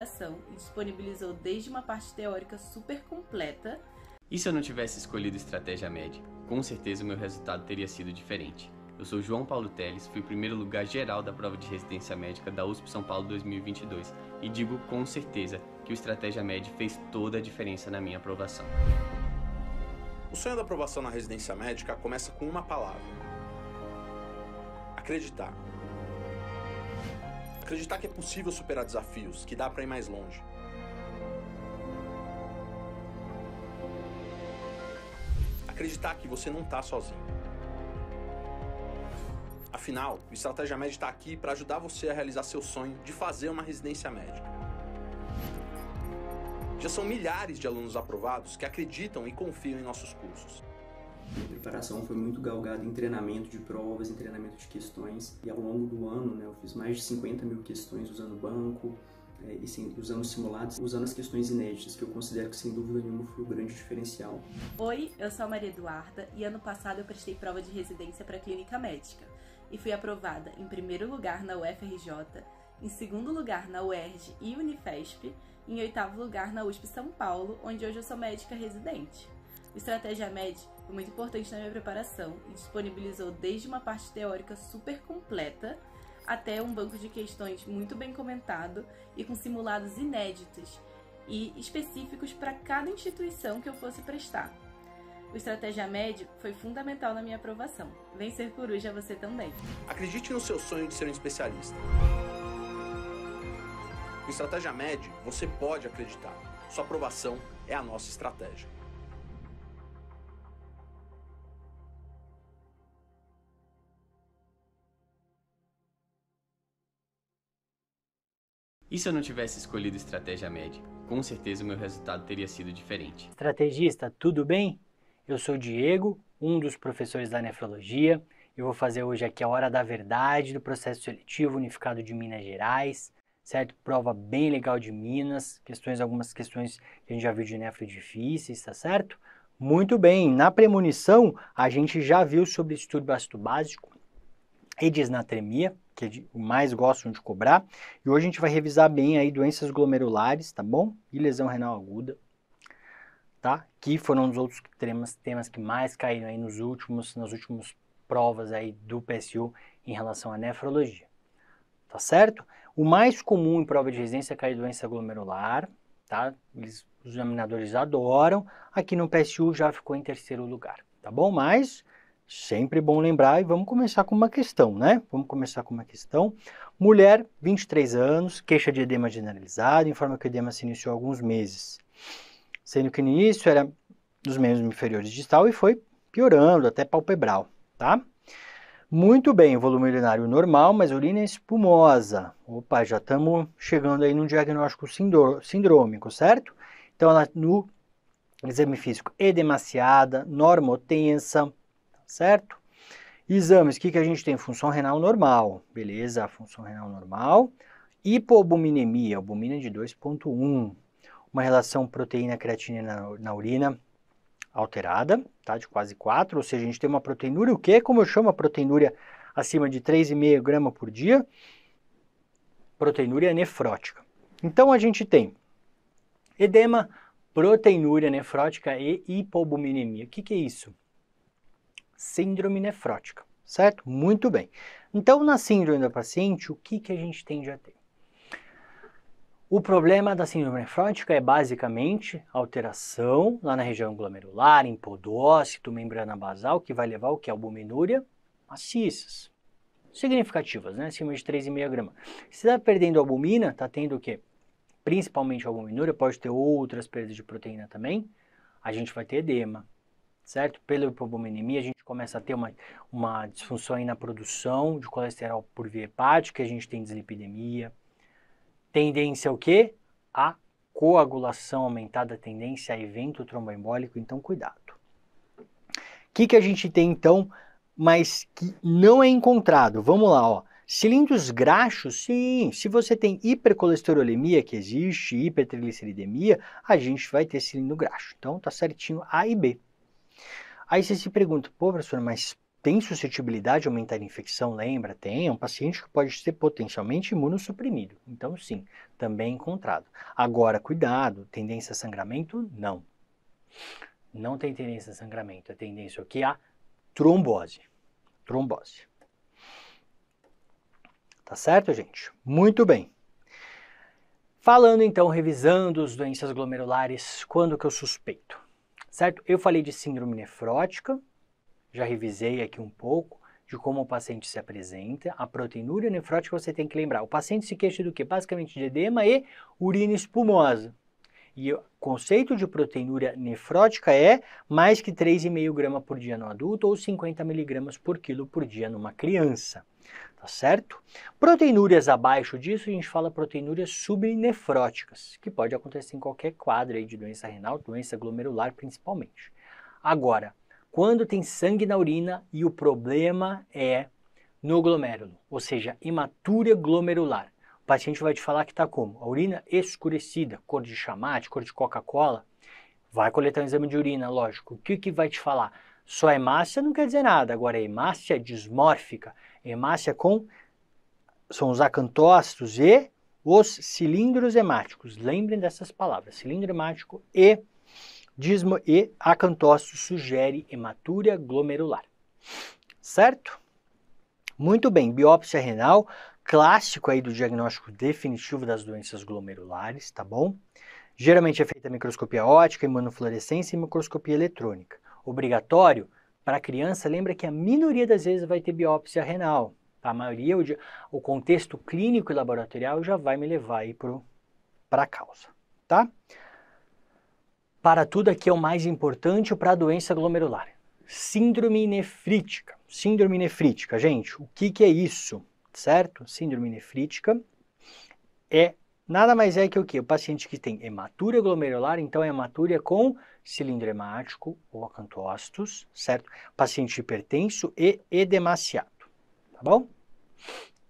e disponibilizou desde uma parte teórica super completa. E se eu não tivesse escolhido estratégia média, com certeza o meu resultado teria sido diferente. Eu sou João Paulo Teles, fui primeiro lugar geral da prova de residência médica da USP São Paulo 2022 e digo com certeza que o Estratégia Média fez toda a diferença na minha aprovação. O sonho da aprovação na residência médica começa com uma palavra: acreditar acreditar que é possível superar desafios, que dá para ir mais longe. Acreditar que você não está sozinho. Afinal, o Estratégia Médica está aqui para ajudar você a realizar seu sonho de fazer uma residência médica. Já são milhares de alunos aprovados que acreditam e confiam em nossos cursos. A preparação foi muito galgada em treinamento de provas, em treinamento de questões. E ao longo do ano, né, eu fiz mais de 50 mil questões usando banco, é, e sim, usando simulados, usando as questões inéditas, que eu considero que sem dúvida nenhuma foi o grande diferencial. Oi, eu sou a Maria Eduarda e ano passado eu prestei prova de residência para a clínica médica e fui aprovada em primeiro lugar na UFRJ, em segundo lugar na UERJ e Unifesp, e em oitavo lugar na USP São Paulo, onde hoje eu sou médica residente. O Estratégia Médica foi muito importante na minha preparação e disponibilizou desde uma parte teórica super completa até um banco de questões muito bem comentado e com simulados inéditos e específicos para cada instituição que eu fosse prestar. O Estratégia Médio foi fundamental na minha aprovação. Vem ser coruja você também. Acredite no seu sonho de ser um especialista. No Estratégia Médio, você pode acreditar. Sua aprovação é a nossa estratégia. E se eu não tivesse escolhido estratégia média? Com certeza o meu resultado teria sido diferente. Estrategista, tudo bem? Eu sou Diego, um dos professores da nefrologia. Eu vou fazer hoje aqui a hora da verdade do processo seletivo unificado de Minas Gerais, certo? Prova bem legal de Minas, questões algumas questões que a gente já viu de nefro difíceis, tá certo? Muito bem, na premonição a gente já viu sobre distúrbio ácido básico e disnatremia, que mais gostam de cobrar. E hoje a gente vai revisar bem aí doenças glomerulares, tá bom? E lesão renal aguda, tá? Que foram os outros temas, temas que mais caíram aí nos últimos, nas últimas provas aí do PSU em relação à nefrologia, tá certo? O mais comum em prova de residência é cair doença glomerular, tá? Eles, os examinadores adoram. Aqui no PSU já ficou em terceiro lugar, tá bom? Mas Sempre bom lembrar e vamos começar com uma questão, né? Vamos começar com uma questão. Mulher, 23 anos, queixa de edema generalizado, informa que o edema se iniciou há alguns meses, sendo que no início era dos membros inferiores distal e foi piorando até palpebral, tá? Muito bem, volume urinário normal, mas urina espumosa. Opa, já estamos chegando aí num diagnóstico sindrômico, certo? Então, ela, no exame físico, edemaciada, normotensa, certo? Exames, o que, que a gente tem? Função renal normal, beleza, função renal normal. hipobuminemia albumina de 2.1. Uma relação proteína-creatinina na urina alterada, tá? De quase 4, ou seja, a gente tem uma proteinúria, o que? Como eu chamo a proteinúria acima de 3,5 grama por dia? Proteinúria nefrótica. Então a gente tem edema, proteinúria nefrótica e hipobuminemia O que, que é isso? síndrome nefrótica, certo? Muito bem. Então, na síndrome da paciente, o que, que a gente tende a ter? O problema da síndrome nefrótica é basicamente alteração lá na região glomerular, em podócito, membrana basal, que vai levar o que? Albuminúria maciças. Significativas, né? Acima de 3,5 gramas. Se está perdendo albumina, está tendo o quê? Principalmente albuminúria, pode ter outras perdas de proteína também. A gente vai ter edema, certo? Pela hipobulimia, a gente começa a ter uma, uma disfunção aí na produção de colesterol por via hepática, a gente tem dislipidemia. Tendência ao quê? A coagulação aumentada, tendência a evento tromboembólico, então cuidado. O que, que a gente tem então, mas que não é encontrado? Vamos lá, ó. Cilindros graxos, sim. Se você tem hipercolesterolemia, que existe, hipertrigliceridemia, a gente vai ter cilindro graxo. Então tá certinho A e B. Aí você se pergunta, pô, professor, mas tem suscetibilidade a aumentar a infecção? Lembra? Tem, é um paciente que pode ser potencialmente imunossuprimido. Então, sim, também é encontrado. Agora, cuidado, tendência a sangramento? Não. Não tem tendência a sangramento, é tendência aqui a trombose. Trombose. Tá certo, gente? Muito bem. Falando então, revisando as doenças glomerulares, quando que eu suspeito? certo? Eu falei de síndrome nefrótica, já revisei aqui um pouco de como o paciente se apresenta. A proteinúria nefrótica você tem que lembrar. O paciente se queixa do que? Basicamente de edema e urina espumosa. E o conceito de proteinúria nefrótica é mais que 3,5 gramas por dia no adulto ou 50 miligramas por quilo por dia numa criança tá certo? Proteinúrias abaixo disso, a gente fala proteinúrias subnefróticas, que pode acontecer em qualquer quadro aí de doença renal, doença glomerular principalmente. Agora, quando tem sangue na urina e o problema é no glomérulo, ou seja, hematúria glomerular. O paciente vai te falar que está como? A urina escurecida, cor de chamate, cor de Coca-Cola. Vai coletar um exame de urina, lógico. O que, que vai te falar? Só é hemácia não quer dizer nada. Agora, é hemácia dismórfica Hemácia com são os acantócitos e os cilindros hemáticos. Lembrem dessas palavras: cilindro hemático e dismo e acantócito sugere hematúria glomerular. Certo? Muito bem, biópsia renal, clássico aí do diagnóstico definitivo das doenças glomerulares, tá bom? Geralmente é feita microscopia ótica, imunofluorescência e microscopia eletrônica. Obrigatório para a criança, lembra que a minoria das vezes vai ter biópsia renal. Tá? A maioria, o, o contexto clínico e laboratorial já vai me levar aí para a causa, tá? Para tudo aqui é o mais importante para a doença glomerular. Síndrome nefrítica. Síndrome nefrítica, gente, o que, que é isso? Certo? Síndrome nefrítica é nada mais é que o que? O paciente que tem hematúria glomerular, então é a com cilindremático ou acantócitos, certo? Paciente hipertenso e edemaciado, tá bom?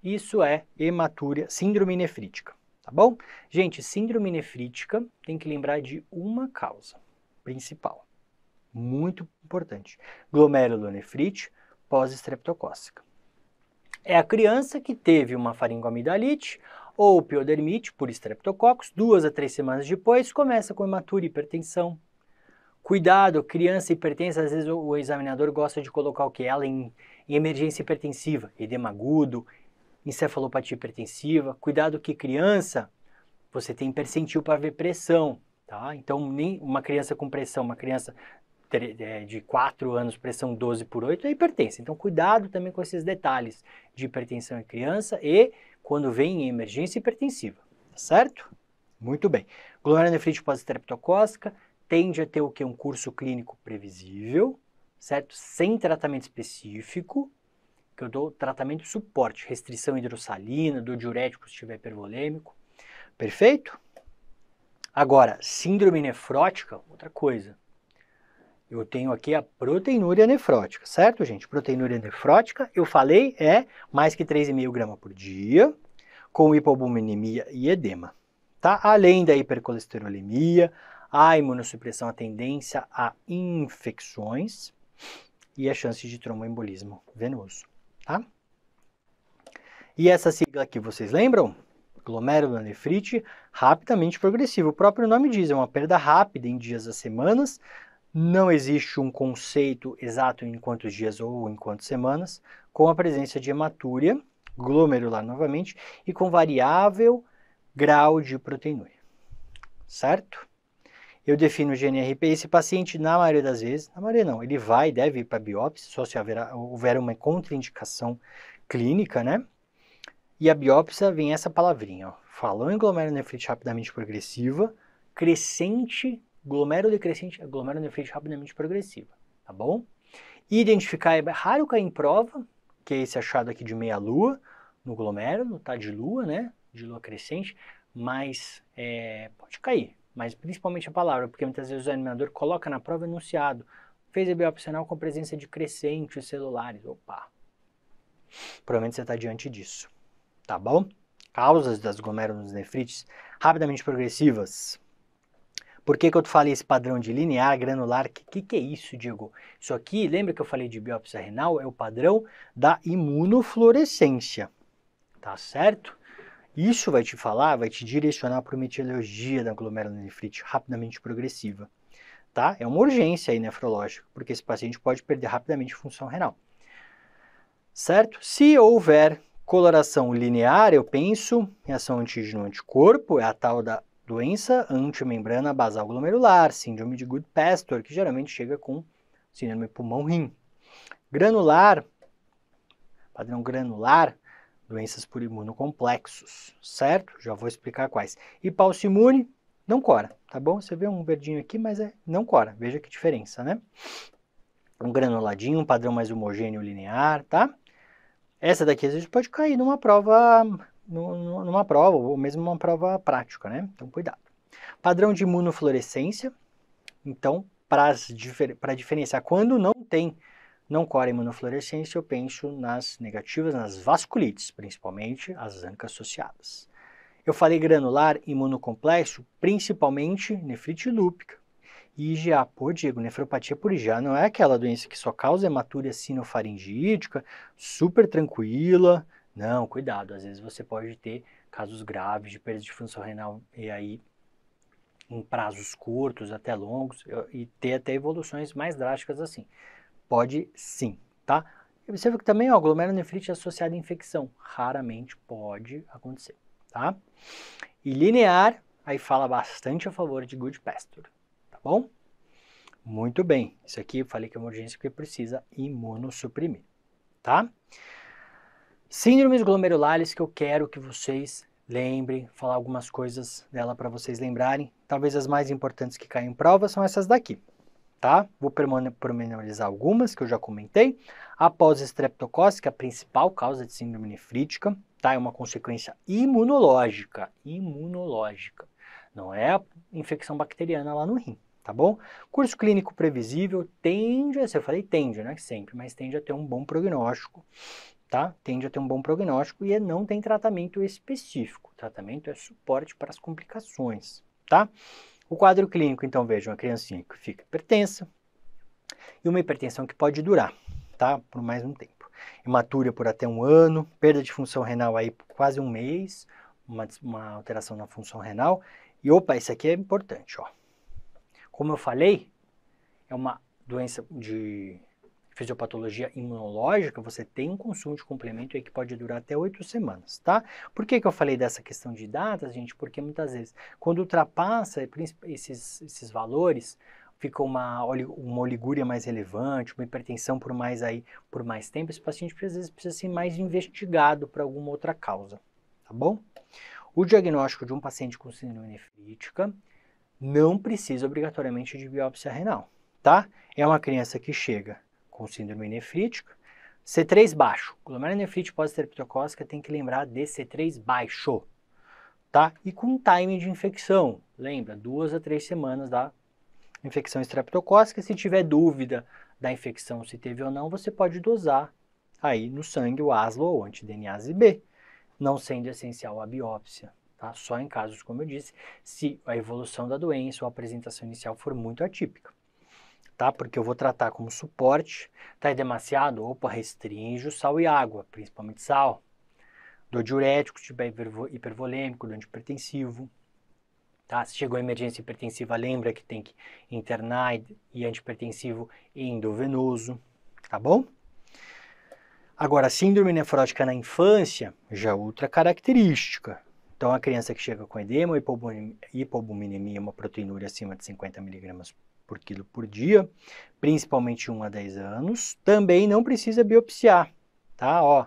Isso é hematúria, síndrome nefrítica, tá bom? Gente, síndrome nefrítica tem que lembrar de uma causa principal, muito importante, glomerulonefrite pós-estreptocócica. É a criança que teve uma faringoamidalite ou piodermite por estreptococcus, duas a três semanas depois, começa com e hipertensão, Cuidado, criança hipertensa, às vezes o examinador gosta de colocar o que ela em, em emergência hipertensiva, edema agudo, encefalopatia hipertensiva. Cuidado que criança, você tem percentil para ver pressão, tá? Então, nem uma criança com pressão, uma criança é, de 4 anos, pressão 12 por 8, é hipertensa. Então, cuidado também com esses detalhes de hipertensão em criança e quando vem em emergência hipertensiva, tá certo? Muito bem. Glomerulonefrite pós-estreptocócica, tende a ter o que? Um curso clínico previsível, certo? Sem tratamento específico, que eu dou tratamento de suporte, restrição hidrossalina, do diurético se estiver hipervolêmico, perfeito? Agora, síndrome nefrótica, outra coisa. Eu tenho aqui a proteinúria nefrótica, certo, gente? Proteinúria nefrótica, eu falei, é mais que 3,5 gramas por dia, com hipobuminemia e edema, tá? Além da hipercolesterolemia, a imunossupressão, a tendência a infecções e a chance de tromboembolismo venoso, tá? E essa sigla aqui, vocês lembram? Glomerulonefrite rapidamente progressiva. O próprio nome diz, é uma perda rápida em dias a semanas. Não existe um conceito exato em quantos dias ou em quantas semanas, com a presença de hematúria, glomerular novamente, e com variável grau de proteinúria. Certo? Eu defino o GNRP, esse paciente, na maioria das vezes, na maioria não, ele vai, deve ir para biópsia, só se houver uma contraindicação clínica, né? E a biópsia vem essa palavrinha, ó, em glomerulonefrite rapidamente progressiva, crescente, glomerulocrescente, glomerulonefrite rapidamente progressiva, tá bom? E identificar é raro cair em prova, que é esse achado aqui de meia-lua, no glomérulo, tá de lua, né? De lua crescente, mas é, pode cair, mas principalmente a palavra, porque muitas vezes o examinador coloca na prova enunciado, fez a biópsia renal com presença de crescentes celulares. Opa! Provavelmente você está diante disso. Tá bom? Causas das glomerulonefrites rapidamente progressivas. Por que, que eu falei esse padrão de linear, granular? O que, que, que é isso, Diego? Isso aqui, lembra que eu falei de biópsia renal? É o padrão da imunofluorescência. Tá certo? Isso vai te falar, vai te direcionar para uma etiologia da glomerulonefrite rapidamente progressiva. Tá? É uma urgência aí nefrológica, porque esse paciente pode perder rapidamente função renal. Certo? Se houver coloração linear, eu penso reação antígeno-anticorpo, é a tal da doença antimembrana basal glomerular, síndrome de Good-Pastor, que geralmente chega com síndrome pulmão-rim. Granular, padrão granular, doenças por imunocomplexos, certo? Já vou explicar quais. E pausa imune não cora, tá bom? Você vê um verdinho aqui, mas é não cora. Veja que diferença, né? Um granuladinho, um padrão mais homogêneo linear, tá? Essa daqui às vezes pode cair numa prova, numa prova, ou mesmo uma prova prática, né? Então cuidado. Padrão de imunofluorescência, então, para diferenciar quando não tem não correm imunofluorescência, eu penso nas negativas, nas vasculites, principalmente as ancas associadas. Eu falei granular imunocomplexo, principalmente nefrite lúpica e IgA. Pô, Diego, nefropatia por IgA não é aquela doença que só causa hematúria sinofaringítica, super tranquila. Não, cuidado, às vezes você pode ter casos graves de perda de função renal e aí em prazos curtos até longos e ter até evoluções mais drásticas assim. Pode sim, tá? E observa que também ó, glomerulonefrite é associada à infecção. Raramente pode acontecer, tá? E linear, aí fala bastante a favor de good pasture, tá bom? Muito bem. Isso aqui eu falei que é uma urgência porque precisa imunossuprimir, tá? Síndromes glomerulares que eu quero que vocês lembrem, falar algumas coisas dela para vocês lembrarem. Talvez as mais importantes que caem em prova são essas daqui tá? Vou pormenorizar algumas que eu já comentei. A pós estreptocócica, que é a principal causa de síndrome nefrítica, tá? É uma consequência imunológica, imunológica. Não é a infecção bacteriana lá no rim, tá bom? Curso clínico previsível tende, eu falei tende, não é sempre, mas tende a ter um bom prognóstico, tá? Tende a ter um bom prognóstico e é, não tem tratamento específico. O tratamento é suporte para as complicações, tá? O quadro clínico, então, veja, uma criancinha que fica hipertensa e uma hipertensão que pode durar, tá? Por mais um tempo. Hematúria por até um ano, perda de função renal aí por quase um mês, uma, uma alteração na função renal. E opa, isso aqui é importante, ó. Como eu falei, é uma doença de fisiopatologia imunológica, você tem um consumo de complemento aí que pode durar até oito semanas, tá? Por que, que eu falei dessa questão de datas, gente? Porque muitas vezes, quando ultrapassa esses, esses valores, fica uma, uma oligúria mais relevante, uma hipertensão por mais aí por mais tempo, esse paciente às vezes precisa ser mais investigado para alguma outra causa, tá bom? O diagnóstico de um paciente com síndrome nefrítica não precisa obrigatoriamente de biópsia renal, tá? É uma criança que chega com síndrome nefrítica. C3 baixo. Glomerulonefrite pós-estreptocócica tem que lembrar de C3 baixo, tá? E com time de infecção, lembra, duas a três semanas da infecção estreptocócica. Se tiver dúvida da infecção, se teve ou não, você pode dosar aí no sangue o ASLO ou antideniase B, não sendo essencial a biópsia, tá? Só em casos, como eu disse, se a evolução da doença ou a apresentação inicial for muito atípica tá? Porque eu vou tratar como suporte. Tá demasiado? Opa, restringe o sal e água, principalmente sal. Dor diurético, tipo hipervolêmico, dor antipertensivo. Tá? Se chegou a emergência hipertensiva, lembra que tem que internar e antipertensivo endovenoso, tá bom? Agora, síndrome nefrótica na infância já é outra característica. Então, a criança que chega com edema, hipobulimia, hipobuminemia, uma proteinúria acima de 50 miligramas por quilo por dia, principalmente 1 a 10 anos. Também não precisa biopsiar, tá? Ó,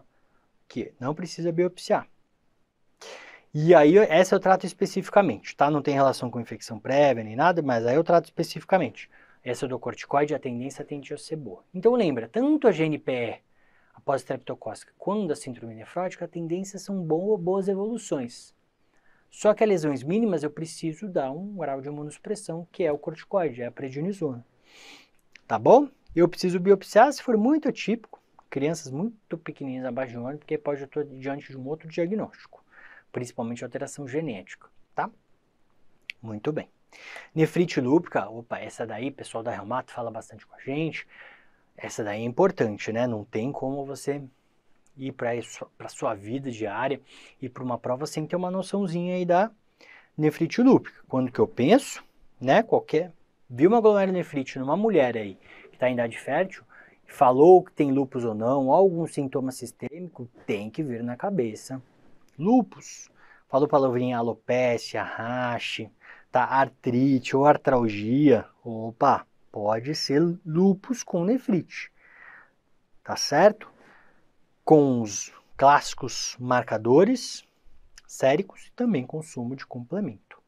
que não precisa biopsiar. E aí, essa eu trato especificamente, tá? Não tem relação com infecção prévia nem nada, mas aí eu trato especificamente. Essa do corticoide, a tendência tende a ser boa. Então, lembra, tanto a GNPE após a streptocócica quanto a síndrome nefrótica, a tendência são boas, boas evoluções. Só que as lesões mínimas eu preciso dar um grau de imunossupressão, que é o corticoide, é a prednisona. Tá bom? Eu preciso biopsiar se for muito típico, crianças muito pequenininhas abaixo de um ano, porque pode estar diante de um outro diagnóstico, principalmente alteração genética, tá? Muito bem. Nefrite lúpica, opa, essa daí, pessoal da Reumato fala bastante com a gente. Essa daí é importante, né? Não tem como você e para a sua vida diária e para uma prova sem ter uma noçãozinha aí da nefrite lúpica. Quando que eu penso, né, qualquer, vi uma glomerulonefrite numa mulher aí que está em idade fértil, falou que tem lupus ou não, algum sintoma sistêmico, tem que vir na cabeça. Lupus. Falou palavrinha alopecia rache, tá artrite ou artralgia. Opa, pode ser lupus com nefrite. Tá certo? com os clássicos marcadores séricos e também consumo de complemento.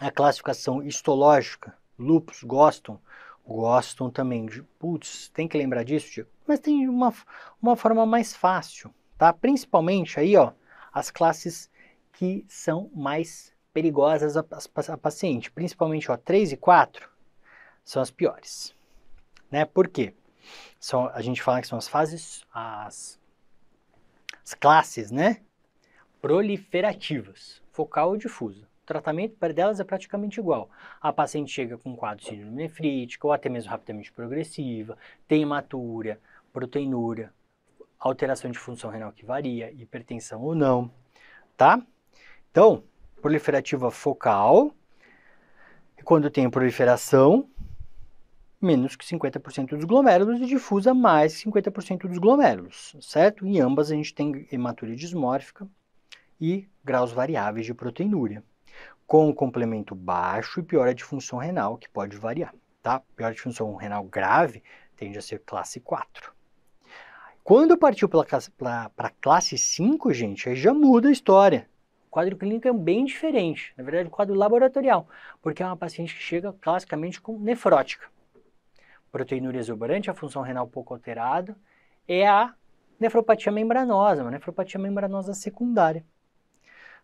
A classificação histológica, lupus, gostam gostam também de, putz, tem que lembrar disso, Diego. mas tem uma, uma forma mais fácil, tá? Principalmente aí, ó, as classes que são mais perigosas a, a, a paciente, principalmente, ó, 3 e 4 são as piores, né? Por quê? são, a gente fala que são as fases, as, as classes, né? Proliferativas, focal ou difusa. O tratamento para delas é praticamente igual. A paciente chega com quadro de síndrome nefrítica ou até mesmo rapidamente progressiva, tem hematúria, proteinúria, alteração de função renal que varia, hipertensão ou não, tá? Então, proliferativa focal, quando tem proliferação, menos que 50% dos glomérulos e difusa mais que 50% dos glomérulos, certo? Em ambas a gente tem hematuria dismórfica e graus variáveis de proteinúria, com complemento baixo e piora de função renal, que pode variar, tá? Piora de função renal grave tende a ser classe 4. Quando partiu para a classe 5, gente, aí já muda a história. O quadro clínico é bem diferente, na verdade, o quadro laboratorial, porque é uma paciente que chega classicamente com nefrótica proteinúria exuberante, a função renal pouco alterada, é a nefropatia membranosa, uma nefropatia membranosa secundária.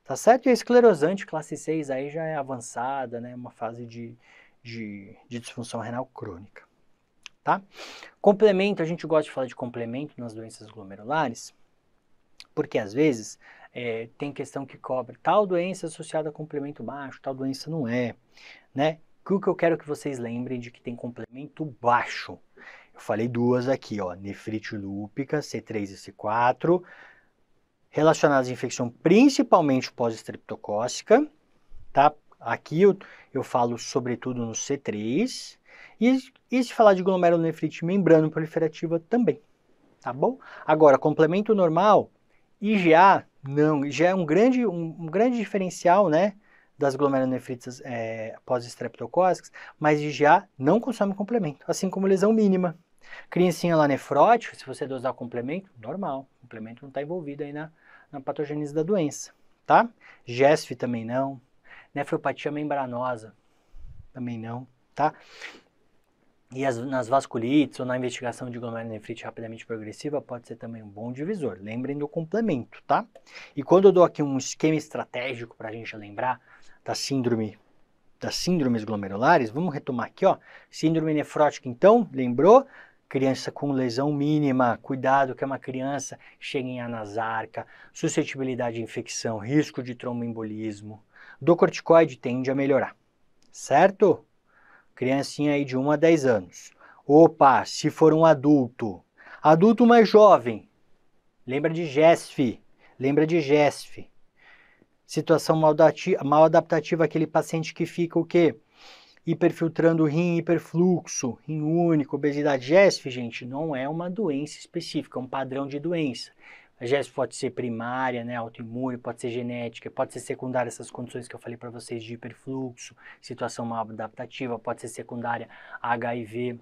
Tá certo? E a esclerosante classe 6 aí já é avançada, né? Uma fase de, de, de disfunção renal crônica. Tá? Complemento, a gente gosta de falar de complemento nas doenças glomerulares, porque às vezes é, tem questão que cobre tal doença associada a complemento baixo, tal doença não é, né? que o que eu quero que vocês lembrem de que tem complemento baixo. Eu falei duas aqui, ó, nefrite lúpica, C3 e C4, relacionadas à infecção principalmente pós-estreptocócica, tá? Aqui eu, eu falo sobretudo no C3, e, e se falar de glomerulonefrite membrana proliferativa também, tá bom? Agora, complemento normal, IgA, não, IgA é um grande, um, um grande diferencial, né? das glomerulonefrites é, pós-estreptocócicas, mas IgA não consome complemento, assim como lesão mínima. Criancinha lá nefrótica, se você dosar complemento, normal, complemento não está envolvido aí na, na patogênese da doença, tá? GESF também não, nefropatia membranosa também não, tá? E as, nas vasculites ou na investigação de glomerulonefrite rapidamente progressiva pode ser também um bom divisor. Lembrem do complemento, tá? E quando eu dou aqui um esquema estratégico para a gente lembrar, da síndrome das síndromes glomerulares, vamos retomar aqui, ó. Síndrome nefrótica, então, lembrou? Criança com lesão mínima, cuidado que é uma criança, chega em anasarca, suscetibilidade de infecção, risco de tromboembolismo. Do corticoide tende a melhorar, certo? Criancinha aí de 1 a 10 anos. Opa, se for um adulto, adulto mais jovem, lembra de GESF, lembra de GESF, Situação mal adaptativa aquele paciente que fica o quê? Hiperfiltrando rim, hiperfluxo, rim único, obesidade. GESF, gente, não é uma doença específica, é um padrão de doença. A GES pode ser primária, né, autoimune, pode ser genética, pode ser secundária, essas condições que eu falei para vocês de hiperfluxo, situação mal adaptativa, pode ser secundária a HIV,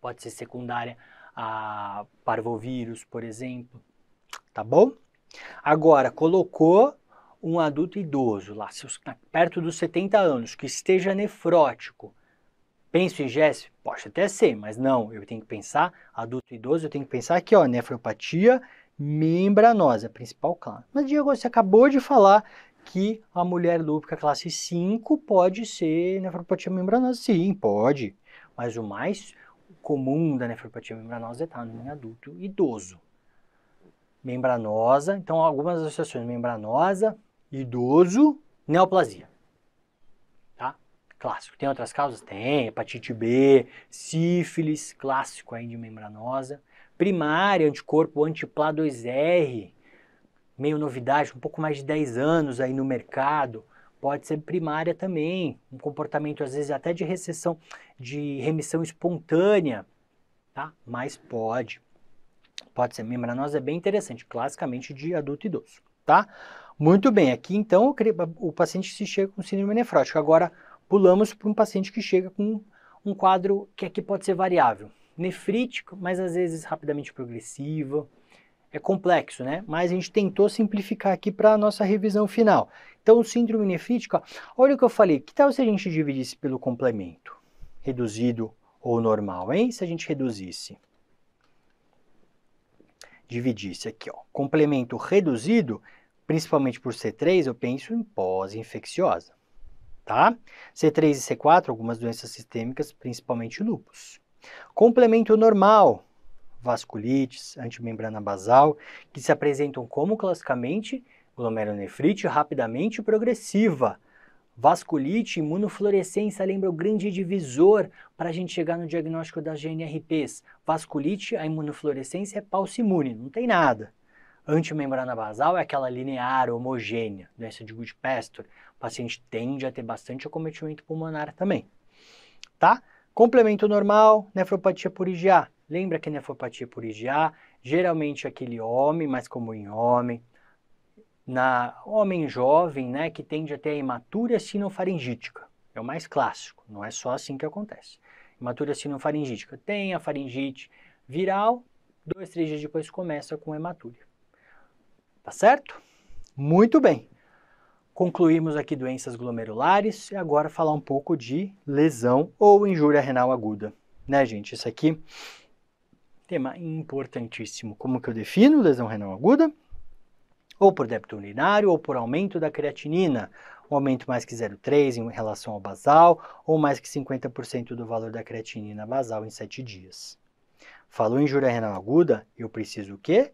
pode ser secundária a parvovírus, por exemplo, tá bom? Agora, colocou um adulto idoso, lá seus, tá perto dos 70 anos, que esteja nefrótico, penso em GES? Pode até ser, mas não, eu tenho que pensar, adulto idoso, eu tenho que pensar aqui, ó, nefropatia membranosa, principal classe. Mas, Diego, você acabou de falar que a mulher lúpica classe 5 pode ser nefropatia membranosa. Sim, pode, mas o mais comum da nefropatia membranosa é estar tá em adulto idoso. Membranosa, então algumas associações, membranosa, idoso, neoplasia. Tá? Clássico. Tem outras causas? Tem. Hepatite B, sífilis, clássico ainda membranosa. Primária, anticorpo anti-PLA2R, meio novidade, um pouco mais de 10 anos aí no mercado. Pode ser primária também, um comportamento às vezes até de recessão, de remissão espontânea, tá? Mas pode. Pode ser membranosa, é bem interessante, classicamente de adulto idoso, tá? Muito bem, aqui então o paciente se chega com síndrome nefrótica. Agora pulamos para um paciente que chega com um quadro que aqui pode ser variável. Nefrítico, mas às vezes rapidamente progressiva. É complexo, né? Mas a gente tentou simplificar aqui para a nossa revisão final. Então, síndrome nefrítica, olha o que eu falei. Que tal se a gente dividisse pelo complemento? Reduzido ou normal, hein? Se a gente reduzisse. Dividisse aqui, ó. Complemento reduzido principalmente por C3, eu penso em pós infecciosa, tá? C3 e C4, algumas doenças sistêmicas, principalmente lúpus. Complemento normal, vasculites, antimembrana basal, que se apresentam como classicamente glomerulonefrite rapidamente progressiva. Vasculite, imunofluorescência lembra o grande divisor para a gente chegar no diagnóstico das GNRPs. Vasculite, a imunofluorescência é falsa imune, não tem nada. Antimembrana basal é aquela linear, homogênea, né? doença de Goodpasture. O paciente tende a ter bastante acometimento pulmonar também, tá? Complemento normal, nefropatia por IgA. Lembra que nefropatia por IgA, geralmente aquele homem, mais comum em homem, na homem jovem, né, que tende a ter a hematúria sinofaringítica. É o mais clássico, não é só assim que acontece. Hematúria sinofaringítica. Tem a faringite viral, dois, três dias depois começa com hematúria. Tá certo? Muito bem. Concluímos aqui doenças glomerulares e agora falar um pouco de lesão ou injúria renal aguda. Né, gente? Isso aqui tema importantíssimo. Como que eu defino lesão renal aguda? Ou por débito urinário, ou por aumento da creatinina, um aumento mais que 0,3 em relação ao basal, ou mais que 50% do valor da creatinina basal em 7 dias. Falou em injúria renal aguda, eu preciso o quê?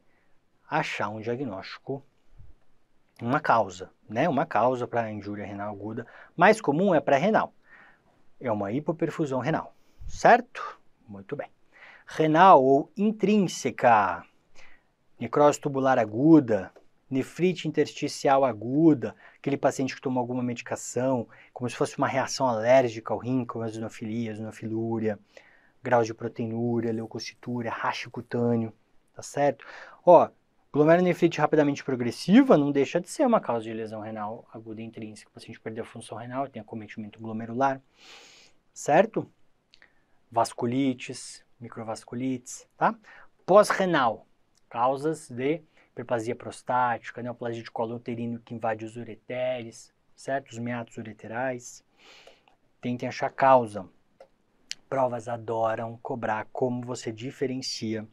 achar um diagnóstico, uma causa, né? Uma causa para injúria renal aguda. Mais comum é pré-renal. É uma hipoperfusão renal, certo? Muito bem. Renal ou intrínseca, necrose tubular aguda, nefrite intersticial aguda, aquele paciente que tomou alguma medicação, como se fosse uma reação alérgica ao rim, com a eosinofilia, eosinofilúria, grau de proteinúria, leucocitúria, racha cutâneo, tá certo? Ó, Glomerulonefrite rapidamente progressiva não deixa de ser uma causa de lesão renal aguda intrínseca. O paciente perdeu a função renal, tem acometimento glomerular, certo? Vasculites, microvasculites, tá? Pós-renal, causas de hiperplasia prostática, neoplasia de colo uterino que invade os ureteres, certo? Os meatos ureterais. Tentem achar causa. Provas adoram cobrar como você diferencia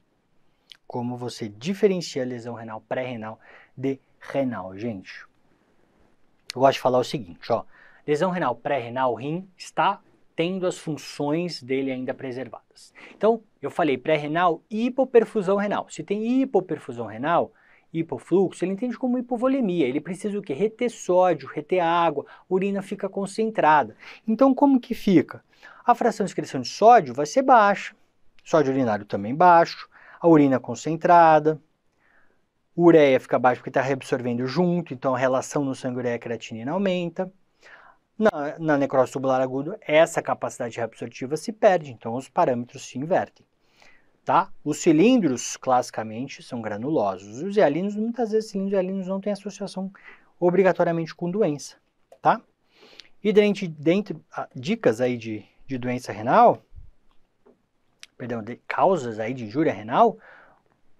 como você diferencia lesão renal pré-renal de renal. Gente, eu gosto de falar o seguinte, ó. Lesão renal pré-renal, o rim está tendo as funções dele ainda preservadas. Então, eu falei pré-renal e hipoperfusão renal. Se tem hipoperfusão renal, hipofluxo, ele entende como hipovolemia. Ele precisa o quê? Reter sódio, reter água, urina fica concentrada. Então, como que fica? A fração de excreção de sódio vai ser baixa, sódio urinário também baixo, a urina concentrada, ureia fica baixa porque está reabsorvendo junto, então a relação no sangue ureia creatinina aumenta. Na, na necrose tubular aguda, essa capacidade reabsortiva se perde, então os parâmetros se invertem. Tá? Os cilindros, classicamente, são granulosos. Os hialinos, muitas vezes, cilindros hialinos não têm associação obrigatoriamente com doença. Tá? E dentro, dentro ah, dicas aí de, de doença renal, perdão, de causas aí de injúria renal,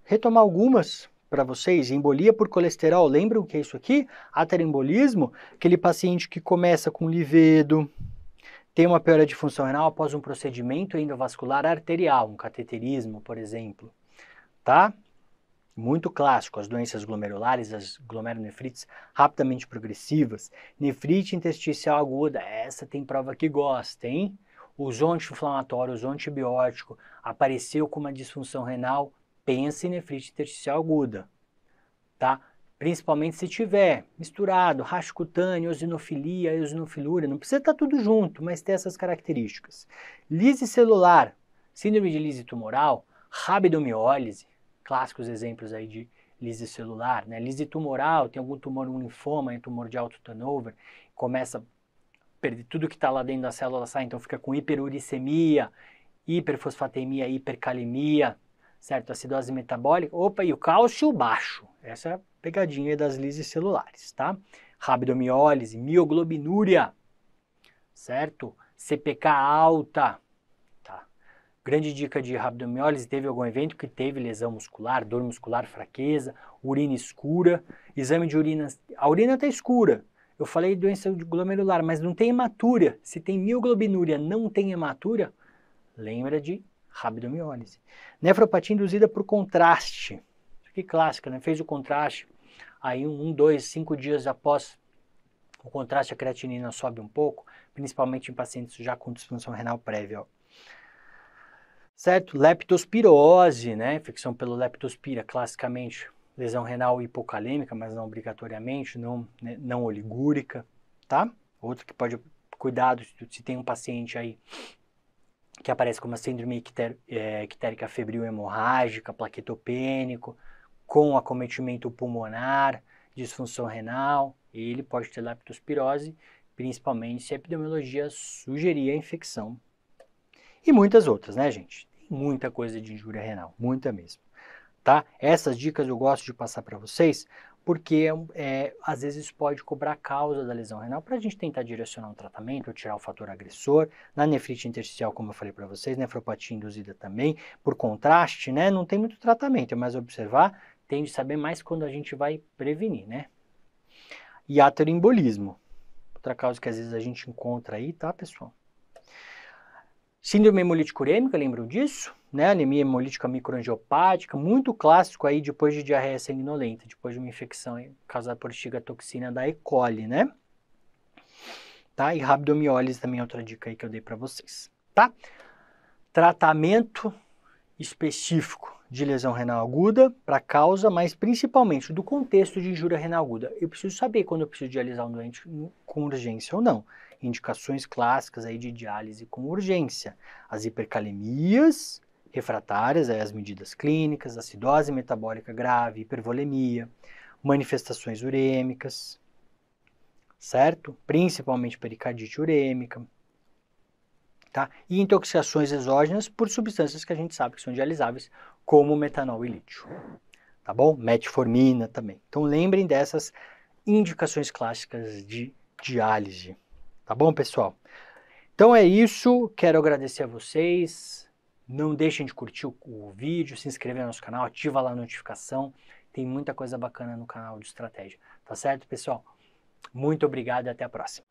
retomar algumas para vocês. Embolia por colesterol, lembram o que é isso aqui? Aterembolismo, aquele paciente que começa com livedo, tem uma piora de função renal após um procedimento endovascular arterial, um cateterismo, por exemplo, tá? Muito clássico, as doenças glomerulares, as glomerulonefrites rapidamente progressivas, nefrite intersticial aguda, essa tem prova que gosta, hein? usou anti-inflamatório, usou antibiótico, apareceu com uma disfunção renal, pense em nefrite intersticial aguda, tá? Principalmente se tiver misturado racho cutâneo, eosinofilia, eosinofilúria, não precisa estar tá tudo junto, mas ter essas características. Lise celular, síndrome de lise tumoral, rabidomiólise, clássicos exemplos aí de lise celular, né? Lise tumoral, tem algum tumor, um linfoma, um tumor de alto turnover, começa perder tudo que está lá dentro da célula, sai, então fica com hiperuricemia, hiperfosfatemia, hipercalemia, certo? Acidose metabólica, opa, e o cálcio baixo. Essa é a pegadinha das lises celulares, tá? Rabdomiólise, mioglobinúria, certo? CPK alta, tá? Grande dica de rabdomiólise, teve algum evento que teve lesão muscular, dor muscular, fraqueza, urina escura, exame de urina, a urina está escura, eu falei doença glomerular, mas não tem hematúria. Se tem mioglobinúria, não tem hematúria, lembra de rabdomiólise. Nefropatia induzida por contraste. Que é clássica, né? Fez o contraste, aí um, dois, cinco dias após o contraste, a creatinina sobe um pouco, principalmente em pacientes já com disfunção renal prévia. Ó. Certo? Leptospirose, né? Infecção pelo leptospira, classicamente lesão renal hipocalêmica, mas não obrigatoriamente, não, né, não oligúrica, tá? Outro que pode, cuidado se tem um paciente aí que aparece com uma síndrome icter, é, febril hemorrágica, plaquetopênico, com acometimento pulmonar, disfunção renal, ele pode ter leptospirose, principalmente se a epidemiologia sugerir a infecção. E muitas outras, né, gente? muita coisa de injúria renal, muita mesmo tá? Essas dicas eu gosto de passar para vocês, porque é, é, às vezes pode cobrar a causa da lesão renal para a gente tentar direcionar um tratamento ou tirar o fator agressor. Na nefrite intersticial, como eu falei para vocês, nefropatia induzida também, por contraste, né? Não tem muito tratamento, é mais observar, tem de saber mais quando a gente vai prevenir, né? E ateroembolismo, outra causa que às vezes a gente encontra aí, tá, pessoal? Síndrome hemolítica urêmica, lembram disso? Né? Anemia hemolítica microangiopática, muito clássico aí depois de diarreia sanguinolenta, depois de uma infecção causada por toxina da E. coli, né? Tá? E rabdomiólise também é outra dica aí que eu dei para vocês, tá? Tratamento específico de lesão renal aguda para causa, mas principalmente do contexto de injúria renal aguda. Eu preciso saber quando eu preciso dialisar um doente com urgência ou não indicações clássicas aí de diálise com urgência. As hipercalemias refratárias, aí as medidas clínicas, acidose metabólica grave, hipervolemia, manifestações urêmicas, certo? Principalmente pericardite urêmica, Tá? e intoxicações exógenas por substâncias que a gente sabe que são dialisáveis, como metanol e lítio. Tá bom? Metformina também. Então lembrem dessas indicações clássicas de diálise. Tá bom, pessoal? Então é isso. Quero agradecer a vocês. Não deixem de curtir o, o vídeo, se inscrever no nosso canal, ativa lá a notificação. Tem muita coisa bacana no canal de estratégia. Tá certo, pessoal? Muito obrigado e até a próxima.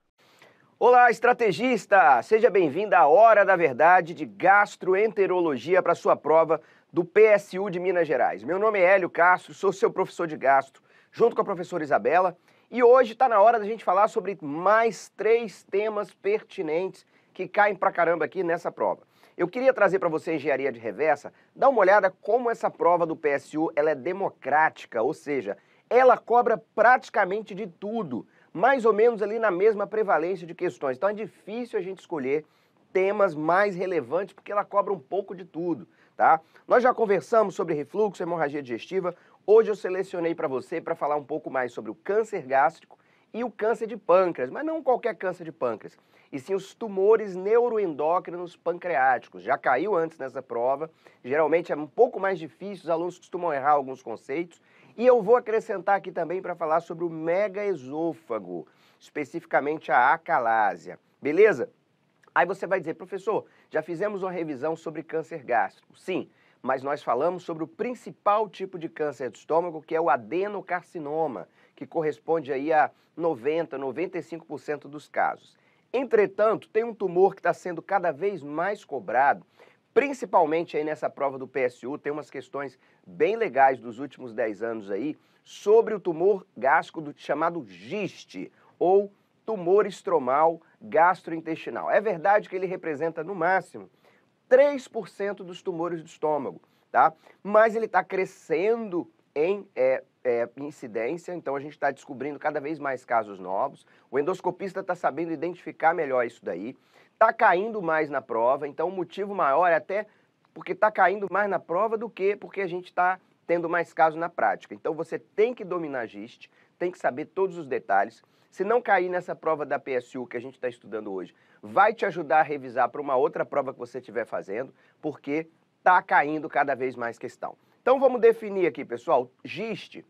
Olá, estrategista! Seja bem-vindo à Hora da Verdade de Gastroenterologia para sua prova do PSU de Minas Gerais. Meu nome é Hélio Castro, sou seu professor de gastro, junto com a professora Isabela. E hoje está na hora da gente falar sobre mais três temas pertinentes que caem pra caramba aqui nessa prova. Eu queria trazer para você engenharia de reversa, dá uma olhada como essa prova do PSU ela é democrática, ou seja, ela cobra praticamente de tudo, mais ou menos ali na mesma prevalência de questões. Então é difícil a gente escolher temas mais relevantes porque ela cobra um pouco de tudo, tá? Nós já conversamos sobre refluxo, hemorragia digestiva, Hoje eu selecionei para você para falar um pouco mais sobre o câncer gástrico e o câncer de pâncreas, mas não qualquer câncer de pâncreas, e sim os tumores neuroendócrinos pancreáticos. Já caiu antes nessa prova, geralmente é um pouco mais difícil, os alunos costumam errar alguns conceitos, e eu vou acrescentar aqui também para falar sobre o megaesôfago, especificamente a acalásia. Beleza? Aí você vai dizer, professor, já fizemos uma revisão sobre câncer gástrico. Sim, mas nós falamos sobre o principal tipo de câncer de estômago, que é o adenocarcinoma, que corresponde aí a 90, 95% dos casos. Entretanto, tem um tumor que está sendo cada vez mais cobrado, principalmente aí nessa prova do PSU, tem umas questões bem legais dos últimos 10 anos aí, sobre o tumor gástrico chamado GIST, ou tumor estromal gastrointestinal. É verdade que ele representa, no máximo, 3% dos tumores do estômago, tá? Mas ele está crescendo em é, é, incidência, então a gente está descobrindo cada vez mais casos novos. O endoscopista está sabendo identificar melhor isso daí. Está caindo mais na prova, então o motivo maior é até porque está caindo mais na prova do que porque a gente está tendo mais casos na prática. Então você tem que dominar a GIST, tem que saber todos os detalhes se não cair nessa prova da PSU que a gente está estudando hoje, vai te ajudar a revisar para uma outra prova que você estiver fazendo, porque está caindo cada vez mais questão. Então vamos definir aqui, pessoal. Giste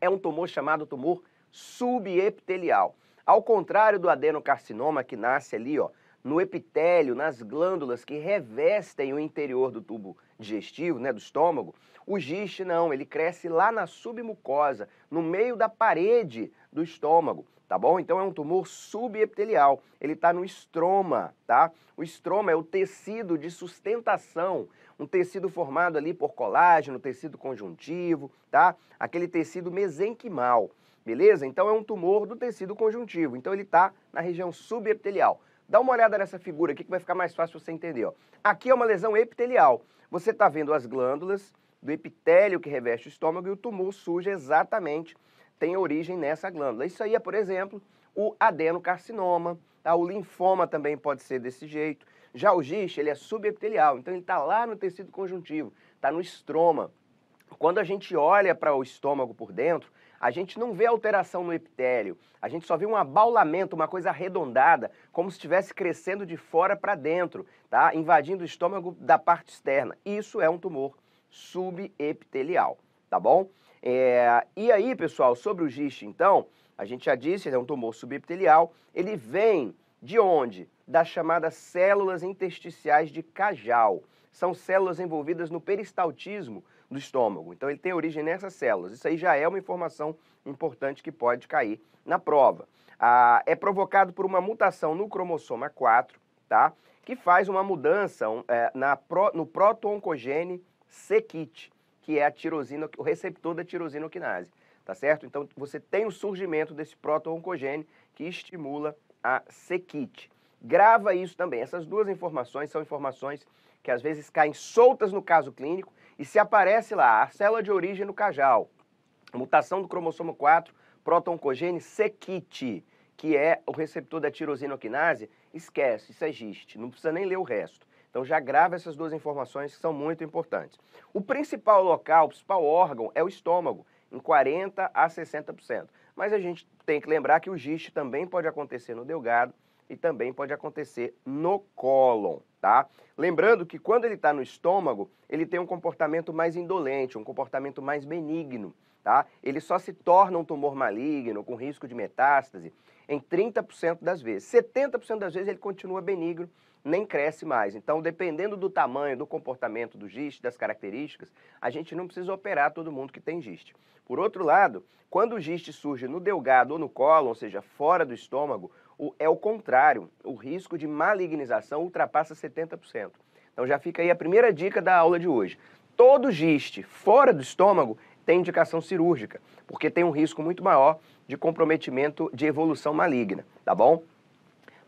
é um tumor chamado tumor subepitelial. Ao contrário do adenocarcinoma que nasce ali, ó, no epitélio, nas glândulas que revestem o interior do tubo digestivo, né, do estômago, o giste não, ele cresce lá na submucosa, no meio da parede do estômago tá bom? Então é um tumor subepitelial, ele está no estroma, tá? O estroma é o tecido de sustentação, um tecido formado ali por colágeno, tecido conjuntivo, tá? Aquele tecido mesenquimal, beleza? Então é um tumor do tecido conjuntivo, então ele está na região subepitelial. Dá uma olhada nessa figura aqui que vai ficar mais fácil você entender, ó. Aqui é uma lesão epitelial, você está vendo as glândulas do epitélio que reveste o estômago e o tumor surge exatamente tem origem nessa glândula. Isso aí é, por exemplo, o adenocarcinoma, tá? o linfoma também pode ser desse jeito. Já o giz, ele é subepitelial, então ele está lá no tecido conjuntivo, está no estroma. Quando a gente olha para o estômago por dentro, a gente não vê alteração no epitélio, a gente só vê um abaulamento, uma coisa arredondada, como se estivesse crescendo de fora para dentro, tá? invadindo o estômago da parte externa. Isso é um tumor subepitelial, tá bom? É, e aí, pessoal, sobre o GIST, então, a gente já disse, ele é um tumor subepitelial, ele vem de onde? Das chamadas células intersticiais de Cajal. São células envolvidas no peristaltismo do estômago. Então ele tem origem nessas células. Isso aí já é uma informação importante que pode cair na prova. Ah, é provocado por uma mutação no cromossoma 4, tá? Que faz uma mudança é, na pro, no proto-oncogene Sequite que é a tirosina, o receptor da tirosina tá certo? Então, você tem o surgimento desse proto oncogênio que estimula a sequite. Grava isso também. Essas duas informações são informações que às vezes caem soltas no caso clínico e se aparece lá a célula de origem no cajal, mutação do cromossomo 4, proto oncogênio sequite, que é o receptor da tirosina esquece, isso é giste, não precisa nem ler o resto. Então já grava essas duas informações que são muito importantes. O principal local, o principal órgão é o estômago, em 40 a 60%. Mas a gente tem que lembrar que o giste também pode acontecer no delgado e também pode acontecer no cólon, tá? Lembrando que quando ele está no estômago, ele tem um comportamento mais indolente, um comportamento mais benigno, tá? Ele só se torna um tumor maligno, com risco de metástase, em 30% das vezes. 70% das vezes ele continua benigno, nem cresce mais. Então, dependendo do tamanho, do comportamento do giste, das características, a gente não precisa operar todo mundo que tem giste. Por outro lado, quando o giste surge no delgado ou no colo, ou seja, fora do estômago, é o contrário, o risco de malignização ultrapassa 70%. Então já fica aí a primeira dica da aula de hoje. Todo giste fora do estômago tem indicação cirúrgica, porque tem um risco muito maior de comprometimento de evolução maligna, tá bom?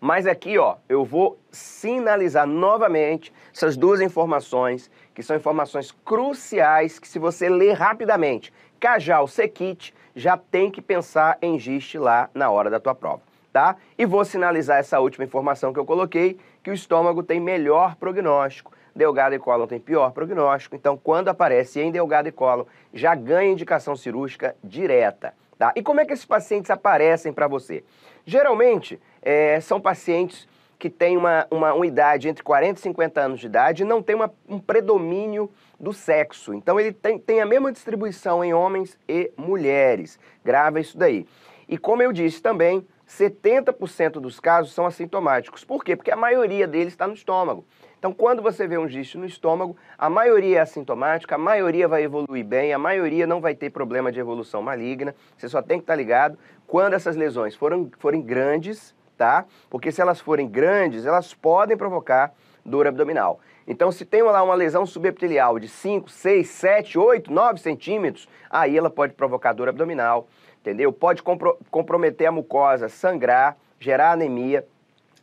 Mas aqui, ó, eu vou sinalizar novamente essas duas informações, que são informações cruciais que se você ler rapidamente, cajal, sequite, já tem que pensar em giste lá na hora da tua prova, tá? E vou sinalizar essa última informação que eu coloquei, que o estômago tem melhor prognóstico, delgado e colo tem pior prognóstico, então quando aparece em delgado e colo, já ganha indicação cirúrgica direta, tá? E como é que esses pacientes aparecem para você? Geralmente, é, são pacientes que têm uma, uma, uma, idade entre 40 e 50 anos de idade e não tem uma, um predomínio do sexo. Então ele tem, tem a mesma distribuição em homens e mulheres. Grava isso daí. E como eu disse também, 70% dos casos são assintomáticos. Por quê? Porque a maioria deles está no estômago. Então, quando você vê um giste no estômago, a maioria é assintomática, a maioria vai evoluir bem, a maioria não vai ter problema de evolução maligna. Você só tem que estar tá ligado quando essas lesões foram forem grandes, tá? Porque se elas forem grandes, elas podem provocar dor abdominal. Então, se tem lá uma lesão subepitelial de 5, 6, 7, 8, 9 centímetros, aí ela pode provocar dor abdominal, entendeu? Pode compro comprometer a mucosa, sangrar, gerar anemia.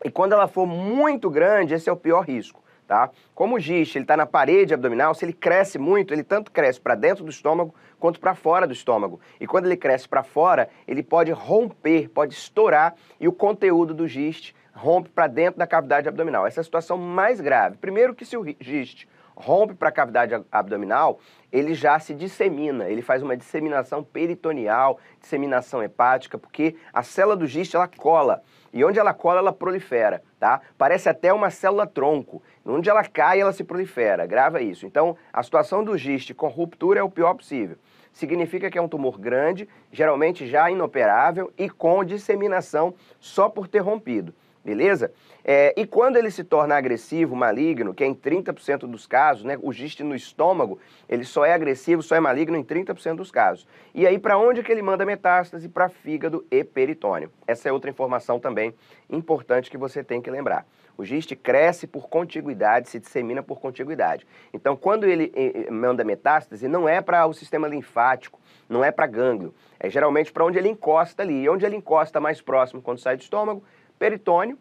E quando ela for muito grande, esse é o pior risco, tá? Como o giz, ele está na parede abdominal, se ele cresce muito, ele tanto cresce para dentro do estômago quanto para fora do estômago. E quando ele cresce para fora, ele pode romper, pode estourar e o conteúdo do giste rompe para dentro da cavidade abdominal. Essa é a situação mais grave. Primeiro que se o giste rompe para a cavidade abdominal, ele já se dissemina, ele faz uma disseminação peritoneal, disseminação hepática, porque a célula do giste ela cola. E onde ela cola, ela prolifera, tá? Parece até uma célula tronco. Onde ela cai, ela se prolifera. Grava isso. Então, a situação do giste com ruptura é o pior possível. Significa que é um tumor grande, geralmente já inoperável e com disseminação só por ter rompido beleza? É, e quando ele se torna agressivo, maligno, que é em 30% dos casos, né, o giste no estômago, ele só é agressivo, só é maligno em 30% dos casos. E aí, para onde que ele manda metástase? Para fígado e peritônio. Essa é outra informação também importante que você tem que lembrar. O giste cresce por contiguidade, se dissemina por contiguidade. Então, quando ele manda metástase, não é para o sistema linfático, não é para gânglio. É geralmente para onde ele encosta ali. E onde ele encosta mais próximo quando sai do estômago? peritônio,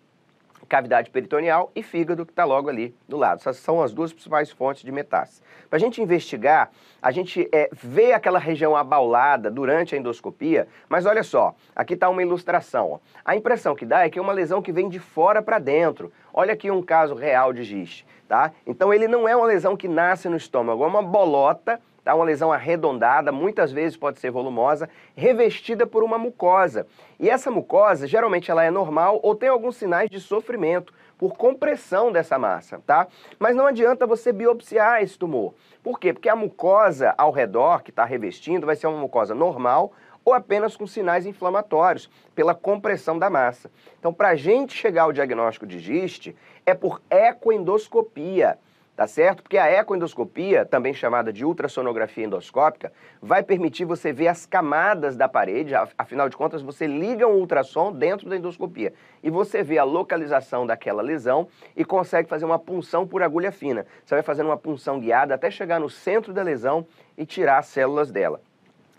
cavidade peritoneal e fígado, que está logo ali do lado. Essas são as duas principais fontes de metástase. Para a gente investigar, a gente é, vê aquela região abaulada durante a endoscopia, mas olha só, aqui está uma ilustração. Ó. A impressão que dá é que é uma lesão que vem de fora para dentro. Olha aqui um caso real de giste, tá? Então ele não é uma lesão que nasce no estômago, é uma bolota tá? Uma lesão arredondada, muitas vezes pode ser volumosa, revestida por uma mucosa. E essa mucosa, geralmente ela é normal ou tem alguns sinais de sofrimento por compressão dessa massa, tá? Mas não adianta você biopsiar esse tumor. Por quê? Porque a mucosa ao redor que está revestindo vai ser uma mucosa normal ou apenas com sinais inflamatórios pela compressão da massa. Então, para a gente chegar ao diagnóstico de GIST, é por ecoendoscopia tá certo? Porque a ecoendoscopia, também chamada de ultrassonografia endoscópica, vai permitir você ver as camadas da parede, afinal de contas você liga um ultrassom dentro da endoscopia e você vê a localização daquela lesão e consegue fazer uma punção por agulha fina. Você vai fazendo uma punção guiada até chegar no centro da lesão e tirar as células dela.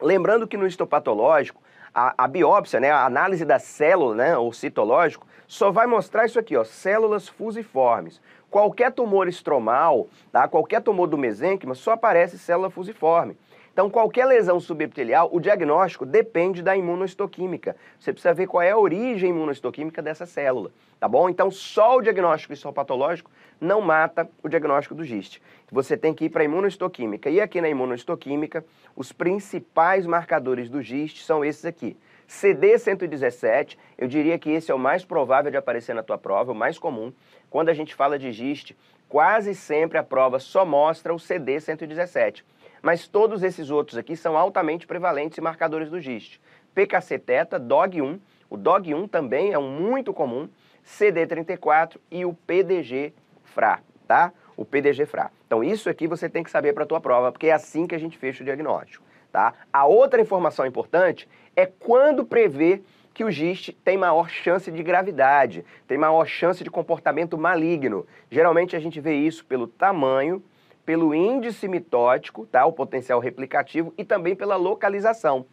Lembrando que no histopatológico, a, a, biópsia, né, a análise da célula, né, citológico, só vai mostrar isso aqui, ó, células fusiformes. Qualquer tumor estromal, tá? qualquer tumor do mesênquima, só aparece célula fusiforme. Então, qualquer lesão subepitelial, o diagnóstico depende da imunoistoquímica. Você precisa ver qual é a origem imunoistoquímica dessa célula, tá bom? Então, só o diagnóstico histopatológico não mata o diagnóstico do GIST. Você tem que ir para a imunoistoquímica. E aqui na imunoistoquímica, os principais marcadores do GIST são esses aqui. CD 117, eu diria que esse é o mais provável de aparecer na tua prova, o mais comum. Quando a gente fala de GIST, quase sempre a prova só mostra o CD 117. Mas todos esses outros aqui são altamente prevalentes e marcadores do GIST. PKC Teta, DOG 1, o DOG 1 também é um muito comum, CD 34 e o PDG FRA, tá? O PDG FRA. Então isso aqui você tem que saber para a tua prova, porque é assim que a gente fecha o diagnóstico. Tá? A outra informação importante é quando prever que o GIST tem maior chance de gravidade, tem maior chance de comportamento maligno. Geralmente a gente vê isso pelo tamanho, pelo índice mitótico, tá? o potencial replicativo, e também pela localização.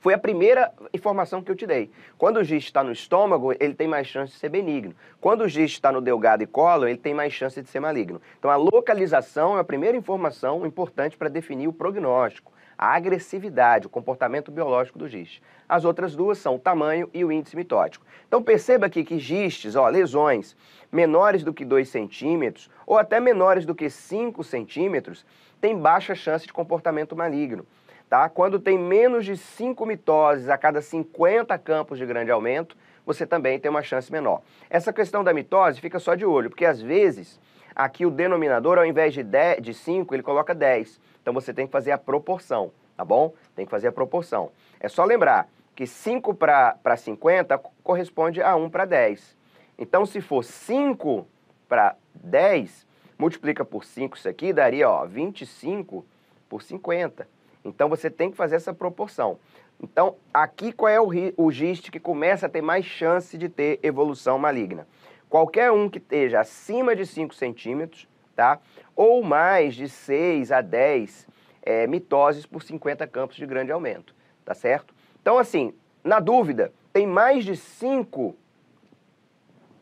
Foi a primeira informação que eu te dei. Quando o GIST está no estômago, ele tem mais chance de ser benigno. Quando o GIST está no delgado e colo, ele tem mais chance de ser maligno. Então, a localização é a primeira informação importante para definir o prognóstico a agressividade, o comportamento biológico do giste. As outras duas são o tamanho e o índice mitótico. Então perceba aqui que gistes, ó, lesões menores do que 2 centímetros ou até menores do que 5 centímetros têm baixa chance de comportamento maligno. Tá? Quando tem menos de 5 mitoses a cada 50 campos de grande aumento, você também tem uma chance menor. Essa questão da mitose fica só de olho, porque às vezes aqui o denominador, ao invés de, de 5, ele coloca 10. Então você tem que fazer a proporção, tá bom? Tem que fazer a proporção. É só lembrar que 5 para 50 corresponde a 1 para 10. Então, se for 5 para 10, multiplica por 5 isso aqui, daria ó, 25 por 50. Então, você tem que fazer essa proporção. Então, aqui qual é o, o GIST que começa a ter mais chance de ter evolução maligna? Qualquer um que esteja acima de 5 centímetros, tá? ou mais de 6 a 10 é, mitoses por 50 campos de grande aumento, tá certo? Então, assim, na dúvida, tem mais de 5,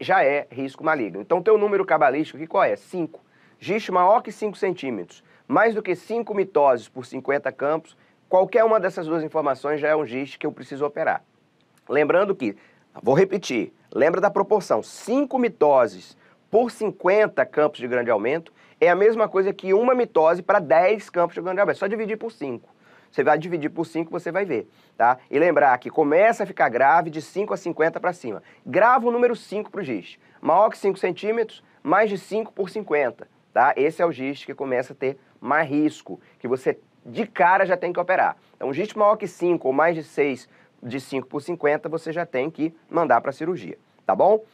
já é risco maligno. Então, teu número cabalístico aqui qual é? 5. Giste maior que 5 centímetros, mais do que 5 mitoses por 50 campos, qualquer uma dessas duas informações já é um giste que eu preciso operar. Lembrando que, vou repetir, lembra da proporção, 5 mitoses por 50 campos de grande aumento é a mesma coisa que uma mitose para 10 campos de organogabelina. Só dividir por 5. Você vai dividir por 5, você vai ver, tá? E lembrar que começa a ficar grave de 5 a 50 para cima. Grava o número 5 para o GIST. Maior que 5 centímetros, mais de 5 por 50, tá? Esse é o GIST que começa a ter mais risco, que você de cara já tem que operar. Então, GIST maior que 5 ou mais de 6, de 5 por 50, você já tem que mandar para cirurgia, tá bom?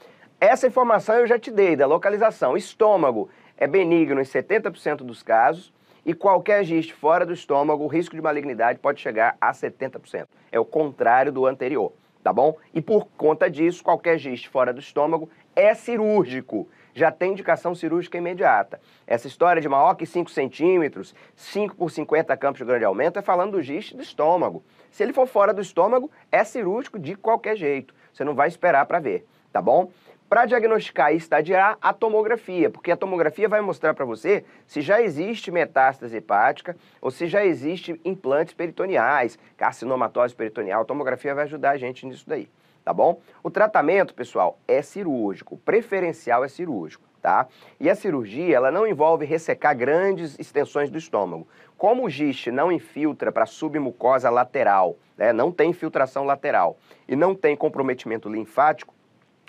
Essa informação eu já te dei da localização. Estômago é benigno em 70% dos casos e qualquer giste fora do estômago, o risco de malignidade pode chegar a 70%. É o contrário do anterior, tá bom? E por conta disso, qualquer giste fora do estômago é cirúrgico. Já tem indicação cirúrgica imediata. Essa história de maior que 5 centímetros, 5 por 50 campos de grande aumento, é falando do giste do estômago. Se ele for fora do estômago, é cirúrgico de qualquer jeito. Você não vai esperar para ver, tá bom? para diagnosticar e estadiar a tomografia, porque a tomografia vai mostrar para você se já existe metástase hepática ou se já existe implantes peritoneais, carcinomatose peritoneal. A tomografia vai ajudar a gente nisso daí, tá bom? O tratamento, pessoal, é cirúrgico, o preferencial é cirúrgico. Tá? E a cirurgia, ela não envolve ressecar grandes extensões do estômago. Como o giste não infiltra para a submucosa lateral, né? não tem infiltração lateral e não tem comprometimento linfático,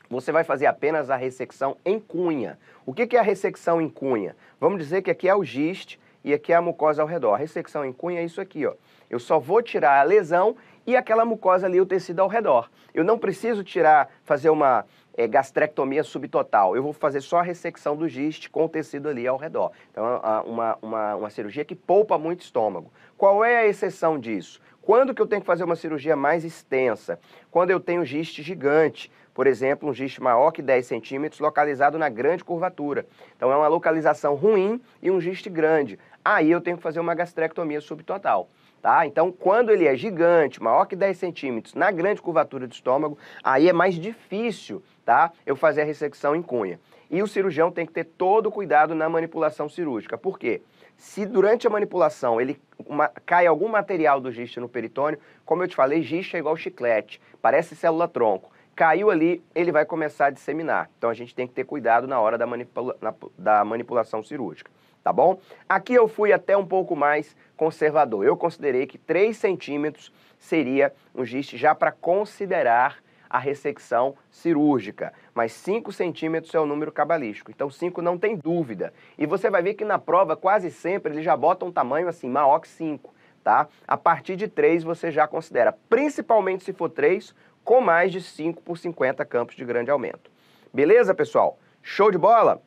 você vai fazer apenas a ressecção em cunha. O que é a ressecção em cunha? Vamos dizer que aqui é o giste e aqui é a mucosa ao redor. A ressecção em cunha é isso aqui, ó. Eu só vou tirar a lesão e aquela mucosa ali, o tecido ao redor. Eu não preciso tirar, fazer uma é, gastrectomia subtotal. Eu vou fazer só a ressecção do giste com o tecido ali ao redor. Então, é uma, uma, uma cirurgia que poupa muito estômago. Qual é a exceção disso? Quando que eu tenho que fazer uma cirurgia mais extensa? Quando eu tenho giste gigante, por exemplo, um giste maior que 10 centímetros localizado na grande curvatura. Então é uma localização ruim e um giste grande. Aí eu tenho que fazer uma gastrectomia subtotal. Tá? Então, quando ele é gigante, maior que 10 centímetros, na grande curvatura do estômago, aí é mais difícil tá? eu fazer a ressecção em cunha. E o cirurgião tem que ter todo o cuidado na manipulação cirúrgica. Por quê? Se durante a manipulação ele uma, cai algum material do giste no peritônio, como eu te falei, giste é igual chiclete, parece célula tronco. Caiu ali, ele vai começar a disseminar. Então a gente tem que ter cuidado na hora da, manipula, na, da manipulação cirúrgica, tá bom? Aqui eu fui até um pouco mais conservador. Eu considerei que 3 centímetros seria um giste já para considerar a ressecção cirúrgica mas 5 centímetros é o número cabalístico. Então 5 não tem dúvida. E você vai ver que na prova quase sempre eles já botam um tamanho assim, maior que 5, tá? A partir de 3 você já considera, principalmente se for 3, com mais de 5 por 50 campos de grande aumento. Beleza, pessoal? Show de bola?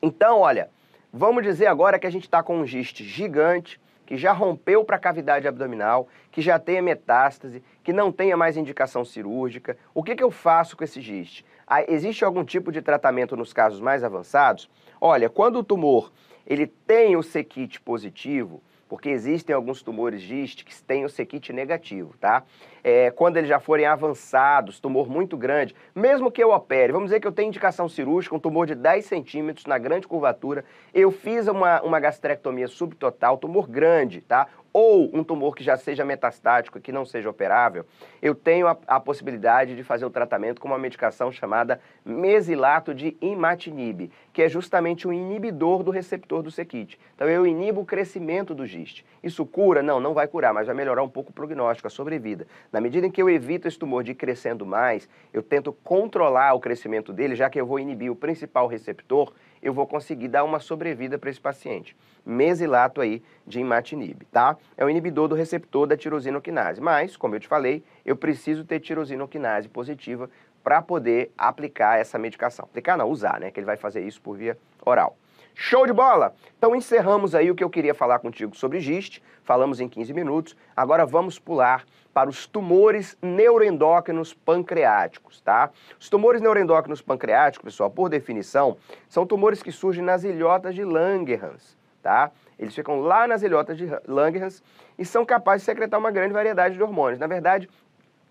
Então, olha, vamos dizer agora que a gente está com um giste gigante, que já rompeu para a cavidade abdominal, que já tenha metástase, que não tenha mais indicação cirúrgica. O que, que eu faço com esse giste? existe algum tipo de tratamento nos casos mais avançados? Olha, quando o tumor ele tem o CKIT positivo, porque existem alguns tumores dísticos que têm o CKIT negativo, tá? É, quando eles já forem avançados, tumor muito grande, mesmo que eu opere, vamos dizer que eu tenho indicação cirúrgica, um tumor de 10 centímetros na grande curvatura, eu fiz uma, uma gastrectomia subtotal, tumor grande, tá? ou um tumor que já seja metastático e que não seja operável, eu tenho a, a possibilidade de fazer o tratamento com uma medicação chamada mesilato de imatinib, que é justamente um inibidor do receptor do sequite. Então eu inibo o crescimento do giste. Isso cura? Não, não vai curar, mas vai melhorar um pouco o prognóstico, a sobrevida. Na medida em que eu evito esse tumor de ir crescendo mais, eu tento controlar o crescimento dele, já que eu vou inibir o principal receptor, eu vou conseguir dar uma sobrevida para esse paciente. Mesilato aí de imatinib, tá? É um inibidor do receptor da tirosinoquinase, mas, como eu te falei, eu preciso ter tirosinoquinase positiva para poder aplicar essa medicação. Aplicar não, usar, né? Que ele vai fazer isso por via oral. Show de bola! Então encerramos aí o que eu queria falar contigo sobre GIST, falamos em 15 minutos. Agora vamos pular para os tumores neuroendócrinos pancreáticos, tá? Os tumores neuroendócrinos pancreáticos, pessoal, por definição, são tumores que surgem nas ilhotas de Langerhans, tá? Eles ficam lá nas ilhotas de Langerhans e são capazes de secretar uma grande variedade de hormônios. Na verdade,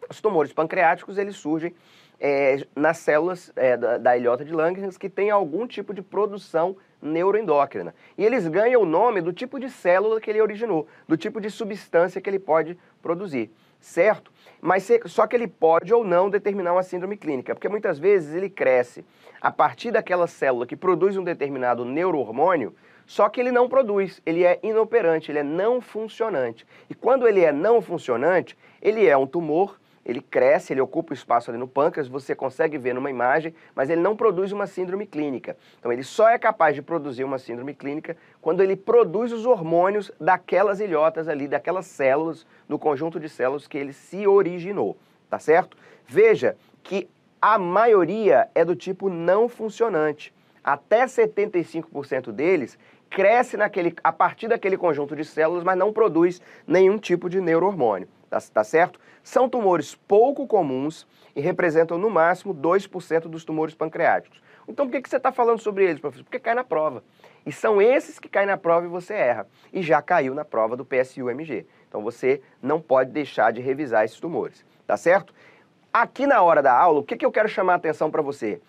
os tumores pancreáticos, eles surgem é, nas células é, da, da ilhota de Langerhans que tem algum tipo de produção neuroendócrina. E eles ganham o nome do tipo de célula que ele originou, do tipo de substância que ele pode produzir, certo? Mas só que ele pode ou não determinar uma síndrome clínica, porque muitas vezes ele cresce a partir daquela célula que produz um determinado neurohormônio, só que ele não produz, ele é inoperante, ele é não funcionante. E quando ele é não funcionante, ele é um tumor ele cresce, ele ocupa o espaço ali no pâncreas, você consegue ver numa imagem, mas ele não produz uma síndrome clínica. Então, ele só é capaz de produzir uma síndrome clínica quando ele produz os hormônios daquelas ilhotas ali, daquelas células, do conjunto de células que ele se originou, tá certo? Veja que a maioria é do tipo não funcionante. Até 75% deles cresce naquele, a partir daquele conjunto de células, mas não produz nenhum tipo de neurohormônio tá, tá certo? São tumores pouco comuns e representam no máximo 2% dos tumores pancreáticos. Então por que, que você está falando sobre eles, professor? Porque cai na prova. E são esses que caem na prova e você erra. E já caiu na prova do PSU-MG. Então você não pode deixar de revisar esses tumores, tá certo? Aqui na hora da aula, o que, que eu quero chamar a atenção para você?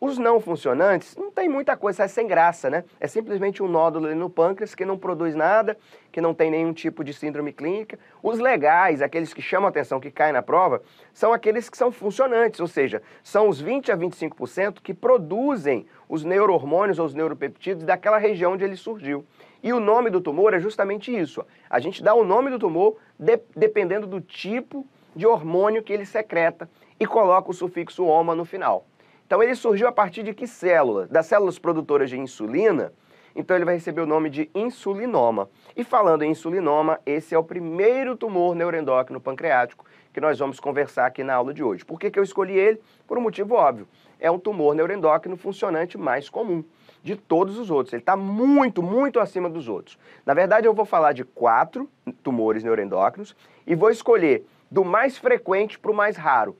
Os não funcionantes não tem muita coisa, é sem graça, né? É simplesmente um nódulo no pâncreas que não produz nada, que não tem nenhum tipo de síndrome clínica. Os legais, aqueles que chamam a atenção, que caem na prova, são aqueles que são funcionantes, ou seja, são os 20 a 25% que produzem os neurohormônios ou os neuropeptídeos daquela região onde ele surgiu. E o nome do tumor é justamente isso. A gente dá o nome do tumor de, dependendo do tipo de hormônio que ele secreta e coloca o sufixo oma no final. Então ele surgiu a partir de que célula? Das células produtoras de insulina, então ele vai receber o nome de insulinoma. E falando em insulinoma, esse é o primeiro tumor neuroendócrino pancreático que nós vamos conversar aqui na aula de hoje. Por que, que eu escolhi ele? Por um motivo óbvio. É um tumor neuroendócrino funcionante mais comum de todos os outros. Ele está muito, muito acima dos outros. Na verdade, eu vou falar de quatro tumores neuroendócrinos e vou escolher do mais frequente para o mais raro.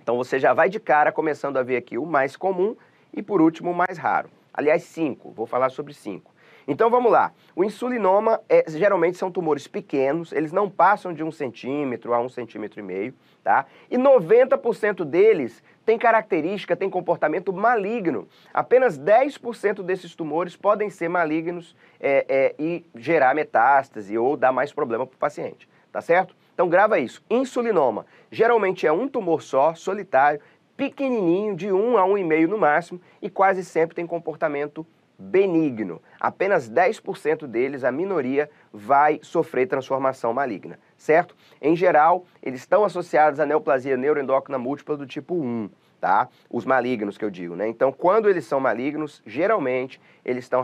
Então você já vai de cara começando a ver aqui o mais comum e por último o mais raro. Aliás, cinco, vou falar sobre cinco. Então vamos lá. O insulinoma é, geralmente são tumores pequenos, eles não passam de um centímetro a um centímetro e meio, tá? E 90% deles tem característica, tem comportamento maligno. Apenas 10% desses tumores podem ser malignos é, é, e gerar metástase ou dar mais problema para o paciente, tá certo? Então grava isso. Insulinoma. Geralmente é um tumor só, solitário, pequenininho, de 1 a 1,5 no máximo, e quase sempre tem comportamento benigno. Apenas 10% deles, a minoria, vai sofrer transformação maligna, certo? Em geral, eles estão associados à neoplasia neuroendócrina múltipla do tipo 1, tá? Os malignos que eu digo, né? Então, quando eles são malignos, geralmente eles estão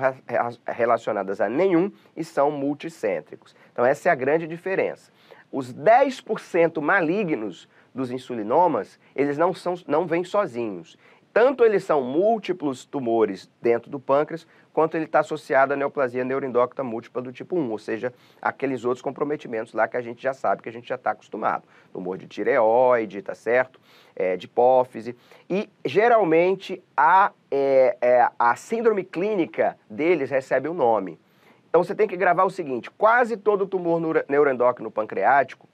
relacionados a nenhum e são multicêntricos. Então, essa é a grande diferença. Os 10% malignos dos insulinomas, eles não, são, não vêm sozinhos. Tanto eles são múltiplos tumores dentro do pâncreas, quanto ele está associado à neoplasia neuroendócrina múltipla do tipo 1, ou seja, aqueles outros comprometimentos lá que a gente já sabe, que a gente já está acostumado. Tumor de tireoide, tá certo? É, de hipófise. E, geralmente, a, é, é, a síndrome clínica deles recebe o um nome. Então você tem que gravar o seguinte: quase todo tumor neuroendócrino pancreático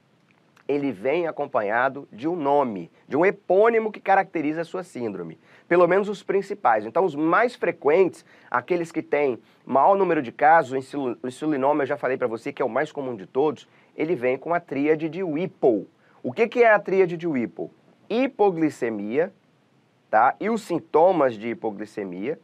ele vem acompanhado de um nome, de um epônimo que caracteriza a sua síndrome. Pelo menos os principais. Então, os mais frequentes, aqueles que têm maior número de casos, o insulinoma, eu já falei para você que é o mais comum de todos, ele vem com a tríade de Whipple. O que, que é a tríade de Whipple? Hipoglicemia, tá? E os sintomas de hipoglicemia,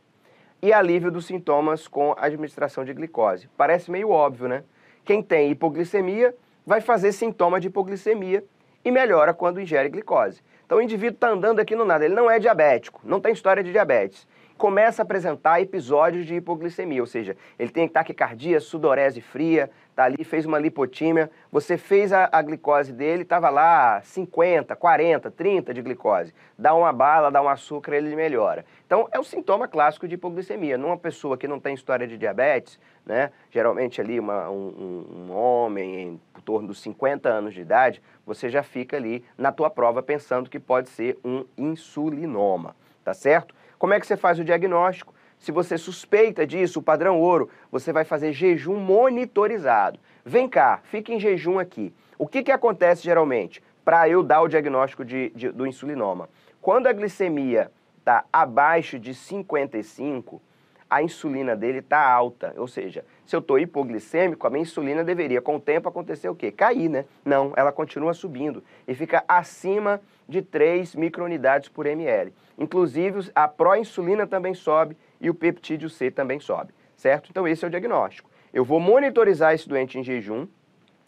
e alívio dos sintomas com administração de glicose. Parece meio óbvio, né? Quem tem hipoglicemia vai fazer sintoma de hipoglicemia e melhora quando ingere glicose. Então o indivíduo está andando aqui no nada, ele não é diabético, não tem história de diabetes. Começa a apresentar episódios de hipoglicemia, ou seja, ele tem taquicardia, sudorese fria, tá ali, fez uma lipotímia, você fez a, a glicose dele, estava lá 50, 40, 30 de glicose. Dá uma bala, dá um açúcar, ele melhora. Então, é um sintoma clássico de hipoglicemia. Numa pessoa que não tem história de diabetes, né, geralmente ali uma, um, um, homem em torno dos 50 anos de idade, você já fica ali na tua prova pensando que pode ser um insulinoma, tá certo? Como é que você faz o diagnóstico? Se você suspeita disso, o padrão ouro, você vai fazer jejum monitorizado. Vem cá, fica em jejum aqui. O que, que acontece geralmente para eu dar o diagnóstico de, de, do insulinoma? Quando a glicemia está abaixo de 55, a insulina dele está alta. Ou seja, se eu estou hipoglicêmico, a minha insulina deveria, com o tempo, acontecer o quê? Cair, né? Não, ela continua subindo e fica acima de 3 microunidades por ml. Inclusive, a pró-insulina também sobe e o peptídeo C também sobe, certo? Então esse é o diagnóstico. Eu vou monitorizar esse doente em jejum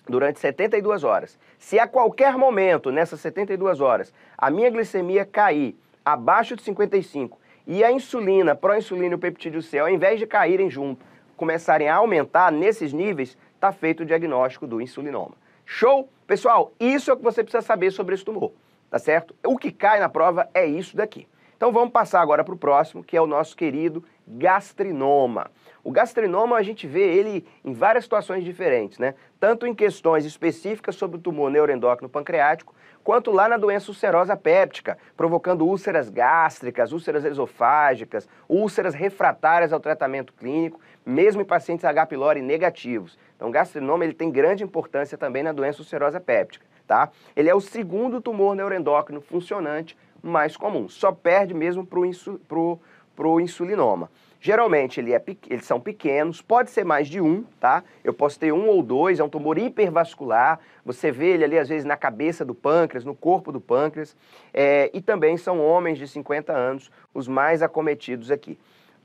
durante 72 horas. Se a qualquer momento nessas 72 horas a minha glicemia cair abaixo de 55 e a insulina, pró-insulina e o peptídeo C, ao invés de caírem junto, começarem a aumentar nesses níveis, está feito o diagnóstico do insulinoma. Show? Pessoal, isso é o que você precisa saber sobre esse tumor, tá certo? O que cai na prova é isso daqui. Então vamos passar agora para o próximo, que é o nosso querido gastrinoma. O gastrinoma a gente vê ele em várias situações diferentes, né? Tanto em questões específicas sobre o tumor neuroendócrino pancreático, quanto lá na doença ulcerosa péptica, provocando úlceras gástricas, úlceras esofágicas, úlceras refratárias ao tratamento clínico, mesmo em pacientes H. pylori negativos. Então, o gastrinoma ele tem grande importância também na doença ulcerosa péptica, tá? Ele é o segundo tumor neuroendócrino funcionante mais comum. Só perde mesmo para o pro, pro insulinoma. Geralmente ele é, eles são pequenos, pode ser mais de um, tá? Eu posso ter um ou dois, é um tumor hipervascular, você vê ele ali às vezes na cabeça do pâncreas, no corpo do pâncreas, é, e também são homens de 50 anos os mais acometidos aqui.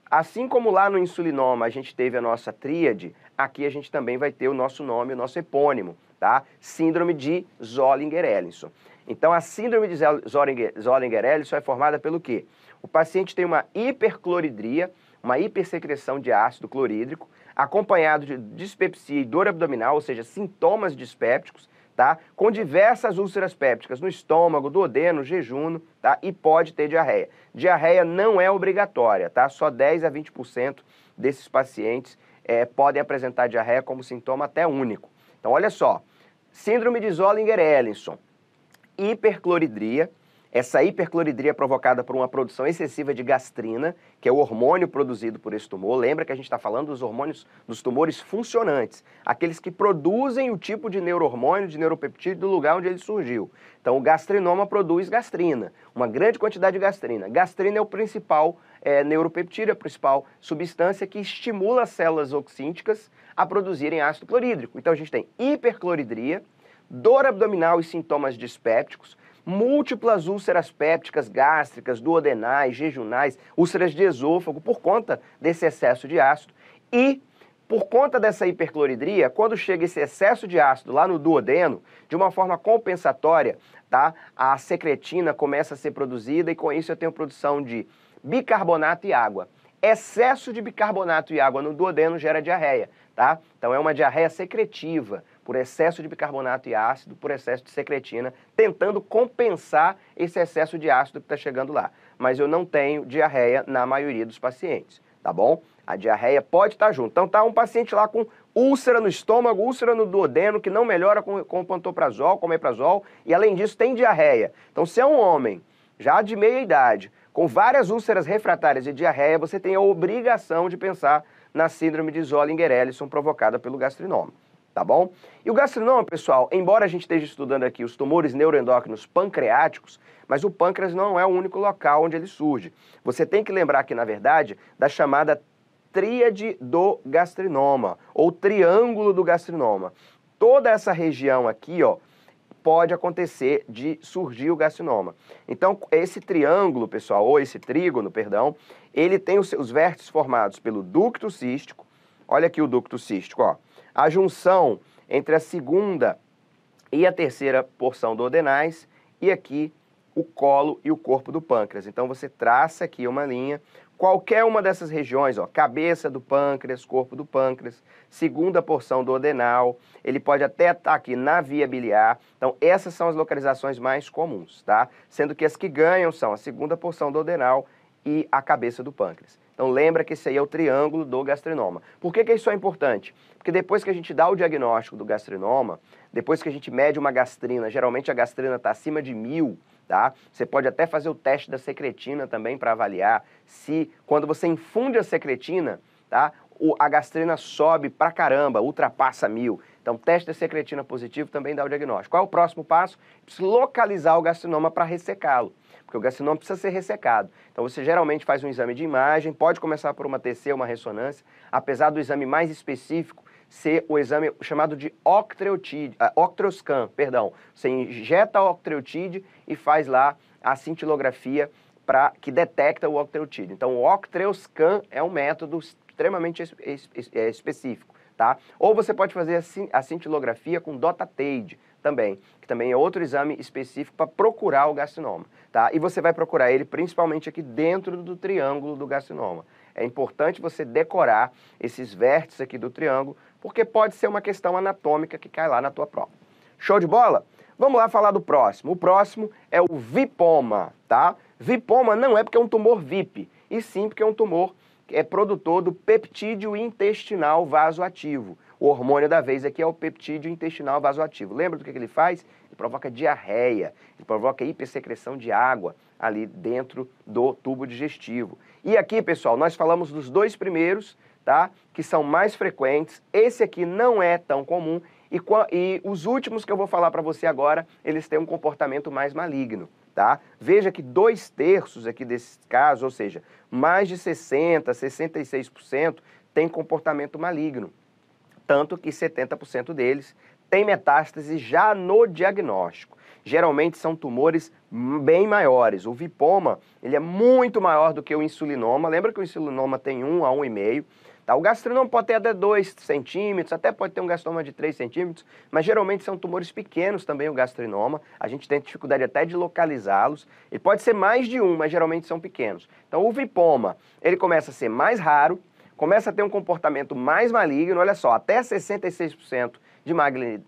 Assim como lá no insulinoma a gente teve a nossa tríade, aqui a gente também vai ter o nosso nome, o nosso epônimo, tá? Síndrome de Zollinger-Ellison. Então, a síndrome de Zollinger-Ellis só é formada pelo quê? O paciente tem uma hipercloridria, uma hipersecreção de ácido clorídrico, acompanhado de dispepsia e dor abdominal, ou seja, sintomas dispépticos, tá? com diversas úlceras pépticas no estômago, duodeno, jejuno, tá? e pode ter diarreia. Diarreia não é obrigatória, tá? só 10 a 20% desses pacientes é, podem apresentar diarreia como sintoma até único. Então, olha só, síndrome de Zollinger-Ellison, hipercloridria. Essa hipercloridria é provocada por uma produção excessiva de gastrina, que é o hormônio produzido por esse tumor. Lembra que a gente está falando dos hormônios dos tumores funcionantes, aqueles que produzem o tipo de neurohormônio, de neuropeptídeo do lugar onde ele surgiu. Então, o gastrinoma produz gastrina, uma grande quantidade de gastrina. Gastrina é o principal é, neuropeptídeo, a principal substância que estimula as células oxínticas a produzirem ácido clorídrico. Então, a gente tem hipercloridria dor abdominal e sintomas dispépticos, múltiplas úlceras pépticas gástricas, duodenais, jejunais, úlceras de esôfago por conta desse excesso de ácido e por conta dessa hipercloridria, quando chega esse excesso de ácido lá no duodeno, de uma forma compensatória, tá? A secretina começa a ser produzida e com isso eu tenho produção de bicarbonato e água. Excesso de bicarbonato e água no duodeno gera diarreia, tá? Então é uma diarreia secretiva por excesso de bicarbonato e ácido, por excesso de secretina, tentando compensar esse excesso de ácido que está chegando lá. Mas eu não tenho diarreia na maioria dos pacientes, tá bom? A diarreia pode estar tá junto. Então tá um paciente lá com úlcera no estômago, úlcera no duodeno, que não melhora com, com pantoprazol, com omeprazol, e além disso tem diarreia. Então se é um homem já de meia idade, com várias úlceras refratárias e diarreia, você tem a obrigação de pensar na síndrome de Zollinger-Ellison provocada pelo gastrinoma tá bom? E o gastrinoma, pessoal, embora a gente esteja estudando aqui os tumores neuroendócrinos pancreáticos, mas o pâncreas não é o único local onde ele surge. Você tem que lembrar que, na verdade, da chamada tríade do gastrinoma, ou triângulo do gastrinoma. Toda essa região aqui, ó, pode acontecer de surgir o gastrinoma. Então, esse triângulo, pessoal, ou esse trígono, perdão, ele tem os seus vértices formados pelo ducto cístico. Olha aqui o ducto cístico, ó a junção entre a segunda e a terceira porção do e aqui o colo e o corpo do pâncreas. Então você traça aqui uma linha, qualquer uma dessas regiões, ó, cabeça do pâncreas, corpo do pâncreas, segunda porção do ele pode até estar tá aqui na via biliar. Então essas são as localizações mais comuns, tá? Sendo que as que ganham são a segunda porção do e a cabeça do pâncreas. Então lembra que esse aí é o triângulo do gastrinoma. Por que, que isso é importante? Porque depois que a gente dá o diagnóstico do gastrinoma, depois que a gente mede uma gastrina, geralmente a gastrina está acima de mil, tá? Você pode até fazer o teste da secretina também para avaliar se quando você infunde a secretina, tá? a gastrina sobe pra caramba, ultrapassa mil. Então, teste de secretina positivo também dá o diagnóstico. Qual é o próximo passo? localizar o gastrinoma para ressecá-lo porque o carcinoma precisa ser ressecado. Então você geralmente faz um exame de imagem, pode começar por uma TC, uma ressonância, apesar do exame mais específico ser o exame chamado de octreotide, uh, ah, octreoscan, perdão. Você injeta octreotide e faz lá a cintilografia para que detecta o octreotide. Então o octreoscan é um método extremamente es es es é, específico. Tá? Ou você pode fazer a, a cintilografia com dotatade, também, que também é outro exame específico para procurar o carcinoma, tá? E você vai procurar ele principalmente aqui dentro do triângulo do carcinoma. É importante você decorar esses vértices aqui do triângulo, porque pode ser uma questão anatômica que cai lá na tua prova. Show de bola? Vamos lá falar do próximo. O próximo é o vipoma, tá? Vipoma não é porque é um tumor VIP, e sim porque é um tumor que é produtor do peptídeo intestinal vasoativo. O hormônio da vez aqui é o peptídeo intestinal vasoativo. Lembra do que, ele faz? Ele provoca diarreia, ele provoca hipersecreção de água ali dentro do tubo digestivo. E aqui, pessoal, nós falamos dos dois primeiros, tá? Que são mais frequentes. Esse aqui não é tão comum. E, e os últimos que eu vou falar para você agora, eles têm um comportamento mais maligno. Tá? Veja que dois terços aqui desses casos, ou seja, mais de 60%, 66%, tem comportamento maligno tanto que 70% deles têm metástase já no diagnóstico. Geralmente são tumores bem maiores. O vipoma, ele é muito maior do que o insulinoma. Lembra que o insulinoma tem 1 a 1,5. Tá? O gastrinoma pode ter até 2 centímetros, até pode ter um gastrinoma de 3 centímetros, mas geralmente são tumores pequenos também o gastrinoma. A gente tem dificuldade até de localizá-los. E pode ser mais de um, mas geralmente são pequenos. Então o vipoma, ele começa a ser mais raro, começa a ter um comportamento mais maligno, olha só, até 66% de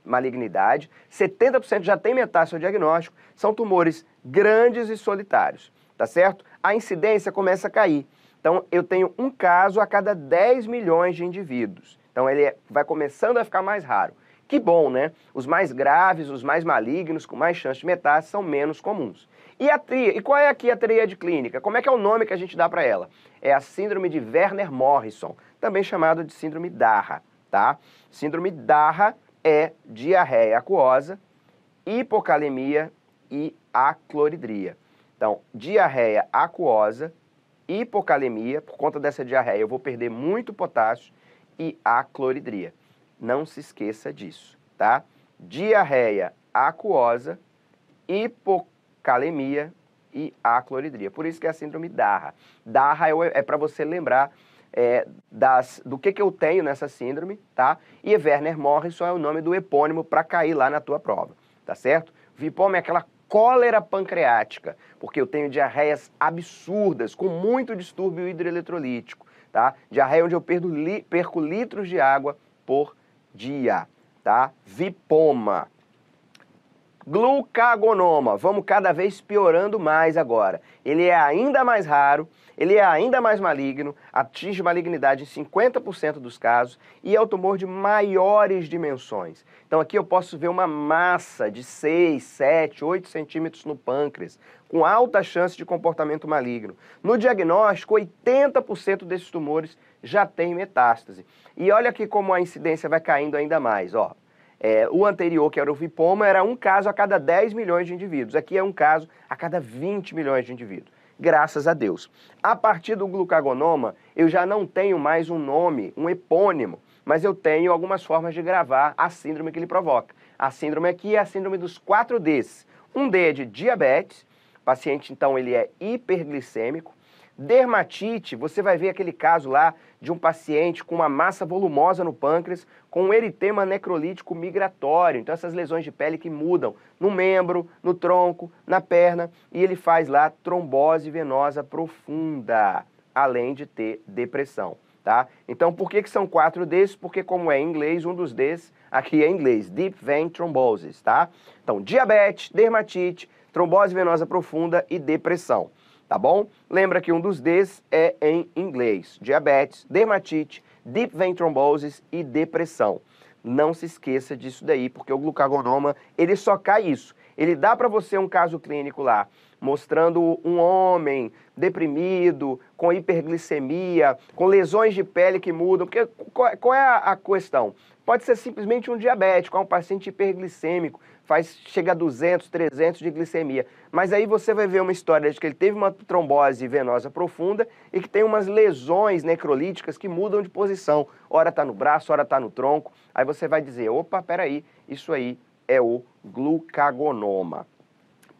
malignidade, 70% já tem metástase ao diagnóstico, são tumores grandes e solitários, tá certo? A incidência começa a cair. Então, eu tenho um caso a cada 10 milhões de indivíduos. Então, ele é, vai começando a ficar mais raro. Que bom, né? Os mais graves, os mais malignos, com mais chance de metástase, são menos comuns. E a tria, e qual é aqui a triade clínica? Como é que é o nome que a gente dá para ela? É a síndrome de Werner Morrison, também chamada de síndrome DARRA, tá? Síndrome DARRA é diarreia aquosa, hipocalemia e acloridria. Então, diarreia aquosa, hipocalemia, por conta dessa diarreia eu vou perder muito potássio e acloridria. Não se esqueça disso, tá? Diarreia aquosa, hipocalemia calemia e a cloridria. Por isso que é a síndrome DARRA. DARRA é, é para você lembrar é, das, do que, que eu tenho nessa síndrome, tá? E Werner Morrison é o nome do epônimo para cair lá na tua prova, tá certo? Vipome é aquela cólera pancreática, porque eu tenho diarreias absurdas, com muito distúrbio hidroeletrolítico, tá? Diarreia onde eu perdo li, perco litros de água por dia, tá? Vipoma glucagonoma. Vamos cada vez piorando mais agora. Ele é ainda mais raro, ele é ainda mais maligno, atinge malignidade em 50% dos casos e é o tumor de maiores dimensões. Então aqui eu posso ver uma massa de 6, 7, 8 centímetros no pâncreas, com alta chance de comportamento maligno. No diagnóstico, 80% desses tumores já têm metástase. E olha aqui como a incidência vai caindo ainda mais, ó. É, o anterior, que era o Vipoma, era um caso a cada 10 milhões de indivíduos. Aqui é um caso a cada 20 milhões de indivíduos. Graças a Deus. A partir do glucagonoma, eu já não tenho mais um nome, um epônimo, mas eu tenho algumas formas de gravar a síndrome que ele provoca. A síndrome aqui é a síndrome dos 4Ds. Um D é de diabetes, o paciente então ele é hiperglicêmico, Dermatite, você vai ver aquele caso lá de um paciente com uma massa volumosa no pâncreas, com um eritema necrolítico migratório. Então, essas lesões de pele que mudam no membro, no tronco, na perna, e ele faz lá trombose venosa profunda, além de ter depressão. Tá? Então, por que, que são quatro desses? Porque, como é em inglês, um dos desses aqui é em inglês, Deep Vein Thrombosis, tá? Então, diabetes, dermatite, trombose venosa profunda e depressão tá bom? Lembra que um dos Ds é em inglês: diabetes, dermatite, deep vein thrombosis e depressão. Não se esqueça disso daí, porque o glucagonoma, ele só cai isso. Ele dá para você um caso clínico lá, mostrando um homem deprimido, com hiperglicemia, com lesões de pele que mudam. Porque qual é a questão? Pode ser simplesmente um diabético, é um paciente hiperglicêmico, faz chega a 200, 300 de glicemia. Mas aí você vai ver uma história de que ele teve uma trombose venosa profunda e que tem umas lesões necrolíticas que mudam de posição. Ora está no braço, ora está no tronco. Aí você vai dizer, opa, peraí, isso aí é o glucagonoma.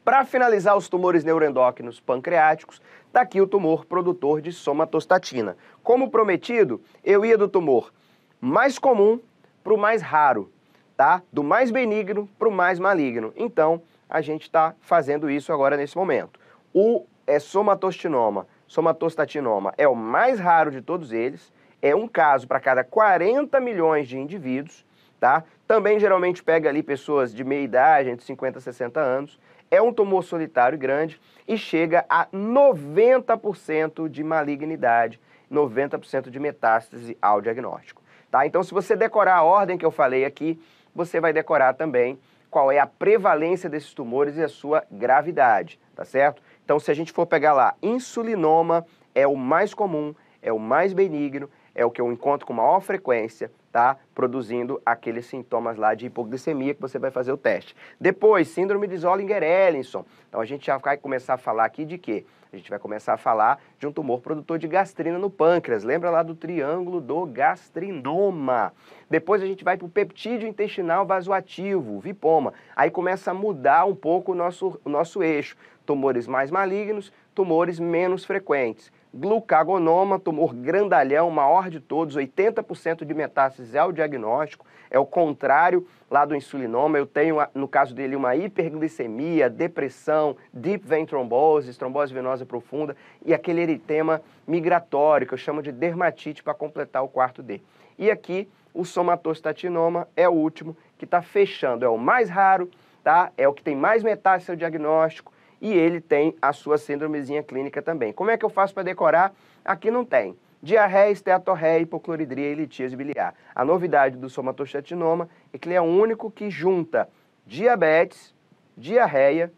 Para finalizar os tumores neuroendócrinos pancreáticos, está aqui o tumor produtor de somatostatina. Como prometido, eu ia do tumor mais comum para o mais raro tá? Do mais benigno para o mais maligno. Então, a gente está fazendo isso agora nesse momento. O é somatostatinoma, somatostatinoma é o mais raro de todos eles, é um caso para cada 40 milhões de indivíduos, tá? Também geralmente pega ali pessoas de meia idade, entre 50 e 60 anos. É um tumor solitário grande e chega a 90% de malignidade, 90% de metástase ao diagnóstico, tá? Então se você decorar a ordem que eu falei aqui, você vai decorar também qual é a prevalência desses tumores e a sua gravidade, tá certo? Então, se a gente for pegar lá, insulinoma é o mais comum, é o mais benigno, é o que eu encontro com maior frequência, está produzindo aqueles sintomas lá de hipoglicemia que você vai fazer o teste. Depois, síndrome de Zollinger-Ellison. Então a gente já vai começar a falar aqui de quê? A gente vai começar a falar de um tumor produtor de gastrina no pâncreas. Lembra lá do triângulo do gastrinoma. Depois a gente vai para o peptídeo intestinal vasoativo, VIPoma. Aí começa a mudar um pouco o nosso, o nosso eixo. Tumores mais malignos, tumores menos frequentes. Glucagonoma, tumor grandalhão, maior de todos, 80% de metástases é o diagnóstico, é o contrário lá do insulinoma. Eu tenho, no caso dele, uma hiperglicemia, depressão, deep vein trombose, trombose venosa profunda e aquele eritema migratório, que eu chamo de dermatite, para completar o quarto D. E aqui, o somatostatinoma é o último que está fechando, é o mais raro, tá? É o que tem mais metástase ao é diagnóstico, e ele tem a sua síndromezinha clínica também. Como é que eu faço para decorar? Aqui não tem. Diarreia, esteatorreia, hipocloridria e litíase biliar. A novidade do somatostatinoma é que ele é o único que junta diabetes, diarreia,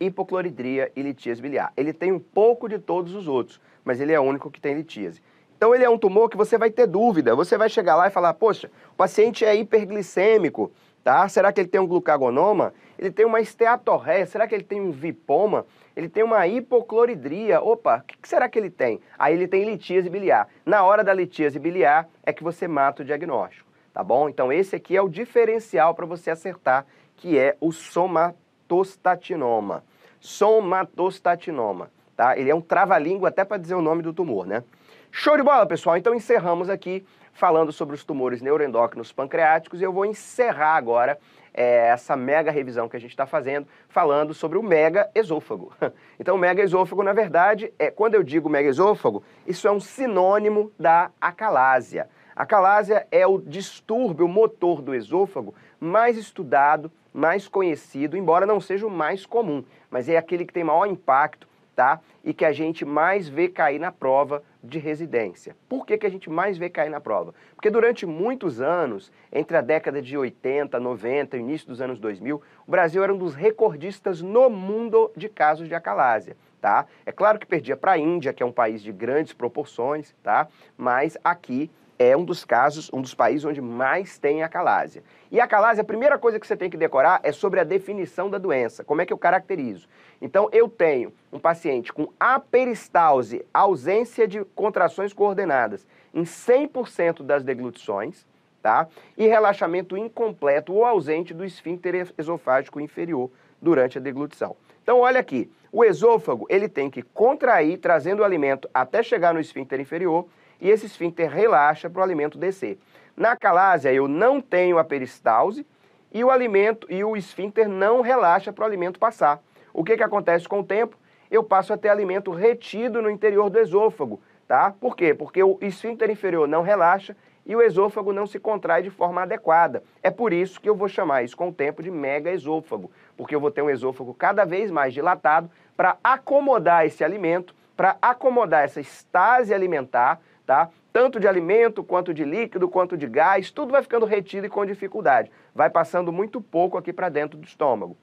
hipocloridria e litíase biliar. Ele tem um pouco de todos os outros, mas ele é o único que tem litíase. Então ele é um tumor que você vai ter dúvida, você vai chegar lá e falar, poxa, o paciente é hiperglicêmico, Tá? Será que ele tem um glucagonoma? Ele tem uma esteatorreia? Será que ele tem um vipoma? Ele tem uma hipocloridria? Opa, o que, que será que ele tem? Aí ele tem litíase biliar. Na hora da litíase biliar é que você mata o diagnóstico, tá bom? Então esse aqui é o diferencial para você acertar, que é o somatostatinoma. Somatostatinoma, tá? Ele é um trava-língua até para dizer o nome do tumor, né? Show de bola, pessoal. Então encerramos aqui falando sobre os tumores neuroendócrinos pancreáticos. E eu vou encerrar agora é, essa mega revisão que a gente está fazendo, falando sobre o mega esôfago. Então, o mega esôfago, na verdade, é quando eu digo mega esôfago, isso é um sinônimo da acalásia. A calásia é o distúrbio motor do esôfago mais estudado, mais conhecido, embora não seja o mais comum, mas é aquele que tem maior impacto tá? E que a gente mais vê cair na prova de residência. Por que, que a gente mais vê cair na prova? Porque durante muitos anos, entre a década de 80, 90, início dos anos 2000, o Brasil era um dos recordistas no mundo de casos de acalásia. Tá? É claro que perdia para a Índia, que é um país de grandes proporções, tá? mas aqui é um dos casos, um dos países onde mais tem a calásia. E a calásia, a primeira coisa que você tem que decorar é sobre a definição da doença, como é que eu caracterizo. Então, eu tenho um paciente com aperistalse, ausência de contrações coordenadas, em 100% das deglutições, tá? E relaxamento incompleto ou ausente do esfíncter esofágico inferior durante a deglutição. Então, olha aqui, o esôfago, ele tem que contrair, trazendo o alimento até chegar no esfíncter inferior, e esse esfíncter relaxa para o alimento descer. Na calásia, eu não tenho a peristalse e o alimento e o esfíncter não relaxa para o alimento passar. O que, que acontece com o tempo? Eu passo a ter alimento retido no interior do esôfago, tá? Por quê? Porque o esfíncter inferior não relaxa e o esôfago não se contrai de forma adequada. É por isso que eu vou chamar isso com o tempo de mega esôfago, porque eu vou ter um esôfago cada vez mais dilatado para acomodar esse alimento, para acomodar essa estase alimentar, tá? Tanto de alimento, quanto de líquido, quanto de gás, tudo vai ficando retido e com dificuldade. Vai passando muito pouco aqui para dentro do estômago.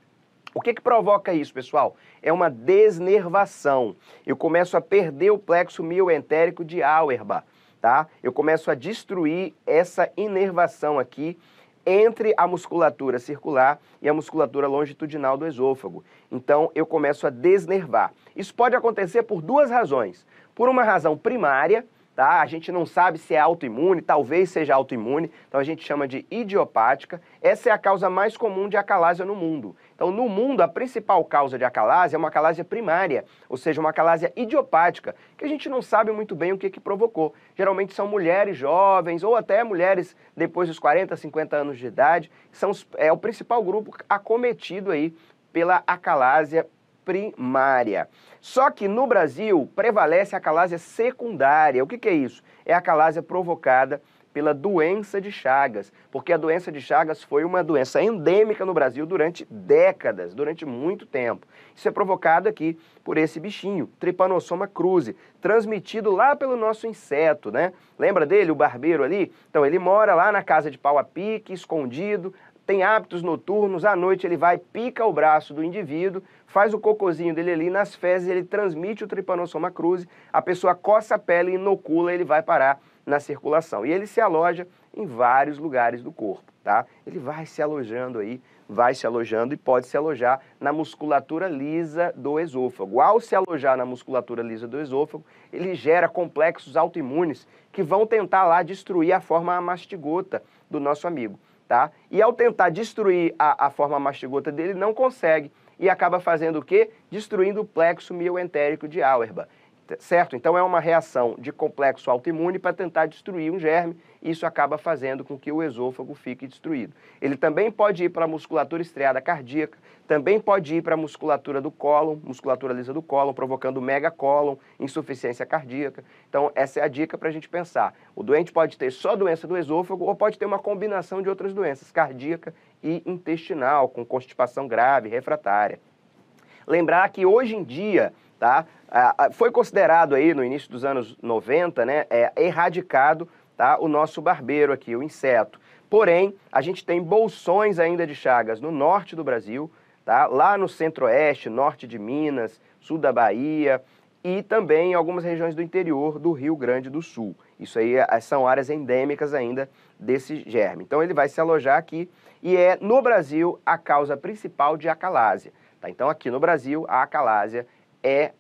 O que, que provoca isso, pessoal? É uma desnervação. Eu começo a perder o plexo mioentérico de Auerbach, tá? Eu começo a destruir essa inervação aqui entre a musculatura circular e a musculatura longitudinal do esôfago. Então eu começo a desnervar. Isso pode acontecer por duas razões. Por uma razão primária, tá? A gente não sabe se é autoimune, talvez seja autoimune, então a gente chama de idiopática. Essa é a causa mais comum de acalásia no mundo. Então, no mundo, a principal causa de acalásia é uma acalásia primária, ou seja, uma acalásia idiopática, que a gente não sabe muito bem o que, que provocou. Geralmente são mulheres jovens ou até mulheres depois dos 40, 50 anos de idade, são, é o principal grupo acometido aí pela acalásia primária. Só que no Brasil prevalece a calásia secundária. O que, que é isso? É a calásia provocada pela doença de Chagas, porque a doença de Chagas foi uma doença endêmica no Brasil durante décadas, durante muito tempo. Isso é provocado aqui por esse bichinho, Trypanosoma cruzi, transmitido lá pelo nosso inseto, né? Lembra dele, o barbeiro ali? Então ele mora lá na casa de pau a pique, escondido, tem hábitos noturnos, à noite ele vai, pica o braço do indivíduo, faz o cocozinho dele ali, nas fezes ele transmite o tripanossoma cruzi, a pessoa coça a pele, inocula, ele vai parar na circulação. E ele se aloja em vários lugares do corpo, tá? Ele vai se alojando aí, vai se alojando e pode se alojar na musculatura lisa do esôfago. Ao se alojar na musculatura lisa do esôfago, ele gera complexos autoimunes que vão tentar lá destruir a forma mastigota do nosso amigo. Tá? E ao tentar destruir a, a forma mastigota dele, não consegue e acaba fazendo o quê? Destruindo o plexo mioentérico de Auerbach certo? Então é uma reação de complexo autoimune para tentar destruir um germe, e isso acaba fazendo com que o esôfago fique destruído. Ele também pode ir para a musculatura estriada cardíaca, também pode ir para a musculatura do cólon, musculatura lisa do cólon, provocando megacólon, insuficiência cardíaca. Então essa é a dica para a gente pensar. O doente pode ter só doença do esôfago ou pode ter uma combinação de outras doenças, cardíaca e intestinal, com constipação grave, refratária. Lembrar que hoje em dia, tá? Foi considerado aí no início dos anos 90, né? É, erradicado tá? o nosso barbeiro aqui, o inseto. Porém, a gente tem bolsões ainda de chagas no norte do Brasil, tá? lá no centro-oeste, norte de Minas, sul da Bahia e também em algumas regiões do interior do Rio Grande do Sul. Isso aí é, são áreas endêmicas ainda desse germe. Então ele vai se alojar aqui e é no Brasil a causa principal de acalásia. Tá? Então, aqui no Brasil, a acalásia é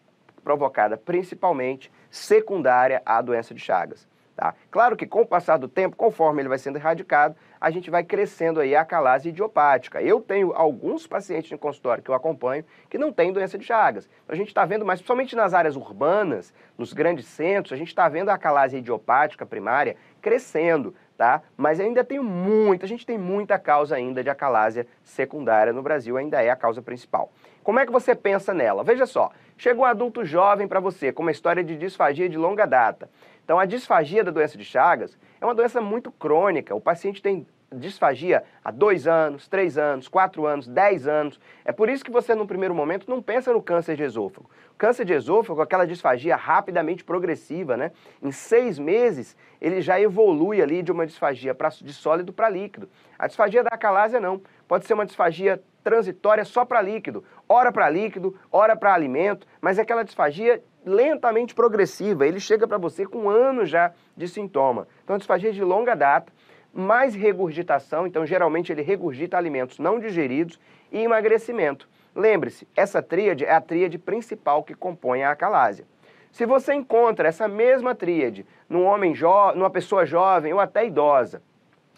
provocada principalmente secundária à doença de Chagas. Tá? Claro que com o passar do tempo, conforme ele vai sendo erradicado, a gente vai crescendo aí a calase idiopática. Eu tenho alguns pacientes em consultório que eu acompanho que não têm doença de Chagas. Então, a gente está vendo, mas principalmente nas áreas urbanas, nos grandes centros, a gente está vendo a calase idiopática primária crescendo tá? Mas ainda tem muito, a gente tem muita causa ainda de acalásia secundária no Brasil, ainda é a causa principal. Como é que você pensa nela? Veja só, chega um adulto jovem para você com uma história de disfagia de longa data. Então, a disfagia da doença de Chagas é uma doença muito crônica. O paciente tem disfagia há dois anos, três anos, quatro anos, dez anos. É por isso que você, no primeiro momento, não pensa no câncer de esôfago. O câncer de esôfago, é aquela disfagia rapidamente progressiva, né? Em seis meses, ele já evolui ali de uma disfagia pra, de sólido para líquido. A disfagia da acalásia, não. Pode ser uma disfagia transitória só para líquido, hora para líquido, hora para alimento, mas é aquela disfagia lentamente progressiva, ele chega para você com anos já de sintoma. Então, é disfagia de longa data, mais regurgitação, então geralmente ele regurgita alimentos não digeridos e emagrecimento. Lembre-se, essa tríade é a tríade principal que compõe a acalásia. Se você encontra essa mesma tríade num homem numa pessoa jovem ou até idosa,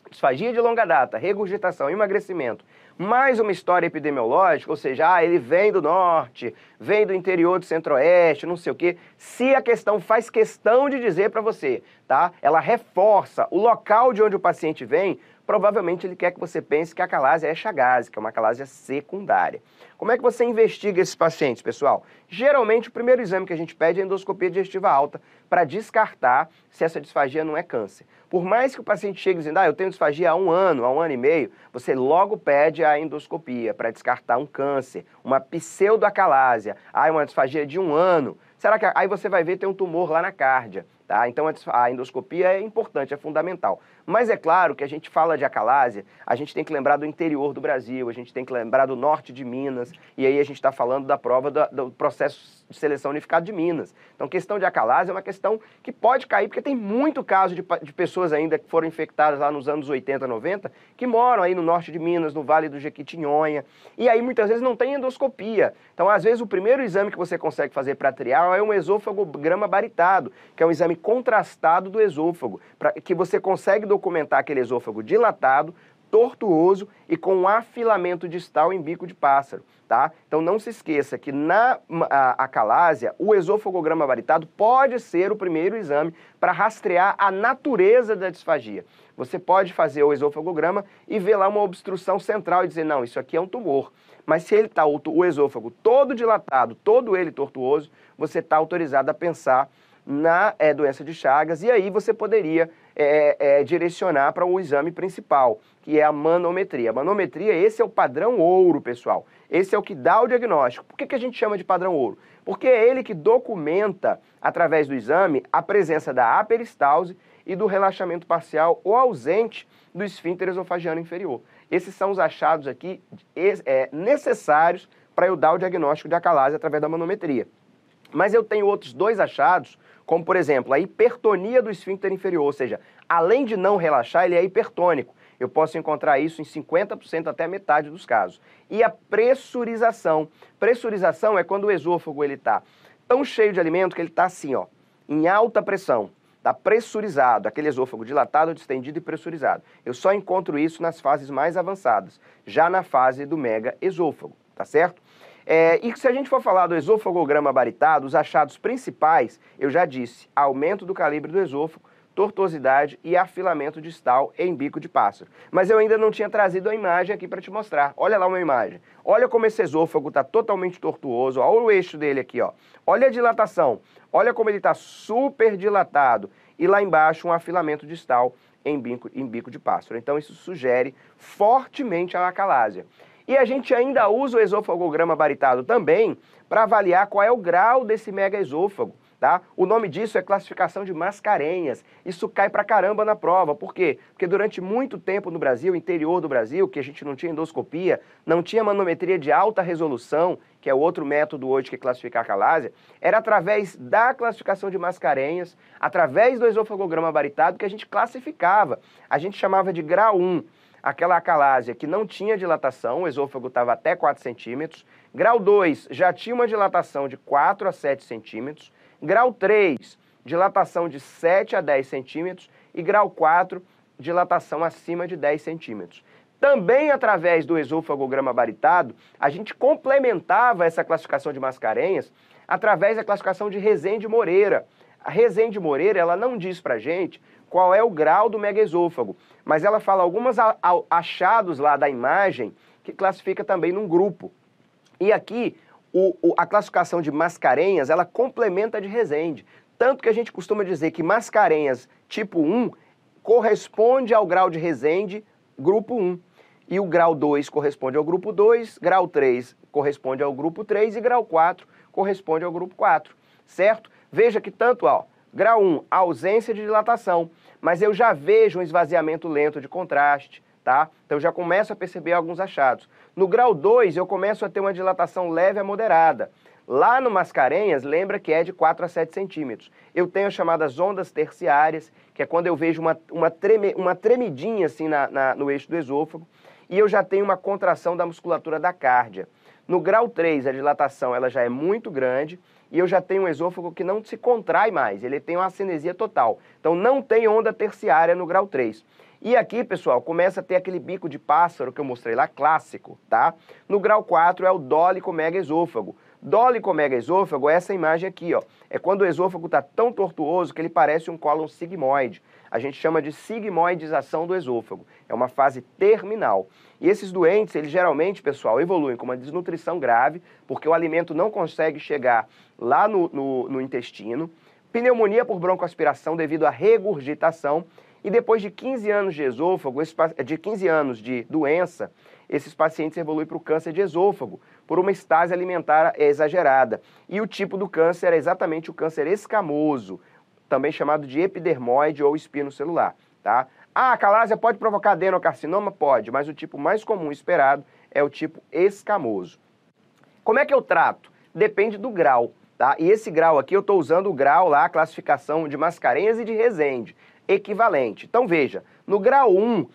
disfagia de longa data, regurgitação, emagrecimento, mais uma história epidemiológica, ou seja, ah, ele vem do norte, vem do interior do centro-oeste, não sei o quê, se a questão faz questão de dizer para você, tá? Ela reforça o local de onde o paciente vem provavelmente ele quer que você pense que a calásia é chagase, que é uma calásia secundária. Como é que você investiga esses pacientes, pessoal? Geralmente, o primeiro exame que a gente pede é endoscopia digestiva alta para descartar se essa disfagia não é câncer. Por mais que o paciente chegue dizendo, ah, eu tenho disfagia há um ano, há um ano e meio, você logo pede a endoscopia para descartar um câncer, uma pseudoacalásia, ah, é uma disfagia de um ano. Será que aí você vai ver tem um tumor lá na cárdia, tá? Então a endoscopia é importante, é fundamental. Mas é claro que a gente fala de Acalásia, a gente tem que lembrar do interior do Brasil, a gente tem que lembrar do norte de Minas, e aí a gente está falando da prova do, do, processo de seleção unificado de Minas. Então, questão de Acalásia é uma questão que pode cair, porque tem muito caso de, de pessoas ainda que foram infectadas lá nos anos 80, 90, que moram aí no norte de Minas, no Vale do Jequitinhonha, e aí muitas vezes não tem endoscopia. Então, às vezes, o primeiro exame que você consegue fazer para triar é um grama baritado, que é um exame contrastado do esôfago, pra, que você consegue documentar aquele esôfago dilatado, tortuoso e com afilamento distal em bico de pássaro, tá? Então não se esqueça que na a, acalásia, o esofagograma varitado pode ser o primeiro exame para rastrear a natureza da disfagia. Você pode fazer o esofagograma e ver lá uma obstrução central e dizer, não, isso aqui é um tumor. Mas se ele está o, o esôfago todo dilatado, todo ele tortuoso, você está autorizado a pensar na é, doença de Chagas e aí você poderia é, é, direcionar para o exame principal, que é a manometria. A manometria, esse é o padrão ouro, pessoal. Esse é o que dá o diagnóstico. Por que, que a gente chama de padrão ouro? Porque é ele que documenta, através do exame, a presença da aperistalse e do relaxamento parcial ou ausente do esfíncter esofagiano inferior. Esses são os achados aqui é, necessários para eu dar o diagnóstico de acalase através da manometria. Mas eu tenho outros dois achados como por exemplo a hipertonia do esfíncter inferior, ou seja, além de não relaxar, ele é hipertônico. Eu posso encontrar isso em 50% até metade dos casos. E a pressurização. Pressurização é quando o esôfago ele está tão cheio de alimento que ele está assim, ó, em alta pressão. Está pressurizado, aquele esôfago dilatado, distendido e pressurizado. Eu só encontro isso nas fases mais avançadas, já na fase do mega esôfago, tá certo? É, e se a gente for falar do esofagograma baritado, os achados principais, eu já disse, aumento do calibre do esôfago, tortuosidade e afilamento distal em bico de pássaro. Mas eu ainda não tinha trazido a imagem aqui para te mostrar. Olha lá uma imagem. Olha como esse esôfago está totalmente tortuoso. Olha o eixo dele aqui. Ó. Olha a dilatação. Olha como ele está super dilatado. E lá embaixo um afilamento distal em bico, em bico de pássaro. Então isso sugere fortemente a acalásia. E a gente ainda usa o esofagograma baritado também para avaliar qual é o grau desse mega esôfago. Tá? O nome disso é classificação de mascarenhas. Isso cai pra caramba na prova. Por quê? Porque durante muito tempo no Brasil, interior do Brasil, que a gente não tinha endoscopia, não tinha manometria de alta resolução, que é o outro método hoje que é classificar a calásia, era através da classificação de mascarenhas, através do esofagograma baritado, que a gente classificava. A gente chamava de grau 1 aquela acalásia que não tinha dilatação, o esôfago estava até 4 centímetros. Grau 2, já tinha uma dilatação de 4 a 7 centímetros. Grau 3, dilatação de 7 a 10 centímetros. E grau 4, dilatação acima de 10 centímetros. Também através do esôfagograma baritado, a gente complementava essa classificação de Mascarenhas através da classificação de Resende Moreira. A Resende Moreira, ela não diz pra gente qual é o grau do megaesôfago, mas ela fala alguns achados lá da imagem que classifica também num grupo. E aqui o, o, a classificação de Mascarenhas, ela complementa a de Resende. Tanto que a gente costuma dizer que Mascarenhas tipo 1 corresponde ao grau de Resende grupo 1. E o grau 2 corresponde ao grupo 2, grau 3 corresponde ao grupo 3 e grau 4 corresponde ao grupo 4, certo? Veja que tanto, ó, grau 1, ausência de dilatação, mas eu já vejo um esvaziamento lento de contraste, tá? Então eu já começo a perceber alguns achados. No grau 2, eu começo a ter uma dilatação leve a moderada. Lá no Mascarenhas, lembra que é de 4 a 7 centímetros. Eu tenho as chamadas ondas terciárias, que é quando eu vejo uma, uma, treme, uma tremidinha assim na, na, no eixo do esôfago, e eu já tenho uma contração da musculatura da cárdia. No grau 3, a dilatação ela já é muito grande e eu já tenho um esôfago que não se contrai mais, ele tem uma acinesia total. Então não tem onda terciária no grau 3. E aqui, pessoal, começa a ter aquele bico de pássaro que eu mostrei lá, clássico, tá? No grau 4 é o dólico megaesôfago. Dólico megaesôfago é essa imagem aqui, ó. É quando o esôfago está tão tortuoso que ele parece um cólon sigmoide. A gente chama de sigmoidização do esôfago. É uma fase terminal. E esses doentes, eles geralmente, pessoal, evoluem com uma desnutrição grave, porque o alimento não consegue chegar lá no, no, no intestino, pneumonia por broncoaspiração devido à regurgitação, e depois de 15 anos de esôfago, de 15 anos de doença, esses pacientes evoluem para o câncer de esôfago, por uma estase alimentar exagerada. E o tipo do câncer é exatamente o câncer escamoso, também chamado de epidermoide ou espino celular. Tá? Ah, a calásia pode provocar adenocarcinoma? Pode, mas o tipo mais comum esperado é o tipo escamoso. Como é que eu trato? Depende do grau. Tá? E esse grau aqui, eu estou usando o grau lá, a classificação de Mascarenhas e de Resende, equivalente. Então veja, no grau 1,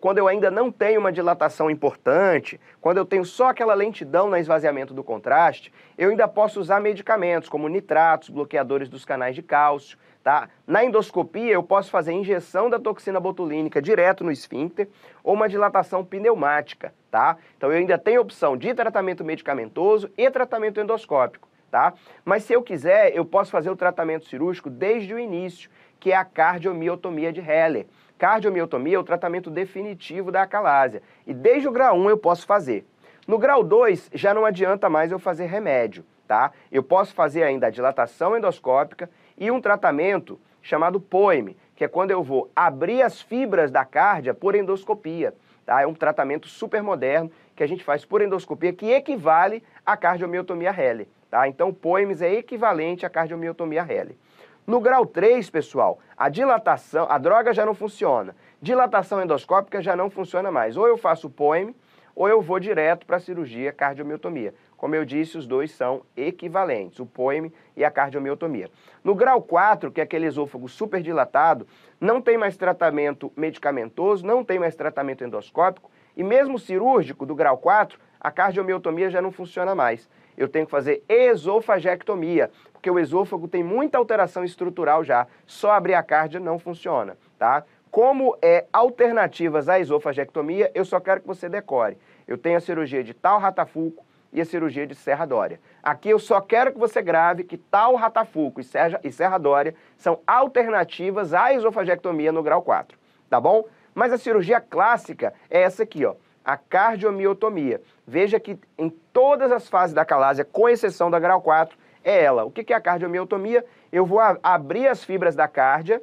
quando eu ainda não tenho uma dilatação importante, quando eu tenho só aquela lentidão no esvaziamento do contraste, eu ainda posso usar medicamentos como nitratos, bloqueadores dos canais de cálcio, tá? Na endoscopia eu posso fazer injeção da toxina botulínica direto no esfíncter ou uma dilatação pneumática, tá? Então eu ainda tenho opção de tratamento medicamentoso e tratamento endoscópico tá? Mas se eu quiser, eu posso fazer o tratamento cirúrgico desde o início, que é a cardiomiotomia de Heller. Cardiomiotomia é o tratamento definitivo da acalásia. E desde o grau 1 eu posso fazer. No grau 2, já não adianta mais eu fazer remédio, tá? Eu posso fazer ainda a dilatação endoscópica e um tratamento chamado POEM, que é quando eu vou abrir as fibras da cárdia por endoscopia. Tá? É um tratamento super moderno que a gente faz por endoscopia que equivale à cardiomiotomia Heller. Tá? Então, POEMS é equivalente à cardiomiotomia Rele. No grau 3, pessoal, a dilatação, a droga já não funciona. Dilatação endoscópica já não funciona mais. Ou eu faço POEM, ou eu vou direto para a cirurgia cardiomiotomia. Como eu disse, os dois são equivalentes, o POEM e a cardiomiotomia. No grau 4, que é aquele esôfago superdilatado, não tem mais tratamento medicamentoso, não tem mais tratamento endoscópico, e mesmo cirúrgico do grau 4, a cardiomiotomia já não funciona mais eu tenho que fazer esofagectomia, porque o esôfago tem muita alteração estrutural já, só abrir a cárdia não funciona, tá? Como é alternativas à esofagectomia, eu só quero que você decore. Eu tenho a cirurgia de tal ratafuco e a cirurgia de Serra Dória. Aqui eu só quero que você grave que tal ratafuco e Serra, e Serra Dória são alternativas à esofagectomia no grau 4, tá bom? Mas a cirurgia clássica é essa aqui, ó, a cardiomiotomia. Veja que em todas as fases da calásia, com exceção da grau 4, é ela. O que é a cardiomiotomia? Eu vou abrir as fibras da cárdia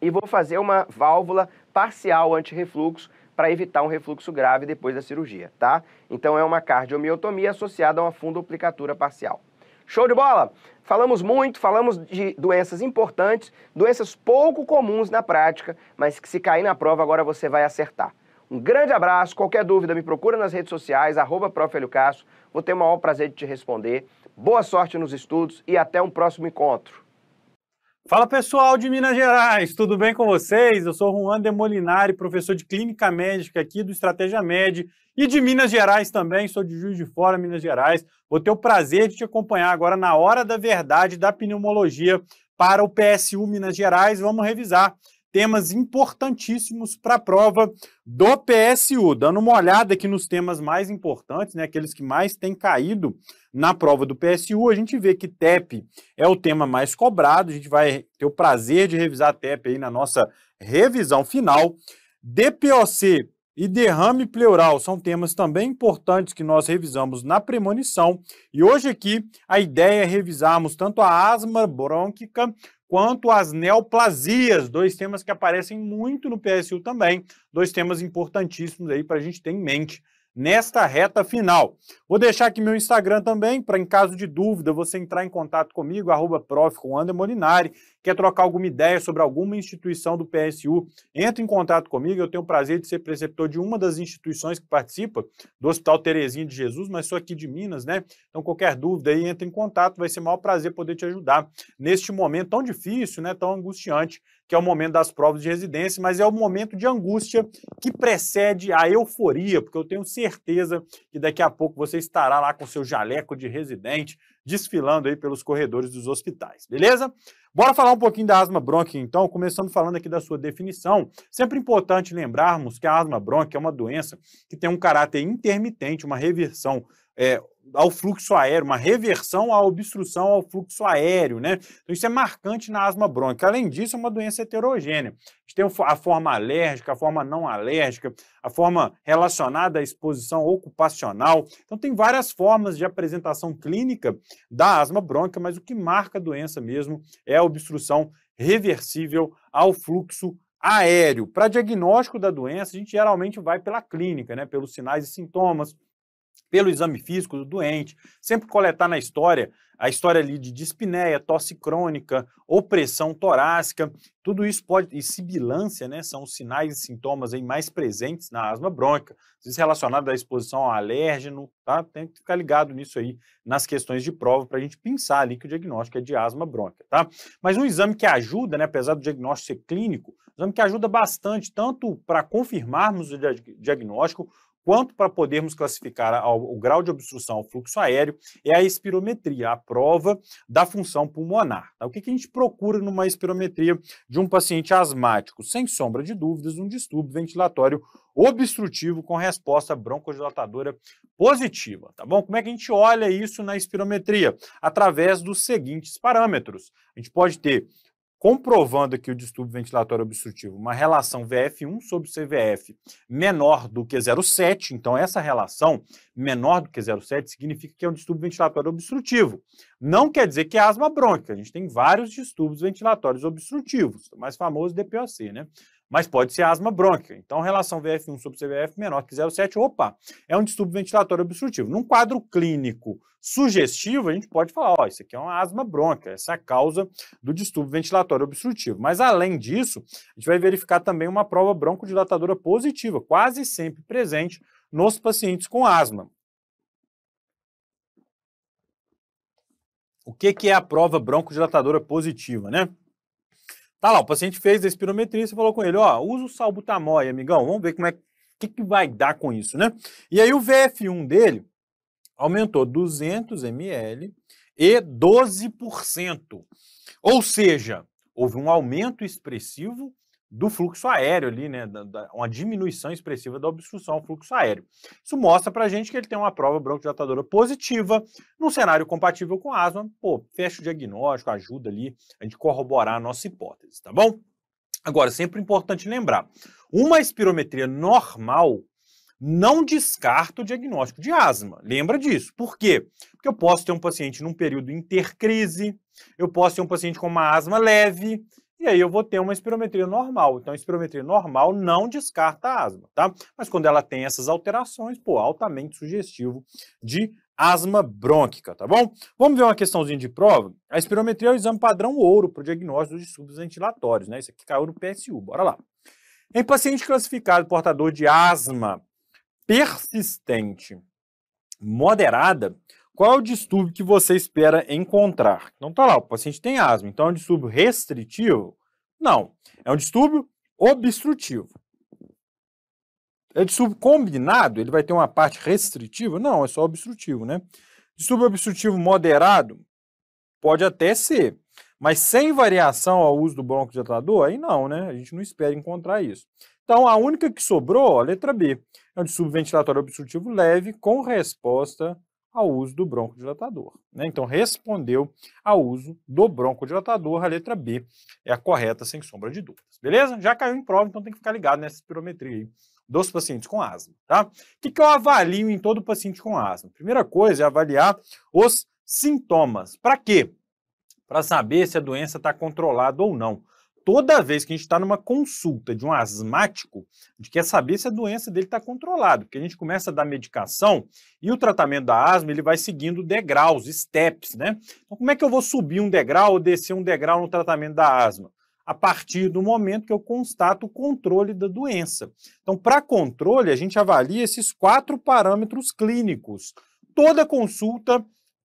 e vou fazer uma válvula parcial anti-refluxo para evitar um refluxo grave depois da cirurgia, tá? Então é uma cardiomiotomia associada a uma fundoplicatura parcial. Show de bola? Falamos muito, falamos de doenças importantes, doenças pouco comuns na prática, mas que se cair na prova agora você vai acertar. Um grande abraço, qualquer dúvida me procura nas redes sociais, arroba prof. Helio vou ter o maior prazer de te responder. Boa sorte nos estudos e até um próximo encontro. Fala pessoal de Minas Gerais, tudo bem com vocês? Eu sou Juan Demolinari, professor de Clínica Médica aqui do Estratégia Med e de Minas Gerais também, sou de Juiz de Fora, Minas Gerais. Vou ter o prazer de te acompanhar agora na Hora da Verdade da Pneumologia para o PSU Minas Gerais. Vamos revisar temas importantíssimos para a prova do PSU. Dando uma olhada aqui nos temas mais importantes, né, aqueles que mais têm caído na prova do PSU, a gente vê que TEP é o tema mais cobrado, a gente vai ter o prazer de revisar TEP aí na nossa revisão final. DPOC e derrame pleural são temas também importantes que nós revisamos na premonição. E hoje aqui a ideia é revisarmos tanto a asma brônquica quanto às neoplasias, dois temas que aparecem muito no PSU também, dois temas importantíssimos aí para a gente ter em mente nesta reta final. Vou deixar aqui meu Instagram também, para em caso de dúvida você entrar em contato comigo, arroba prof. com Molinari, quer trocar alguma ideia sobre alguma instituição do PSU, entre em contato comigo. Eu tenho o prazer de ser preceptor de uma das instituições que participa, do Hospital Terezinha de Jesus, mas sou aqui de Minas, né? Então, qualquer dúvida aí, entre em contato, vai ser o maior prazer poder te ajudar neste momento tão difícil, né? Tão angustiante que é o momento das provas de residência, mas é o momento de angústia que precede a euforia, porque eu tenho certeza que daqui a pouco você estará lá com seu jaleco de residente, desfilando aí pelos corredores dos hospitais, beleza? Bora falar um pouquinho da asma bronquial, então, começando falando aqui da sua definição. Sempre importante lembrarmos que a asma bronquial é uma doença que tem um caráter intermitente, uma reversão é, ao fluxo aéreo, uma reversão à obstrução ao fluxo aéreo, né? Então, isso é marcante na asma brônquica. Além disso, é uma doença heterogênea. A gente tem a forma alérgica, a forma não alérgica, a forma relacionada à exposição ocupacional. Então, tem várias formas de apresentação clínica da asma brônquica, mas o que marca a doença mesmo é a obstrução reversível ao fluxo aéreo. Para diagnóstico da doença, a gente geralmente vai pela clínica, né? Pelos sinais e sintomas pelo exame físico do doente, sempre coletar na história a história ali de dispneia, tosse crônica, opressão torácica, tudo isso pode, e sibilância, né, são os sinais e sintomas aí mais presentes na asma brônquica, isso relacionado à exposição a alérgeno, tá? Tem que ficar ligado nisso aí nas questões de prova para a gente pensar ali que o diagnóstico é de asma brônquica, tá? Mas um exame que ajuda, né, apesar do diagnóstico ser clínico, um exame que ajuda bastante tanto para confirmarmos o diagnóstico quanto para podermos classificar o grau de obstrução ao fluxo aéreo é a espirometria, a prova da função pulmonar. Tá? O que, que a gente procura numa espirometria de um paciente asmático? Sem sombra de dúvidas, um distúrbio ventilatório obstrutivo com resposta broncodilatadora positiva, tá bom? Como é que a gente olha isso na espirometria? Através dos seguintes parâmetros. A gente pode ter comprovando aqui o distúrbio ventilatório obstrutivo, uma relação VF1 sobre CVF menor do que 0,7, então essa relação menor do que 0,7 significa que é um distúrbio ventilatório obstrutivo. Não quer dizer que é asma brônquica, a gente tem vários distúrbios ventilatórios obstrutivos, o mais famoso DPOC, né? mas pode ser asma brônquica. Então, relação VF1 sobre CVF menor que 0,7, opa, é um distúrbio ventilatório obstrutivo. Num quadro clínico sugestivo, a gente pode falar, ó, isso aqui é uma asma brônquica, essa é a causa do distúrbio ventilatório obstrutivo. Mas, além disso, a gente vai verificar também uma prova broncodilatadora positiva, quase sempre presente nos pacientes com asma. O que, que é a prova broncodilatadora positiva, né? Tá lá, o paciente fez a espirometria e falou com ele, ó, usa o salbutamol amigão, vamos ver como é que, que vai dar com isso, né? E aí o VF1 dele aumentou 200 ml e 12%. Ou seja, houve um aumento expressivo do fluxo aéreo ali, né? Da, da, uma diminuição expressiva da obstrução ao fluxo aéreo. Isso mostra para gente que ele tem uma prova broncodilatadora positiva, num cenário compatível com asma. Pô, fecha o diagnóstico, ajuda ali a gente corroborar a nossa hipótese, tá bom? Agora, sempre importante lembrar, uma espirometria normal não descarta o diagnóstico de asma. Lembra disso. Por quê? Porque eu posso ter um paciente num período intercrise, eu posso ter um paciente com uma asma leve, e aí eu vou ter uma espirometria normal. Então, a espirometria normal não descarta asma, tá? Mas quando ela tem essas alterações, pô, altamente sugestivo de asma brônquica, tá bom? Vamos ver uma questãozinha de prova? A espirometria é o exame padrão ouro para o diagnóstico de distúrbios ventilatórios, né? Isso aqui caiu no PSU, bora lá. Em paciente classificado portador de asma persistente moderada, qual é o distúrbio que você espera encontrar? Então tá lá, o paciente tem asma, então é um distúrbio restritivo? Não, é um distúrbio obstrutivo. É distúrbio combinado, ele vai ter uma parte restritiva? Não, é só obstrutivo, né? Distúrbio obstrutivo moderado pode até ser, mas sem variação ao uso do broncodilatador, aí não, né? A gente não espera encontrar isso. Então a única que sobrou, a letra B, é um distúrbio ventilatório obstrutivo leve com resposta ao uso do broncodilatador. Né? Então, respondeu ao uso do broncodilatador, a letra B é a correta, sem sombra de dúvidas. Beleza? Já caiu em prova, então tem que ficar ligado nessa espirometria aí dos pacientes com asma. Tá? O que, que eu avalio em todo paciente com asma? Primeira coisa é avaliar os sintomas. Para quê? Para saber se a doença está controlada ou não toda vez que a gente está numa consulta de um asmático, a gente quer saber se a doença dele está controlada, porque a gente começa a dar medicação e o tratamento da asma ele vai seguindo degraus, steps, né? Então, como é que eu vou subir um degrau ou descer um degrau no tratamento da asma? A partir do momento que eu constato o controle da doença. Então, para controle, a gente avalia esses quatro parâmetros clínicos. Toda consulta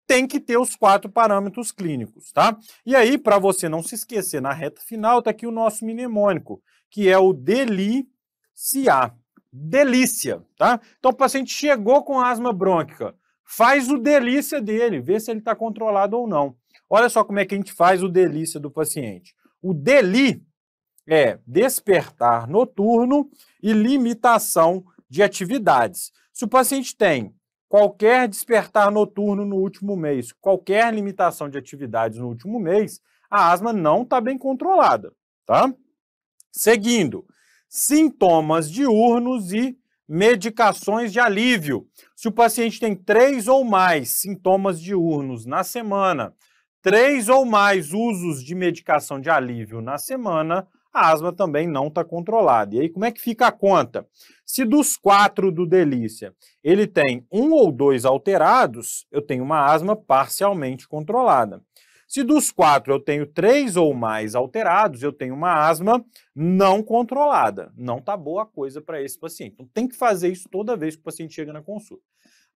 tem que ter os quatro parâmetros clínicos, tá? E aí, para você não se esquecer, na reta final está aqui o nosso mnemônico, que é o delicia, Delícia, tá? Então, o paciente chegou com asma brônquica, faz o delícia dele, vê se ele está controlado ou não. Olha só como é que a gente faz o delícia do paciente. O deli é despertar noturno e limitação de atividades. Se o paciente tem Qualquer despertar noturno no último mês, qualquer limitação de atividades no último mês, a asma não está bem controlada, tá? Seguindo, sintomas diurnos e medicações de alívio. Se o paciente tem três ou mais sintomas diurnos na semana, três ou mais usos de medicação de alívio na semana, a asma também não está controlada. E aí, como é que fica a conta? Se dos quatro do Delícia ele tem um ou dois alterados, eu tenho uma asma parcialmente controlada. Se dos quatro eu tenho três ou mais alterados, eu tenho uma asma não controlada. Não está boa coisa para esse paciente. Então, tem que fazer isso toda vez que o paciente chega na consulta.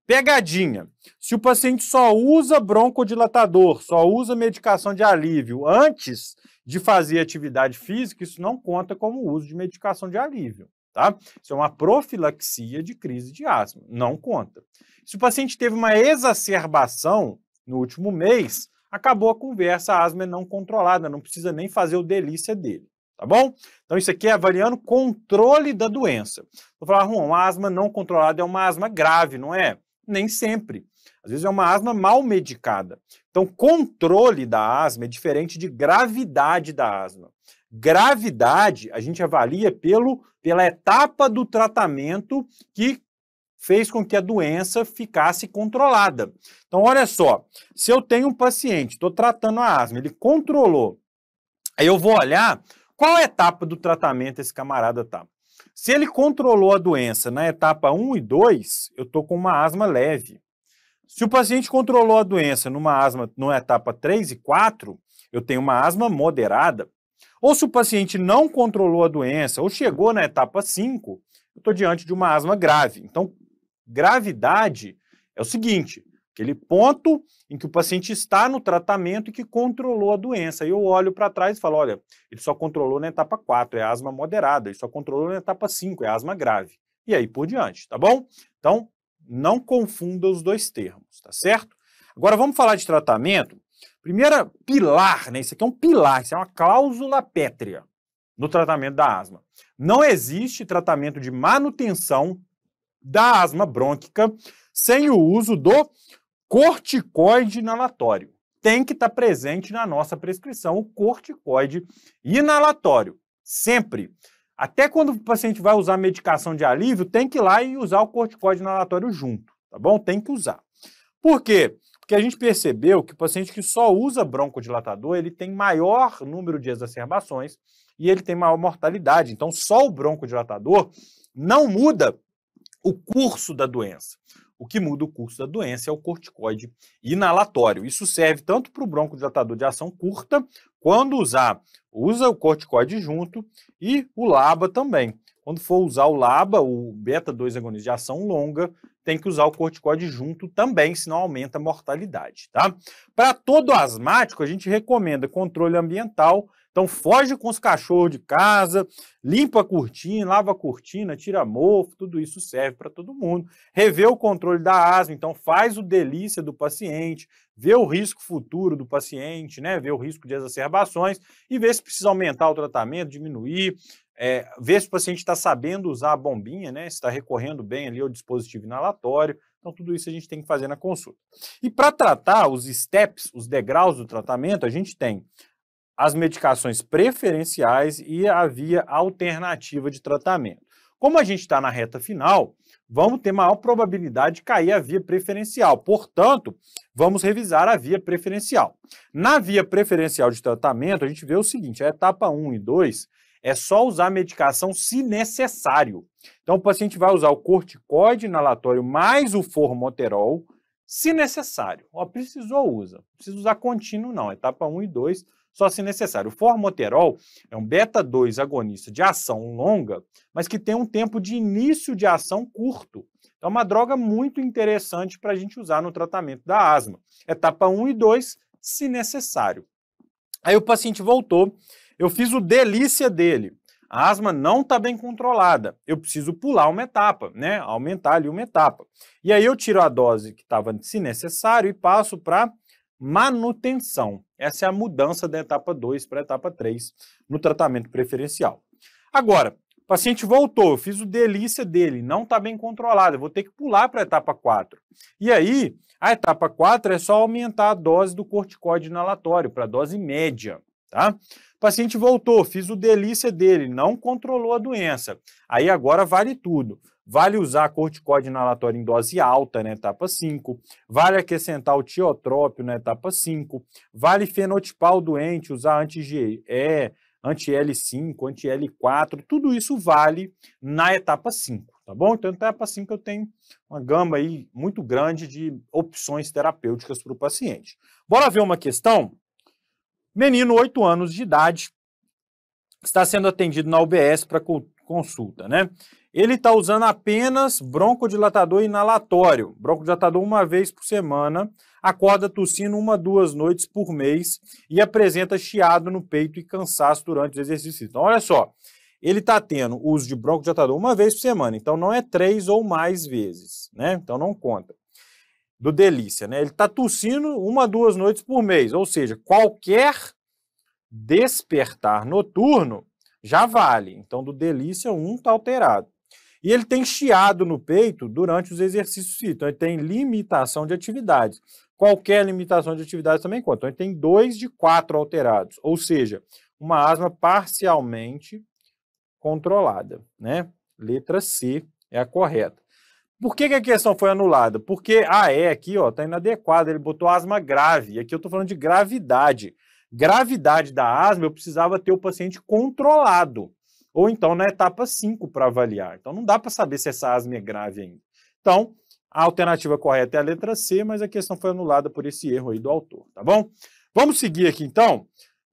Pegadinha. Se o paciente só usa broncodilatador, só usa medicação de alívio antes de fazer atividade física, isso não conta como uso de medicação de alívio, tá? Isso é uma profilaxia de crise de asma, não conta. Se o paciente teve uma exacerbação no último mês, acabou a conversa, a asma é não controlada, não precisa nem fazer o delícia dele tá bom? Então isso aqui é avaliando controle da doença. Vou falar, Juan, uma asma não controlada é uma asma grave, não é? nem sempre. Às vezes é uma asma mal medicada. Então, controle da asma é diferente de gravidade da asma. Gravidade a gente avalia pelo, pela etapa do tratamento que fez com que a doença ficasse controlada. Então, olha só, se eu tenho um paciente, estou tratando a asma, ele controlou, aí eu vou olhar qual etapa do tratamento esse camarada está. Se ele controlou a doença na etapa 1 e 2, eu estou com uma asma leve. Se o paciente controlou a doença numa asma na etapa 3 e 4, eu tenho uma asma moderada. Ou se o paciente não controlou a doença ou chegou na etapa 5, eu estou diante de uma asma grave. Então, gravidade é o seguinte: aquele ponto em que o paciente está no tratamento e que controlou a doença. Eu olho para trás e falo: olha, ele só controlou na etapa 4, é asma moderada, ele só controlou na etapa 5, é asma grave. E aí por diante, tá bom? Então, não confunda os dois termos, tá certo? Agora vamos falar de tratamento. Primeira pilar, né? Isso aqui é um pilar, isso é uma cláusula pétrea no tratamento da asma. Não existe tratamento de manutenção da asma brônquica sem o uso do corticoide inalatório. Tem que estar tá presente na nossa prescrição o corticoide inalatório, sempre. Até quando o paciente vai usar medicação de alívio, tem que ir lá e usar o corticoide inalatório junto, tá bom? Tem que usar. Por quê? Porque a gente percebeu que o paciente que só usa broncodilatador, ele tem maior número de exacerbações e ele tem maior mortalidade. Então, só o broncodilatador não muda o curso da doença. O que muda o curso da doença é o corticoide inalatório. Isso serve tanto para o broncodilatador de ação curta, quando usar, usa o corticoide junto, e o LABA também. Quando for usar o LABA, o beta-2 agonista de ação longa, tem que usar o corticoide junto também, senão aumenta a mortalidade, tá? Para todo asmático, a gente recomenda controle ambiental então foge com os cachorros de casa, limpa a cortina, lava a cortina, tira mofo, tudo isso serve para todo mundo. Revê o controle da asma, então faz o delícia do paciente, vê o risco futuro do paciente, né? Vê o risco de exacerbações e vê se precisa aumentar o tratamento, diminuir, é, ver se o paciente está sabendo usar a bombinha, né? Se está recorrendo bem ali ao dispositivo inalatório. Então, tudo isso a gente tem que fazer na consulta. E para tratar os steps, os degraus do tratamento, a gente tem as medicações preferenciais e a via alternativa de tratamento. Como a gente está na reta final, vamos ter maior probabilidade de cair a via preferencial. Portanto, vamos revisar a via preferencial. Na via preferencial de tratamento, a gente vê o seguinte: é a etapa 1 e 2 é só usar a medicação se necessário. Então, o paciente vai usar o corticoide inalatório mais o formoterol se necessário. Ó, precisou, usa. precisa usar contínuo, não. Etapa 1 e 2 só se necessário. O formoterol é um beta-2 agonista de ação longa, mas que tem um tempo de início de ação curto. É uma droga muito interessante para a gente usar no tratamento da asma. Etapa 1 e 2, se necessário. Aí o paciente voltou, eu fiz o delícia dele. A asma não está bem controlada. Eu preciso pular uma etapa, né? Aumentar ali uma etapa. E aí eu tiro a dose que estava, se necessário, e passo para manutenção. Essa é a mudança da etapa 2 para a etapa 3 no tratamento preferencial. Agora, o paciente voltou, eu fiz o delícia dele, não está bem controlado, eu vou ter que pular para a etapa 4. E aí, a etapa 4 é só aumentar a dose do corticóide inalatório para a dose média. Tá? O paciente voltou, fiz o delícia dele, não controlou a doença. Aí agora vale tudo. Vale usar corticoide inalatório em dose alta na né, etapa 5, vale acrescentar o tiotrópio na etapa 5, vale fenotipar o doente, usar anti-GE, anti-L5, anti-L4, tudo isso vale na etapa 5, tá bom? Então, na etapa 5 eu tenho uma gama aí muito grande de opções terapêuticas para o paciente. Bora ver uma questão? Menino, 8 anos de idade, está sendo atendido na UBS para consulta, né? Ele está usando apenas broncodilatador inalatório, broncodilatador uma vez por semana, acorda tossindo uma, duas noites por mês e apresenta chiado no peito e cansaço durante os exercícios. Então, olha só, ele está tendo uso de broncodilatador uma vez por semana, então não é três ou mais vezes, né? Então não conta. Do delícia, né? Ele está tossindo uma, duas noites por mês, ou seja, qualquer despertar noturno já vale. Então do delícia um está alterado. E ele tem chiado no peito durante os exercícios físicos. Então, ele tem limitação de atividades. Qualquer limitação de atividades também conta. Então, ele tem dois de quatro alterados, ou seja, uma asma parcialmente controlada. Né? Letra C é a correta. Por que, que, a questão foi anulada? Porque a ah, E é, aqui ó, tá inadequada, ele botou asma grave. E aqui eu estou falando de gravidade. Gravidade da asma, eu precisava ter o paciente controlado ou então na etapa 5 para avaliar. Então não dá para saber se essa asma é grave ainda. Então, a alternativa correta é a letra C, mas a questão foi anulada por esse erro aí do autor, tá bom? Vamos seguir aqui então,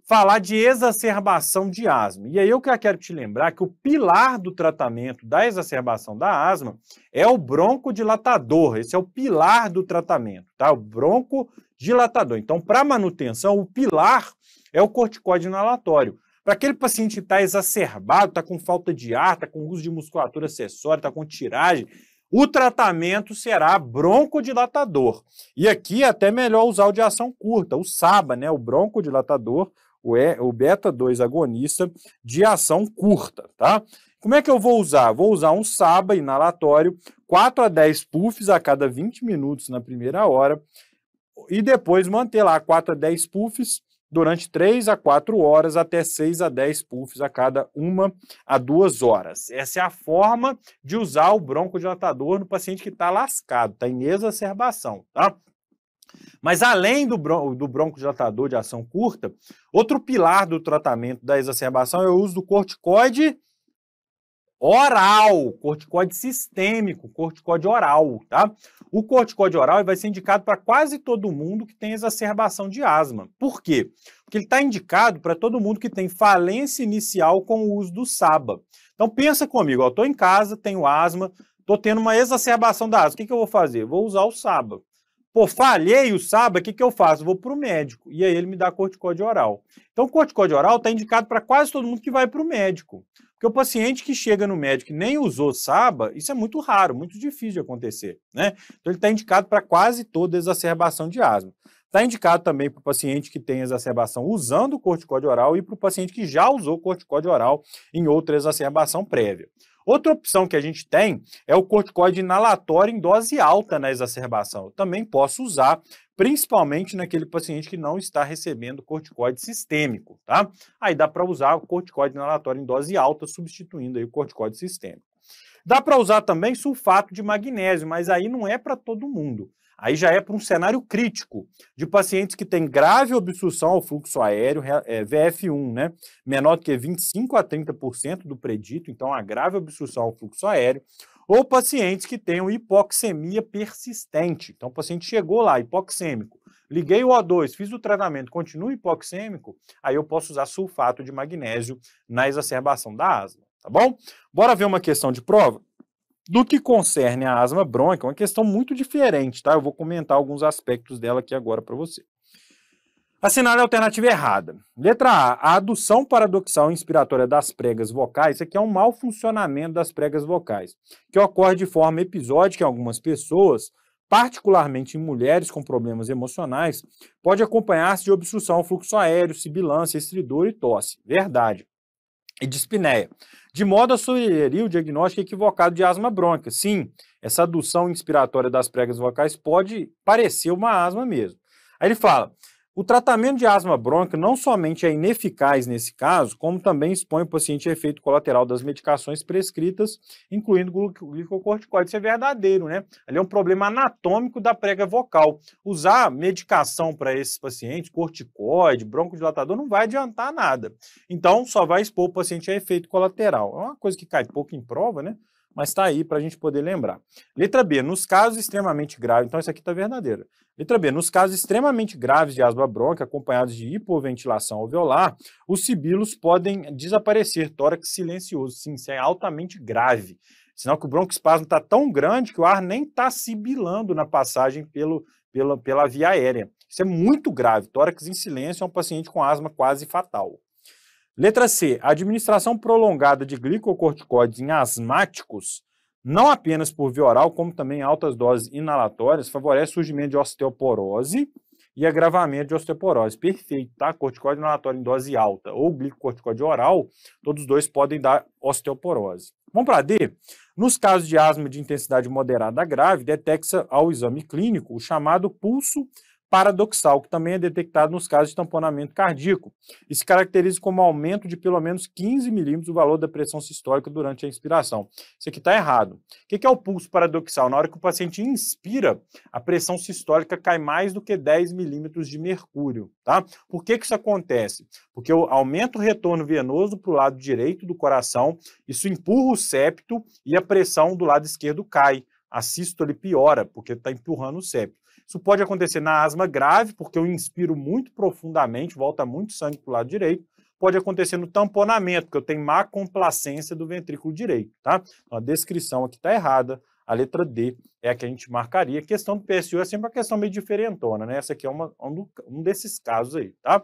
falar de exacerbação de asma. E aí eu quero te lembrar que o pilar do tratamento da exacerbação da asma é o broncodilatador. Esse é o pilar do tratamento, tá? O broncodilatador. Então, para manutenção, o pilar é o corticoide inalatório. Para aquele paciente que está exacerbado, está com falta de ar, está com uso de musculatura acessória, está com tiragem, o tratamento será broncodilatador. E aqui é até melhor usar o de ação curta, o SABA, né? o broncodilatador, o, e, o beta-2 agonista de ação curta. Tá? Como é que eu vou usar? Vou usar um SABA inalatório, 4 a 10 puffs a cada 20 minutos na primeira hora, e depois manter lá 4 a 10 puffs durante 3 a 4 horas, até 6 a 10 puffs a cada 1 a 2 horas. Essa é a forma de usar o broncodilatador no paciente que está lascado, está em exacerbação, tá? Mas além do, bron do broncodilatador de ação curta, outro pilar do tratamento da exacerbação é o uso do corticoide oral, corticóide sistêmico, corticóide oral, tá? O corticóide oral vai ser indicado para quase todo mundo que tem exacerbação de asma. Por quê? Porque ele está indicado para todo mundo que tem falência inicial com o uso do SABA. Então pensa comigo, eu estou em casa, tenho asma, estou tendo uma exacerbação da asma, o que, que eu vou fazer? Vou usar o SABA. Pô, falhei o SABA, o que, que eu faço? Vou para o médico. E aí ele me dá corticóide oral. Então, corticóide oral está indicado para quase todo mundo que vai para o médico. Porque o paciente que chega no médico e nem usou SABA, isso é muito raro, muito difícil de acontecer. Né? Então ele está indicado para quase toda exacerbação de asma. Está indicado também para o paciente que tem exacerbação usando corticóide oral e para o paciente que já usou corticóide oral em outra exacerbação prévia. Outra opção que a gente tem é o corticóide inalatório em dose alta na exacerbação. Eu também posso usar principalmente naquele paciente que não está recebendo corticoide sistêmico, tá? Aí dá para usar o corticoide inalatório em dose alta, substituindo aí o corticoide sistêmico. Dá para usar também sulfato de magnésio, mas aí não é para todo mundo. Aí já é para um cenário crítico de pacientes que têm grave obstrução ao fluxo aéreo, é, VF1, né? Menor do que 25 a 30% do predito, então a grave obstrução ao fluxo aéreo ou pacientes que tenham hipoxemia persistente. Então, o paciente chegou lá, hipoxêmico, liguei o O2, fiz o tratamento, continua hipoxêmico, aí eu posso usar sulfato de magnésio na exacerbação da asma, tá bom? Bora ver uma questão de prova? Do que concerne a asma brônquica, é uma questão muito diferente, tá? Eu vou comentar alguns aspectos dela aqui agora para você. Assinale a alternativa errada. Letra A. A adução paradoxal inspiratória das pregas vocais. Isso aqui é um mau funcionamento das pregas vocais, que ocorre de forma episódica em algumas pessoas, particularmente em mulheres com problemas emocionais, pode acompanhar-se de obstrução ao fluxo aéreo, sibilância, estridor e tosse. Verdade. E dispneia. De modo a sugerir o diagnóstico equivocado de asma bronca. Sim, essa adução inspiratória das pregas vocais pode parecer uma asma mesmo. Aí ele fala. O tratamento de asma brônquica não somente é ineficaz nesse caso, como também expõe o paciente a efeito colateral das medicações prescritas, incluindo glicocorticoide. Isso é verdadeiro, né? Ali é um problema anatômico da prega vocal. Usar medicação para esses pacientes, corticoide, broncodilatador, não vai adiantar nada. Então, só vai expor o paciente a efeito colateral. É uma coisa que cai pouco em prova, né? mas está aí para a gente poder lembrar. Letra B, nos casos extremamente graves, então isso aqui está verdadeiro. Letra B, nos casos extremamente graves de asma bronca, acompanhados de hipoventilação alveolar, os sibilos podem desaparecer, tórax silencioso, sim, isso é altamente grave. Sinal que o broncoespasmo está tão grande que o ar nem está sibilando na passagem pelo, pela, pela via aérea. Isso é muito grave. Tórax em silêncio é um paciente com asma quase fatal. Letra C. A administração prolongada de glicocorticoides em asmáticos, não apenas por via oral, como também altas doses inalatórias, favorece o surgimento de osteoporose e agravamento de osteoporose. Perfeito, tá? Corticoide inalatório em dose alta ou glicocorticoide oral, todos os dois podem dar osteoporose. Vamos para D. Nos casos de asma de intensidade moderada grave, detecta ao exame clínico o chamado pulso paradoxal, que também é detectado nos casos de tamponamento cardíaco, e se caracteriza como aumento de pelo menos 15 milímetros do valor da pressão sistólica durante a inspiração. Isso aqui está errado. O que é o pulso paradoxal? Na hora que o paciente inspira, a pressão sistólica cai mais do que 10 milímetros de mercúrio. Tá? Por que, que isso acontece? Porque aumento o retorno venoso para o lado direito do coração, isso empurra o septo e a pressão do lado esquerdo cai a sístole piora, porque está empurrando o septo. Isso pode acontecer na asma grave, porque eu inspiro muito profundamente, volta muito sangue para o lado direito. Pode acontecer no tamponamento, porque eu tenho má complacência do ventrículo direito, tá? Então, a descrição aqui está errada. A letra D é a que a gente marcaria. A questão do PSU é sempre uma questão meio diferentona, né? Essa aqui é uma, um desses casos aí, tá?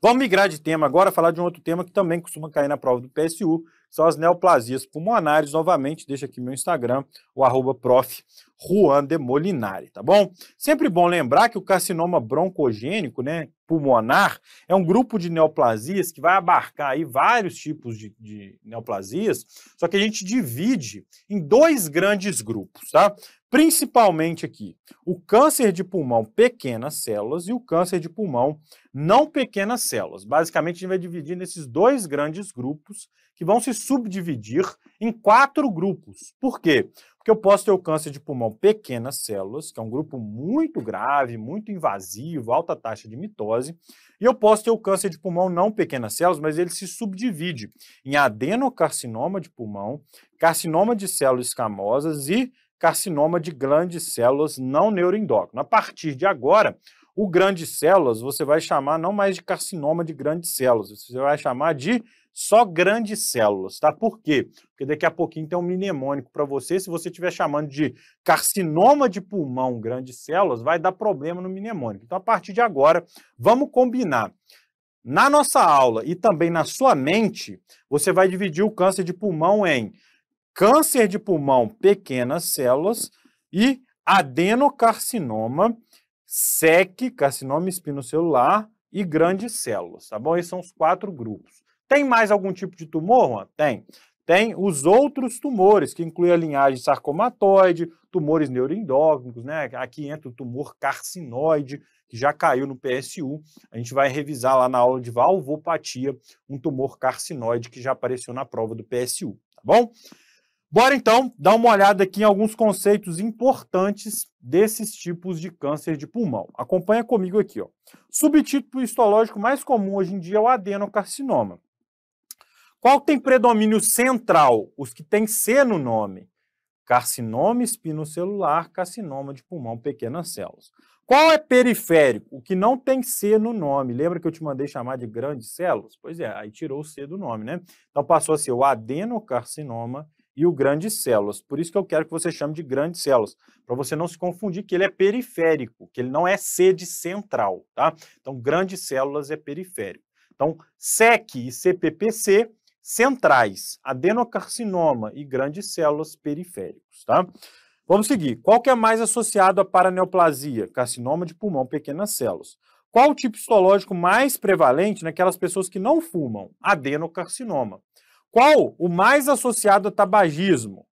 Vamos migrar de tema agora, falar de um outro tema que também costuma cair na prova do PSU, são as neoplasias pulmonares. Novamente, deixa aqui meu Instagram, o arroba prof. Juan de Molinari, tá bom? Sempre bom lembrar que o carcinoma broncogênico, né, pulmonar, é um grupo de neoplasias que vai abarcar aí vários tipos de, de neoplasias, só que a gente divide em dois grandes grupos, tá? Principalmente aqui, o câncer de pulmão pequenas células e o câncer de pulmão não pequenas células. Basicamente, a gente vai dividir nesses dois grandes grupos que vão se subdividir em quatro grupos. Por quê? Porque eu posso ter o câncer de pulmão pequenas células, que é um grupo muito grave, muito invasivo, alta taxa de mitose, e eu posso ter o câncer de pulmão não pequenas células, mas ele se subdivide em adenocarcinoma de pulmão, carcinoma de células escamosas e carcinoma de grandes células não neuroendócrino. A partir de agora, o grandes células você vai chamar não mais de carcinoma de grandes células, você vai chamar de só grandes células, tá? Por quê? Porque daqui a pouquinho tem um mnemônico para você. Se você estiver chamando de carcinoma de pulmão grandes células, vai dar problema no mnemônico. Então, a partir de agora, vamos combinar. Na nossa aula e também na sua mente, você vai dividir o câncer de pulmão em câncer de pulmão pequenas células e adenocarcinoma, SEC, carcinoma espinocelular e grandes células, tá bom? Esses são os quatro grupos. Tem mais algum tipo de tumor, Juan? Tem. Tem os outros tumores, que inclui a linhagem sarcomatoide, tumores neuroendócrinos, né? Aqui entra o tumor carcinoide, que já caiu no PSU. A gente vai revisar lá na aula de valvopatia, um tumor carcinoide que já apareceu na prova do PSU, tá bom? Bora então dar uma olhada aqui em alguns conceitos importantes desses tipos de câncer de pulmão. Acompanha comigo aqui, ó. Subtipo histológico mais comum hoje em dia é o adenocarcinoma. Qual tem predomínio central? Os que têm C no nome. Carcinoma espinocelular, carcinoma de pulmão, pequenas células. Qual é periférico? O que não tem C no nome. Lembra que eu te mandei chamar de grandes células? Pois é, aí tirou o C do nome, né? Então passou a ser o adenocarcinoma e o grandes células. Por isso que eu quero que você chame de grandes células, para você não se confundir que ele é periférico, que ele não é C de central, tá? Então, grandes células é periférico. Então, SEC e CPPC centrais, adenocarcinoma e grandes células periféricos, tá? Vamos seguir. Qual que é mais associado à paraneoplasia? Carcinoma de pulmão, pequenas células. Qual o tipo histológico mais prevalente naquelas pessoas que não fumam? Adenocarcinoma. Qual o mais associado a tabagismo?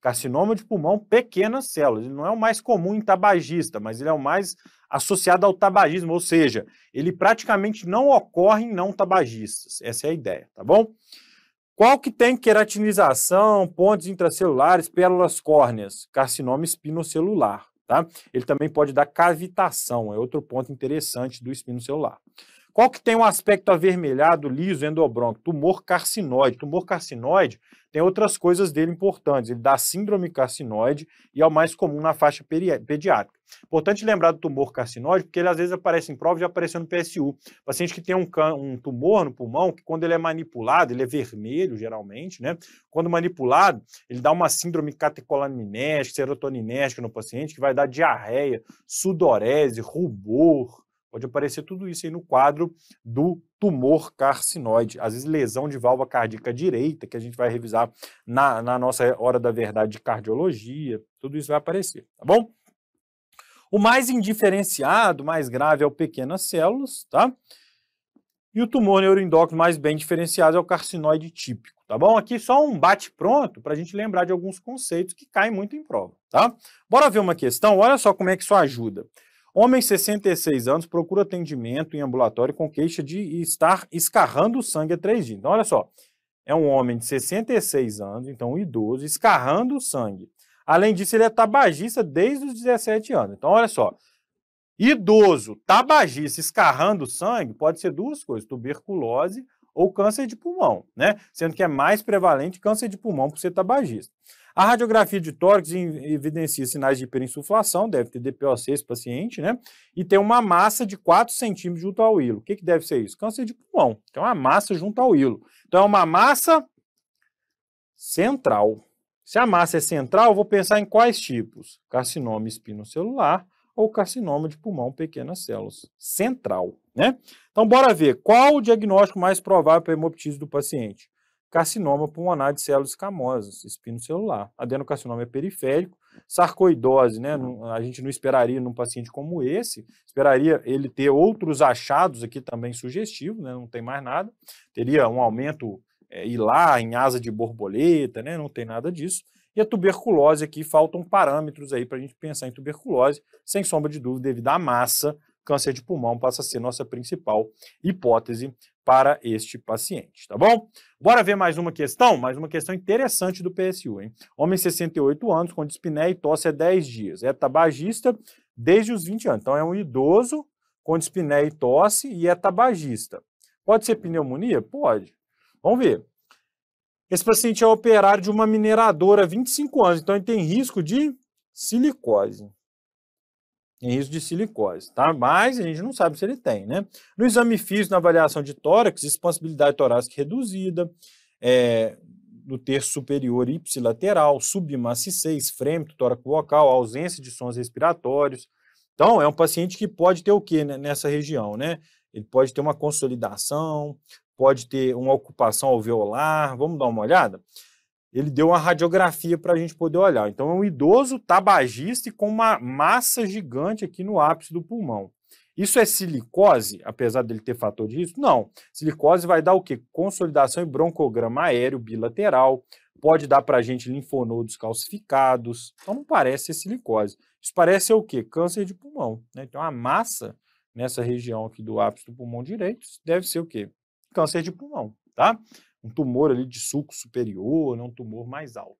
Carcinoma de pulmão, pequenas células. Ele não é o mais comum em tabagista, mas ele é o mais associado ao tabagismo, ou seja, ele praticamente não ocorre em não tabagistas. Essa é a ideia, tá bom? Qual que tem queratinização, pontes intracelulares, pérolas córneas? Carcinoma espinocelular, tá? Ele também pode dar cavitação, é outro ponto interessante do espino celular. Qual que tem um aspecto avermelhado, liso, endobronco? Tumor carcinoide. Tumor carcinoide tem outras coisas dele importantes. Ele dá síndrome carcinoide e é o mais comum na faixa pediátrica. Importante lembrar do tumor carcinoide, porque ele às vezes aparece em prova e já apareceu no PSU. Paciente que tem um, um tumor no pulmão, que quando ele é manipulado, ele é vermelho geralmente, né? Quando manipulado, ele dá uma síndrome catecolaminética, serotoninética no paciente, que vai dar diarreia, sudorese, rubor, Pode aparecer tudo isso aí no quadro do tumor carcinoide, às vezes lesão de válvula cardíaca direita, que a gente vai revisar na, na nossa hora da verdade de cardiologia, tudo isso vai aparecer, tá bom? O mais indiferenciado, mais grave é o pequenas células, tá? E o tumor neuroendócrino mais bem diferenciado é o carcinoide típico, tá bom? Aqui só um bate-pronto para a gente lembrar de alguns conceitos que caem muito em prova, tá? Bora ver uma questão, olha só como é que isso ajuda. Homem, 66 anos, procura atendimento em ambulatório com queixa de estar escarrando sangue há três dias. Então, olha só, é um homem de 66 anos, então um idoso, escarrando sangue. Além disso, ele é tabagista desde os 17 anos. Então, olha só, idoso, tabagista, escarrando sangue, pode ser duas coisas, tuberculose ou câncer de pulmão, né? Sendo que é mais prevalente câncer de pulmão por ser tabagista. A radiografia de tórax evidencia sinais de hiperinsuflação, deve ter DPOC esse paciente, né? E tem uma massa de 4 centímetros junto ao hilo. O que, que deve ser isso? Câncer de pulmão. Tem uma massa junto ao hilo. Então é uma massa central. Se a massa é central, vou pensar em quais tipos? Carcinoma espinocelular ou carcinoma de pulmão pequenas células. Central, né? Então bora ver qual o diagnóstico mais provável para hemoptise do paciente carcinoma pulmonar de células escamosas, espino celular. Adenocarcinoma é periférico, sarcoidose, né? Uhum. A gente não esperaria num paciente como esse, esperaria ele ter outros achados aqui também sugestivos, né? Não tem mais nada. Teria um aumento é, eh, hilar em asa de borboleta, né? Não tem nada disso. E a tuberculose aqui, faltam parâmetros aí para a gente pensar em tuberculose, sem sombra de dúvida, devido à massa câncer de pulmão passa a ser nossa principal hipótese para este paciente, tá bom? Bora ver mais uma questão, mais uma questão interessante do PSU, hein? Homem 68 anos com dispneia e tosse há 10 dias, é tabagista desde os 20 anos. Então é um idoso com dispneia e tosse e é tabagista. Pode ser pneumonia? Pode. Vamos ver. Esse paciente é operário de uma mineradora há 25 anos, então ele tem risco de silicose em risco de silicose, tá? Mas a gente não sabe se ele tem, né? No exame físico, na avaliação de tórax, expansibilidade torácica reduzida, é, no terço superior ipsilateral, submasse 6, frêmito, vocal, ausência de sons respiratórios. Então, é um paciente que pode ter o que né, nessa região, né? Ele pode ter uma consolidação, pode ter uma ocupação alveolar. Vamos dar uma olhada? ele deu uma radiografia para a gente poder olhar. Então, é um idoso tabagista e com uma massa gigante aqui no ápice do pulmão. Isso é silicose, apesar dele ter fator de risco? Não. Silicose vai dar o quê? Consolidação e broncograma aéreo bilateral, pode dar para a gente linfonodos calcificados. Então, não parece ser silicose. Isso parece ser o quê? Câncer de pulmão. Né? Então, a massa nessa região aqui do ápice do pulmão direito deve ser o quê? Câncer de pulmão, tá? um tumor ali de suco superior, né, um tumor mais alto.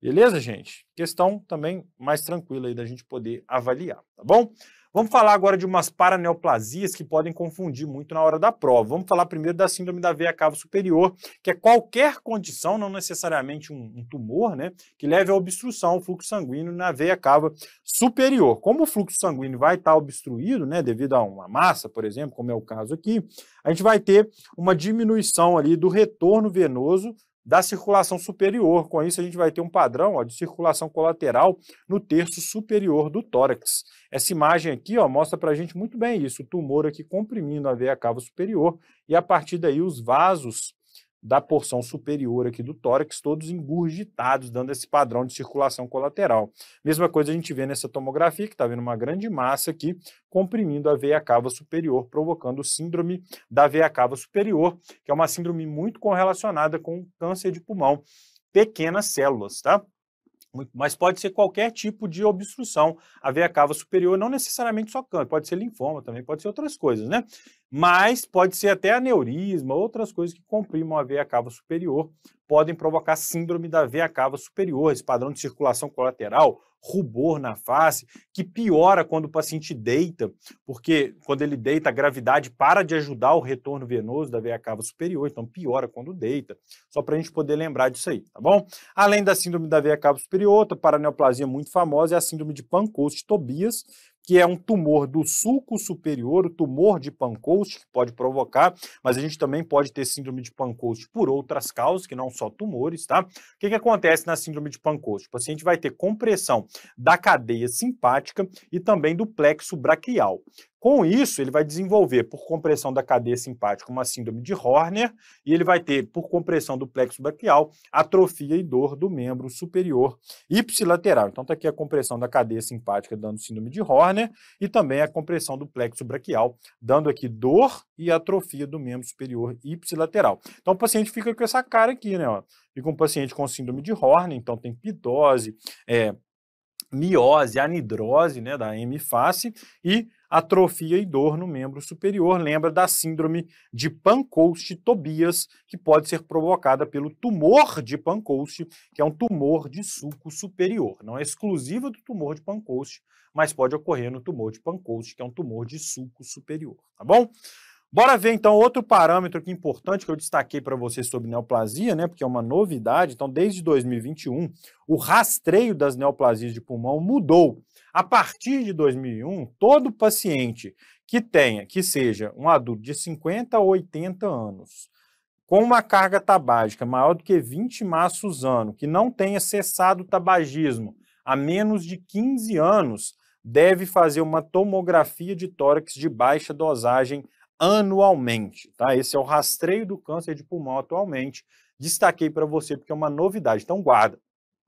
Beleza, gente? Questão também mais tranquila aí da gente poder avaliar, tá bom? Vamos falar agora de umas paraneoplasias que podem confundir muito na hora da prova. Vamos falar primeiro da síndrome da veia cava superior, que é qualquer condição, não necessariamente um, um tumor, né, que leve à obstrução ao fluxo sanguíneo na veia cava superior. Como o fluxo sanguíneo vai estar obstruído, né, devido a uma massa, por exemplo, como é o caso aqui, a gente vai ter uma diminuição ali do retorno venoso da circulação superior. Com isso, a gente vai ter um padrão ó, de circulação colateral no terço superior do tórax. Essa imagem aqui ó, mostra para a gente muito bem isso, o tumor aqui comprimindo a veia cava superior e, a partir daí, os vasos da porção superior aqui do tórax, todos engurgitados, dando esse padrão de circulação colateral. Mesma coisa a gente vê nessa tomografia, que está vendo uma grande massa aqui comprimindo a veia cava superior, provocando síndrome da veia cava superior, que é uma síndrome muito correlacionada com câncer de pulmão, pequenas células, tá? Mas pode ser qualquer tipo de obstrução. A veia cava superior não necessariamente só câncer, pode ser linfoma também, pode ser outras coisas, né? mas pode ser até aneurisma, outras coisas que comprimam a veia cava superior, podem provocar síndrome da veia cava superior, esse padrão de circulação colateral, rubor na face, que piora quando o paciente deita, porque quando ele deita, a gravidade para de ajudar o retorno venoso da veia cava superior, então piora quando deita, só para a gente poder lembrar disso aí, tá bom? Além da síndrome da veia cava superior, outra paraneoplasia muito famosa é a síndrome de Pankowski-Tobias, que é um tumor do sulco superior, o tumor de Pancoast, que pode provocar, mas a gente também pode ter síndrome de Pancoast por outras causas, que não só tumores, tá? O que, que acontece na síndrome de Pancoast? O paciente vai ter compressão da cadeia simpática e também do plexo braquial. Com isso, ele vai desenvolver, por compressão da cadeia simpática, uma síndrome de Horner, e ele vai ter, por compressão do plexo braquial, atrofia e dor do membro superior ipsilateral. Então, está aqui a compressão da cadeia simpática dando síndrome de Horner, e também a compressão do plexo braquial, dando aqui dor e atrofia do membro superior ipsilateral. Então, o paciente fica com essa cara aqui, né? Ó. Fica um paciente com síndrome de Horner, então tem pitose, é, miose, anidrose, né, da M face e atrofia e dor no membro superior. Lembra da síndrome de Pancoast-Tobias, que pode ser provocada pelo tumor de Pancoast, que é um tumor de sulco superior. Não é exclusivo do tumor de Pancoast, mas pode ocorrer no tumor de Pancoast, que é um tumor de sulco superior, tá bom? Bora ver então outro parâmetro que importante que eu destaquei para vocês sobre neoplasia, né? Porque é uma novidade. Então, desde 2021, o rastreio das neoplasias de pulmão mudou. A partir de 2001, todo paciente que tenha, que seja um adulto de 50 a 80 anos, com uma carga tabágica maior do que 20 maços ano, que não tenha cessado o tabagismo há menos de 15 anos, deve fazer uma tomografia de tórax de baixa dosagem anualmente, tá? Esse é o rastreio do câncer de pulmão atualmente. Destaquei para você porque é uma novidade, então guarda.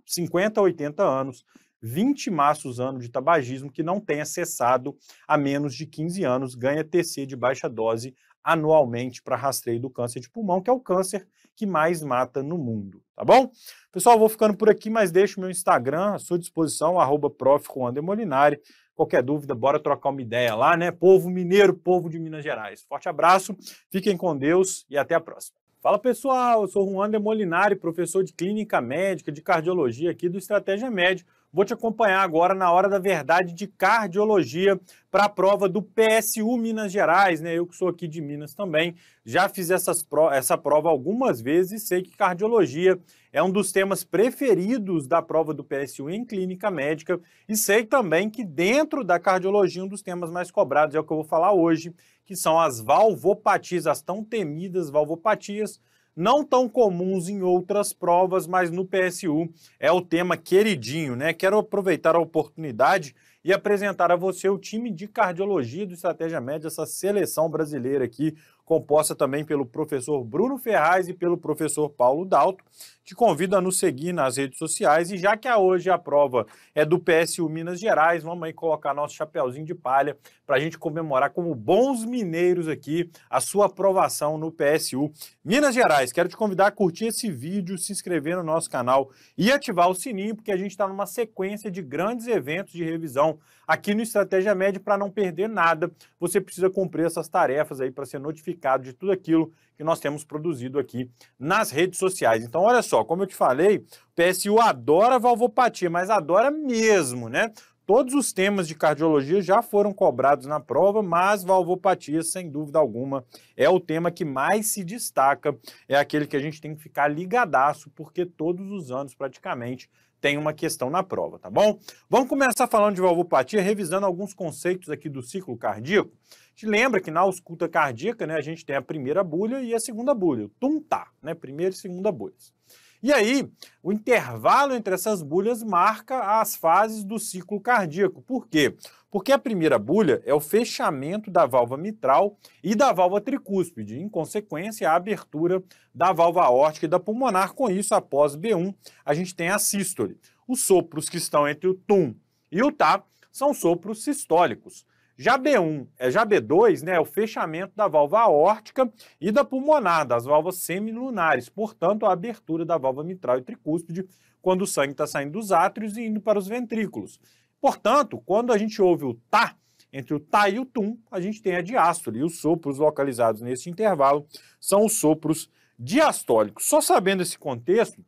50 a 80 anos, 20 maços anos de tabagismo que não tenha cessado há menos de 15 anos, ganha TC de baixa dose anualmente para rastreio do câncer de pulmão, que é o câncer que mais mata no mundo, tá bom? Pessoal, vou ficando por aqui, mas deixo meu Instagram à sua disposição, arroba prof. Molinari, Qualquer dúvida, bora trocar uma ideia lá, né? Povo mineiro, povo de Minas Gerais. Forte abraço, fiquem com Deus e até a próxima. Fala pessoal, eu sou Juan Demolinari, professor de clínica médica, de cardiologia aqui do Estratégia Médica Vou te acompanhar agora na hora da verdade de cardiologia para a prova do PSU Minas Gerais, né? Eu que sou aqui de Minas também, já fiz essas pro... essa prova algumas vezes e sei que cardiologia é um dos temas preferidos da prova do PSU em clínica médica e sei também que dentro da cardiologia um dos temas mais cobrados é o que eu vou falar hoje, que são as valvopatias, as tão temidas valvopatias não tão comuns em outras provas, mas no PSU é o tema queridinho, né? Quero aproveitar a oportunidade e apresentar a você o time de cardiologia do Estratégia Média, essa seleção brasileira aqui, composta também pelo professor Bruno Ferraz e pelo professor Paulo Dalto. Te convido a nos seguir nas redes sociais e já que a hoje a prova é do PSU Minas Gerais, vamos aí colocar nosso chapéuzinho de palha para a gente comemorar como bons mineiros aqui a sua aprovação no PSU Minas Gerais. Quero te convidar a curtir esse vídeo, se inscrever no nosso canal e ativar o sininho porque a gente está numa sequência de grandes eventos de revisão Aqui no Estratégia Média, para não perder nada, você precisa cumprir essas tarefas aí para ser notificado de tudo aquilo que nós temos produzido aqui nas redes sociais. Então, olha só, como eu te falei, o PSU adora valvopatia, mas adora mesmo, né? Todos os temas de cardiologia já foram cobrados na prova, mas valvopatia, sem dúvida alguma, é o tema que mais se destaca, é aquele que a gente tem que ficar ligadaço, porque todos os anos, praticamente, tem uma questão na prova, tá bom? Vamos começar falando de valvopatia, revisando alguns conceitos aqui do ciclo cardíaco. Te lembra que na ausculta cardíaca, né, a gente tem a primeira bulha e a segunda bulha, o tá né, primeira e segunda bulhas. E aí, o intervalo entre essas bolhas marca as fases do ciclo cardíaco. Por quê? Porque a primeira bolha é o fechamento da válvula mitral e da válvula tricúspide, em consequência, a abertura da válvula aórtica e da pulmonar. Com isso, após B1, a gente tem a sístole. Os sopros que estão entre o TUM e o TAP tá são sopros sistólicos. Já B1, é, já B2, né, é o fechamento da válvula aórtica e da pulmonar, das válvulas semilunares, portanto, a abertura da válvula mitral e tricúspide quando o sangue está saindo dos átrios e indo para os ventrículos. Portanto, quando a gente ouve o tá, entre o tá e o tum, a gente tem a diástole, e os sopros localizados nesse intervalo são os sopros diastólicos. Só sabendo esse contexto,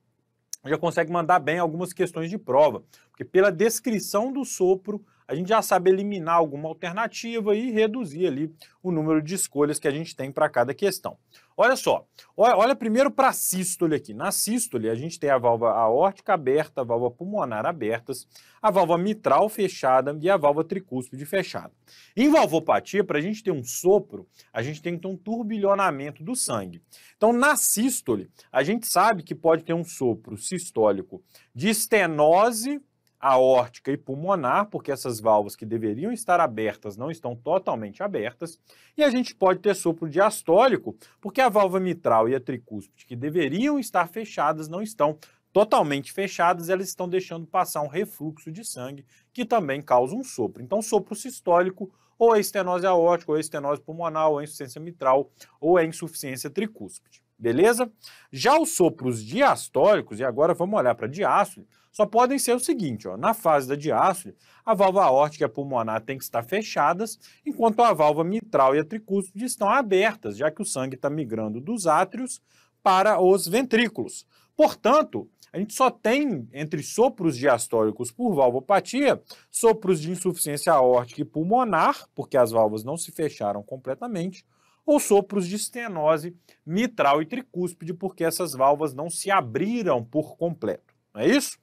já consegue mandar bem algumas questões de prova, porque pela descrição do sopro, a gente já sabe eliminar alguma alternativa e reduzir ali o número de escolhas que a gente tem para cada questão. Olha só, olha, primeiro para a sístole aqui. Na sístole, a gente tem a válvula aórtica aberta, a válvula pulmonar abertas, a válvula mitral fechada e a válvula tricúspide fechada. Em valvopatia, para a gente ter um sopro, a gente tem que ter um turbilhonamento do sangue. Então, na sístole, a gente sabe que pode ter um sopro sistólico de estenose aórtica e pulmonar, porque essas válvulas que deveriam estar abertas não estão totalmente abertas, e a gente pode ter sopro diastólico, porque a válvula mitral e a tricúspide que deveriam estar fechadas não estão totalmente fechadas, elas estão deixando passar um refluxo de sangue que também causa um sopro. Então, sopro sistólico ou a estenose aórtica, ou a estenose pulmonar, ou a insuficiência mitral, ou a insuficiência tricúspide. Beleza? Já os sopros diastólicos, e agora vamos olhar para diástole, só podem ser o seguinte, ó, na fase da diástole, a válvula aórtica e a pulmonar têm que estar fechadas, enquanto a válvula mitral e a tricúspide estão abertas, já que o sangue está migrando dos átrios para os ventrículos. Portanto, a gente só tem entre sopros diastólicos por valvopatia, sopros de insuficiência aórtica e pulmonar, porque as válvulas não se fecharam completamente, ou sopros de estenose mitral e tricúspide, porque essas válvulas não se abriram por completo não é isso?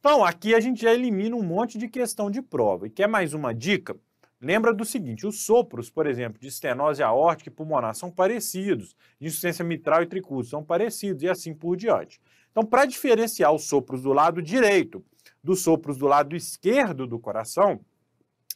Então, aqui a gente já elimina um monte de questão de prova. E quer mais uma dica? Lembra do seguinte, os sopros, por exemplo, de estenose aórtica e pulmonar são parecidos, de insuficiência mitral e tricúspide são parecidos e assim por diante. Então, para diferenciar os sopros do lado direito dos sopros do lado esquerdo do coração,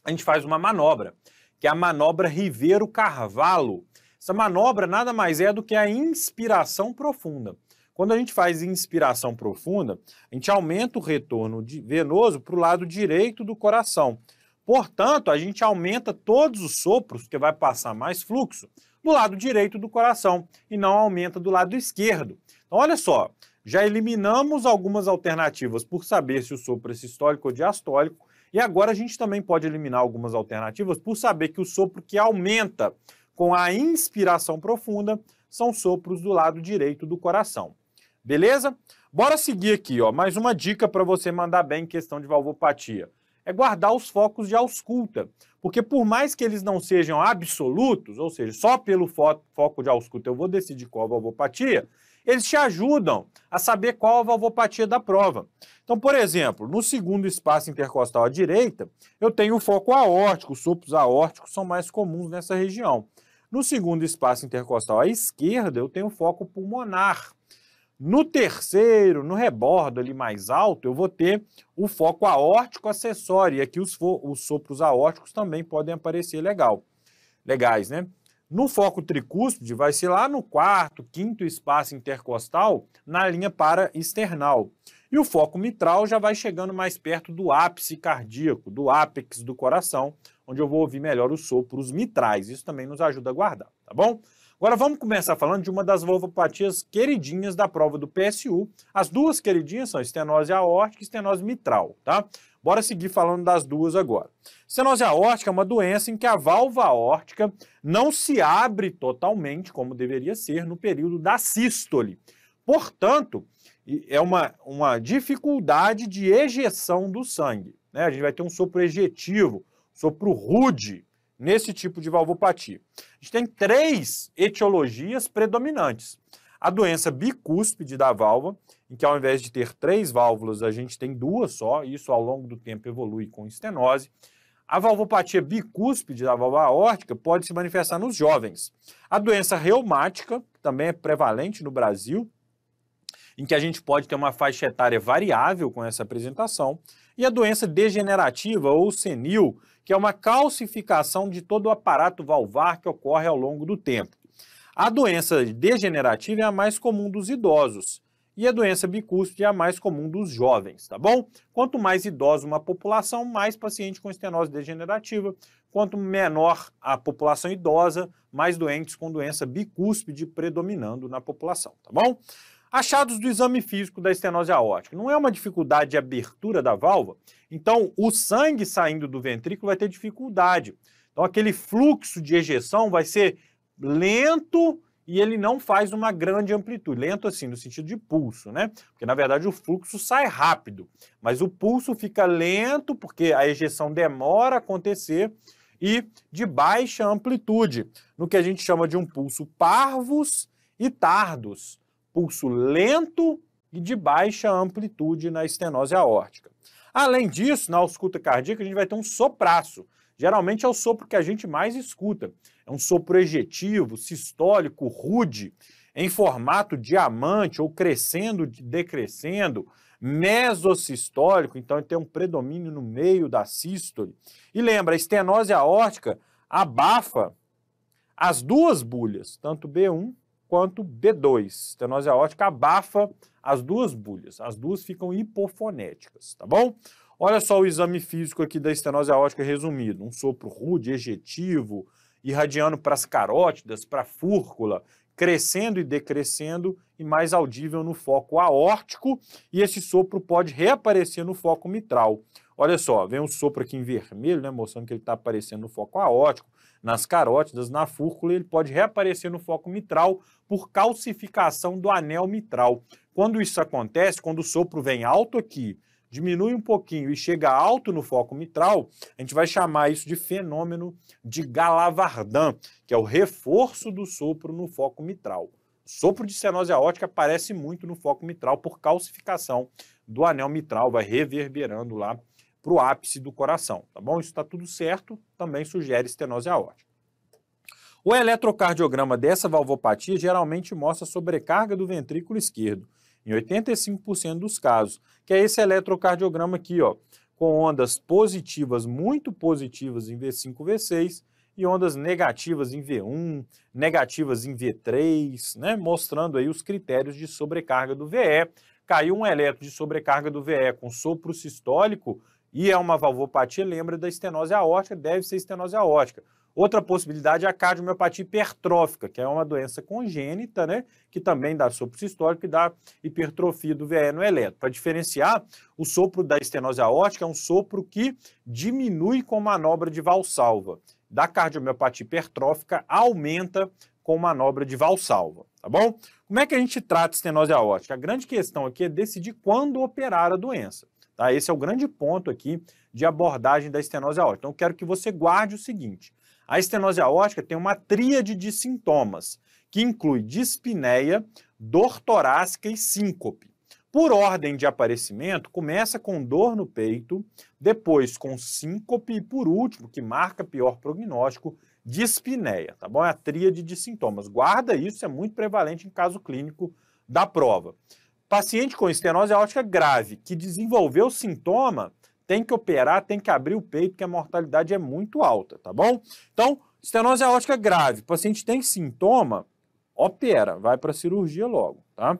a gente faz uma manobra, que é a manobra Ribeiro Carvalho. Essa manobra nada mais é do que a inspiração profunda. Quando a gente faz inspiração profunda, a gente aumenta o retorno venoso para o lado direito do coração. Portanto, a gente aumenta todos os sopros, que vai passar mais fluxo, do lado direito do coração e não aumenta do lado esquerdo. Então, olha só, já eliminamos algumas alternativas por saber se o sopro é sistólico ou diastólico, e agora a gente também pode eliminar algumas alternativas por saber que o sopro que aumenta com a inspiração profunda são sopros do lado direito do coração. Beleza? Bora seguir aqui, ó. Mais uma dica para você mandar bem em questão de valvopatia. É guardar os focos de ausculta, porque por mais que eles não sejam absolutos, ou seja, só pelo fo foco de ausculta eu vou decidir qual a valvopatia, eles te ajudam a saber qual a valvopatia da prova. Então, por exemplo, no segundo espaço intercostal à direita, eu tenho o foco aórtico, os sopros aórticos são mais comuns nessa região. No segundo espaço intercostal à esquerda, eu tenho foco pulmonar. No terceiro, no rebordo ali mais alto, eu vou ter o foco aórtico acessório, e aqui os, os sopros aórticos também podem aparecer legal. Legais, né? No foco tricúspide, vai ser lá no quarto, quinto espaço intercostal, na linha para external. E o foco mitral já vai chegando mais perto do ápice cardíaco, do ápex do coração, onde eu vou ouvir melhor os sopros mitrais. Isso também nos ajuda a guardar, tá bom? Agora vamos começar falando de uma das valvopatias queridinhas da prova do PSU. As duas queridinhas são estenose aórtica e estenose mitral, tá? Bora seguir falando das duas agora. Estenose aórtica é uma doença em que a válvula aórtica não se abre totalmente, como deveria ser, no período da sístole. Portanto, é uma, uma dificuldade de ejeção do sangue. Né? A gente vai ter um sopro ejetivo, sopro rude, nesse tipo de valvopatia. A gente tem três etiologias predominantes. A doença bicúspide da válvula, em que ao invés de ter três válvulas, a gente tem duas só, e isso ao longo do tempo evolui com estenose. A valvopatia bicúspide da válvula aórtica pode se manifestar nos jovens. A doença reumática, que também é prevalente no Brasil, em que a gente pode ter uma faixa etária variável com essa apresentação, e a doença degenerativa ou senil, que é uma calcificação de todo o aparato valvar que ocorre ao longo do tempo. A doença degenerativa é a mais comum dos idosos e a doença bicúspide é a mais comum dos jovens, tá bom? Quanto mais idosa uma população, mais paciente com estenose degenerativa. Quanto menor a população idosa, mais doentes com doença bicúspide predominando na população, tá bom? Achados do exame físico da estenose aórtica. Não é uma dificuldade de abertura da válvula, então o sangue saindo do ventrículo vai ter dificuldade. Então aquele fluxo de ejeção vai ser lento e ele não faz uma grande amplitude, lento assim no sentido de pulso, né? Porque na verdade o fluxo sai rápido, mas o pulso fica lento porque a ejeção demora a acontecer e de baixa amplitude, no que a gente chama de um pulso parvos e tardos pulso lento e de baixa amplitude na estenose aórtica. Além disso, na ausculta cardíaca, a gente vai ter um sopraço. Geralmente é o sopro que a gente mais escuta. É um sopro ejetivo, sistólico, rude, em formato diamante ou crescendo, decrescendo, mesossistólico, então tem um predomínio no meio da sístole. E lembra, a estenose aórtica abafa as duas bulhas, tanto B1 quanto B2. Estenose aórtica abafa as duas bolhas, as duas ficam hipofonéticas, tá bom? Olha só o exame físico aqui da estenose aórtica resumido: um sopro rude, ejetivo, irradiando para as carótidas, para a fúrcula, crescendo e decrescendo e mais audível no foco aórtico, e esse sopro pode reaparecer no foco mitral. Olha só, vem um sopro aqui em vermelho, né, mostrando que ele está aparecendo no foco aórtico, nas carótidas, na fúrcula, ele pode reaparecer no foco mitral por calcificação do anel mitral. Quando isso acontece, quando o sopro vem alto aqui, diminui um pouquinho e chega alto no foco mitral, a gente vai chamar isso de fenômeno de Galavardin, que é o reforço do sopro no foco mitral. Sopro de stenose aótica aparece muito no foco mitral por calcificação do anel mitral, vai reverberando lá para o ápice do coração, tá bom? Isso está tudo certo, também sugere estenose aórtica. O eletrocardiograma dessa valvopatia geralmente mostra sobrecarga do ventrículo esquerdo, em 85% dos casos, que é esse eletrocardiograma aqui, ó, com ondas positivas, muito positivas em V5, V6 e ondas negativas em V1, negativas em V3, né, mostrando aí os critérios de sobrecarga do VE. Caiu um eletro de sobrecarga do VE com sopro sistólico, e é uma valvopatia, lembra da estenose aórtica, deve ser estenose aórtica. Outra possibilidade é a cardiomiopatia hipertrófica, que é uma doença congênita, né, que também dá sopro sistólico e dá hipertrofia do VE no elétrico. Para diferenciar, o sopro da estenose aórtica é um sopro que diminui com manobra de valsalva. Da cardiomiopatia hipertrófica aumenta com manobra de valsalva, tá bom? Como é que a gente trata a estenose aórtica? A grande questão aqui é decidir quando operar a doença. Tá? Esse é o grande ponto aqui de abordagem da estenose aórtica. Então, eu quero que você guarde o seguinte: a estenose aórtica tem uma tríade de sintomas, que inclui dispneia, dor torácica e síncope. Por ordem de aparecimento, começa com dor no peito, depois com síncope e, por último, que marca pior prognóstico, dispneia, tá bom? É a tríade de sintomas. Guarda isso, é muito prevalente em caso clínico da prova. Paciente com estenose aórtica grave, que desenvolveu sintoma, tem que operar, tem que abrir o peito, porque a mortalidade é muito alta, tá bom? Então, estenose aórtica grave, paciente tem sintoma, opera, vai para cirurgia logo, tá?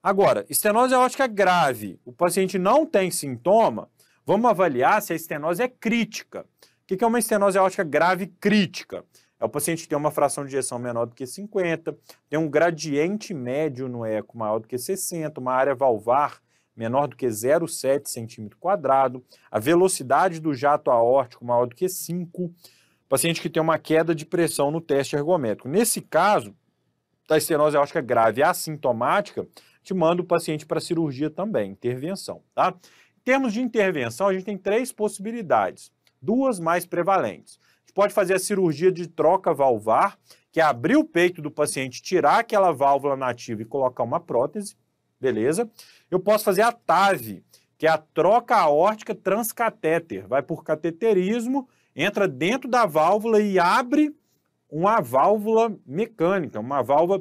Agora, estenose aórtica grave, o paciente não tem sintoma, vamos avaliar se a estenose é crítica. O que é uma estenose aórtica grave crítica? É o paciente que tem uma fração de ejeção menor do que 50, tem um gradiente médio no eco maior do que 60, uma área valvar menor do que 0,7 centímetro quadrado, a velocidade do jato aórtico maior do que 5, paciente que tem uma queda de pressão no teste ergométrico. Nesse caso, da estenose aórtica grave assintomática, te manda o paciente para cirurgia também, intervenção, tá? Em termos de intervenção, a gente tem três possibilidades, duas mais prevalentes gente pode fazer a cirurgia de troca valvar, que é abrir o peito do paciente, tirar aquela válvula nativa e colocar uma prótese, beleza? Eu posso fazer a TAV, que é a troca aórtica transcatéter, vai por cateterismo, entra dentro da válvula e abre uma válvula mecânica, uma válvula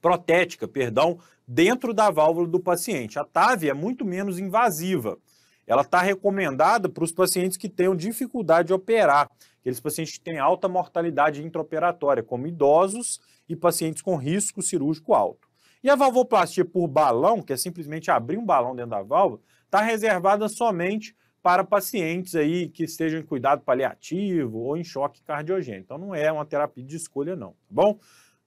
protética, perdão, dentro da válvula do paciente. A TAV é muito menos invasiva ela está recomendada para os pacientes que tenham dificuldade de operar, aqueles pacientes que têm alta mortalidade intraoperatória, como idosos e pacientes com risco cirúrgico alto. E a valvoplastia por balão, que é simplesmente abrir um balão dentro da válvula, está reservada somente para pacientes aí que estejam em cuidado paliativo ou em choque cardiogênico. Então não é uma terapia de escolha não, tá bom?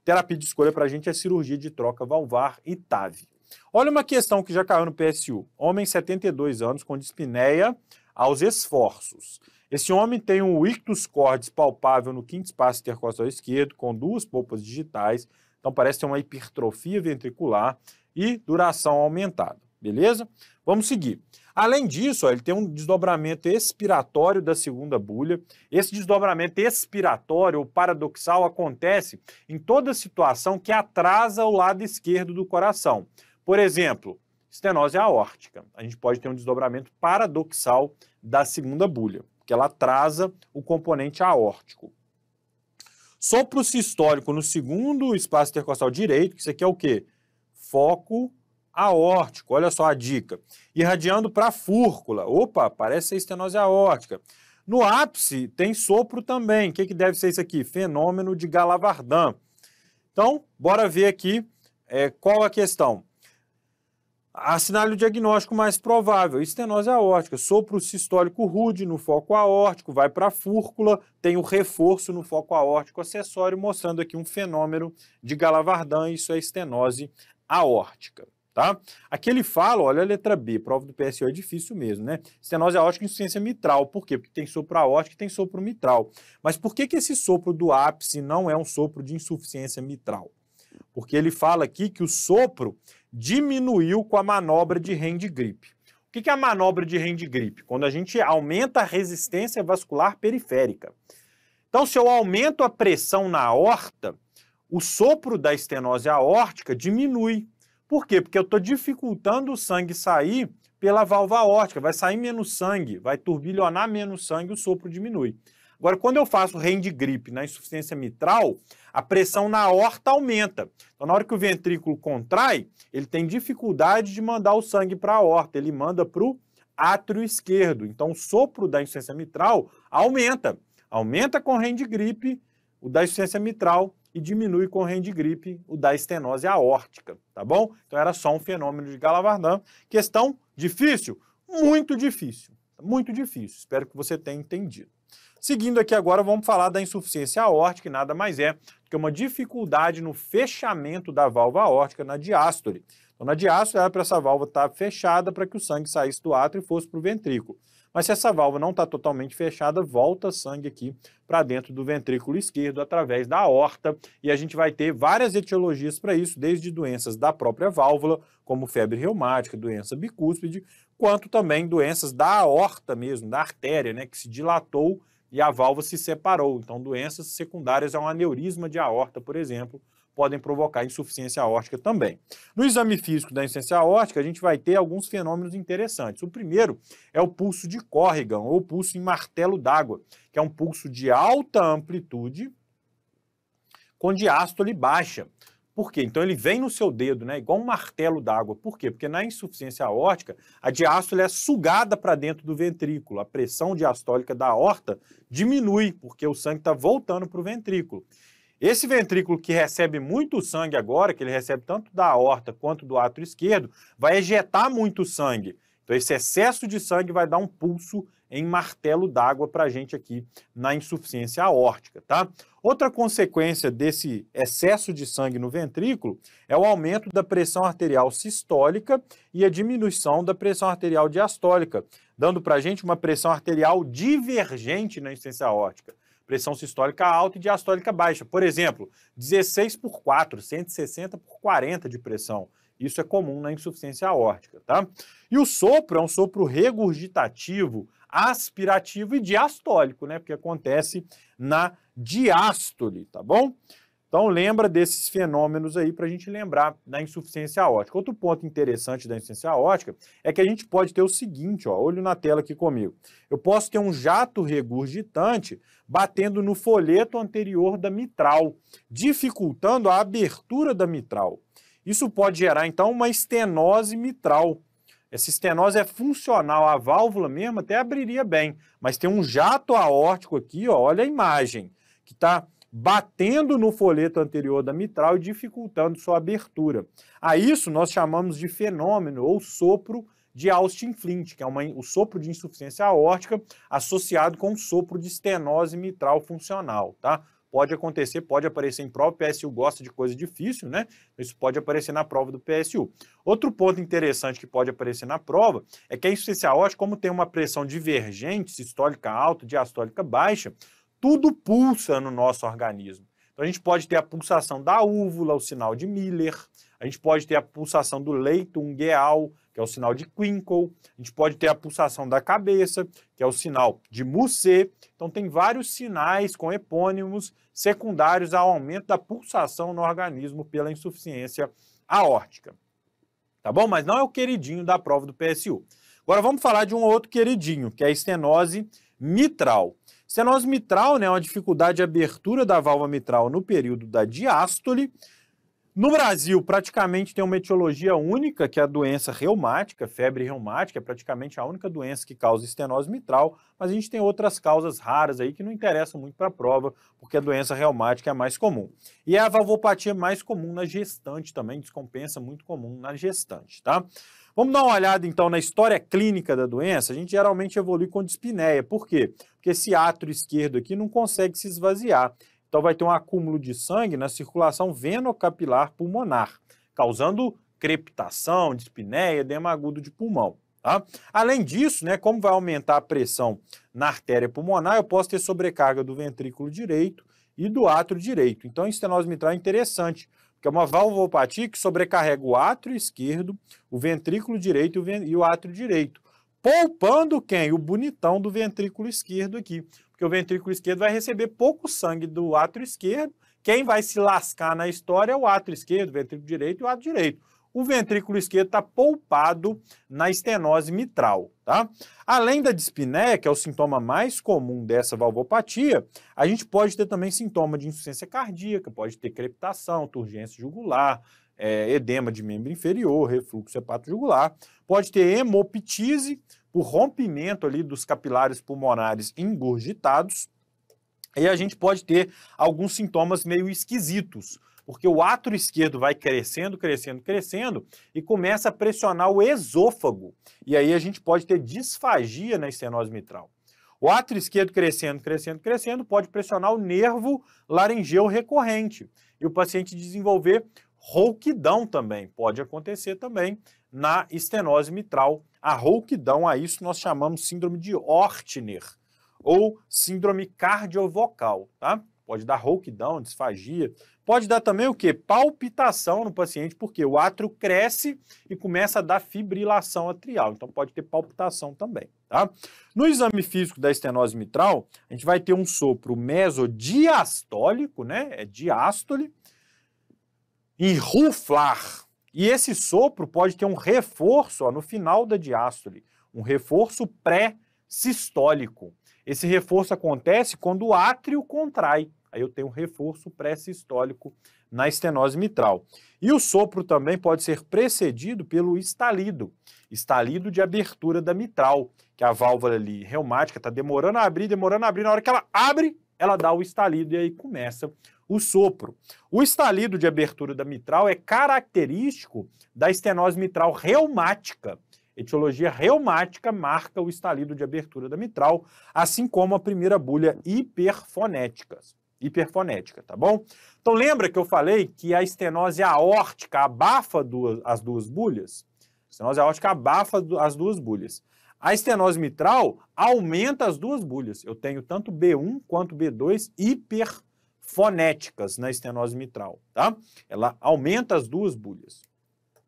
Terapia de escolha para a gente é cirurgia de troca valvar e TAV. Olha uma questão que já caiu no PSU. Homem, 72 anos, com dispneia aos esforços. Esse homem tem um ictus cordis palpável no quinto espaço intercostal esquerdo, com duas polpas digitais, então parece ter uma hipertrofia ventricular e duração aumentada, beleza? Vamos seguir. Além disso, ó, ele tem um desdobramento expiratório da segunda bulha. Esse desdobramento expiratório ou paradoxal acontece em toda situação que atrasa o lado esquerdo do coração. Por exemplo, estenose aórtica. A gente pode ter um desdobramento paradoxal da segunda bulha, porque ela atrasa o componente aórtico. Sopro sistólico no segundo espaço intercostal direito, que isso aqui é o quê? Foco aórtico, olha só a dica. Irradiando para a fúrcula, opa, parece ser estenose aórtica. No ápice tem sopro também, o que, que deve ser isso aqui? Fenômeno de Galavardan. Então, bora ver aqui é, qual a questão assinale o diagnóstico mais provável, estenose aórtica, sopro sistólico rude no foco aórtico, vai para a fúrcula, tem o reforço no foco aórtico acessório, mostrando aqui um fenômeno de Galavardin, isso é estenose aórtica. Tá? Aqui ele fala, olha a letra B, prova do PSO é difícil mesmo, né? Estenose aórtica e é insuficiência mitral, por quê? Porque tem sopro aórtico e tem sopro mitral. Mas por que, que esse sopro do ápice não é um sopro de insuficiência mitral? Porque ele fala aqui que o sopro diminuiu com a manobra de hand grip. O que é a manobra de hand grip? Quando a gente aumenta a resistência vascular periférica. Então, se eu aumento a pressão na aorta, o sopro da estenose aórtica diminui. Por quê? Porque eu estou dificultando o sangue sair pela válvula aórtica, vai sair menos sangue, vai turbilhonar menos sangue, o sopro diminui. Agora, quando eu faço de grip na insuficiência mitral, a pressão na horta aumenta. Então, na hora que o ventrículo contrai, ele tem dificuldade de mandar o sangue para a horta. ele manda para o átrio esquerdo. Então, o sopro da insuficiência mitral aumenta. Aumenta com de grip o da insuficiência mitral e diminui com de grip o da estenose aórtica, tá bom? Então, era só um fenômeno de Galavardin. Questão difícil? Muito difícil. Muito difícil. Espero que você tenha entendido. Seguindo aqui agora, vamos falar da insuficiência aórtica, que nada mais é que uma dificuldade no fechamento da válvula aórtica na diástole. Então, na diástole era para essa válvula estar tá fechada para que o sangue saísse do átrio e fosse para o ventrículo. Mas se essa válvula não está totalmente fechada, volta sangue aqui para dentro do ventrículo esquerdo através da aorta. E a gente vai ter várias etiologias para isso, desde doenças da própria válvula, como febre reumática, doença bicúspide, quanto também doenças da aorta mesmo, da artéria, né, que se dilatou e a válvula se separou. Então, doenças secundárias a um aneurisma de aorta, por exemplo, podem provocar insuficiência aórtica também. No exame físico da insuficiência aórtica, a gente vai ter alguns fenômenos interessantes. O primeiro é o pulso de Corrigan, ou pulso em martelo d'água, que é um pulso de alta amplitude com diástole baixa. Por quê? Então ele vem no seu dedo, né? Igual um martelo d'água. Por quê? Porque na insuficiência aórtica, a diástole é sugada para dentro do ventrículo. A pressão diastólica da aorta diminui, porque o sangue está voltando para o ventrículo. Esse ventrículo que recebe muito sangue agora, que ele recebe tanto da aorta quanto do átrio esquerdo, vai ejetar muito sangue. Então, esse excesso de sangue vai dar um pulso em martelo d'água para a gente aqui na insuficiência aórtica, tá? Outra consequência desse excesso de sangue no ventrículo é o aumento da pressão arterial sistólica e a diminuição da pressão arterial diastólica, dando para a gente uma pressão arterial divergente na insuficiência aórtica. Pressão sistólica alta e diastólica baixa. Por exemplo, 16 por 4, 160 por 40 de pressão isso é comum na insuficiência aórtica, tá? E o sopro é um sopro regurgitativo, aspirativo e diastólico, né? Porque acontece na diástole, tá bom? Então lembra desses fenômenos aí para a gente lembrar da insuficiência aórtica. Outro ponto interessante da insuficiência aórtica é que a gente pode ter o seguinte, ó, olho na tela aqui comigo. Eu posso ter um jato regurgitante batendo no folheto anterior da mitral, dificultando a abertura da mitral. Isso pode gerar, então, uma estenose mitral. Essa estenose é funcional, a válvula mesmo até abriria bem, mas tem um jato aórtico aqui, ó, olha a imagem, que está batendo no folheto anterior da mitral e dificultando sua abertura. A isso nós chamamos de fenômeno ou sopro de Austin Flint, que é uma, o sopro de insuficiência aórtica associado com o sopro de estenose mitral funcional, tá? pode acontecer, pode aparecer em prova. O PSU gosta de coisa difícil, né? Isso pode aparecer na prova do PSU. Outro ponto interessante que pode aparecer na prova é que a é insuficiência aórtica, como tem uma pressão divergente, sistólica alta, diastólica baixa, tudo pulsa no nosso organismo. Então a gente pode ter a pulsação da úvula, o sinal de Miller, a gente pode ter a pulsação do leito ungueal, que é o sinal de Quinkle, a gente pode ter a pulsação da cabeça, que é o sinal de Musset. Então, tem vários sinais com epônimos secundários ao aumento da pulsação no organismo pela insuficiência aórtica. Tá bom? Mas não é o queridinho da prova do PSU. Agora vamos falar de um outro queridinho, que é a estenose mitral. Estenose mitral né, é uma dificuldade de abertura da válvula mitral no período da diástole no Brasil, praticamente tem uma etiologia única, que é a doença reumática, febre reumática, é praticamente a única doença que causa estenose mitral, mas a gente tem outras causas raras aí que não interessam muito para a prova, porque a doença reumática é a mais comum. E é a valvopatia mais comum na gestante também, descompensa muito comum na gestante, tá? Vamos dar uma olhada então na história clínica da doença. A gente geralmente evolui com dispneia. Por quê? Porque esse átrio esquerdo aqui não consegue se esvaziar. Então vai ter um acúmulo de sangue na circulação venocapilar pulmonar, causando crepitação, dispneia, edema agudo de pulmão. Tá? Além disso, né, como vai aumentar a pressão na artéria pulmonar, eu posso ter sobrecarga do ventrículo direito e do átrio direito. Então, a estenose mitral é interessante, porque é uma valvopatia que sobrecarrega o átrio esquerdo, o ventrículo direito e o átrio direito. Poupando quem? O bonitão do ventrículo esquerdo aqui porque o ventrículo esquerdo vai receber pouco sangue do átrio esquerdo. Quem vai se lascar na história é o átrio esquerdo, o ventrículo direito e o átrio direito. O ventrículo esquerdo está poupado na estenose mitral. Tá? Além da dispneia, que é o sintoma mais comum dessa valvopatia, a gente pode ter também sintoma de insuficiência cardíaca, pode ter crepitação, turgência jugular, é, edema de membro inferior, refluxo hepato jugular, pode ter hemoptise, o rompimento ali dos capilares pulmonares engurgitados, e a gente pode ter alguns sintomas meio esquisitos, porque o átrio esquerdo vai crescendo, crescendo, crescendo e começa a pressionar o esôfago. E aí a gente pode ter disfagia na estenose mitral. O átrio esquerdo crescendo, crescendo, crescendo pode pressionar o nervo laringeu recorrente e o paciente desenvolver rouquidão também. Pode acontecer também na estenose mitral a rouquidão, a isso nós chamamos síndrome de Ortner ou síndrome cardiovocal, tá? Pode dar rouquidão, disfagia. Pode dar também o quê? Palpitação no paciente, porque o átrio cresce e começa a dar fibrilação atrial. Então pode ter palpitação também, tá? No exame físico da estenose mitral, a gente vai ter um sopro mesodiastólico, né? É diástole. E ruflar, e esse sopro pode ter um reforço ó, no final da diástole, um reforço pré-sistólico. Esse reforço acontece quando o átrio contrai. Aí eu tenho um reforço pré-sistólico na estenose mitral. E o sopro também pode ser precedido pelo estalido, estalido de abertura da mitral, que a válvula ali reumática está demorando a abrir, demorando a abrir. Na hora que ela abre, ela dá o estalido e aí começa o sopro. O estalido de abertura da mitral é característico da estenose mitral reumática. Etiologia reumática marca o estalido de abertura da mitral, assim como a primeira bulha hiperfonética. Hiperfonética, tá bom? Então lembra que eu falei que a estenose aórtica abafa duas, as duas bulhas? A estenose aórtica abafa as duas bulhas. A estenose mitral aumenta as duas bulhas. Eu tenho tanto B1 quanto B2 hiper fonéticas na estenose mitral, tá? Ela aumenta as duas bulhas.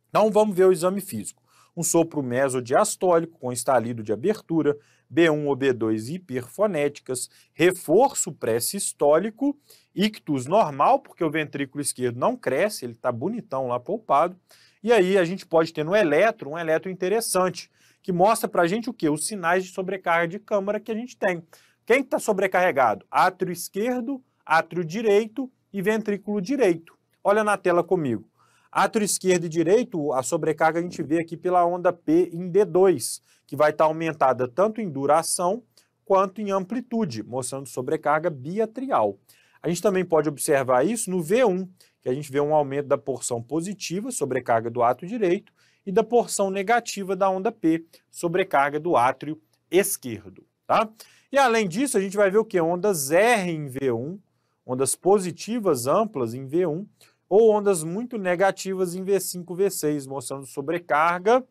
Então vamos ver o exame físico. Um sopro mesodiastólico com estalido de abertura, B1 ou B2 hiperfonéticas, reforço pré-sistólico, ictus normal, porque o ventrículo esquerdo não cresce, ele está bonitão lá poupado. E aí a gente pode ter no eletro, um eletro interessante, que mostra para a gente o que? Os sinais de sobrecarga de câmara que a gente tem. Quem está sobrecarregado? Átrio esquerdo, átrio direito e ventrículo direito. Olha na tela comigo. Átrio esquerdo e direito, a sobrecarga a gente vê aqui pela onda P em D2, que vai estar aumentada tanto em duração quanto em amplitude, mostrando sobrecarga biatrial. A gente também pode observar isso no V1, que a gente vê um aumento da porção positiva, sobrecarga do átrio direito, e da porção negativa da onda P, sobrecarga do átrio esquerdo. Tá? E além disso, a gente vai ver o que? Ondas R em V1, ondas positivas amplas em V1 ou ondas muito negativas em V5, V6, mostrando sobrecarga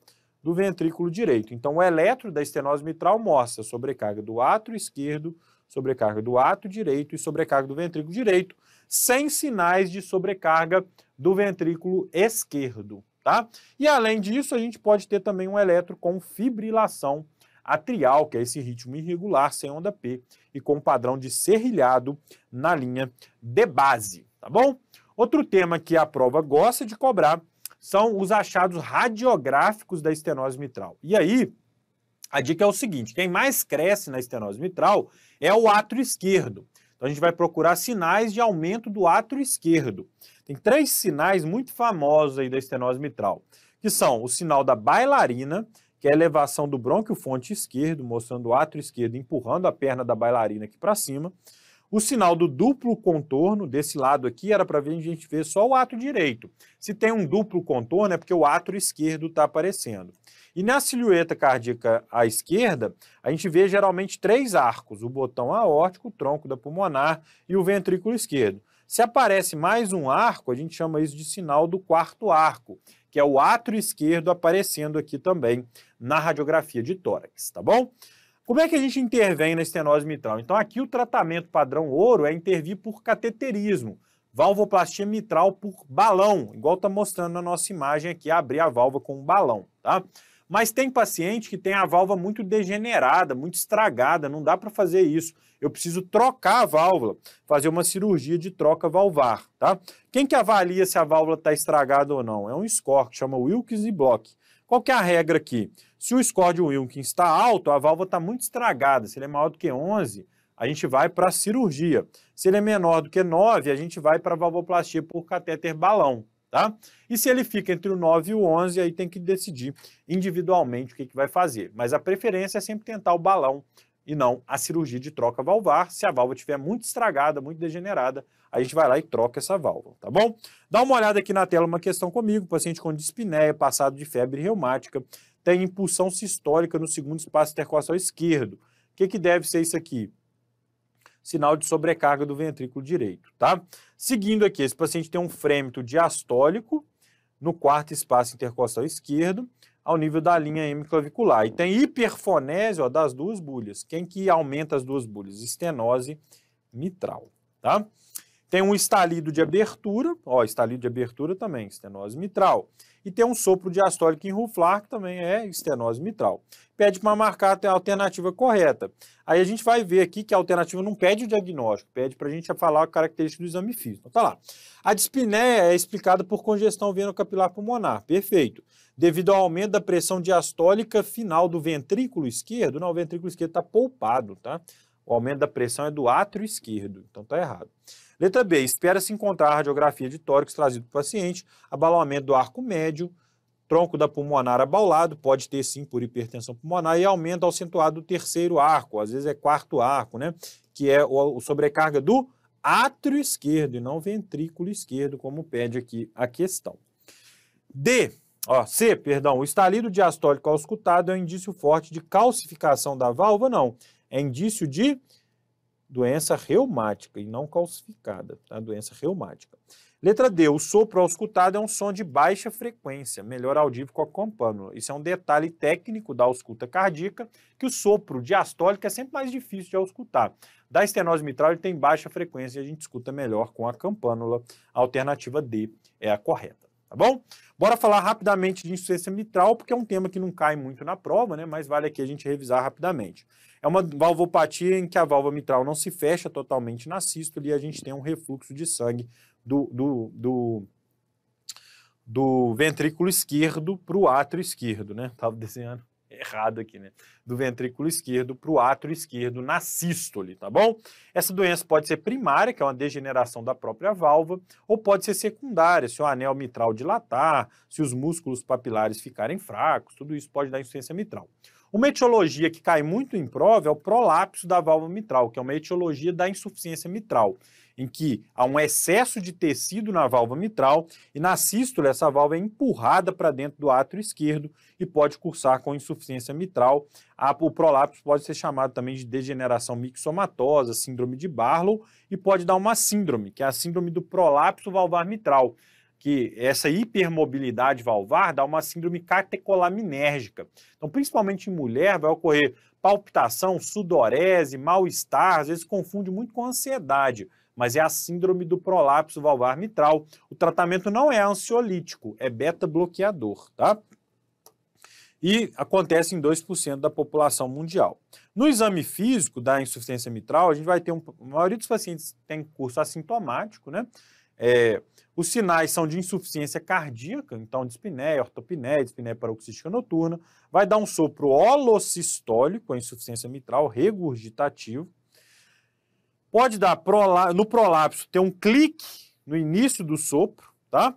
do ventrículo direito. Então, o eletro da estenose mitral mostra sobrecarga do átrio esquerdo, sobrecarga do átrio direito e sobrecarga do ventrículo direito, sem sinais de sobrecarga do ventrículo esquerdo, tá? E além disso, a gente pode ter também um eletro com fibrilação a trial, que é esse ritmo irregular sem onda P e com padrão de serrilhado na linha de base, tá bom? Outro tema que a prova gosta de cobrar são os achados radiográficos da estenose mitral. E aí, a dica é o seguinte: quem mais cresce na estenose mitral é o átrio esquerdo. Então a gente vai procurar sinais de aumento do átrio esquerdo. Tem três sinais muito famosos aí da estenose mitral, que são o sinal da bailarina, que é a elevação do brônquio fonte esquerdo, mostrando o átrio esquerdo empurrando a perna da bailarina aqui para cima. O sinal do duplo contorno desse lado aqui era para a gente ver só o ato direito. Se tem um duplo contorno é porque o ato esquerdo está aparecendo. E na silhueta cardíaca à esquerda, a gente vê geralmente três arcos, o botão aórtico, o tronco da pulmonar e o ventrículo esquerdo. Se aparece mais um arco, a gente chama isso de sinal do quarto arco, que é o átrio esquerdo aparecendo aqui também na radiografia de tórax, tá bom? Como é que a gente intervém na estenose mitral? Então, aqui o tratamento padrão ouro é intervir por cateterismo, valvoplastia mitral por balão, igual está mostrando na nossa imagem aqui, abrir a válvula com um balão, tá? Mas tem paciente que tem a válvula muito degenerada, muito estragada, não dá para fazer isso. Eu preciso trocar a válvula, fazer uma cirurgia de troca valvar, tá? Quem que avalia se a válvula está estragada ou não? É um score que chama Wilkins e Block. Qual que é a regra aqui? Se o score de Wilkins está alto, a válvula está muito estragada. Se ele é maior do que 11, a gente vai para a cirurgia. Se ele é menor do que 9, a gente vai para a valvoplastia por catéter balão, Tá? E se ele fica entre o 9 e o 11, aí tem que decidir individualmente o que, que vai fazer. Mas a preferência é sempre tentar o balão e não a cirurgia de troca valvar. Se a válvula estiver muito estragada, muito degenerada, a gente vai lá e troca essa válvula, tá bom? Dá uma olhada aqui na tela, uma questão comigo, paciente com dispneia, passado de febre reumática, tem impulsão sistólica no segundo espaço intercostal esquerdo. O que, que deve ser isso aqui? sinal de sobrecarga do ventrículo direito, tá? Seguindo aqui, esse paciente tem um frêmito diastólico no quarto espaço intercostal esquerdo, ao nível da linha hemiclavicular. E tem hiperfonese ó, das duas bulhas. Quem que aumenta as duas bulhas? Estenose mitral, tá? Tem um estalido de abertura, ó, estalido de abertura também, estenose mitral e tem um sopro diastólico ruflar, que também é estenose mitral. Pede para marcar a alternativa correta. Aí a gente vai ver aqui que a alternativa não pede o diagnóstico, pede para a gente falar a característica do exame físico. Então, tá lá. A dispneia é explicada por congestão venocapilar pulmonar. Perfeito. Devido ao aumento da pressão diastólica final do ventrículo esquerdo, não, o ventrículo esquerdo está poupado, tá? O aumento da pressão é do átrio esquerdo, então está errado. Letra B, espera-se encontrar a radiografia de tórax trazido para o paciente, abalamento do arco médio, tronco da pulmonar abaulado, pode ter sim por hipertensão pulmonar, e aumento acentuado do terceiro arco, às vezes é quarto arco, né? Que é o, sobrecarga do átrio esquerdo e não ventrículo esquerdo, como pede aqui a questão. D, ó, C, perdão, o estalido diastólico auscultado é um indício forte de calcificação da válvula? Não é indício de doença reumática e não calcificada, tá? Doença reumática. Letra D, o sopro auscultado é um som de baixa frequência, melhor audível com a campânula. Isso é um detalhe técnico da ausculta cardíaca, que o sopro diastólico é sempre mais difícil de auscultar. Da estenose mitral ele tem baixa frequência e a gente escuta melhor com a campânula. A alternativa D é a correta tá bom? Bora falar rapidamente de insuficiência mitral, porque é um tema que não cai muito na prova, né? Mas vale aqui a gente revisar rapidamente. É uma valvopatia em que a válvula mitral não se fecha totalmente na sístole e a gente tem um refluxo de sangue do, do, do, do ventrículo esquerdo para o átrio esquerdo, né? Estava desenhando errado aqui, né? Do ventrículo esquerdo para o átrio esquerdo na sístole, tá bom? Essa doença pode ser primária, que é uma degeneração da própria válvula, ou pode ser secundária, se o anel mitral dilatar, se os músculos papilares ficarem fracos, tudo isso pode dar insuficiência mitral. Uma etiologia que cai muito em prova é o prolapso da válvula mitral, que é uma etiologia da insuficiência mitral em que há um excesso de tecido na válvula mitral e na sístole essa válvula é empurrada para dentro do átrio esquerdo e pode cursar com insuficiência mitral. O prolapso pode ser chamado também de degeneração mixomatosa, síndrome de Barlow e pode dar uma síndrome, que é a síndrome do prolapso valvar mitral, que essa hipermobilidade valvar dá uma síndrome catecolaminérgica. Então, principalmente em mulher, vai ocorrer palpitação, sudorese, mal-estar, às vezes confunde muito com ansiedade mas é a síndrome do prolapso valvar mitral. O tratamento não é ansiolítico, é beta-bloqueador, tá? E acontece em 2% da população mundial. No exame físico da insuficiência mitral, a gente vai ter um. A maioria dos pacientes tem curso assintomático, né? É, os sinais são de insuficiência cardíaca, então dispneia, ortopneia, dispneia paroxística noturna. Vai dar um sopro holossistólico a insuficiência mitral regurgitativo Pode dar no prolapso, ter um clique no início do sopro, tá?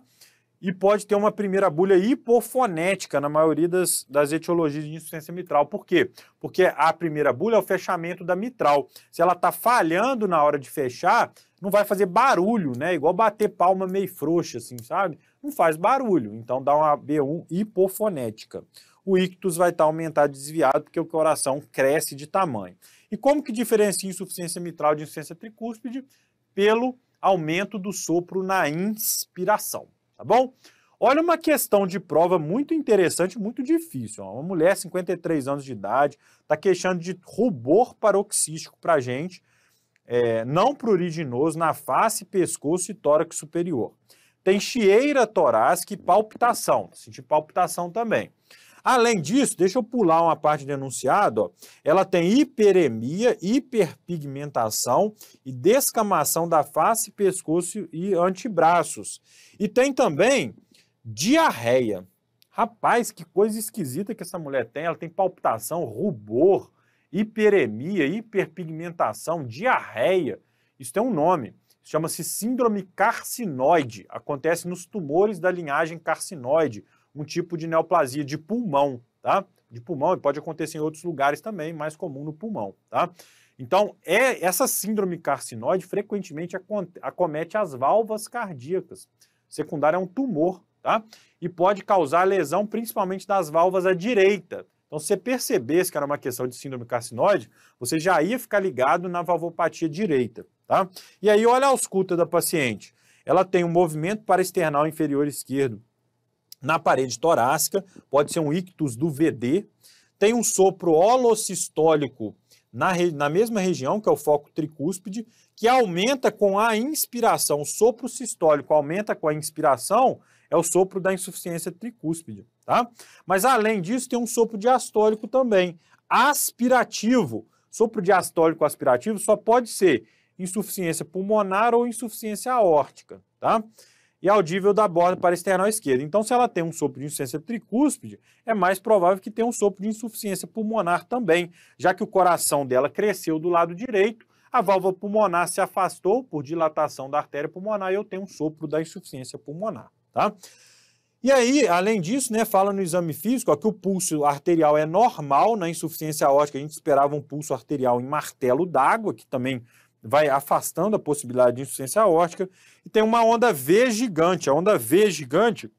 E pode ter uma primeira bulha hipofonética na maioria das, das etiologias de insuficiência mitral. Por quê? Porque a primeira bulha é o fechamento da mitral. Se ela está falhando na hora de fechar, não vai fazer barulho, né? Igual bater palma meio frouxa, assim, sabe? Não faz barulho. Então dá uma B1 hipofonética. O ictus vai estar tá aumentado, desviado, porque o coração cresce de tamanho. E como que diferencia insuficiência mitral de insuficiência tricúspide? Pelo aumento do sopro na inspiração, tá bom? Olha uma questão de prova muito interessante, muito difícil. Uma mulher, 53 anos de idade, está queixando de rubor paroxístico para gente, é, não pruriginoso, na face, pescoço e tórax superior. Tem chieira torácica e palpitação, tá senti palpitação também. Além disso, deixa eu pular uma parte do enunciado, ó. ela tem hiperemia, hiperpigmentação e descamação da face, pescoço e antebraços. E tem também diarreia. Rapaz, que coisa esquisita que essa mulher tem. Ela tem palpitação, rubor, hiperemia, hiperpigmentação, diarreia. Isso tem um nome. Chama-se síndrome carcinoide. Acontece nos tumores da linhagem carcinoide um tipo de neoplasia de pulmão, tá? De pulmão, e pode acontecer em outros lugares também, mais comum no pulmão, tá? Então, é, essa síndrome carcinoide frequentemente acomete as válvulas cardíacas. Secundária é um tumor, tá? E pode causar lesão principalmente das válvulas à direita. Então, se você percebesse que era uma questão de síndrome carcinoide, você já ia ficar ligado na valvopatia direita, tá? E aí, olha a ausculta da paciente. Ela tem um movimento para external inferior esquerdo na parede torácica, pode ser um ictus do VD. Tem um sopro holossistólico na, na mesma região, que é o foco tricúspide, que aumenta com a inspiração. O sopro sistólico aumenta com a inspiração, é o sopro da insuficiência tricúspide, tá? Mas além disso, tem um sopro diastólico também, aspirativo. Sopro diastólico aspirativo só pode ser insuficiência pulmonar ou insuficiência aórtica, tá? e audível da borda para esternal esquerda. Então, se ela tem um sopro de insuficiência tricúspide, é mais provável que tenha um sopro de insuficiência pulmonar também, já que o coração dela cresceu do lado direito, a válvula pulmonar se afastou por dilatação da artéria pulmonar e eu tenho um sopro da insuficiência pulmonar, tá? E aí, além disso, né, fala no exame físico ó, que o pulso arterial é normal, na insuficiência aórtica a gente esperava um pulso arterial em martelo d'água, que também vai afastando a possibilidade de insuficiência aórtica, e tem uma onda V gigante. A onda V gigante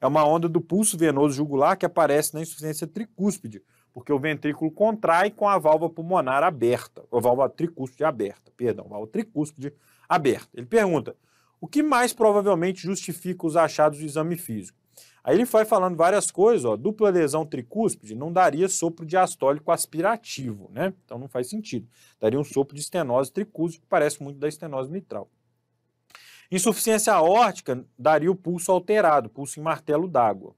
é uma onda do pulso venoso jugular que aparece na insuficiência tricúspide, porque o ventrículo contrai com a válvula pulmonar aberta, a válvula tricúspide aberta, perdão, a válvula tricúspide aberta. Ele pergunta, o que mais provavelmente justifica os achados do exame físico? Aí ele vai falando várias coisas, ó, dupla lesão tricúspide não daria sopro diastólico aspirativo, né? Então não faz sentido. Daria um sopro de estenose tricúspide, que parece muito da estenose mitral. Insuficiência aórtica daria o pulso alterado, pulso em martelo d'água.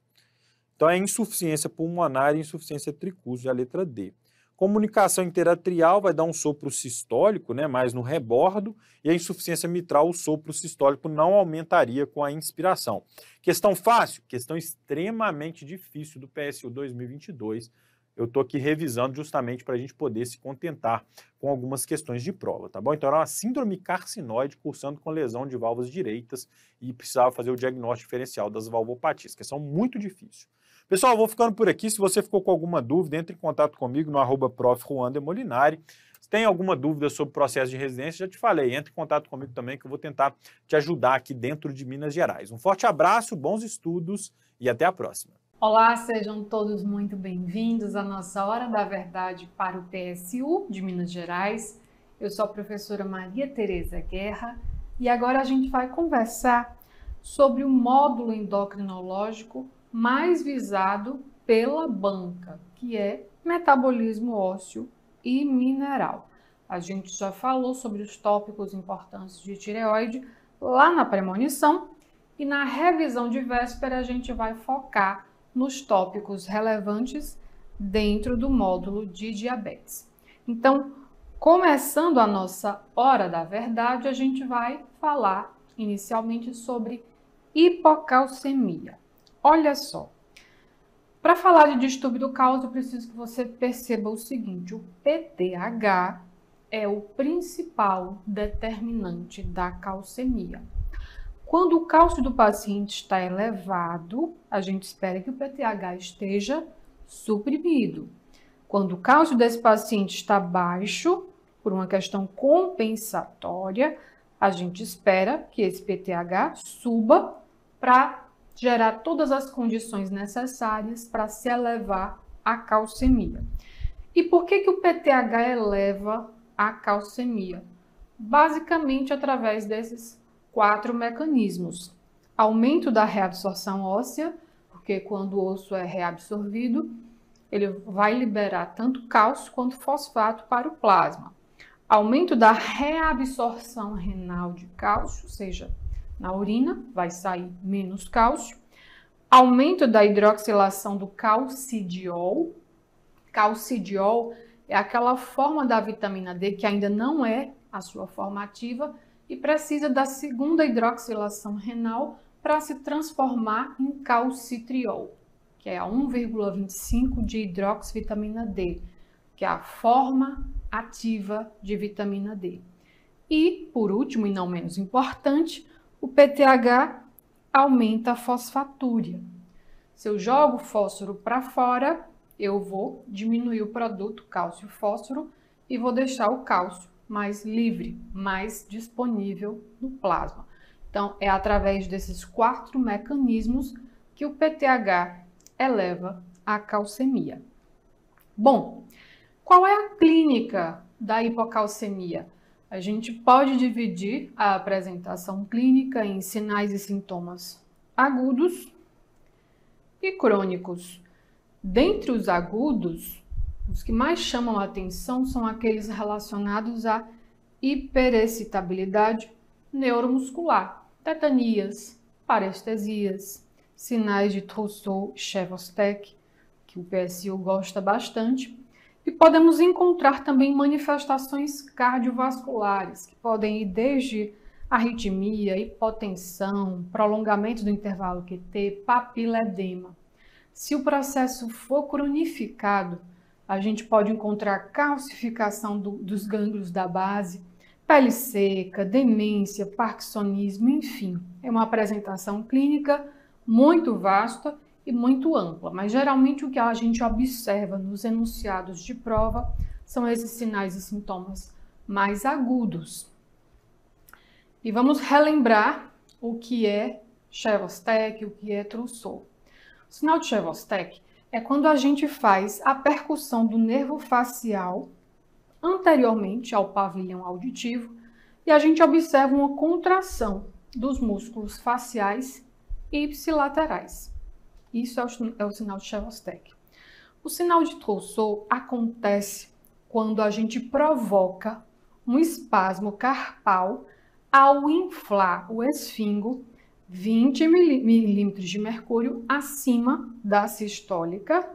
Então é insuficiência pulmonar e insuficiência tricúspide, a letra D. Comunicação interatrial vai dar um sopro sistólico, né, mais no rebordo, e a insuficiência mitral, o sopro sistólico não aumentaria com a inspiração. Questão fácil? Questão extremamente difícil do PSU 2022. Eu estou aqui revisando justamente para a gente poder se contentar com algumas questões de prova, tá bom? Então era uma síndrome carcinoide cursando com lesão de válvulas direitas e precisava fazer o diagnóstico diferencial das valvopatias, que são muito difíceis. Pessoal, vou ficando por aqui. Se você ficou com alguma dúvida, entre em contato comigo no arroba Se tem alguma dúvida sobre o processo de residência, já te falei, entre em contato comigo também que eu vou tentar te ajudar aqui dentro de Minas Gerais. Um forte abraço, bons estudos e até a próxima. Olá, sejam todos muito bem-vindos à nossa Hora da Verdade para o TSU de Minas Gerais. Eu sou a professora Maria Tereza Guerra e agora a gente vai conversar sobre o módulo endocrinológico mais visado pela banca, que é metabolismo ósseo e mineral. A gente já falou sobre os tópicos importantes de tireoide lá na premonição e na revisão de véspera a gente vai focar nos tópicos relevantes dentro do módulo de diabetes. Então, começando a nossa hora da verdade, a gente vai falar inicialmente sobre hipocalcemia. Olha só. Para falar de distúrbio do caos, eu preciso que você perceba o seguinte: o PTH é o principal determinante da calcemia. Quando o cálcio do paciente está elevado, a gente espera que o PTH esteja suprimido. Quando o cálcio desse paciente está baixo, por uma questão compensatória, a gente espera que esse PTH suba para gerar todas as condições necessárias para se elevar a calcemia. E por que, que o PTH eleva a calcemia? Basicamente através desses quatro mecanismos: aumento da reabsorção óssea, porque quando o osso é reabsorvido, ele vai liberar tanto cálcio quanto fosfato para o plasma. Aumento da reabsorção renal de cálcio, ou seja, na urina, vai sair menos cálcio. Aumento da hidroxilação do calcidiol. Calcidiol é aquela forma da vitamina D que ainda não é a sua forma ativa e precisa da segunda hidroxilação renal para se transformar em calcitriol, que é a 1,25 de hidroxivitamina D, que é a forma ativa de vitamina D. E, por último e não menos importante, o PTH aumenta a fosfatúria. Se eu jogo fósforo para fora, eu vou diminuir o produto cálcio-fósforo e vou deixar o cálcio mais livre, mais disponível no plasma. Então, é através desses quatro mecanismos que o PTH eleva a calcemia. Bom, qual é a clínica da hipocalcemia? A gente pode dividir a apresentação clínica em sinais e sintomas agudos e crônicos. Dentre os agudos, os que mais chamam a atenção são aqueles relacionados à hiperexcitabilidade neuromuscular, tetanias, parestesias, sinais de Trousseau, Chevostek, que o PSU gosta bastante, e podemos encontrar também manifestações cardiovasculares, que podem ir desde arritmia, hipotensão, prolongamento do intervalo QT, papiledema. Se o processo for cronificado, a gente pode encontrar calcificação do, dos gânglios da base, pele seca, demência, parkinsonismo, enfim. É uma apresentação clínica muito vasta e muito ampla, mas geralmente o que a gente observa nos enunciados de prova são esses sinais e sintomas mais agudos. E vamos relembrar o que é Chevostek, o que é Trousseau. O sinal de Chevostek é quando a gente faz a percussão do nervo facial anteriormente ao pavilhão auditivo e a gente observa uma contração dos músculos faciais e ipsilaterais. Isso é o, é o sinal de Shevostek. O sinal de Trousseau acontece quando a gente provoca um espasmo carpal ao inflar o esfingo 20 milímetros de mercúrio acima da sistólica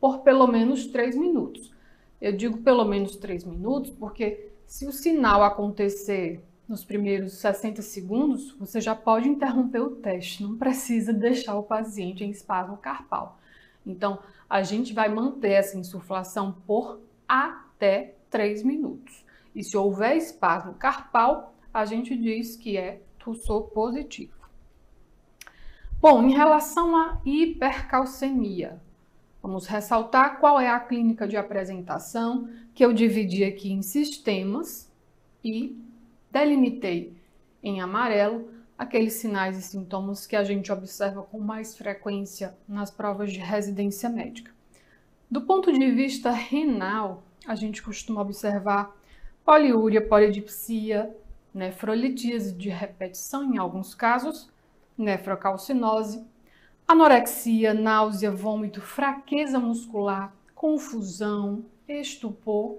por pelo menos 3 minutos. Eu digo pelo menos 3 minutos porque se o sinal acontecer nos primeiros 60 segundos, você já pode interromper o teste, não precisa deixar o paciente em espasmo carpal. Então, a gente vai manter essa insuflação por até 3 minutos. E se houver espasmo carpal, a gente diz que é tussor positivo. Bom, em relação à hipercalcemia, vamos ressaltar qual é a clínica de apresentação que eu dividi aqui em sistemas e delimitei em amarelo aqueles sinais e sintomas que a gente observa com mais frequência nas provas de residência médica. Do ponto de vista renal, a gente costuma observar poliúria, polidipsia, nefrolitíase de repetição em alguns casos, nefrocalcinose, anorexia, náusea, vômito, fraqueza muscular, confusão, estupor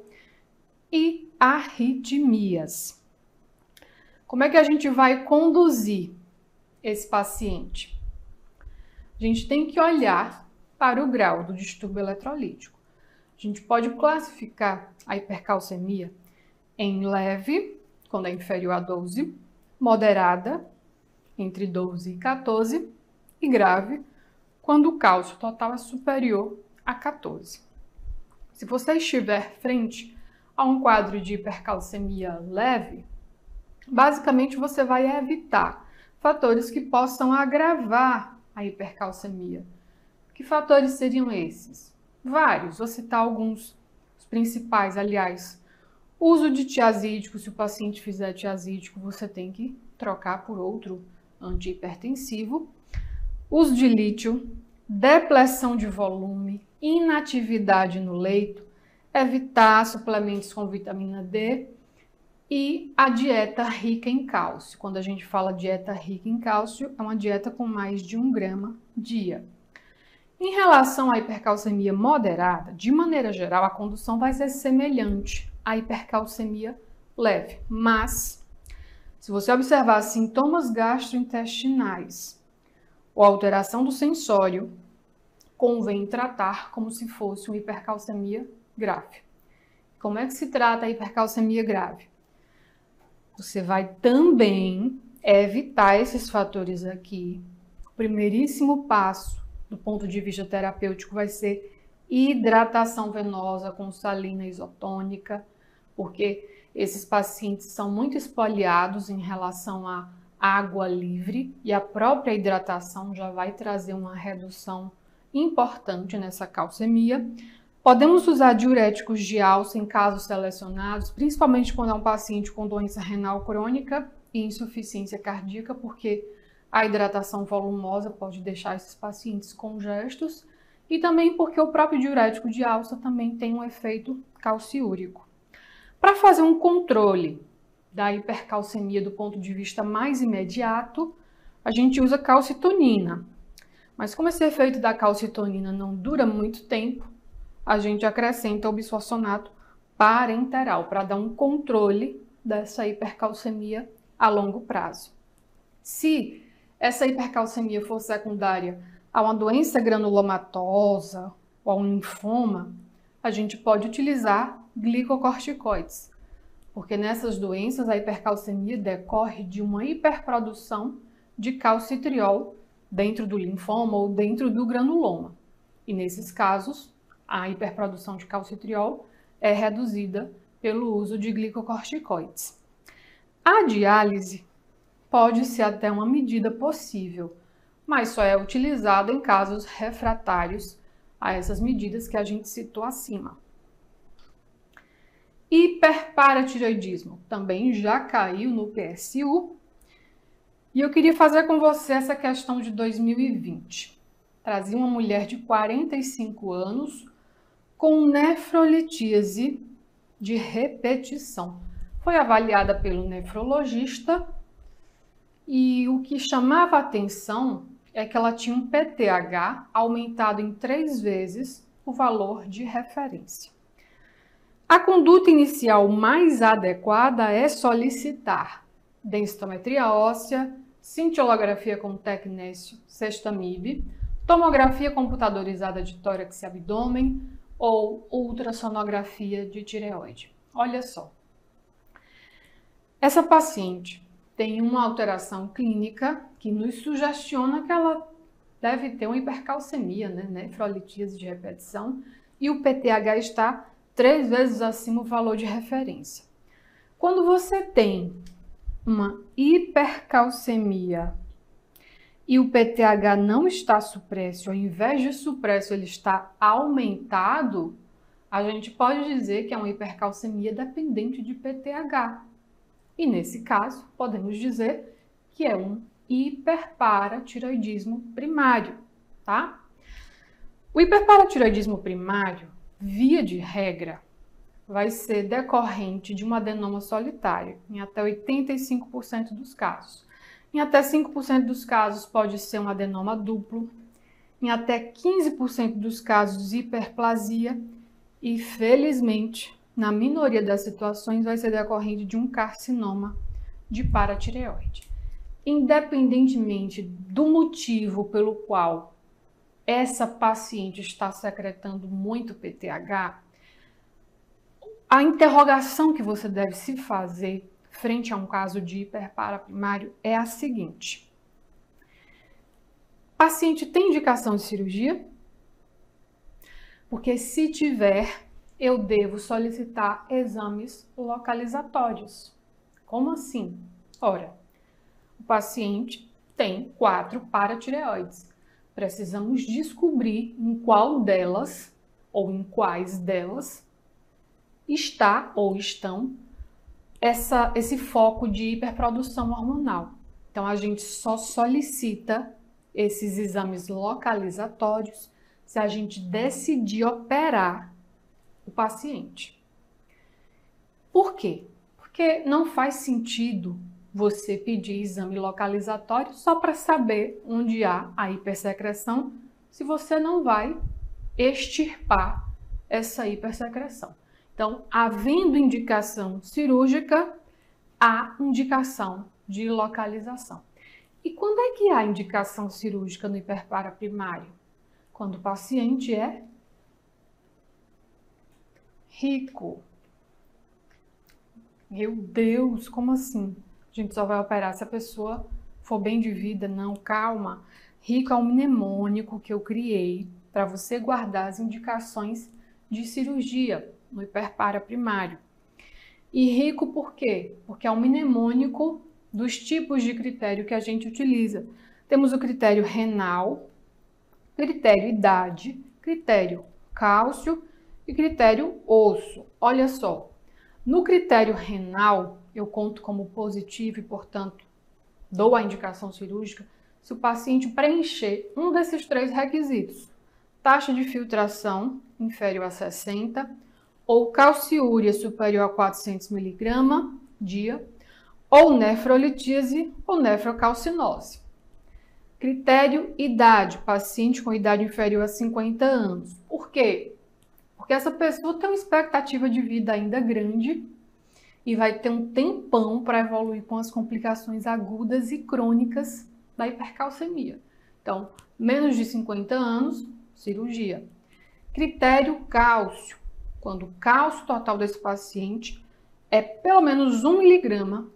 e arritmias. Como é que a gente vai conduzir esse paciente? A gente tem que olhar para o grau do distúrbio eletrolítico. A gente pode classificar a hipercalcemia em leve, quando é inferior a 12, moderada, entre 12 e 14, e grave, quando o cálcio total é superior a 14. Se você estiver frente a um quadro de hipercalcemia leve, Basicamente, você vai evitar fatores que possam agravar a hipercalcemia. Que fatores seriam esses? Vários, vou citar alguns, os principais, aliás. Uso de tiazídico, se o paciente fizer tiazídico, você tem que trocar por outro antihipertensivo. Uso de lítio, depressão de volume, inatividade no leito, evitar suplementos com vitamina D e a dieta rica em cálcio. Quando a gente fala dieta rica em cálcio, é uma dieta com mais de um grama dia. Em relação à hipercalcemia moderada, de maneira geral, a condução vai ser semelhante à hipercalcemia leve, mas se você observar sintomas gastrointestinais ou alteração do sensório, convém tratar como se fosse uma hipercalcemia grave. Como é que se trata a hipercalcemia grave? Você vai também evitar esses fatores aqui. O primeiríssimo passo do ponto de vista terapêutico vai ser hidratação venosa com salina isotônica, porque esses pacientes são muito espoliados em relação à água livre e a própria hidratação já vai trazer uma redução importante nessa calcemia. Podemos usar diuréticos de alça em casos selecionados, principalmente quando é um paciente com doença renal crônica e insuficiência cardíaca, porque a hidratação volumosa pode deixar esses pacientes congestos e também porque o próprio diurético de alça também tem um efeito calciúrico. Para fazer um controle da hipercalcemia do ponto de vista mais imediato, a gente usa calcitonina. Mas como esse efeito da calcitonina não dura muito tempo, a gente acrescenta o bisfosfonato parenteral para dar um controle dessa hipercalcemia a longo prazo. Se essa hipercalcemia for secundária a uma doença granulomatosa ou a um linfoma, a gente pode utilizar glicocorticoides, porque nessas doenças a hipercalcemia decorre de uma hiperprodução de calcitriol dentro do linfoma ou dentro do granuloma. E nesses casos, a hiperprodução de calcitriol é reduzida pelo uso de glicocorticoides. A diálise pode ser até uma medida possível, mas só é utilizada em casos refratários a essas medidas que a gente citou acima. Hiperparatiroidismo também já caiu no PSU. E eu queria fazer com você essa questão de 2020. Trazia uma mulher de 45 anos com nefrolitíase de repetição. Foi avaliada pelo nefrologista e o que chamava atenção é que ela tinha um PTH aumentado em três vezes o valor de referência. A conduta inicial mais adequada é solicitar densitometria óssea, cintilografia com tecnécio, sextamib, tomografia computadorizada de tórax e abdômen, ou ultrassonografia de tireoide. Olha só. Essa paciente tem uma alteração clínica que nos sugestiona que ela deve ter uma hipercalcemia, né? nefrolitíase de repetição, e o PTH está três vezes acima do valor de referência. Quando você tem uma hipercalcemia e o PTH não está supresso, ao invés de supresso, ele está aumentado, a gente pode dizer que é uma hipercalcemia dependente de PTH. E nesse caso, podemos dizer que é um hiperparatiroidismo primário, tá? O hiperparatiroidismo primário, via de regra, vai ser decorrente de um adenoma solitário, em até 85% dos casos. Em até 5% dos casos pode ser um adenoma duplo, em até 15% dos casos hiperplasia e, felizmente, na minoria das situações vai ser decorrente de um carcinoma de paratireoide. Independentemente do motivo pelo qual essa paciente está secretando muito PTH, a interrogação que você deve se fazer frente a um caso de hiperparaprimário é a seguinte. O paciente tem indicação de cirurgia? Porque se tiver, eu devo solicitar exames localizatórios. Como assim? Ora, o paciente tem quatro paratireoides. Precisamos descobrir em qual delas ou em quais delas está ou estão essa, esse foco de hiperprodução hormonal. Então, a gente só solicita esses exames localizatórios se a gente decidir operar o paciente. Por quê? Porque não faz sentido você pedir exame localizatório só para saber onde há a hipersecreção, se você não vai extirpar essa hipersecreção. Então, havendo indicação cirúrgica, há indicação de localização. E quando é que há indicação cirúrgica no hiperpara primário? Quando o paciente é rico. Meu Deus, como assim? A gente só vai operar se a pessoa for bem de vida, não, calma. Rico é um mnemônico que eu criei para você guardar as indicações de cirurgia no hiperpara primário. E rico por quê? Porque é um mnemônico dos tipos de critério que a gente utiliza. Temos o critério renal, critério idade, critério cálcio e critério osso. Olha só, no critério renal, eu conto como positivo e, portanto, dou a indicação cirúrgica se o paciente preencher um desses três requisitos: taxa de filtração inferior a 60, ou calciúria superior a 400 mg dia, ou nefrolitíase ou nefrocalcinose. Critério idade, paciente com idade inferior a 50 anos. Por quê? Porque essa pessoa tem uma expectativa de vida ainda grande e vai ter um tempão para evoluir com as complicações agudas e crônicas da hipercalcemia. Então, menos de 50 anos, cirurgia. Critério cálcio quando o cálcio total desse paciente é pelo menos 1 miligrama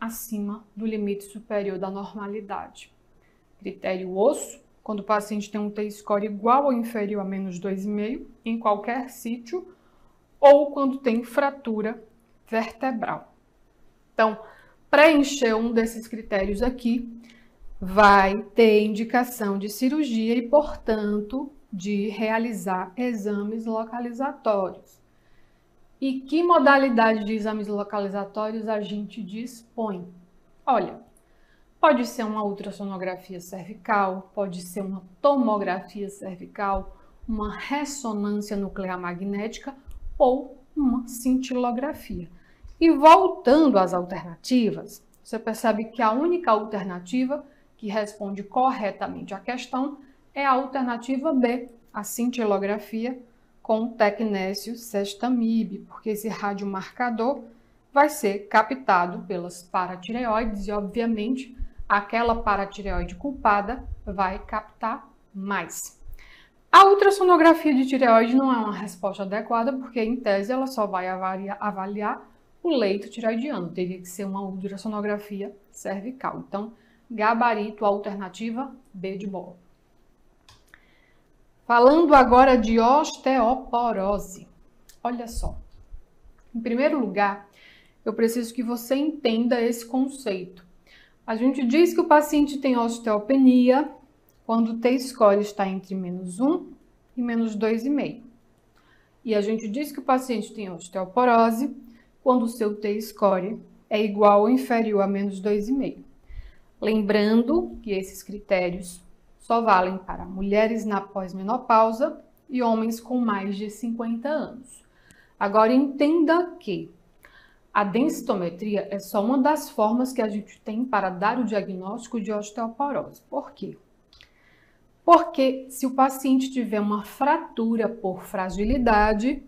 acima do limite superior da normalidade. Critério osso, quando o paciente tem um T-score igual ou inferior a menos 2,5 em qualquer sítio, ou quando tem fratura vertebral. Então, preencher um desses critérios aqui vai ter indicação de cirurgia e, portanto, de realizar exames localizatórios. E que modalidade de exames localizatórios a gente dispõe? Olha, pode ser uma ultrassonografia cervical, pode ser uma tomografia cervical, uma ressonância nuclear magnética ou uma cintilografia. E voltando às alternativas, você percebe que a única alternativa que responde corretamente à questão é a alternativa B, a cintilografia com tecnésio sestamib, porque esse radiomarcador vai ser captado pelas paratireoides e, obviamente, aquela paratireoide culpada vai captar mais. A ultrassonografia de tireoide não é uma resposta adequada, porque, em tese, ela só vai avaliar, avaliar o leito tireoidiano, teria que ser uma ultrassonografia cervical. Então, gabarito alternativa B de bola. Falando agora de osteoporose. Olha só. Em primeiro lugar, eu preciso que você entenda esse conceito. A gente diz que o paciente tem osteopenia quando o T-score está entre menos 1 e menos 2,5. E a gente diz que o paciente tem osteoporose quando o seu T-score é igual ou inferior a menos 2,5. Lembrando que esses critérios só valem para mulheres na pós-menopausa e homens com mais de 50 anos. Agora entenda que a densitometria é só uma das formas que a gente tem para dar o diagnóstico de osteoporose. Por quê? Porque se o paciente tiver uma fratura por fragilidade,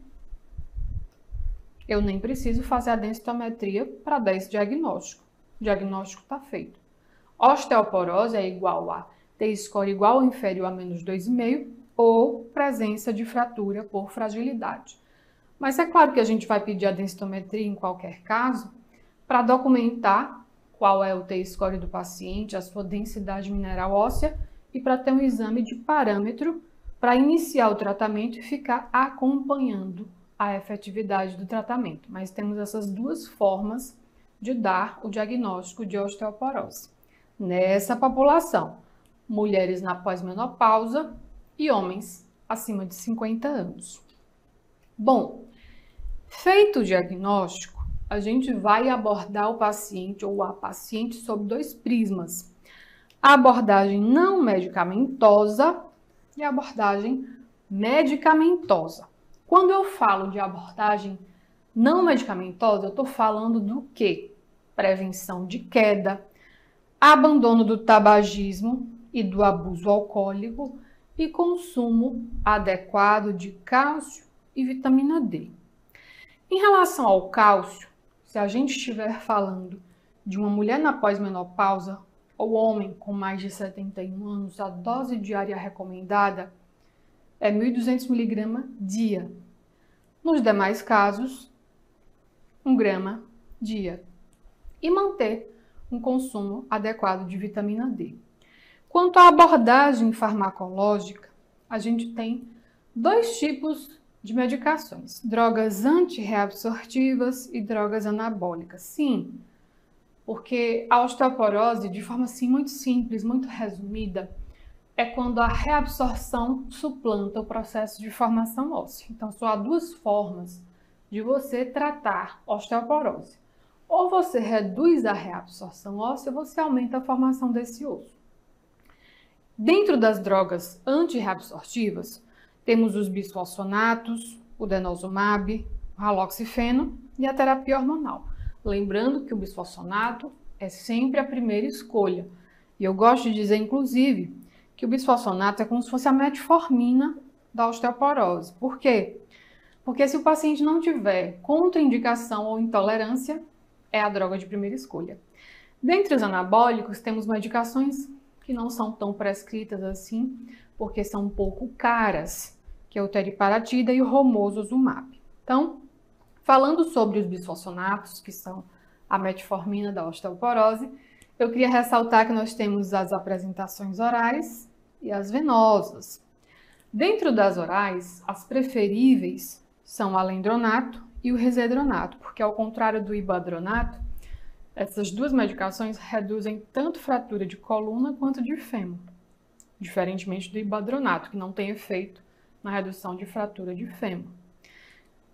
eu nem preciso fazer a densitometria para dar esse diagnóstico. O diagnóstico está feito. Osteoporose é igual a T score igual ou inferior a menos 2,5 ou presença de fratura por fragilidade. Mas é claro que a gente vai pedir a densitometria em qualquer caso para documentar qual é o T-score do paciente, a sua densidade mineral óssea e para ter um exame de parâmetro para iniciar o tratamento e ficar acompanhando a efetividade do tratamento. Mas temos essas duas formas de dar o diagnóstico de osteoporose nessa população mulheres na pós-menopausa e homens acima de 50 anos. Bom, feito o diagnóstico, a gente vai abordar o paciente ou a paciente sob dois prismas: a abordagem não medicamentosa e a abordagem medicamentosa. Quando eu falo de abordagem não medicamentosa, eu estou falando do que? Prevenção de queda, abandono do tabagismo, e do abuso alcoólico e consumo adequado de cálcio e vitamina D. Em relação ao cálcio, se a gente estiver falando de uma mulher na pós-menopausa ou homem com mais de 71 anos, a dose diária recomendada é 1.200 mg dia. Nos demais casos, 1 grama dia. E manter um consumo adequado de vitamina D. Quanto à abordagem farmacológica, a gente tem dois tipos de medicações: drogas antirreabsortivas e drogas anabólicas. Sim, porque a osteoporose, de forma assim muito simples, muito resumida, é quando a reabsorção suplanta o processo de formação óssea. Então, só há duas formas de você tratar osteoporose. Ou você reduz a reabsorção óssea, ou você aumenta a formação desse osso. Dentro das drogas antirreabsortivas, temos os bisfosfonatos, o denosumab, o haloxifeno e a terapia hormonal. Lembrando que o bisfosfonato é sempre a primeira escolha. E eu gosto de dizer, inclusive, que o bisfosfonato é como se fosse a metformina da osteoporose. Por quê? Porque se o paciente não tiver contraindicação ou intolerância, é a droga de primeira escolha. Dentre os anabólicos, temos medicações que não são tão prescritas assim, porque são um pouco caras, que é o teriparatida e o romosozumab. Então, falando sobre os bisfosfonatos, que são a metformina da osteoporose, eu queria ressaltar que nós temos as apresentações orais e as venosas. Dentro das orais, as preferíveis são o alendronato e o resedronato, porque ao contrário do ibadronato, essas duas medicações reduzem tanto fratura de coluna quanto de fêmur, diferentemente do ibadronato, que não tem efeito na redução de fratura de fêmur.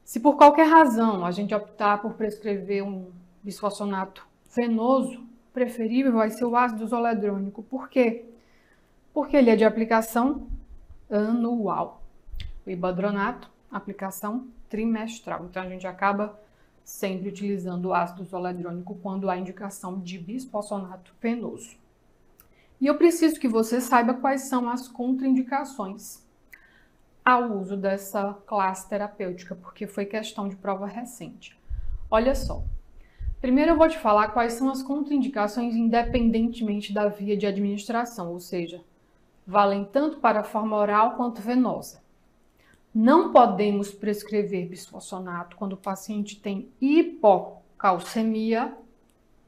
Se por qualquer razão a gente optar por prescrever um bisfosfonato venoso, preferível vai ser o ácido zoledrônico. Por quê? Porque ele é de aplicação anual. O ibadronato, aplicação trimestral. Então a gente acaba sempre utilizando o ácido soledrônico quando há indicação de bisfosfonato penoso. E eu preciso que você saiba quais são as contraindicações ao uso dessa classe terapêutica, porque foi questão de prova recente. Olha só. Primeiro eu vou te falar quais são as contraindicações independentemente da via de administração, ou seja, valem tanto para a forma oral quanto venosa. Não podemos prescrever bisfosfonato quando o paciente tem hipocalcemia,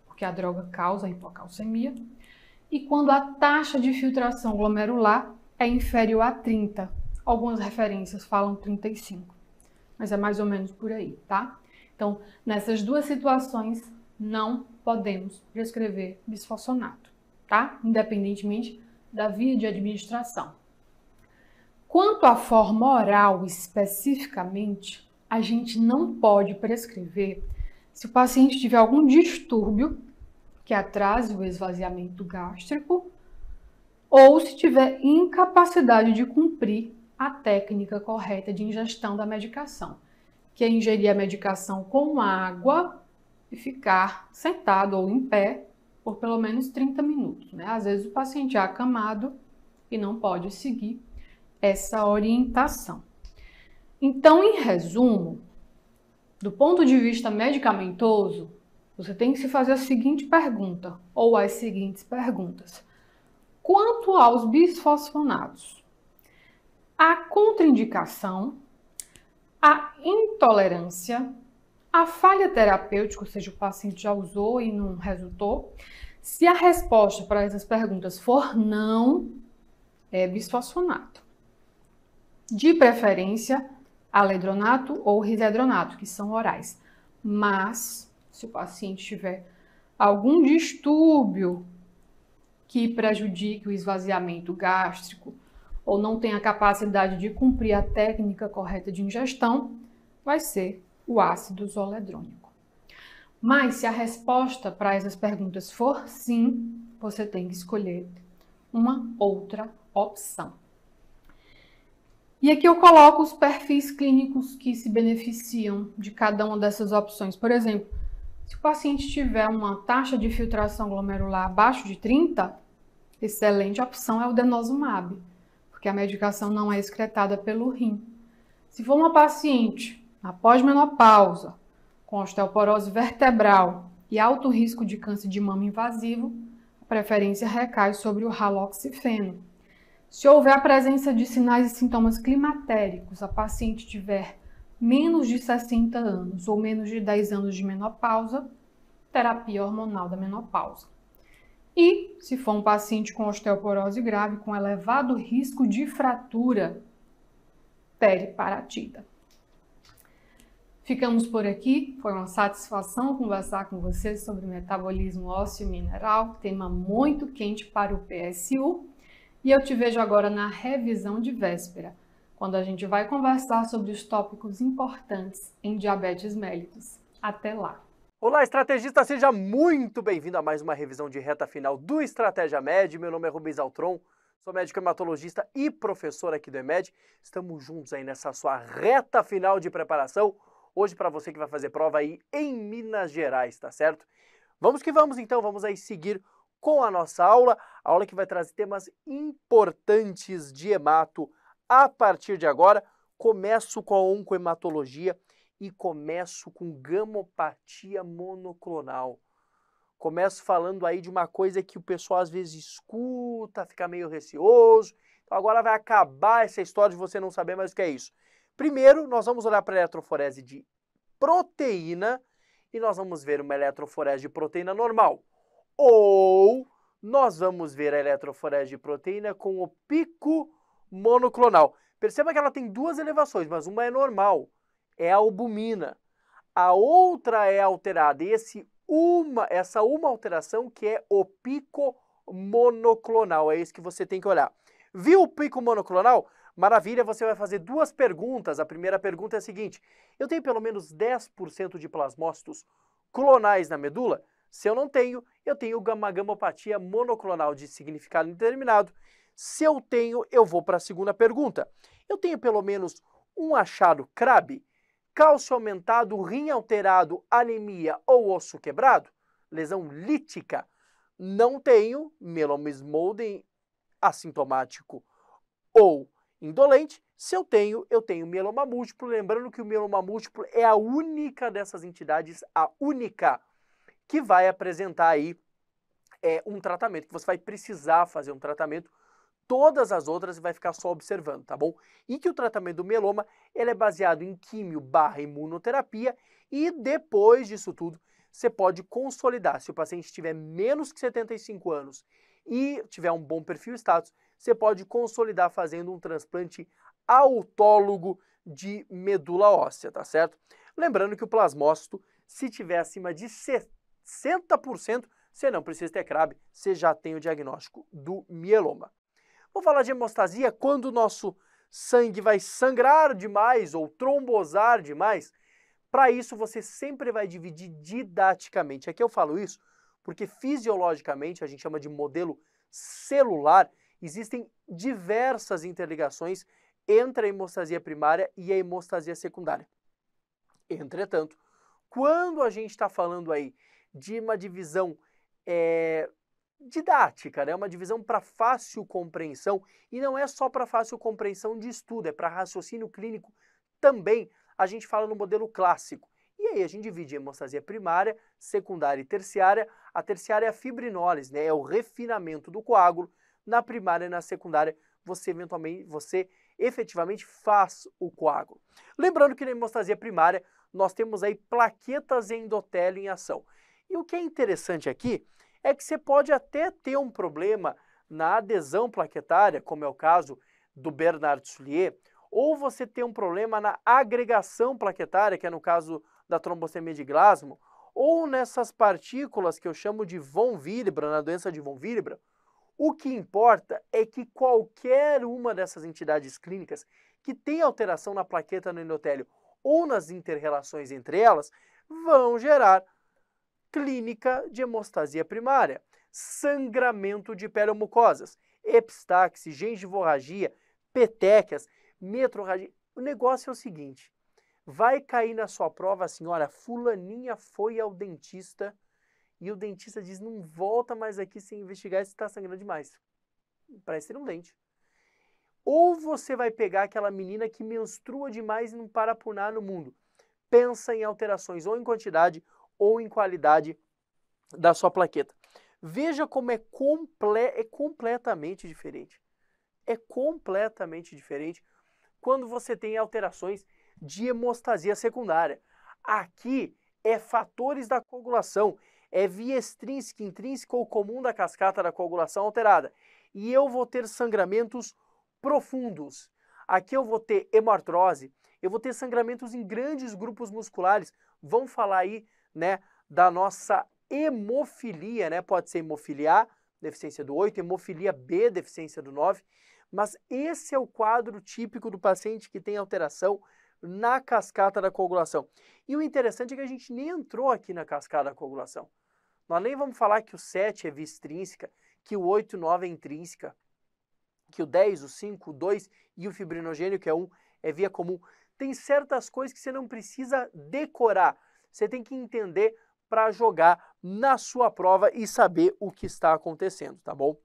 porque a droga causa hipocalcemia, e quando a taxa de filtração glomerular é inferior a 30. Algumas referências falam 35, mas é mais ou menos por aí, tá? Então, nessas duas situações, não podemos prescrever bisfosfonato, tá? Independentemente da via de administração. Quanto à forma oral especificamente, a gente não pode prescrever se o paciente tiver algum distúrbio que atrase o esvaziamento gástrico ou se tiver incapacidade de cumprir a técnica correta de ingestão da medicação, que é ingerir a medicação com água e ficar sentado ou em pé por pelo menos 30 minutos. Né? Às vezes o paciente é acamado e não pode seguir essa orientação. Então, em resumo, do ponto de vista medicamentoso, você tem que se fazer a seguinte pergunta, ou as seguintes perguntas. Quanto aos bisfosfonatos, a contraindicação, a intolerância, a falha terapêutica, ou seja, o paciente já usou e não resultou. Se a resposta para essas perguntas for não, é bisfosfonato de preferência aledronato ou risedronato, que são orais. Mas, se o paciente tiver algum distúrbio que prejudique o esvaziamento gástrico ou não tenha capacidade de cumprir a técnica correta de ingestão, vai ser o ácido zoledrônico. Mas se a resposta para essas perguntas for sim, você tem que escolher uma outra opção. E aqui eu coloco os perfis clínicos que se beneficiam de cada uma dessas opções. Por exemplo, se o paciente tiver uma taxa de filtração glomerular abaixo de 30, excelente opção é o denosumab, porque a medicação não é excretada pelo rim. Se for uma paciente na pós-menopausa, com osteoporose vertebral e alto risco de câncer de mama invasivo, a preferência recai sobre o raloxifeno. Se houver a presença de sinais e sintomas climatéricos, a paciente tiver menos de 60 anos ou menos de 10 anos de menopausa, terapia hormonal da menopausa. E, se for um paciente com osteoporose grave, com elevado risco de fratura, periparatida. Ficamos por aqui. Foi uma satisfação conversar com vocês sobre metabolismo ósseo mineral, tema muito quente para o PSU. E eu te vejo agora na revisão de véspera, quando a gente vai conversar sobre os tópicos importantes em diabetes mellitus. Até lá! Olá, estrategista, seja muito bem-vindo a mais uma revisão de reta final do Estratégia Med. Meu nome é Rubens Altron, sou médico hematologista e professor aqui do EMED. Estamos juntos aí nessa sua reta final de preparação, hoje para você que vai fazer prova aí em Minas Gerais, tá certo? Vamos que vamos então, vamos aí seguir com a nossa aula, a aula que vai trazer temas importantes de hemato. A partir de agora, começo com a oncohematologia e começo com gamopatia monoclonal. Começo falando aí de uma coisa que o pessoal às vezes escuta, fica meio receoso. Então agora vai acabar essa história de você não saber mais o que é isso. Primeiro, nós vamos olhar para a eletroforese de proteína e nós vamos ver uma eletroforese de proteína normal. Ou nós vamos ver a eletroforese de proteína com o pico monoclonal. Perceba que ela tem duas elevações, mas uma é normal, é a albumina. A outra é alterada, e esse uma, essa uma alteração que é o pico monoclonal, é isso que você tem que olhar. Viu o pico monoclonal? Maravilha, você vai fazer duas perguntas. A primeira pergunta é a seguinte: eu tenho pelo menos 10% de plasmócitos clonais na medula? Se eu não tenho, eu tenho uma gamopatia monoclonal de significado indeterminado. Se eu tenho, eu vou para a segunda pergunta. Eu tenho pelo menos um achado CRAB, cálcio aumentado, rim alterado, anemia ou osso quebrado, lesão lítica. Não tenho melomismolden assintomático ou indolente. Se eu tenho, eu tenho mieloma múltiplo. Lembrando que o mieloma múltiplo é a única dessas entidades, a única que vai apresentar aí é, um tratamento, que você vai precisar fazer um tratamento. Todas as outras vai ficar só observando, tá bom? E que o tratamento do mieloma ele é baseado em químio barra imunoterapia e depois disso tudo você pode consolidar. Se o paciente tiver menos que 75 anos e tiver um bom perfil status, você pode consolidar fazendo um transplante autólogo de medula óssea, tá certo? Lembrando que o plasmócito, se tiver acima de 70 60%. Você não precisa ter CRAB, você já tem o diagnóstico do mieloma. Vou falar de hemostasia quando o nosso sangue vai sangrar demais ou trombosar demais. Para isso, você sempre vai dividir didaticamente. Aqui eu falo isso porque fisiologicamente a gente chama de modelo celular. Existem diversas interligações entre a hemostasia primária e a hemostasia secundária. Entretanto, quando a gente está falando aí de uma divisão é, didática, né? uma divisão para fácil compreensão, e não é só para fácil compreensão de estudo, é para raciocínio clínico também. A gente fala no modelo clássico. E aí a gente divide em hemostasia primária, secundária e terciária. A terciária é a fibrinólise, né? é o refinamento do coágulo. Na primária e na secundária, você eventualmente, você efetivamente faz o coágulo. Lembrando que na hemostasia primária, nós temos aí plaquetas e endotélio em ação. E o que é interessante aqui é que você pode até ter um problema na adesão plaquetária, como é o caso do Bernard Soulier, ou você ter um problema na agregação plaquetária, que é no caso da trombostemia de Glasgow, ou nessas partículas que eu chamo de von Willebrand, na doença de von Willebrand, o que importa é que qualquer uma dessas entidades clínicas que tem alteração na plaqueta no endotélio ou nas interrelações entre elas vão gerar clínica de hemostasia primária, sangramento de pele-mucosas, epistaxe, gengivorragia, petequias, metrorragia. O negócio é o seguinte, vai cair na sua prova assim, olha, fulaninha foi ao dentista e o dentista diz, não volta mais aqui sem investigar se está sangrando demais. Parece ser um dente. Ou você vai pegar aquela menina que menstrua demais e não para por nada no mundo. Pensa em alterações ou em quantidade ou em qualidade da sua plaqueta. Veja como é, comple é completamente diferente. É completamente diferente quando você tem alterações de hemostasia secundária. Aqui é fatores da coagulação, é via extrínseca, intrínseca ou comum da cascata da coagulação alterada. E eu vou ter sangramentos profundos. Aqui eu vou ter hemartrose, eu vou ter sangramentos em grandes grupos musculares. Vão falar aí né, da nossa hemofilia, né? Pode ser hemofilia A, deficiência do 8, hemofilia B, deficiência do 9, mas esse é o quadro típico do paciente que tem alteração na cascata da coagulação. E o interessante é que a gente nem entrou aqui na cascata da coagulação. Nós nem vamos falar que o 7 é via extrínseca, que o 8, e 9 é intrínseca, que o 10, o 5, o 2 e o fibrinogênio, que é 1, é via comum. Tem certas coisas que você não precisa decorar. Você tem que entender para jogar na sua prova e saber o que está acontecendo, tá bom?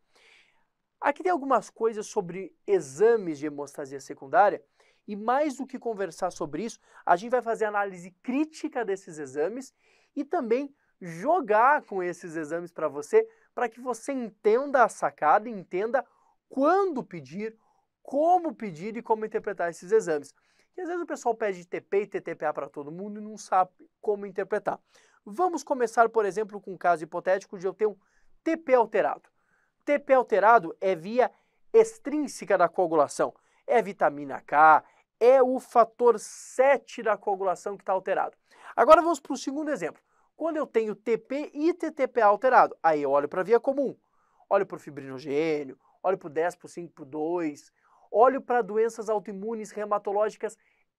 Aqui tem algumas coisas sobre exames de hemostasia secundária e mais do que conversar sobre isso, a gente vai fazer análise crítica desses exames e também jogar com esses exames para você, para que você entenda a sacada, entenda quando pedir, como pedir e como interpretar esses exames que às vezes o pessoal pede TP e TTPA para todo mundo e não sabe como interpretar. Vamos começar, por exemplo, com um caso hipotético de eu ter um TP alterado. TP alterado é via extrínseca da coagulação, é vitamina K, é o fator 7 da coagulação que está alterado. Agora vamos para o segundo exemplo. Quando eu tenho TP e TTPA alterado, aí eu olho para a via comum, olho para o fibrinogênio, olho para o 10, para o 5, para o 2, Olho para doenças autoimunes, reumatológicas,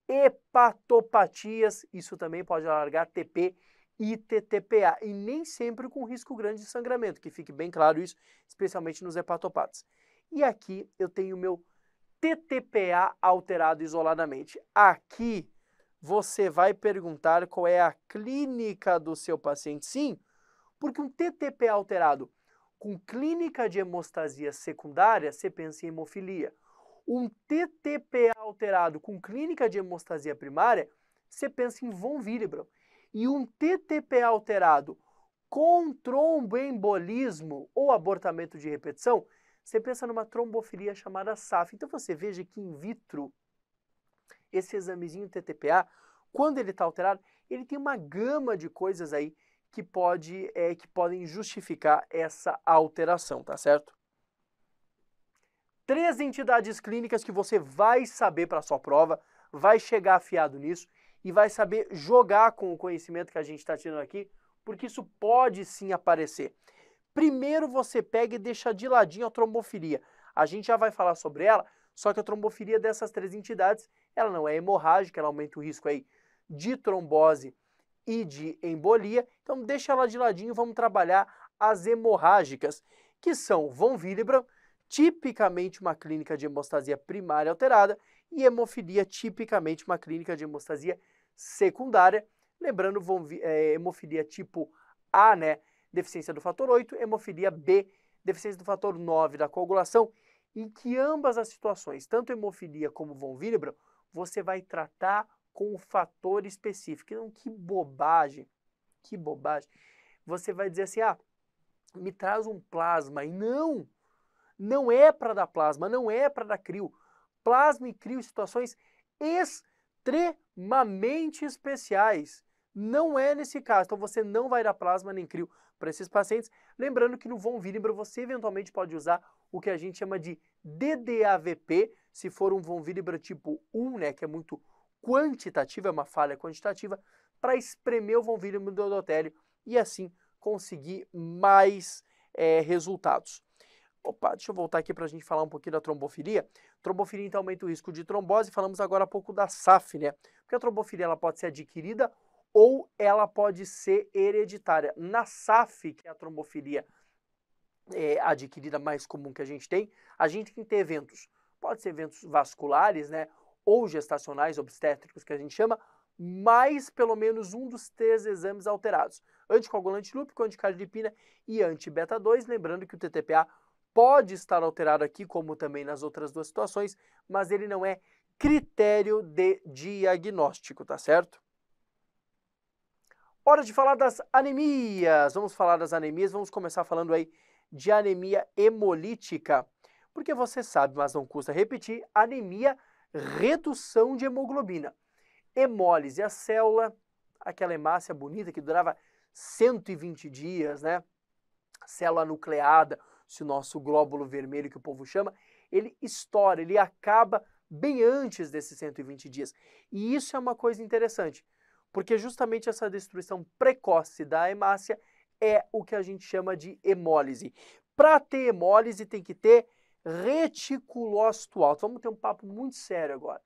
hepatopatias, isso também pode alargar TP e TTPA, e nem sempre com risco grande de sangramento, que fique bem claro isso, especialmente nos hepatopatas. E aqui eu tenho o meu TTPA alterado isoladamente. Aqui você vai perguntar qual é a clínica do seu paciente. Sim, porque um TTPA alterado com clínica de hemostasia secundária, você pensa em hemofilia um TTPA alterado com clínica de hemostasia primária, você pensa em von Willebrand. E um TTPA alterado com tromboembolismo ou abortamento de repetição, você pensa numa trombofilia chamada SAF. Então você veja que in vitro, esse examezinho TTPA, quando ele está alterado, ele tem uma gama de coisas aí que, pode, é, que podem justificar essa alteração, tá certo? três entidades clínicas que você vai saber para sua prova, vai chegar afiado nisso e vai saber jogar com o conhecimento que a gente está tirando aqui, porque isso pode sim aparecer. Primeiro você pega e deixa de ladinho a trombofilia. A gente já vai falar sobre ela, só que a trombofilia dessas três entidades, ela não é hemorrágica, ela aumenta o risco aí de trombose e de embolia. Então deixa ela de ladinho, vamos trabalhar as hemorrágicas, que são von Willebrand, tipicamente uma clínica de hemostasia primária alterada, e hemofilia, tipicamente uma clínica de hemostasia secundária. Lembrando, vão, é, hemofilia tipo A, né? Deficiência do fator 8, hemofilia B, deficiência do fator 9 da coagulação, em que ambas as situações, tanto hemofilia como von Willebrand, você vai tratar com o um fator específico. Então, que bobagem, que bobagem. Você vai dizer assim, ah, me traz um plasma. E não, não é para dar plasma, não é para dar crio. Plasma e crio situações extremamente especiais. Não é nesse caso, então você não vai dar plasma nem crio para esses pacientes. Lembrando que no von Willebrand você eventualmente pode usar o que a gente chama de DDAVP, se for um von Willebrand tipo 1, né, que é muito quantitativo, é uma falha quantitativa, para espremer o von Willebrand do endotélio e assim conseguir mais é, resultados. Opa, deixa eu voltar aqui para a gente falar um pouquinho da trombofilia. Trombofilia, então, aumenta o risco de trombose. Falamos agora há pouco da SAF, né? Porque a trombofilia ela pode ser adquirida ou ela pode ser hereditária. Na SAF, que é a trombofilia é, adquirida mais comum que a gente tem, a gente tem que ter eventos. Pode ser eventos vasculares, né? Ou gestacionais, obstétricos, que a gente chama, mais pelo menos um dos três exames alterados: anticoagulante lúpico, anticardiopina e anti-beta 2. Lembrando que o TTPA pode estar alterado aqui, como também nas outras duas situações, mas ele não é critério de diagnóstico, tá certo? Hora de falar das anemias. Vamos falar das anemias, vamos começar falando aí de anemia hemolítica. Porque você sabe, mas não custa repetir, anemia redução de hemoglobina. Hemólise, a célula, aquela hemácia bonita que durava 120 dias, né? Célula nucleada, se o nosso glóbulo vermelho, que o povo chama, ele estoura, ele acaba bem antes desses 120 dias. E isso é uma coisa interessante, porque justamente essa destruição precoce da hemácia é o que a gente chama de hemólise. Para ter hemólise tem que ter reticulócito alto. Vamos ter um papo muito sério agora.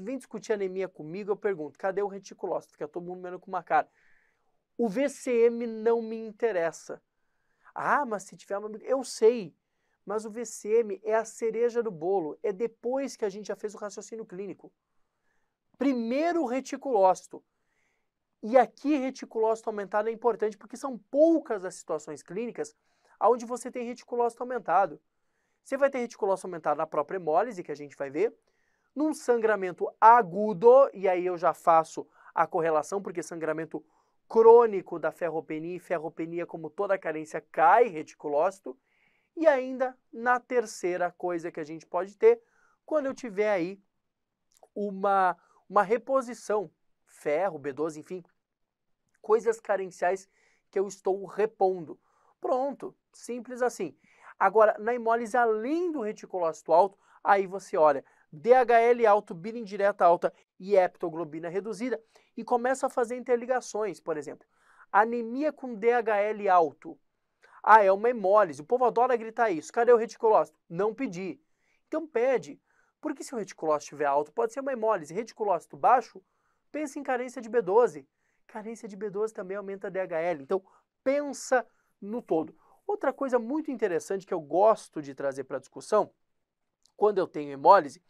Vem discutir anemia comigo, eu pergunto, cadê o reticulócito? Fica todo mundo olhando com uma cara. O VCM não me interessa. Ah, mas se tiver uma. Eu sei, mas o VCM é a cereja do bolo. É depois que a gente já fez o raciocínio clínico. Primeiro o reticulócito. E aqui reticulócito aumentado é importante porque são poucas as situações clínicas onde você tem reticulócito aumentado. Você vai ter reticulócito aumentado na própria hemólise, que a gente vai ver, num sangramento agudo, e aí eu já faço a correlação, porque sangramento crônico da ferropenia e ferropenia como toda carência cai reticulócito. E ainda na terceira coisa que a gente pode ter, quando eu tiver aí uma, uma reposição, ferro, B12, enfim, coisas carenciais que eu estou repondo. Pronto, simples assim. Agora, na hemólise além do reticulócito alto, aí você olha, DHL alto, bile indireta alta e heptoglobina reduzida e começa a fazer interligações, por exemplo. Anemia com DHL alto. Ah, é uma hemólise. O povo adora gritar isso. Cadê o reticulócito? Não pedi. Então pede. Porque se o reticulócito estiver alto, pode ser uma hemólise. Reticulócito baixo, pensa em carência de B12. Carência de B12 também aumenta DHL. Então pensa no todo. Outra coisa muito interessante que eu gosto de trazer para a discussão, quando eu tenho hemólise,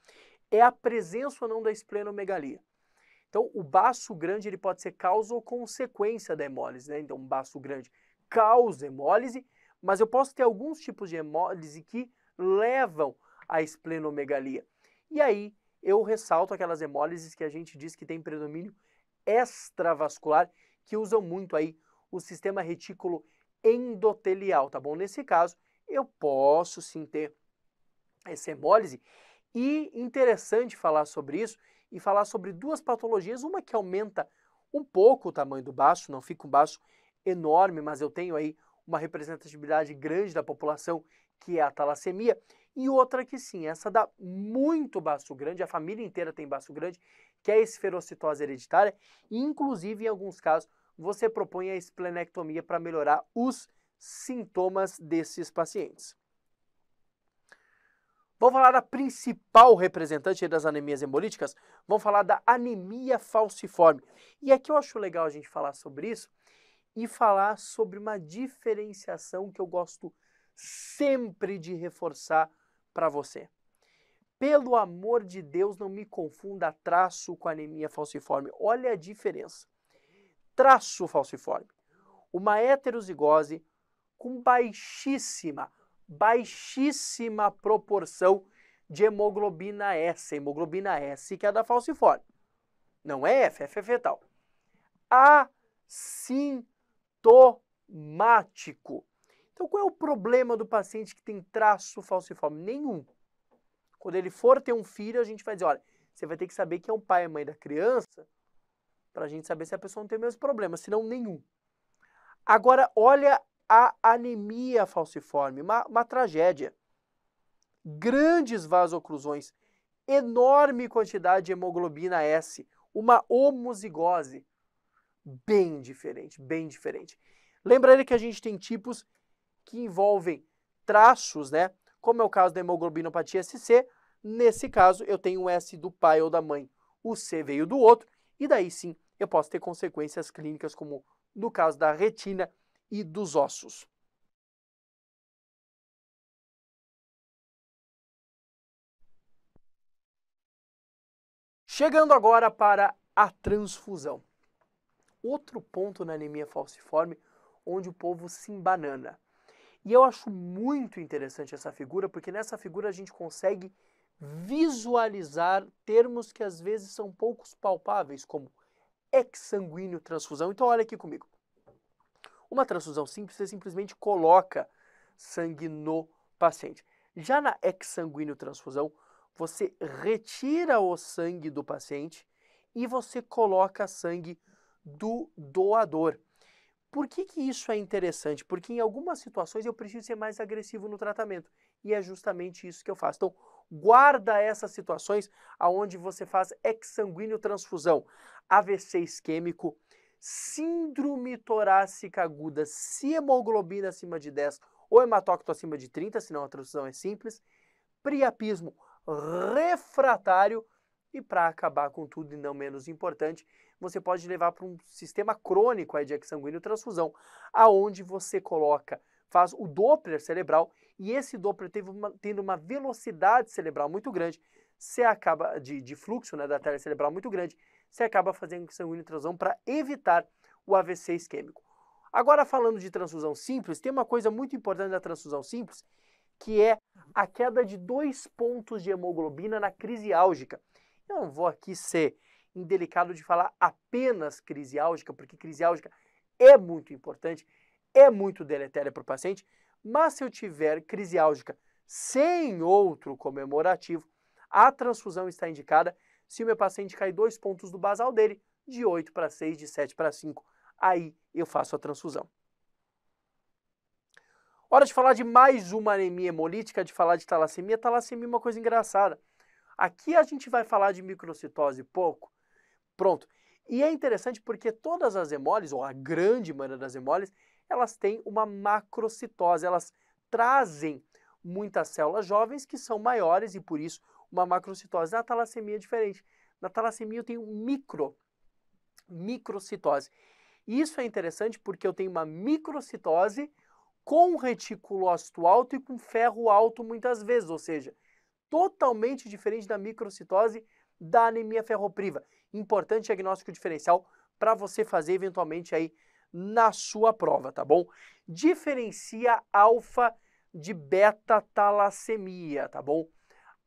é a presença ou não da esplenomegalia. Então, o baço grande ele pode ser causa ou consequência da hemólise. Né? Então, um baço grande causa hemólise, mas eu posso ter alguns tipos de hemólise que levam à esplenomegalia. E aí, eu ressalto aquelas hemólises que a gente diz que tem predomínio extravascular, que usam muito aí o sistema retículo endotelial, tá bom? Nesse caso, eu posso sim ter essa hemólise e interessante falar sobre isso e falar sobre duas patologias, uma que aumenta um pouco o tamanho do baço, não fica um baço enorme, mas eu tenho aí uma representatividade grande da população, que é a talassemia, e outra que sim, essa dá muito baço grande, a família inteira tem baço grande, que é a esferocitose hereditária, e inclusive em alguns casos você propõe a esplenectomia para melhorar os sintomas desses pacientes. Vamos falar da principal representante das anemias hemolíticas? Vamos falar da anemia falciforme. E aqui eu acho legal a gente falar sobre isso e falar sobre uma diferenciação que eu gosto sempre de reforçar para você. Pelo amor de Deus, não me confunda traço com anemia falciforme. Olha a diferença. Traço falciforme. Uma heterozigose com baixíssima, baixíssima proporção de hemoglobina S, hemoglobina S que é a da falciforme. Não é F, é F é fetal. Assintomático. Então qual é o problema do paciente que tem traço falciforme? Nenhum. Quando ele for ter um filho, a gente vai dizer, olha, você vai ter que saber quem é o pai e a mãe da criança para a gente saber se a pessoa não tem o mesmo problema, senão nenhum. Agora, olha a anemia falciforme, uma, uma tragédia. Grandes vasoclusões, enorme quantidade de hemoglobina S, uma homozigose. Bem diferente, bem diferente. Lembrando que a gente tem tipos que envolvem traços, né? Como é o caso da hemoglobinopatia SC. Nesse caso, eu tenho um S do pai ou da mãe. O C veio do outro. E daí sim, eu posso ter consequências clínicas, como no caso da retina e dos ossos. Chegando agora para a transfusão. Outro ponto na anemia falciforme onde o povo se embanana. E eu acho muito interessante essa figura, porque nessa figura a gente consegue visualizar termos que às vezes são poucos palpáveis, como exsanguíneo transfusão. Então olha aqui comigo. Uma transfusão simples, você simplesmente coloca sangue no paciente. Já na exsanguíneo transfusão, você retira o sangue do paciente e você coloca sangue do doador. Por que, que isso é interessante? Porque em algumas situações eu preciso ser mais agressivo no tratamento e é justamente isso que eu faço. Então, guarda essas situações aonde você faz exsanguíneo transfusão, AVC isquêmico, síndrome torácica aguda, se hemoglobina acima de 10 ou hematócrito acima de 30, senão a tradução é simples, priapismo refratário e para acabar com tudo e não menos importante, você pode levar para um sistema crônico aí de sanguíneo transfusão, aonde você coloca, faz o Doppler cerebral e esse Doppler teve uma, tendo uma velocidade cerebral muito grande, você acaba de, de fluxo né, da tela cerebral muito grande, você acaba fazendo transão para evitar o AVC isquêmico. Agora, falando de transfusão simples, tem uma coisa muito importante da transfusão simples, que é a queda de dois pontos de hemoglobina na crise álgica. Eu não vou aqui ser indelicado de falar apenas crise álgica, porque crise álgica é muito importante, é muito deletéria para o paciente, mas se eu tiver crise álgica sem outro comemorativo, a transfusão está indicada se o meu paciente cai dois pontos do basal dele, de 8 para 6, de 7 para 5, aí eu faço a transfusão. Hora de falar de mais uma anemia hemolítica, de falar de talassemia. Talassemia é uma coisa engraçada. Aqui a gente vai falar de microcitose pouco. Pronto. E é interessante porque todas as hemoles, ou a grande maioria das hemoles, elas têm uma macrocitose, elas trazem muitas células jovens que são maiores e por isso uma macrocitose. Na talassemia é diferente. Na talassemia eu tenho micro, microcitose. Isso é interessante porque eu tenho uma microcitose com reticulócito alto e com ferro alto muitas vezes, ou seja, totalmente diferente da microcitose da anemia ferropriva. Importante diagnóstico diferencial para você fazer eventualmente aí na sua prova, tá bom? Diferencia alfa de beta talassemia, tá bom?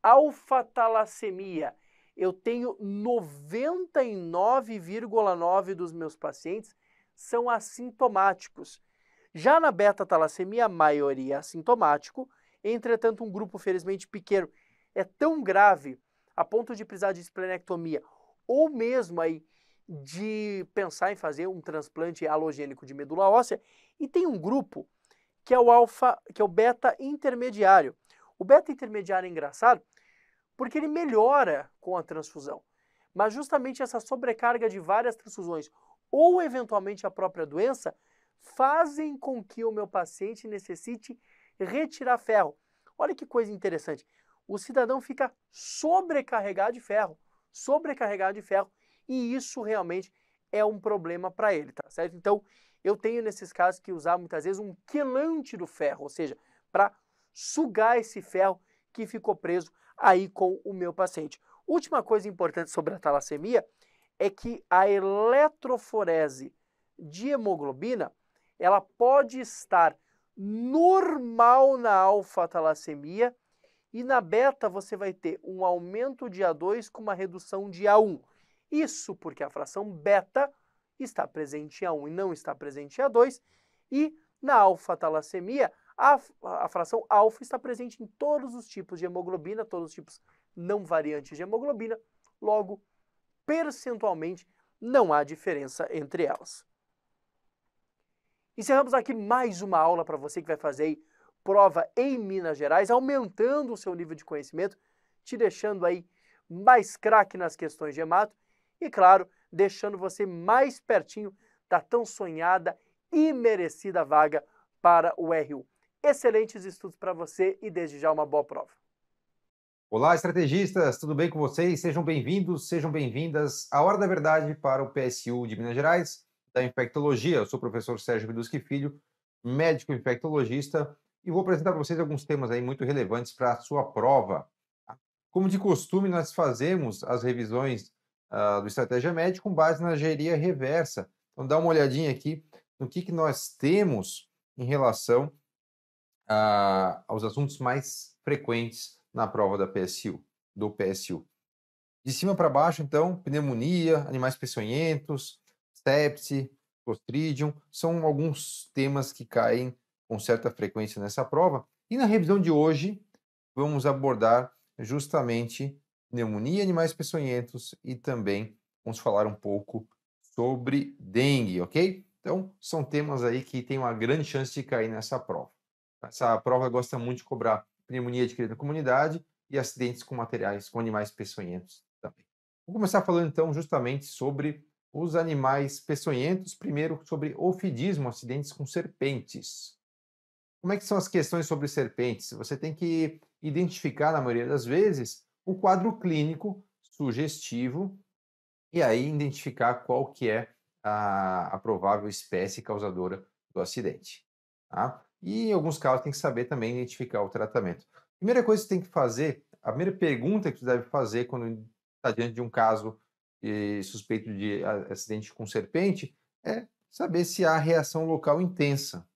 alfa-talassemia. Eu tenho 99,9% dos meus pacientes são assintomáticos. Já na beta-talassemia, a maioria é assintomático, entretanto, um grupo felizmente pequeno é tão grave a ponto de precisar de esplenectomia ou mesmo aí de pensar em fazer um transplante halogênico de medula óssea. E tem um grupo que é o alfa, que é o beta intermediário, o beta intermediário é engraçado porque ele melhora com a transfusão, mas justamente essa sobrecarga de várias transfusões ou eventualmente a própria doença fazem com que o meu paciente necessite retirar ferro. Olha que coisa interessante. O cidadão fica sobrecarregado de ferro, sobrecarregado de ferro, e isso realmente é um problema para ele, tá certo? Então, eu tenho nesses casos que usar muitas vezes um quelante do ferro, ou seja, para sugar esse ferro que ficou preso aí com o meu paciente. Última coisa importante sobre a talassemia é que a eletroforese de hemoglobina, ela pode estar normal na alfa-talassemia e na beta você vai ter um aumento de A2 com uma redução de A1. Isso porque a fração beta está presente em A1 e não está presente em A2 e na alfa-talassemia a, a fração alfa está presente em todos os tipos de hemoglobina, todos os tipos não variantes de hemoglobina, logo, percentualmente, não há diferença entre elas. Encerramos aqui mais uma aula para você que vai fazer aí prova em Minas Gerais, aumentando o seu nível de conhecimento, te deixando aí mais craque nas questões de hemato e, claro, deixando você mais pertinho da tão sonhada e merecida vaga para o RU. Excelentes estudos para você e desde já uma boa prova. Olá, estrategistas, tudo bem com vocês? Sejam bem-vindos, sejam bem-vindas à Hora da Verdade para o PSU de Minas Gerais, da Infectologia. Eu sou o professor Sérgio Viduski Filho, médico infectologista, e vou apresentar para vocês alguns temas aí muito relevantes para a sua prova. Como de costume, nós fazemos as revisões uh, do Estratégia Médica com base na geria reversa. Então, dá uma olhadinha aqui no que, que nós temos em relação aos assuntos mais frequentes na prova da PSU, do PSU. De cima para baixo, então, pneumonia, animais peçonhentos, sepse, clostridium, são alguns temas que caem com certa frequência nessa prova. E na revisão de hoje, vamos abordar justamente pneumonia, animais peçonhentos e também vamos falar um pouco sobre dengue, ok? Então, são temas aí que têm uma grande chance de cair nessa prova. Essa prova gosta muito de cobrar pneumonia adquirida na comunidade e acidentes com materiais, com animais peçonhentos também. Vou começar falando então justamente sobre os animais peçonhentos, primeiro sobre ofidismo, acidentes com serpentes. Como é que são as questões sobre serpentes? Você tem que identificar, na maioria das vezes, o quadro clínico sugestivo e aí identificar qual que é a, a provável espécie causadora do acidente. Tá? E em alguns casos tem que saber também identificar o tratamento. Primeira coisa que você tem que fazer, a primeira pergunta que você deve fazer quando está diante de um caso eh, suspeito de ah, acidente com serpente é saber se há reação local intensa.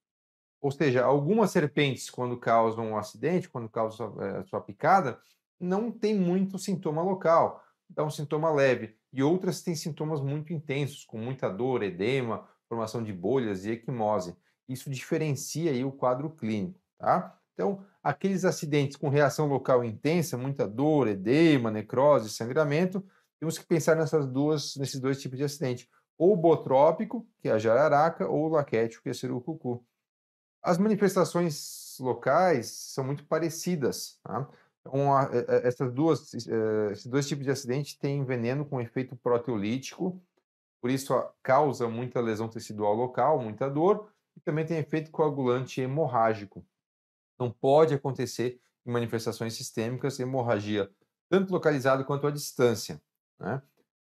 Ou seja, algumas serpentes, quando causam um acidente, quando causam eh, a sua picada, não tem muito sintoma local, dá um sintoma leve. E outras têm sintomas muito intensos, com muita dor, edema, formação de bolhas e equimose. Isso diferencia aí o quadro clínico, tá? Então, aqueles acidentes com reação local intensa, muita dor, edema, necrose, sangramento, temos que pensar nessas duas, nesses dois tipos de acidente. Ou botrópico, que é a jararaca, ou laquético, que é cerucucu. As manifestações locais são muito parecidas. Tá? Então, é, é, essas duas, é, esses dois tipos de acidente têm veneno com efeito proteolítico, por isso causa muita lesão tecidual local, muita dor, e também tem efeito coagulante hemorrágico. Não pode acontecer em manifestações sistêmicas hemorragia tanto localizada quanto à distância. Né?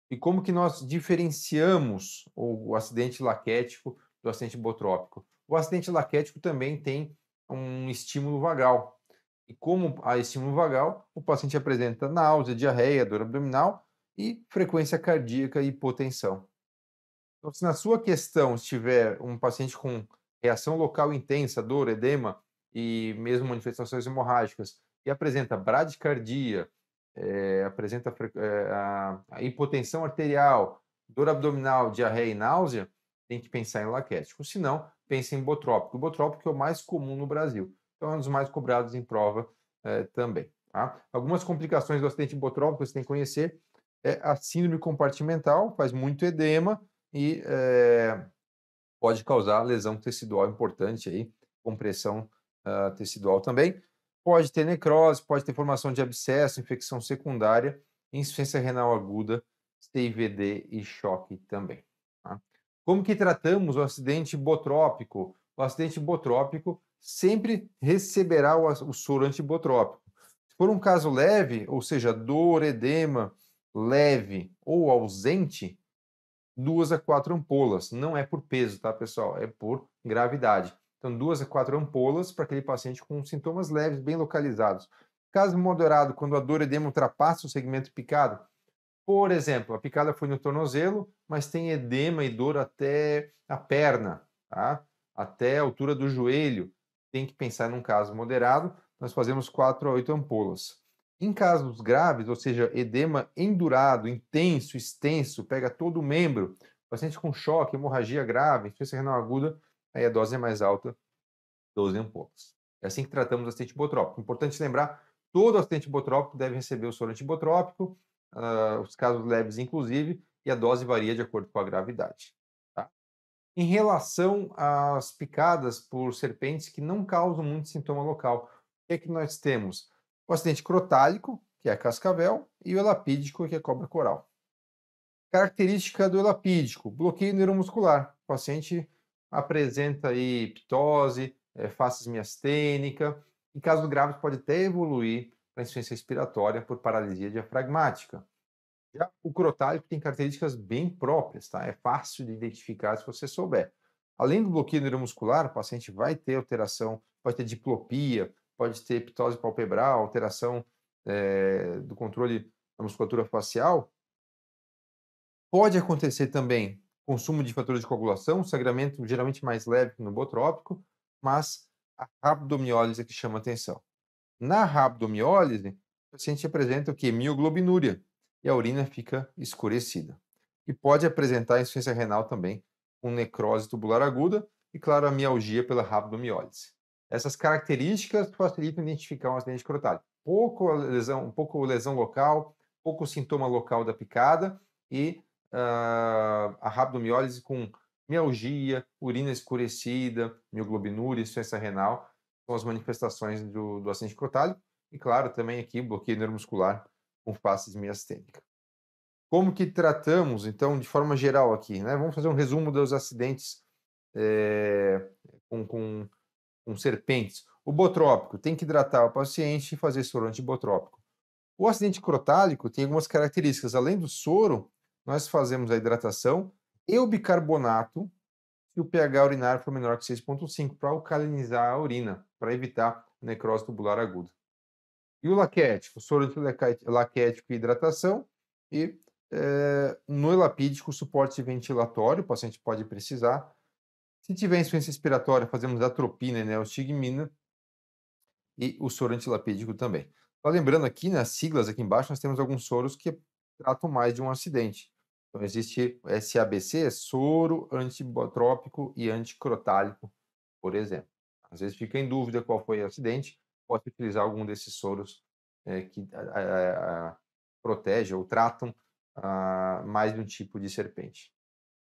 E como que nós diferenciamos o, acidente laquético do acidente botrópico? O acidente laquético também tem um estímulo vagal. E como há estímulo vagal, o paciente apresenta náusea, diarreia, dor abdominal e frequência cardíaca e hipotensão. Então, se na sua questão estiver um paciente com reação local intensa, dor, edema e mesmo manifestações hemorrágicas, e apresenta bradicardia, é, apresenta é, a, hipotensão arterial, dor abdominal, diarreia e náusea, tem que pensar em laquético. Se não, pense em botrópico. O botrópico é o mais comum no Brasil. Então, é um dos mais cobrados em prova eh, também. Tá? Algumas complicações do acidente botrópico você tem que conhecer. É a síndrome compartimental, faz muito edema e pode causar lesão tecidual importante aí, compressão uh, tecidual também. Pode ter necrose, pode ter formação de abscesso, infecção secundária, insuficiência renal aguda, CIVD e choque também. Tá? Como que tratamos o acidente botrópico? O acidente botrópico sempre receberá o, o soro antibotrópico. Se for um caso leve, ou seja, dor, edema leve ou ausente, duas a quatro ampolas. Não é por peso, tá, pessoal? É por gravidade. Então, duas a quatro ampolas para aquele paciente com sintomas leves, bem localizados. Caso moderado, quando a dor edema ultrapassa o segmento picado, por exemplo, a picada foi no tornozelo, mas tem edema e dor até a perna, tá? até a altura do joelho. Tem que pensar num caso moderado. Nós fazemos 4 a 8 ampolas. Em casos graves, ou seja, edema endurado, intenso, extenso, pega todo o membro, paciente com choque, hemorragia grave, insuficiência renal aguda, aí a dose é mais alta, 12 ampolas. É assim que tratamos o acidente botrópico. Importante lembrar, todo acidente botrópico deve receber o soro antibotrópico, uh, os casos leves inclusive, e a dose varia de acordo com a gravidade. Tá? Em relação às picadas por serpentes que não causam muito sintoma local, o que é que nós temos? o acidente crotálico, que é cascavel, e o elapídico, que é cobra coral. Característica do elapídico: bloqueio neuromuscular. O paciente apresenta aí ptose, é, faces miastênica. Em pode até evoluir para insuficiência respiratória por paralisia diafragmática. Já o crotálico tem características bem próprias, tá? É fácil de identificar se você souber. Além do bloqueio neuromuscular, o paciente vai ter alteração, pode ter diplopia, pode ter ptose palpebral, alteração é, do controle da musculatura facial. Pode acontecer também consumo de fatores de coagulação, sangramento geralmente mais leve que no botrópico, mas a rabdomiólise é que chama atenção. Na rabdomiólise, o paciente apresenta o que? Mioglobinúria, e a urina fica escurecida. E pode apresentar insuficiência renal também, com necrose tubular aguda e, claro, a mialgia pela rabdomiólise. Essas características facilitam identificar um acidente crotálico. Pouco lesão, um pouco lesão local, pouco sintoma local da picada e uh, a rabdomiólise com mialgia, urina escurecida, mioglobinúria, insuficiência renal, são as manifestações do, do acidente crotálico. E claro, também aqui bloqueio neuromuscular com face miastênica. Como que tratamos, então, de forma geral aqui, né? Vamos fazer um resumo dos acidentes é, com, com com serpentes. O botrópico tem que hidratar o paciente e fazer soro antibotrópico. O acidente crotálico tem algumas características. Além do soro, nós fazemos a hidratação e o bicarbonato se o pH urinário for menor que 6,5 para alcalinizar a urina, para evitar necrose tubular aguda. E o laquético, soro laquético e hidratação e é, no elapídico, suporte ventilatório, o paciente pode precisar, se tiver insuficiência respiratória, fazemos atropina e né, neostigmina e o soro antilapídico também. Só lembrando aqui, nas né, siglas aqui embaixo, nós temos alguns soros que tratam mais de um acidente. Então, existe SABC, é soro antibotrópico e anticrotálico, por exemplo. Às vezes fica em dúvida qual foi o acidente, pode utilizar algum desses soros é, que a, a, protege ou tratam a, ah, mais de um tipo de serpente.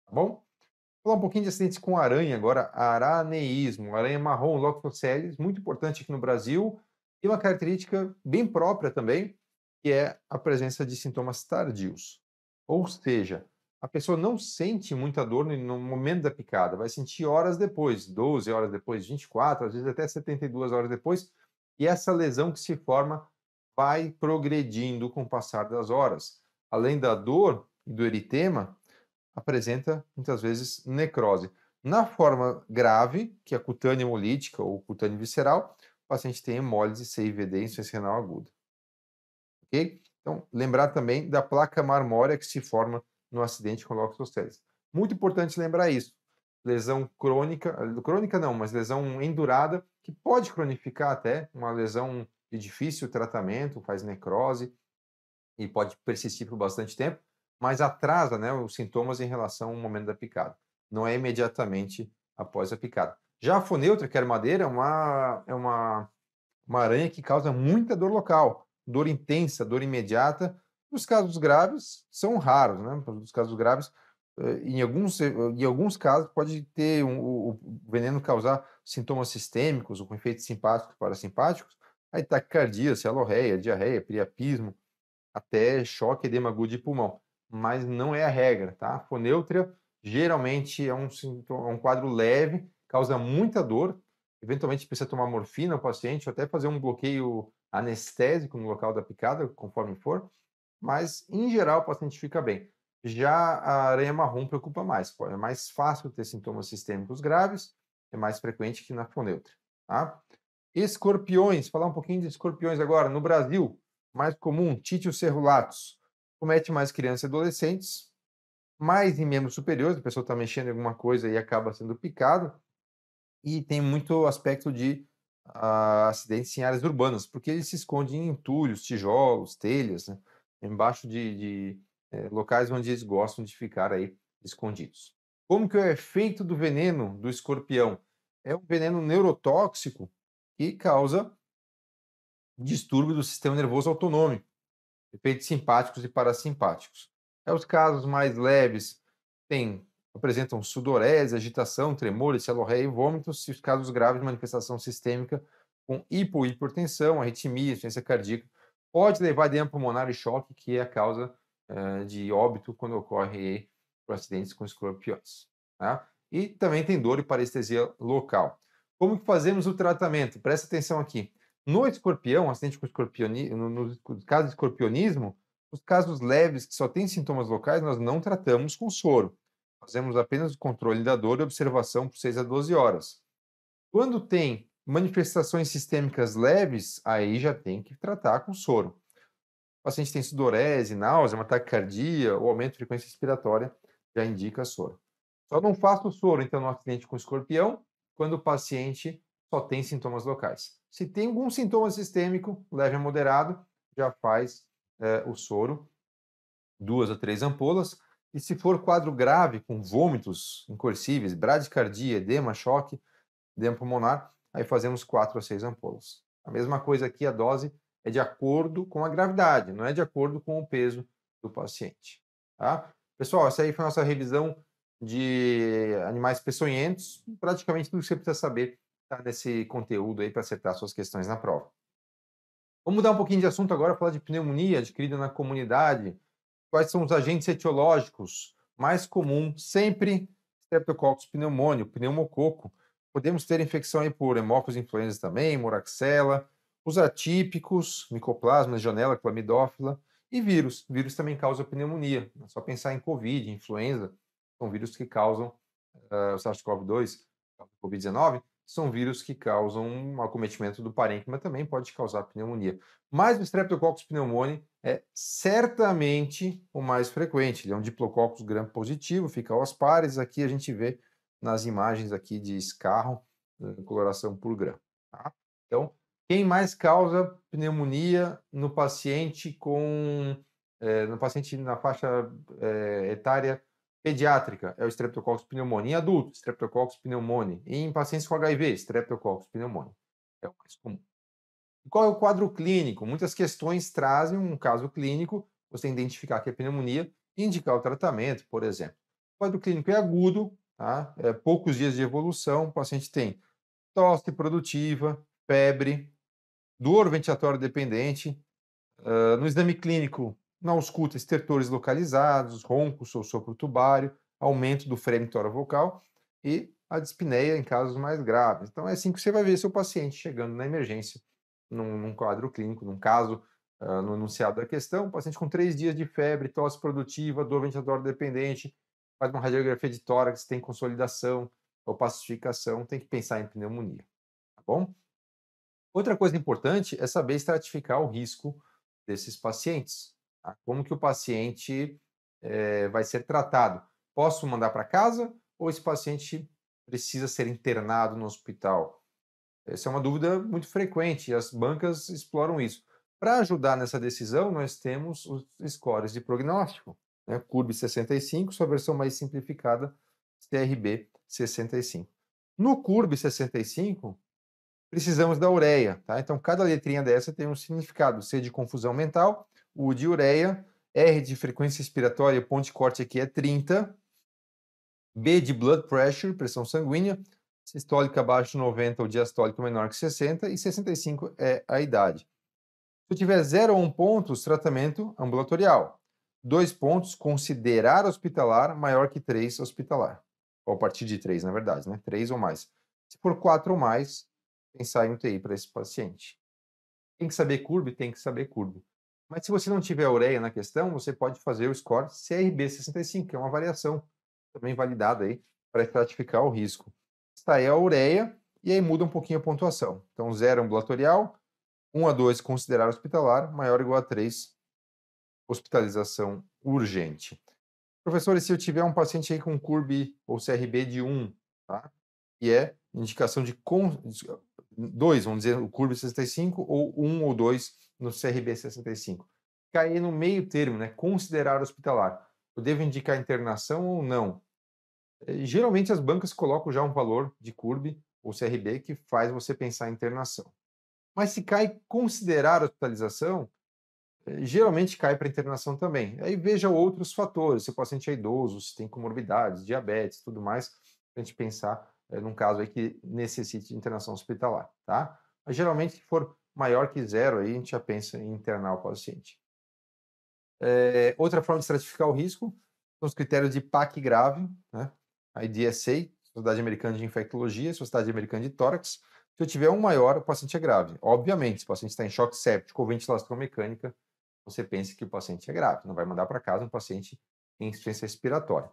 Tá bom? Falar um pouquinho de acidentes com aranha agora, araneísmo, aranha marrom, Loxosceles muito importante aqui no Brasil, e uma característica bem própria também, que é a presença de sintomas tardios. Ou seja, a pessoa não sente muita dor no momento da picada, vai sentir horas depois, 12 horas depois, 24, às vezes até 72 horas depois, e essa lesão que se forma vai progredindo com o passar das horas. Além da dor e do eritema, apresenta muitas vezes necrose. Na forma grave, que é cutânea hemolítica ou cutânea visceral, o paciente tem hemólise, CIVD, insuficiência renal aguda. Ok? Então, lembrar também da placa marmórea que se forma no acidente com leucocitose. Muito importante lembrar isso. Lesão crônica, crônica não, mas lesão endurada, que pode cronificar até uma lesão de difícil tratamento, faz necrose e pode persistir por bastante tempo mas atrasa né, os sintomas em relação ao momento da picada. Não é imediatamente após a picada. Já a foneutra, que era madeira, é uma, é uma, uma aranha que causa muita dor local, dor intensa, dor imediata. Os casos graves são raros, né? Os casos graves, eh, em alguns, eh, em alguns casos, pode ter um, o veneno causar sintomas sistêmicos ou com efeitos simpáticos e parasimpáticos, aí taquicardia, celorreia, diarreia, priapismo, até choque edema agudo de pulmão mas não é a regra, tá? Foneutria geralmente é um, sintoma, é um quadro leve, causa muita dor, eventualmente precisa tomar morfina o paciente, ou até fazer um bloqueio anestésico no local da picada, conforme for, mas em geral o paciente fica bem. Já a aranha marrom preocupa mais, é mais fácil ter sintomas sistêmicos graves, é mais frequente que na foneutria. tá? Escorpiões, falar um pouquinho de escorpiões agora. No Brasil, mais comum, títio cerulatus comete mais crianças e adolescentes, mais em membros superiores, a pessoa está mexendo em alguma coisa e acaba sendo picado, e tem muito aspecto de uh, acidentes em áreas urbanas, porque eles se escondem em entulhos, tijolos, telhas, né? embaixo de, de eh, locais onde eles gostam de ficar aí escondidos. Como que é o efeito do veneno do escorpião? É um veneno neurotóxico que causa distúrbio do sistema nervoso autonômico efeitos simpáticos e parasimpáticos. É os casos mais leves têm apresentam sudorese, agitação, tremores, celorreia e vômitos, e os casos graves de manifestação sistêmica com hipo, hipertensão, arritmia, insuficiência cardíaca, pode levar a edema pulmonar e choque, que é a causa uh, de óbito quando ocorre por acidentes com escorpiões. Tá? E também tem dor e parestesia local. Como que fazemos o tratamento? Presta atenção aqui. No escorpião, acidente com escorpionismo, no, no, caso de escorpionismo, os casos leves que só têm sintomas locais, nós não tratamos com soro. Fazemos apenas o controle da dor e observação por 6 a 12 horas. Quando tem manifestações sistêmicas leves, aí já tem que tratar com soro. O paciente tem sudorese, náusea, uma taquicardia ou aumento de frequência respiratória, já indica soro. Só não faço soro, então, no acidente com escorpião, quando o paciente só tem sintomas locais. Se tem algum sintoma sistêmico, leve a moderado, já faz é, o soro, duas a três ampolas. E se for quadro grave, com vômitos incoercíveis, bradicardia, edema, choque, edema pulmonar, aí fazemos quatro a seis ampolas. A mesma coisa aqui, a dose é de acordo com a gravidade, não é de acordo com o peso do paciente. Tá? Pessoal, essa aí foi a nossa revisão de animais peçonhentos, praticamente tudo que você precisa saber tá nesse conteúdo aí para acertar suas questões na prova. Vamos mudar um pouquinho de assunto agora, falar de pneumonia adquirida na comunidade. Quais são os agentes etiológicos mais comuns? Sempre Streptococcus pneumônio, pneumococo. Podemos ter infecção aí por hemófilos influenza também, moraxela, os atípicos, micoplasma, janela, clamidófila e vírus. Vírus também causa pneumonia. É só pensar em Covid, influenza, são vírus que causam uh, o SARS-CoV-2, Covid-19, são vírus que causam um acometimento do parênquima, também pode causar pneumonia. Mas o Streptococcus pneumoniae é certamente o mais frequente. Ele é um diplococcus gram positivo, fica aos pares. Aqui a gente vê nas imagens aqui de escarro, eh, coloração por gram. Tá? Então, quem mais causa pneumonia no paciente com... É, no paciente na faixa é, etária Pediátrica é o Streptococcus pneumoniae. Em adulto, Streptococcus pneumoniae. em pacientes com HIV, Streptococcus pneumoniae. É o mais comum. qual é o quadro clínico? Muitas questões trazem um caso clínico, você identificar que é pneumonia indicar o tratamento, por exemplo. O quadro clínico é agudo, tá? é poucos dias de evolução, o paciente tem tosse produtiva, febre, dor ventilatória dependente. Uh, no exame clínico, na ausculta, estertores localizados, roncos ou sopro tubário, aumento do frame vocal e a dispneia em casos mais graves. Então, é assim que você vai ver seu paciente chegando na emergência, num, num quadro clínico, num caso, uh, no enunciado da questão, um paciente com três dias de febre, tosse produtiva, dor ventilador dependente, faz uma radiografia de tórax, tem consolidação ou pacificação, tem que pensar em pneumonia, tá bom? Outra coisa importante é saber estratificar o risco desses pacientes. Tá? Como que o paciente é, vai ser tratado? Posso mandar para casa ou esse paciente precisa ser internado no hospital? Essa é uma dúvida muito frequente e as bancas exploram isso. Para ajudar nessa decisão, nós temos os scores de prognóstico, né? CURB 65, sua versão mais simplificada, CRB 65. No CURB 65, precisamos da ureia. Tá? Então, cada letrinha dessa tem um significado. C de confusão mental, U de ureia, R de frequência respiratória, de corte aqui é 30, B de blood pressure, pressão sanguínea, sistólica abaixo de 90 ou diastólica menor que 60 e 65 é a idade. Se eu tiver 0 ou 1 pontos, tratamento ambulatorial. 2 pontos, considerar hospitalar maior que 3 hospitalar. Ou a partir de 3, na verdade, né? 3 ou mais. Se for 4 ou mais, pensar em UTI para esse paciente. Tem que saber CURB? Tem que saber CURB. Mas se você não tiver ureia na questão, você pode fazer o score CRB65, que é uma variação também validada aí para estratificar o risco. Está aí é a ureia e aí muda um pouquinho a pontuação. Então, zero ambulatorial, 1 um a 2 considerar hospitalar, maior ou igual a 3 hospitalização urgente. Professor, e se eu tiver um paciente aí com CURB ou CRB de 1, tá? E é indicação de, con dois, vamos dizer, o Curve 65 ou um ou dois no CRB 65. Cair no meio termo, né? Considerar hospitalar. Eu devo indicar internação ou não? É, geralmente as bancas colocam já um valor de CURB ou CRB que faz você pensar em internação. Mas se cai considerar hospitalização, é, geralmente cai para internação também. Aí veja outros fatores, se o paciente é idoso, se tem comorbidades, diabetes, tudo mais, para a gente pensar é, num caso aí que necessite de internação hospitalar, tá? Mas geralmente, se for maior que zero, aí a gente já pensa em internar o paciente. É, outra forma de estratificar o risco são os critérios de PAC grave, né? A IDSA, Sociedade Americana de Infectologia, Sociedade Americana de Tórax. Se eu tiver um maior, o paciente é grave. Obviamente, se o paciente está em choque séptico ou ventilação mecânica, você pensa que o paciente é grave, não vai mandar para casa um paciente em insuficiência respiratória.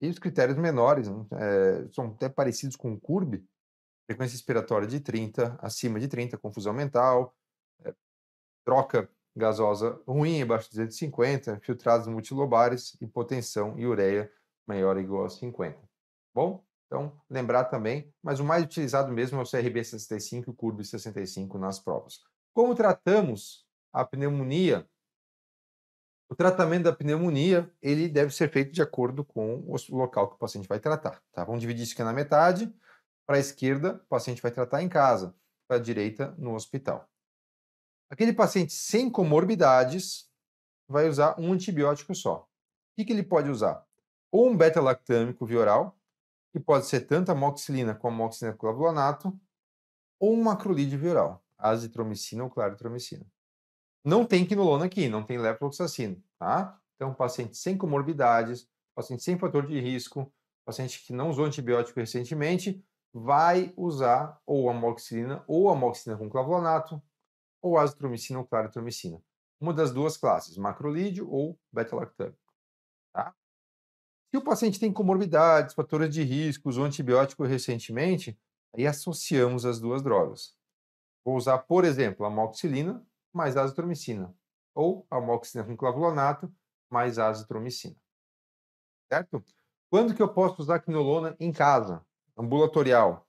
E os critérios menores né, é, são até parecidos com o CURB, frequência respiratória de 30, acima de 30, confusão mental, é, troca gasosa ruim abaixo de 250, filtrados multilobares, hipotensão e ureia maior ou igual a 50. Bom, então lembrar também, mas o mais utilizado mesmo é o CRB 65 e o CURB 65 nas provas. Como tratamos a pneumonia o tratamento da pneumonia, ele deve ser feito de acordo com o local que o paciente vai tratar, tá? Vamos dividir isso aqui na metade. Para a esquerda, o paciente vai tratar em casa, para a direita, no hospital. Aquele paciente sem comorbidades vai usar um antibiótico só. O que, que ele pode usar? Ou um beta-lactâmico viral que pode ser tanto a moxilina como a moxilina clavulanato, ou um macrolídeo viral, azitromicina ou claritromicina. Não tem quinolona aqui, não tem levofloxacina, tá? Então, paciente sem comorbidades, paciente sem fator de risco, paciente que não usou antibiótico recentemente, vai usar ou amoxicilina ou amoxicilina com clavulanato ou azitromicina ou claritromicina. Uma das duas classes, macrolídeo ou beta-lactâmico. Tá? Se o paciente tem comorbidades, fatores de risco, usou antibiótico recentemente, aí associamos as duas drogas. Vou usar, por exemplo, a amoxicilina mais azitromicina. Ou amoxicilina com clavulonato mais azitromicina. Certo? Quando que eu posso usar quinolona em casa, ambulatorial?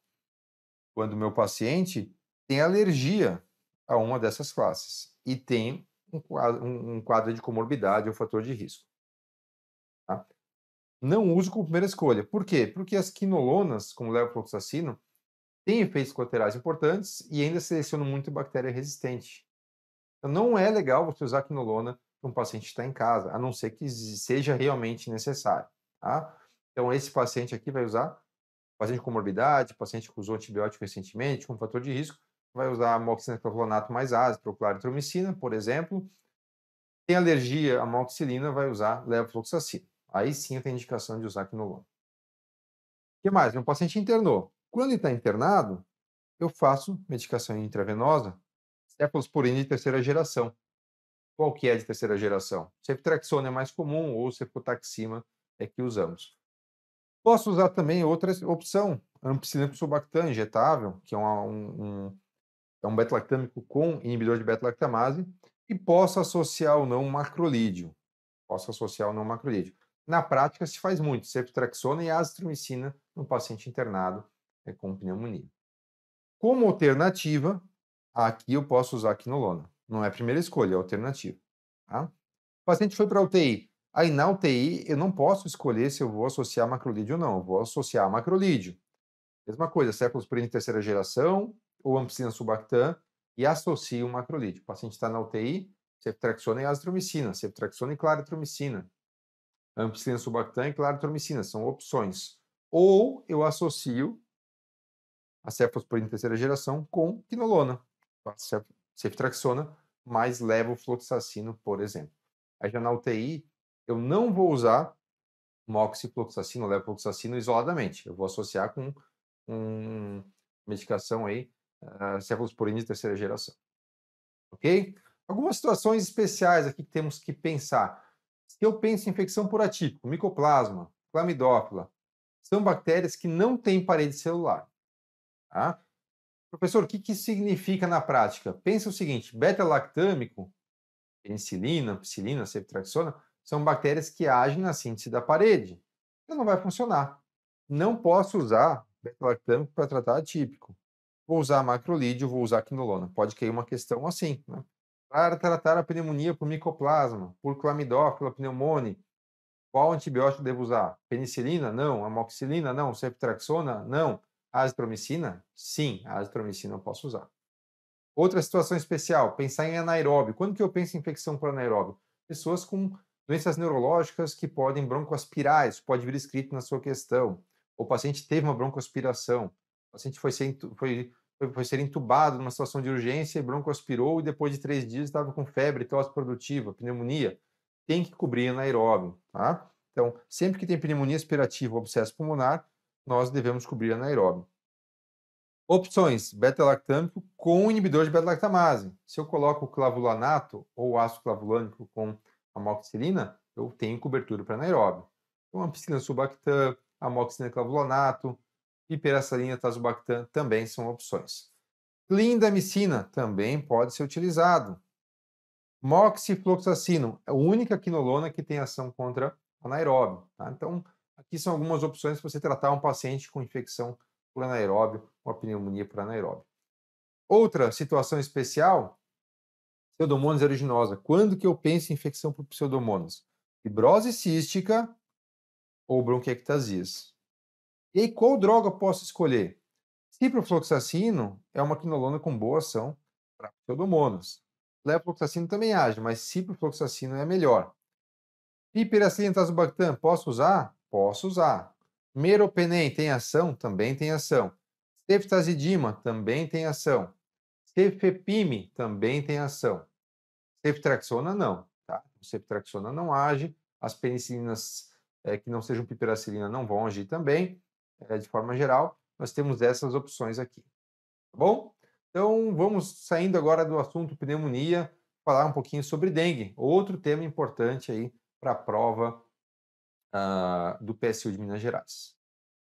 Quando o meu paciente tem alergia a uma dessas classes e tem um quadro de comorbidade ou fator de risco. Tá? Não uso como primeira escolha. Por quê? Porque as quinolonas, como levofloxacino, têm efeitos colaterais importantes e ainda selecionam muito bactéria resistente. Então, não é legal você usar quinolona para um paciente que está em casa, a não ser que seja realmente necessário, tá? Então, esse paciente aqui vai usar paciente com morbidade, paciente que usou antibiótico recentemente, com fator de risco, vai usar amoxicilina clavulanato mais ácido, claritromicina, por exemplo. Tem alergia à amoxicilina, vai usar levofloxacina. Aí sim tem indicação de usar quinolona. O que mais? Meu paciente internou. Quando ele está internado, eu faço medicação intravenosa cephalosporina de terceira geração. Qual que é de terceira geração? Ceftriaxona é mais comum ou cefotaxima é que usamos. Posso usar também outra opção, ampicilina sulbactam injetável, que é um, um, é um beta-lactâmico com inibidor de beta-lactamase, e posso associar ou não um macrolídeo. Posso associar ou não um macrolídeo. Na prática, se faz muito ceftriaxona e azitromicina no paciente internado é com pneumonia. Como alternativa, Aqui eu posso usar quinolona. Não é a primeira escolha, é a alternativa. Tá? O paciente foi para a UTI. Aí na UTI eu não posso escolher se eu vou associar macrolídio ou não. Eu vou associar macrolídio. Mesma coisa, cephalosporina de terceira geração ou ampicina subactam e associo o macrolídio. O paciente está na UTI, ceftriaxona e azitromicina, ceftriaxona e claritromicina, ampicilina subactam e claritromicina, são opções. Ou eu associo a cephalosporina de terceira geração com quinolona ceftriaxona mais levofloxacino, por exemplo. Aí já na UTI, eu não vou usar moxifloxacino, levofloxacino isoladamente. Eu vou associar com uma medicação aí, uh, cefalosporina de terceira geração. Ok? Algumas situações especiais aqui que temos que pensar. Se eu penso em infecção por atípico, micoplasma, clamidófila, são bactérias que não têm parede celular. Tá? Professor, o que, que significa na prática? Pensa o seguinte: beta-lactâmico, penicilina, psilina, ceftriaxona, são bactérias que agem na síntese da parede. Então não vai funcionar. Não posso usar beta-lactâmico para tratar atípico. Vou usar macrolídeo, vou usar quinolona. Pode cair uma questão assim, né? Para tratar a pneumonia por micoplasma, por clamidófila, pneumone, qual antibiótico devo usar? Penicilina? Não. Amoxicilina? Não. Ceftriaxona? Não. A azitromicina? Sim, a azitromicina eu posso usar. Outra situação especial, pensar em anaeróbio. Quando que eu penso em infecção por anaeróbio? Pessoas com doenças neurológicas que podem broncoaspirar, isso pode vir escrito na sua questão. O paciente teve uma broncoaspiração, o paciente foi ser, foi, foi ser entubado numa situação de urgência e broncoaspirou e depois de três dias estava com febre, tosse produtiva, pneumonia. Tem que cobrir anaeróbio, tá? Então, sempre que tem pneumonia aspirativa ou abscesso pulmonar, nós devemos cobrir anaeróbio. Opções: beta-lactâmico com inibidor de beta-lactamase. Se eu coloco o clavulanato ou ácido clavulânico com amoxicilina, eu tenho cobertura para anaeróbio. Então, ampicilina subactam, amoxicilina clavulanato, piperacilina tazobactam também são opções. Clindamicina também pode ser utilizado. Moxifloxacino é a única quinolona que tem ação contra anaeróbio. Tá? Então, Aqui são algumas opções para você tratar um paciente com infecção por anaeróbio uma pneumonia por anaeróbio. Outra situação especial, pseudomonas aeruginosa. Quando que eu penso em infecção por pseudomonas? Fibrose cística ou bronquiectasias. E aí, qual droga eu posso escolher? Ciprofloxacino é uma quinolona com boa ação para pseudomonas. Levofloxacino também age, mas ciprofloxacino é melhor. Piperacilina tazobactam, posso usar? Posso usar. Meropenem tem ação? Também tem ação. Ceftazidima também tem ação. Cefepime também tem ação. Ceftraxona não, tá? Ceftraxona não age. As penicilinas é, que não sejam piperacilina não vão agir também, é, de forma geral. Nós temos essas opções aqui, tá bom? Então, vamos saindo agora do assunto pneumonia, falar um pouquinho sobre dengue, outro tema importante aí para a prova uh, do PSU de Minas Gerais.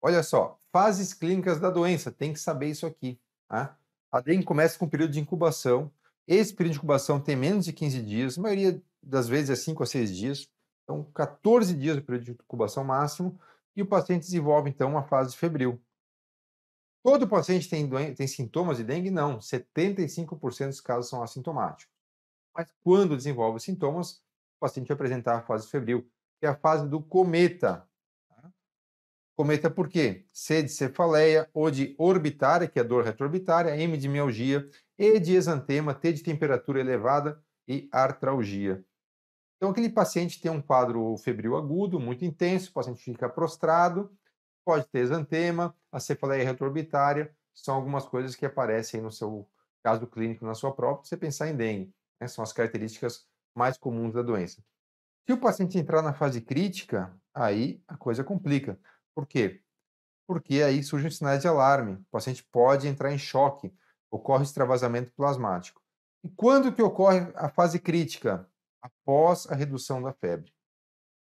Olha só, fases clínicas da doença, tem que saber isso aqui. Tá? A dengue começa com um período de incubação. Esse período de incubação tem menos de 15 dias, a maioria das vezes é 5 a 6 dias. Então, 14 dias o período de incubação máximo, e o paciente desenvolve, então, uma fase febril. Todo paciente tem, tem sintomas de dengue? Não, 75% dos casos são assintomáticos. Mas quando desenvolve sintomas, o paciente vai apresentar a fase febril que é a fase do cometa. Tá? Cometa por quê? C de cefaleia, O de orbitária, que é dor retroorbitária, M de mialgia, E de exantema, T de temperatura elevada e artralgia. Então, aquele paciente tem um quadro febril agudo, muito intenso, o paciente fica prostrado, pode ter exantema, a cefaleia retroorbitária, são algumas coisas que aparecem no seu caso clínico, na sua própria, você pensar em dengue. Né? São as características mais comuns da doença. Se o paciente entrar na fase crítica, aí a coisa complica. Por quê? Porque aí surgem sinais de alarme. O paciente pode entrar em choque, ocorre extravasamento plasmático. E quando que ocorre a fase crítica? Após a redução da febre.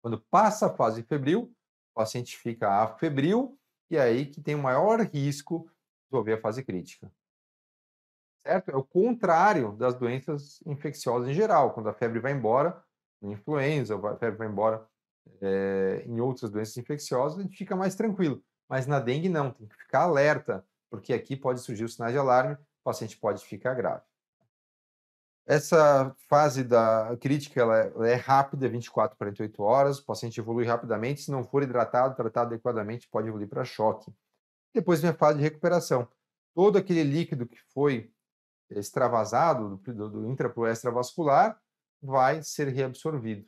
Quando passa a fase febril, o paciente fica afebril e é aí que tem o maior risco de desenvolver a fase crítica. Certo? É o contrário das doenças infecciosas em geral. Quando a febre vai embora, influenza, influenza, febre vai embora é, em outras doenças infecciosas, a gente fica mais tranquilo. Mas na dengue não, tem que ficar alerta, porque aqui pode surgir o sinal de alarme, o paciente pode ficar grave. Essa fase da crítica ela é, é rápida, 24, 48 horas, o paciente evolui rapidamente, se não for hidratado, tratado adequadamente, pode evoluir para choque. Depois vem a fase de recuperação. Todo aquele líquido que foi extravasado do, do, do extravascular vai ser reabsorvido.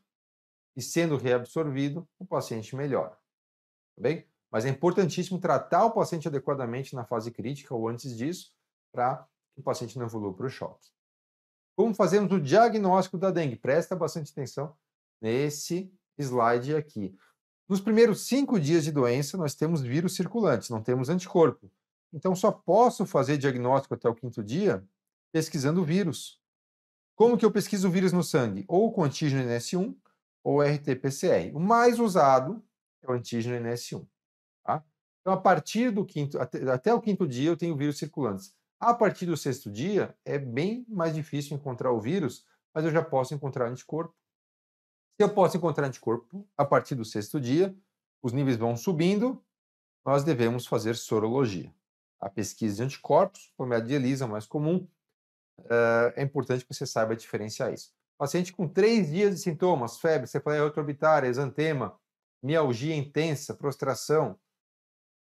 E sendo reabsorvido, o paciente melhora. Tá bem? Mas é importantíssimo tratar o paciente adequadamente na fase crítica ou antes disso, para que o paciente não evolua para o choque. Como fazemos o diagnóstico da dengue? Presta bastante atenção nesse slide aqui. Nos primeiros cinco dias de doença, nós temos vírus circulantes, não temos anticorpo. Então, só posso fazer diagnóstico até o quinto dia pesquisando o vírus. Como que eu pesquiso o vírus no sangue? Ou com antígeno NS1 ou RT-PCR. O mais usado é o antígeno NS1. Tá? Então, a partir do quinto, até, até o quinto dia, eu tenho vírus circulantes. A partir do sexto dia, é bem mais difícil encontrar o vírus, mas eu já posso encontrar anticorpo. Se eu posso encontrar anticorpo a partir do sexto dia, os níveis vão subindo, nós devemos fazer sorologia. A pesquisa de anticorpos, por meio de é mais comum, é importante que você saiba diferenciar isso. Paciente com três dias de sintomas, febre, cefaleia retroorbitária, exantema, mialgia intensa, prostração,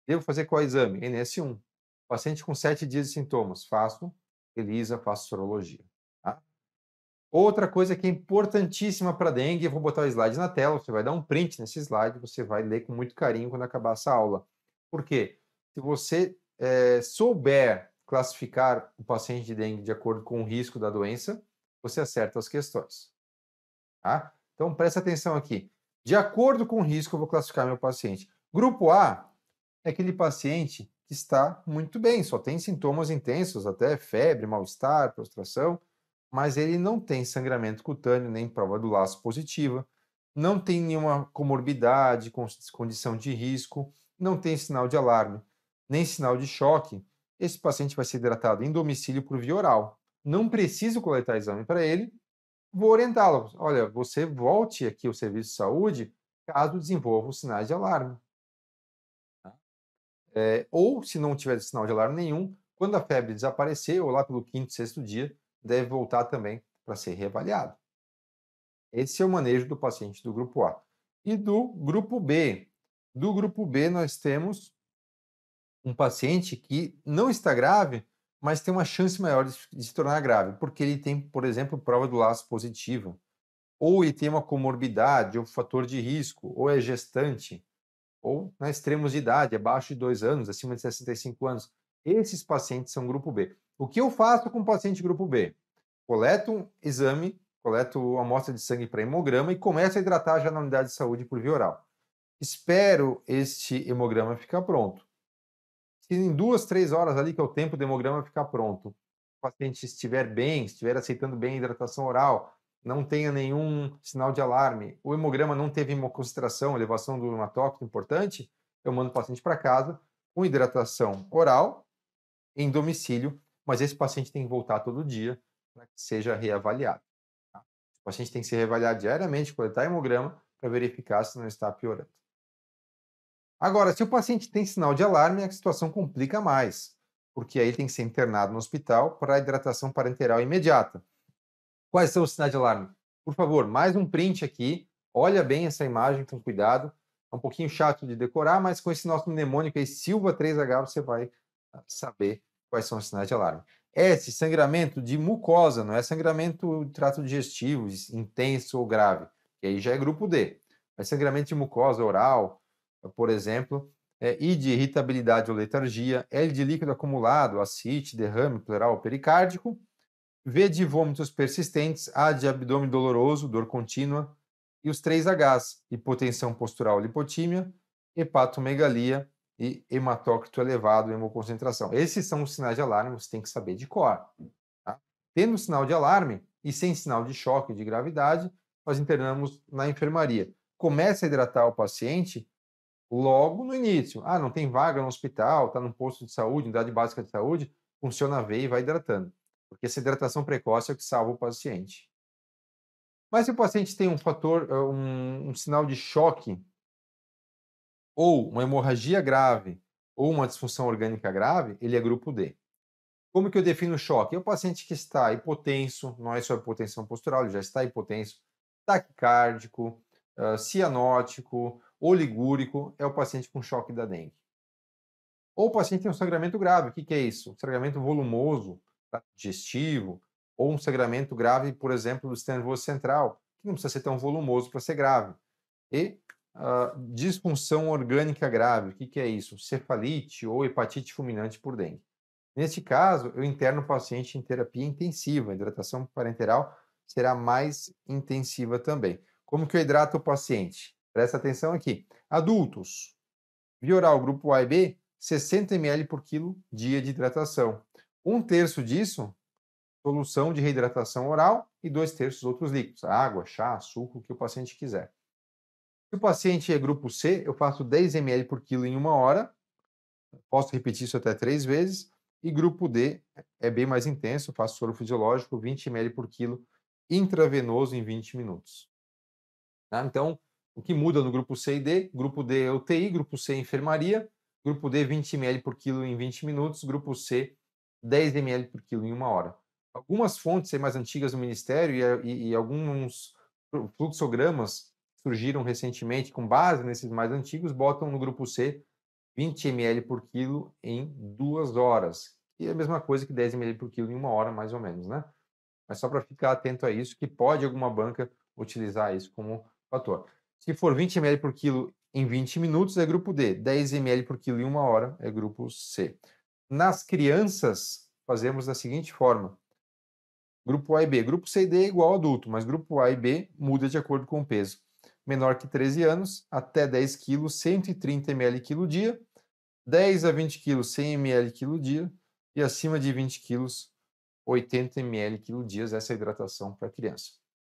devo fazer qual exame? NS1. Paciente com sete dias de sintomas, faço ELISA, faço sorologia. Tá? Outra coisa que é importantíssima para dengue, eu vou botar o slide na tela, você vai dar um print nesse slide, você vai ler com muito carinho quando acabar essa aula. Por quê? Se você é, souber classificar o paciente de dengue de acordo com o risco da doença, você acerta as questões. Tá? Então preste atenção aqui. De acordo com o risco, eu vou classificar meu paciente. Grupo A é aquele paciente que está muito bem, só tem sintomas intensos, até febre, mal-estar, prostração, mas ele não tem sangramento cutâneo, nem prova do laço positiva, não tem nenhuma comorbidade, condição de risco, não tem sinal de alarme, nem sinal de choque, esse paciente vai ser hidratado em domicílio por via oral. Não uhum. preciso coletar exame para ele. Vou orientá-lo. Olha, você volte aqui ao serviço de saúde caso desenvolva os sinais de alarme. Ah. É, ou, se não tiver sinal de alarme nenhum, quando a febre desaparecer, ou lá pelo quinto, sexto dia, deve voltar também para ser reavaliado. Esse é o manejo do paciente do grupo A. E do grupo B. Do grupo B, nós temos um paciente que não está grave, mas tem uma chance maior de, de se tornar grave, porque ele tem, por exemplo, prova do laço positiva, ou ele tem uma comorbidade, ou fator de risco, ou é gestante, ou na né, extremos de idade, abaixo de 2 anos, acima de 65 anos. Esses pacientes são grupo B. O que eu faço com o paciente grupo B? Coleto um exame, coleto amostra de sangue para hemograma e começo a hidratar já na unidade de saúde por via oral. Espero este hemograma ficar pronto. Se em duas, três horas ali, que é o tempo do hemograma ficar pronto, o paciente estiver bem, estiver aceitando bem a hidratação oral, não tenha nenhum sinal de alarme, o hemograma não teve hemoconcentração, elevação do hematócrito importante, eu mando o paciente para casa com hidratação oral em domicílio, mas esse paciente tem que voltar todo dia para que seja reavaliado. Tá? O paciente tem que ser reavaliado diariamente, coletar hemograma para verificar se não está piorando. Agora, se o paciente tem sinal de alarme, a situação complica mais, porque aí ele tem que ser internado no hospital para hidratação parenteral imediata. Quais são os sinais de alarme? Por favor, mais um print aqui. Olha bem essa imagem com cuidado. É um pouquinho chato de decorar, mas com esse nosso mnemônico aí, Silva 3H, você vai ah, saber quais são os sinais de alarme. S, sangramento de mucosa, não é sangramento de trato digestivo, intenso ou grave, que aí já é grupo D. É sangramento de mucosa oral, por exemplo, é, I de irritabilidade ou letargia, L de líquido acumulado, ascite, derrame pleural pericárdico, V de vômitos persistentes, A de abdômen doloroso, dor contínua, e os três Hs, hipotensão postural, lipotímia, hepatomegalia e hematócrito elevado, hemoconcentração. Esses são os sinais de alarme, você tem que saber de cor. Tá? Tendo sinal de alarme e sem sinal de choque de gravidade, nós internamos na enfermaria. Começa a hidratar o paciente logo no início. Ah, não tem vaga no hospital, está num posto de saúde, unidade básica de saúde, funciona a veia e vai hidratando. Porque essa hidratação precoce é o que salva o paciente. Mas se o paciente tem um fator, eh, um, um sinal de choque, ou uma hemorragia grave, ou uma disfunção orgânica grave, ele é grupo D. Como que eu defino o choque? É o paciente que está hipotenso, não é só hipotensão postural, ele já está hipotenso, taquicárdico, uh, cianótico, oligúrico é o paciente com choque da dengue. Ou o paciente tem um sangramento grave. O que, que é isso? Um sangramento volumoso, tá? digestivo, ou um sangramento grave, por exemplo, do sistema nervoso central, que não precisa ser tão volumoso para ser grave. E uh, disfunção orgânica grave. O que, que é isso? Cefalite ou hepatite fulminante por dengue. Neste caso, eu interno o paciente em terapia intensiva. A hidratação parenteral será mais intensiva também. Como que eu hidrato o paciente? Presta atenção aqui. Adultos, via oral grupo A e B, 60 ml por quilo dia de hidratação. Um terço disso, solução de reidratação oral e dois terços outros líquidos, água, chá, suco, o que o paciente quiser. Se o paciente é grupo C, eu faço 10 ml por quilo em uma hora, posso repetir isso até três vezes, e grupo D é bem mais intenso, faço soro fisiológico, 20 ml por quilo, intravenoso em 20 minutos. Tá? Então, o que muda no grupo C e D? Grupo D é UTI, grupo C é enfermaria, grupo D 20 ml por quilo em 20 minutos, grupo C 10 ml por quilo em uma hora. Algumas fontes mais antigas do Ministério e, e, e alguns fluxogramas surgiram recentemente com base nesses mais antigos botam no grupo C 20 ml por quilo em duas horas. E é a mesma coisa que 10 ml por quilo em uma hora, mais ou menos, né? Mas só para ficar atento a isso, que pode alguma banca utilizar isso como fator. Se for 20 ml por quilo em 20 minutos, é grupo D. 10 ml por quilo em uma hora é grupo C. Nas crianças, fazemos da seguinte forma. Grupo A e B. Grupo C e D é igual ao adulto, mas grupo A e B muda de acordo com o peso. Menor que 13 anos, até 10 quilos, 130 ml quilo dia. 10 a 20 quilos, 100 ml quilo dia. E acima de 20 quilos, 80 ml quilo dia. Essa é a hidratação para criança.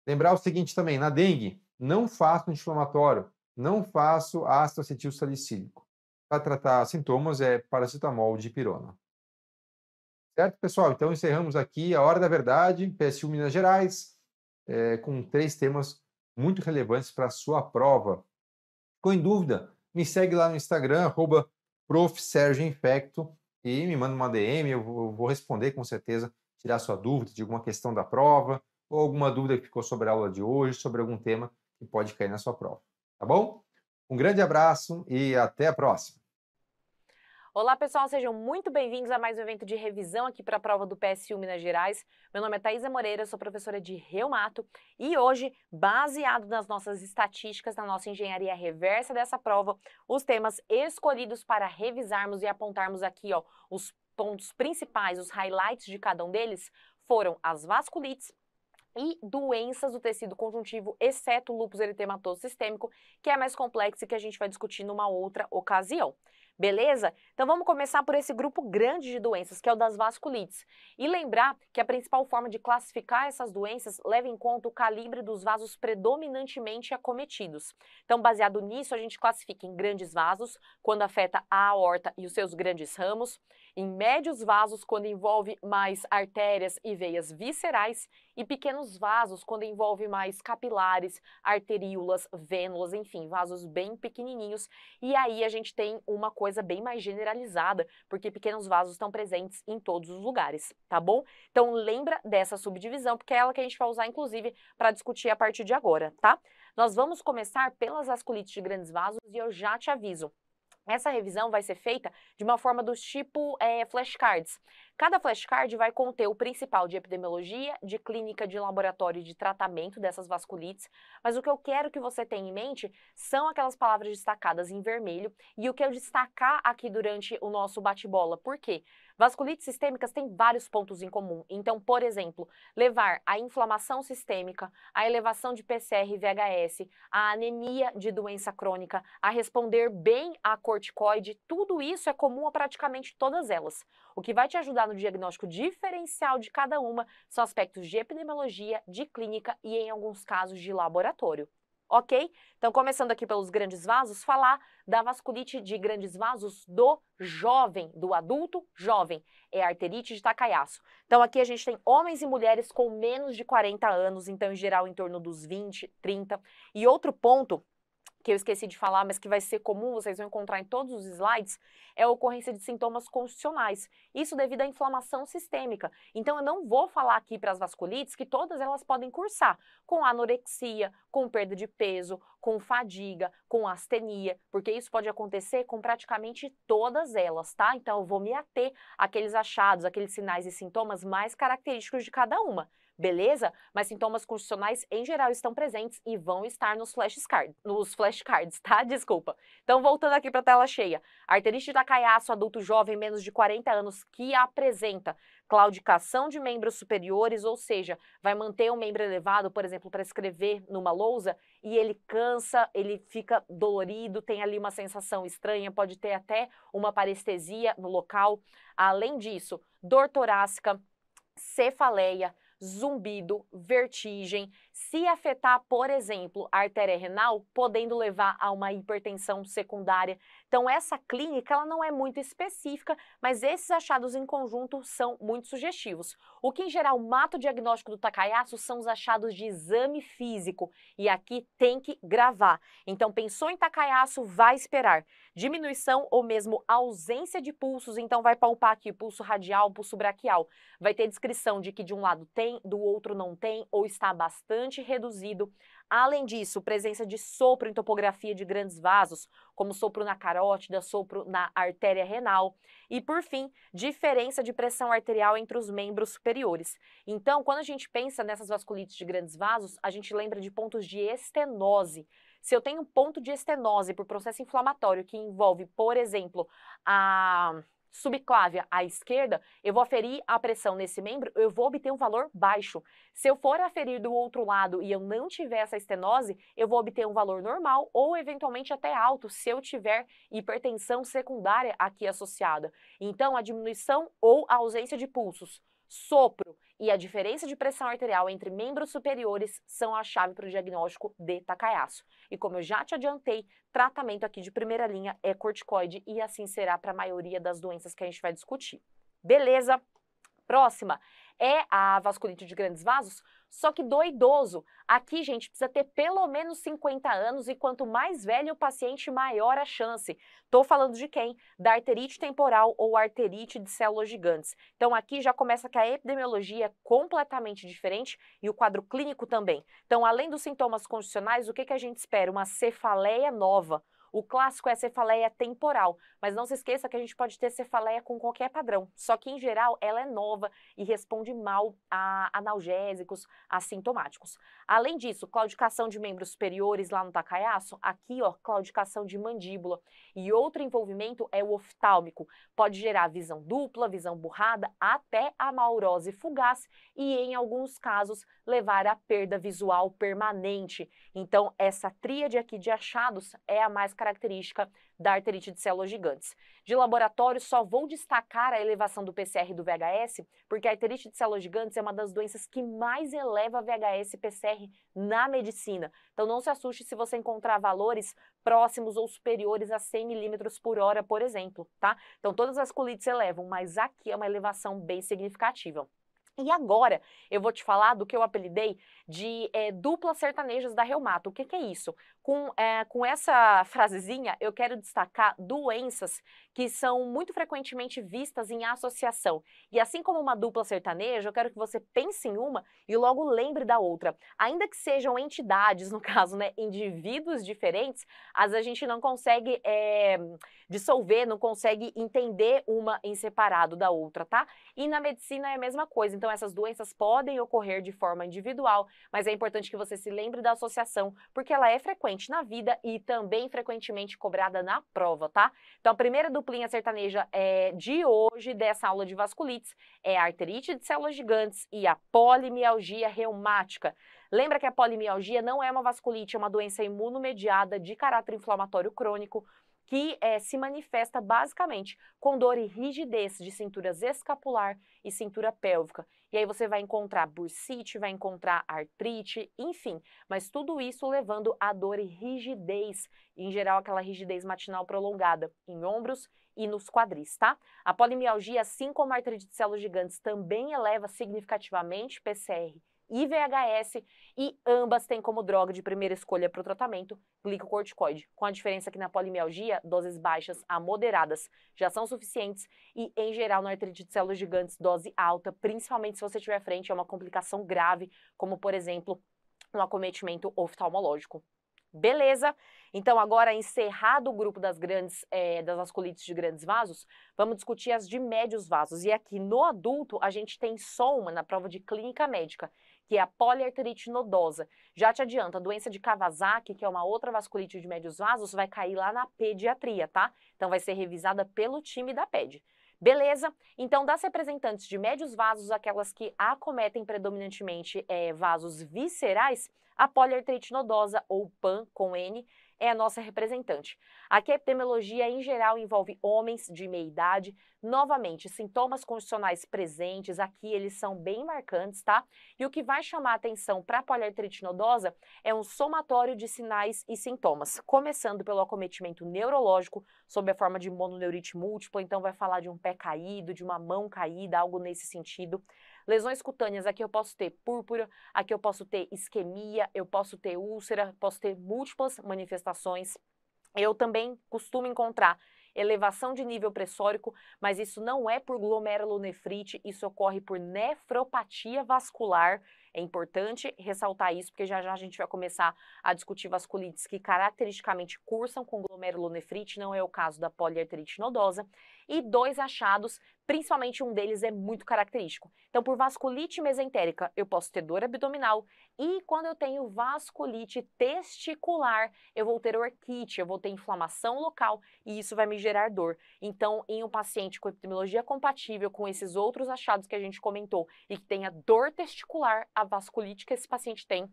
Lembrar o seguinte também, na dengue, não faço anti-inflamatório, não faço ácido acetil salicílico. Para tratar sintomas é paracetamol de pirona. Certo, pessoal? Então encerramos aqui a Hora da Verdade, PSU Minas Gerais, é, com três temas muito relevantes para a sua prova. Ficou em dúvida? Me segue lá no Instagram, arroba e me manda uma DM, eu vou responder com certeza, tirar sua dúvida de alguma questão da prova, ou alguma dúvida que ficou sobre a aula de hoje, sobre algum tema que pode cair na sua prova. Tá bom? Um grande abraço e até a próxima. Olá, pessoal, sejam muito bem-vindos a mais um evento de revisão aqui para a prova do PSU Minas Gerais. Meu nome é Thaisa Moreira, sou professora de Reumato e hoje, baseado nas nossas estatísticas, na nossa engenharia reversa dessa prova, os temas escolhidos para revisarmos e apontarmos aqui ó, os pontos principais, os highlights de cada um deles foram as vasculites, e doenças do tecido conjuntivo, exceto lúpus eritematoso sistêmico, que é mais complexo e que a gente vai discutir numa outra ocasião. Beleza? Então vamos começar por esse grupo grande de doenças, que é o das vasculites. E lembrar que a principal forma de classificar essas doenças leva em conta o calibre dos vasos predominantemente acometidos. Então, baseado nisso, a gente classifica em grandes vasos, quando afeta a aorta e os seus grandes ramos, em médios vasos, quando envolve mais artérias e veias viscerais, e pequenos vasos quando envolve mais capilares, arteríolas, vênulas, enfim, vasos bem pequenininhos. E aí a gente tem uma coisa bem mais generalizada, porque pequenos vasos estão presentes em todos os lugares, tá bom? Então lembra dessa subdivisão, porque é ela que a gente vai usar inclusive para discutir a partir de agora, tá? Nós vamos começar pelas vasculites de grandes vasos e eu já te aviso, essa revisão vai ser feita de uma forma do tipo é, flashcards. Cada flashcard vai conter o principal de epidemiologia, de clínica, de laboratório e de tratamento dessas vasculites, mas o que eu quero que você tenha em mente são aquelas palavras destacadas em vermelho e o que eu destacar aqui durante o nosso bate-bola. Por quê? Vasculites sistêmicas têm vários pontos em comum. Então, por exemplo, levar à inflamação sistêmica, à elevação de PCR e VHS, à anemia de doença crônica, a responder bem à corticoide, tudo isso é comum a praticamente todas elas. O que vai te ajudar no diagnóstico diferencial de cada uma são aspectos de epidemiologia, de clínica e, em alguns casos, de laboratório ok? Então, começando aqui pelos grandes vasos, falar da vasculite de grandes vasos do jovem, do adulto jovem, é a arterite de tacaiaço. Então, aqui a gente tem homens e mulheres com menos de 40 anos, então, em geral, em torno dos 20, 30. E outro ponto que eu esqueci de falar, mas que vai ser comum, vocês vão encontrar em todos os slides, é a ocorrência de sintomas constitucionais. Isso devido à inflamação sistêmica. Então, eu não vou falar aqui para as vasculites que todas elas podem cursar com anorexia, com perda de peso, com fadiga, com astenia, porque isso pode acontecer com praticamente todas elas, tá? Então, eu vou me ater àqueles achados, aqueles sinais e sintomas mais característicos de cada uma beleza? Mas sintomas constitucionais, em geral, estão presentes e vão estar nos flashcards, nos flashcards tá? Desculpa. Então, voltando aqui para a tela cheia. Arterite da caiaço, adulto jovem, menos de 40 anos, que apresenta claudicação de membros superiores, ou seja, vai manter um membro elevado, por exemplo, para escrever numa lousa, e ele cansa, ele fica dolorido, tem ali uma sensação estranha, pode ter até uma parestesia no local. Além disso, dor torácica, cefaleia, zumbido, vertigem, se afetar, por exemplo, a artéria renal, podendo levar a uma hipertensão secundária. Então, essa clínica ela não é muito específica, mas esses achados em conjunto são muito sugestivos. O que, em geral, mata o diagnóstico do Takayasu são os achados de exame físico, e aqui tem que gravar. Então, pensou em Takayasu, vai esperar. Diminuição ou mesmo ausência de pulsos, então vai palpar aqui pulso radial, pulso braquial. Vai ter descrição de que de um lado tem, do outro não tem, ou está bastante bastante reduzido. Além disso, presença de sopro em topografia de grandes vasos, como sopro na carótida, sopro na artéria renal. E, por fim, diferença de pressão arterial entre os membros superiores. Então, quando a gente pensa nessas vasculites de grandes vasos, a gente lembra de pontos de estenose. Se eu tenho um ponto de estenose por processo inflamatório que envolve, por exemplo, a subclávia à esquerda, eu vou aferir a pressão nesse membro, eu vou obter um valor baixo. Se eu for aferir do outro lado e eu não tiver essa estenose, eu vou obter um valor normal ou eventualmente até alto, se eu tiver hipertensão secundária aqui associada. Então, a diminuição ou a ausência de pulsos, sopro e a diferença de pressão arterial entre membros superiores são a chave para o diagnóstico de Takayasu. E como eu já te adiantei, tratamento aqui de primeira linha é corticoide e assim será para a maioria das doenças que a gente vai discutir. Beleza? Próxima é a vasculite de grandes vasos, só que do idoso. Aqui, gente, precisa ter pelo menos 50 anos e quanto mais velho o paciente, maior a chance. Estou falando de quem? Da arterite temporal ou arterite de células gigantes. Então aqui já começa que a epidemiologia é completamente diferente e o quadro clínico também. Então, além dos sintomas condicionais, o que, que a gente espera? Uma cefaleia nova o clássico é cefaleia temporal, mas não se esqueça que a gente pode ter cefaleia com qualquer padrão, só que em geral ela é nova e responde mal a analgésicos assintomáticos. Além disso, claudicação de membros superiores lá no tacaiaço, aqui ó, claudicação de mandíbula. E outro envolvimento é o oftálmico, pode gerar visão dupla, visão burrada, até a maurose fugaz e em alguns casos levar à perda visual permanente. Então essa tríade aqui de achados é a mais característica característica da arterite de células gigantes. De laboratório, só vou destacar a elevação do PCR e do VHS, porque a arterite de células gigantes é uma das doenças que mais eleva VHS e PCR na medicina. Então não se assuste se você encontrar valores próximos ou superiores a 100 milímetros por hora, por exemplo, tá? Então todas as colites elevam, mas aqui é uma elevação bem significativa. E agora eu vou te falar do que eu apelidei de é, eh, duplas sertanejas da reumato. O que, que é isso? Com, é, com essa frasezinha, eu quero destacar doenças que são muito frequentemente vistas em associação. E assim como uma dupla sertaneja, eu quero que você pense em uma e logo lembre da outra. Ainda que sejam entidades, no caso, né, indivíduos diferentes, as a gente não consegue é, dissolver, não consegue entender uma em separado da outra, tá? E na medicina é a mesma coisa. Então, essas doenças podem ocorrer de forma individual, mas é importante que você se lembre da associação, porque ela é frequente frequente na vida e também frequentemente cobrada na prova, tá? Então, a primeira duplinha sertaneja é, de hoje, dessa aula de vasculites, é a arterite de células gigantes e a polimialgia reumática. Lembra que a polimialgia não é uma vasculite, é uma doença imunomediada de caráter inflamatório crônico que é, se manifesta basicamente com dor e rigidez de cinturas escapular e cintura pélvica. E aí você vai encontrar bursite, vai encontrar artrite, enfim, mas tudo isso levando a dor e rigidez, em geral aquela rigidez matinal prolongada em ombros e nos quadris, tá? A polimialgia, assim como a artrite de células gigantes, também eleva significativamente PCR e VHS, e ambas têm como droga de primeira escolha para o tratamento glicocorticoide, com a diferença que na polimialgia, doses baixas a moderadas já são suficientes e, em geral, na artrite de células gigantes, dose alta, principalmente se você tiver frente a é uma complicação grave, como, por exemplo, um acometimento oftalmológico. Beleza? Então, agora encerrado o grupo das grandes, é, das vasculites de grandes vasos, vamos discutir as de médios vasos. E aqui no adulto, a gente tem só uma na prova de clínica médica, que é a poliartrite nodosa. Já te adianta, a doença de Kawasaki, que é uma outra vasculite de médios vasos, vai cair lá na pediatria, tá? Então vai ser revisada pelo time da PED. Beleza? Então, das representantes de médios vasos, aquelas que acometem predominantemente é, vasos viscerais, a poliartrite nodosa, ou PAN com N, é a nossa representante. Aqui a epidemiologia em geral envolve homens de meia idade, novamente, sintomas condicionais presentes, aqui eles são bem marcantes, tá? E o que vai chamar a atenção para a poliartrite nodosa é um somatório de sinais e sintomas, começando pelo acometimento neurológico, sob a forma de mononeurite múltipla, então vai falar de um pé caído, de uma mão caída, algo nesse sentido Lesões cutâneas, aqui eu posso ter púrpura, aqui eu posso ter isquemia, eu posso ter úlcera, posso ter múltiplas manifestações. Eu também costumo encontrar elevação de nível pressórico, mas isso não é por glomerulonefrite, isso ocorre por nefropatia vascular. É importante ressaltar isso, porque já já a gente vai começar a discutir vasculites que caracteristicamente cursam com glomerulonefrite, não é o caso da poliartrite nodosa. E dois achados Principalmente um deles é muito característico. Então, por vasculite mesentérica, eu posso ter dor abdominal. E quando eu tenho vasculite testicular, eu vou ter orquite, eu vou ter inflamação local e isso vai me gerar dor. Então, em um paciente com epidemiologia compatível com esses outros achados que a gente comentou e que tenha dor testicular, a vasculite que esse paciente tem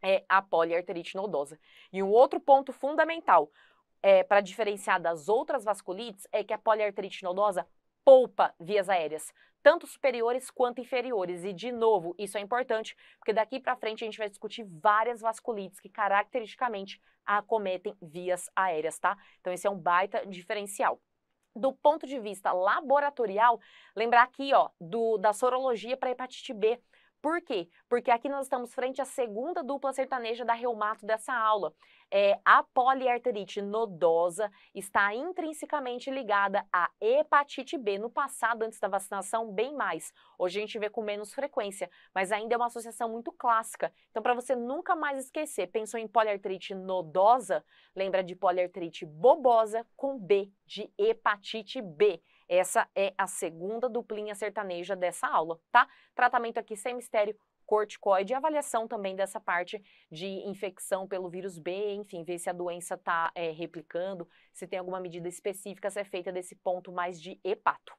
é a poliarterite nodosa. E um outro ponto fundamental é, para diferenciar das outras vasculites é que a poliarterite nodosa poupa vias aéreas, tanto superiores quanto inferiores. E, de novo, isso é importante, porque daqui para frente a gente vai discutir várias vasculites que caracteristicamente acometem vias aéreas, tá? Então, esse é um baita diferencial do ponto de vista laboratorial, lembrar aqui, ó, do, da sorologia para hepatite B. Por quê? Porque aqui nós estamos frente à segunda dupla sertaneja da reumato dessa aula é, a poliarterite nodosa está intrinsecamente ligada à hepatite B. No passado, antes da vacinação, bem mais. Hoje a gente vê com menos frequência, mas ainda é uma associação muito clássica. Então, para você nunca mais esquecer, pensou em poliartrite nodosa? Lembra de poliartrite bobosa com B, de hepatite B. Essa é a segunda duplinha sertaneja dessa aula, tá? Tratamento aqui sem mistério corticoide e avaliação também dessa parte de infecção pelo vírus B, enfim, ver se a doença está é, eh, replicando, se tem alguma medida específica a ser feita desse ponto mais de hepato.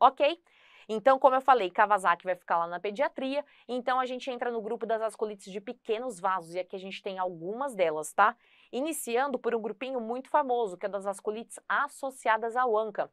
Ok? Então, como eu falei, Kawasaki vai ficar lá na pediatria, então a gente entra no grupo das vasculites de pequenos vasos, e aqui a gente tem algumas delas, tá? Iniciando por um grupinho muito famoso, que é das vasculites associadas ao ANCA.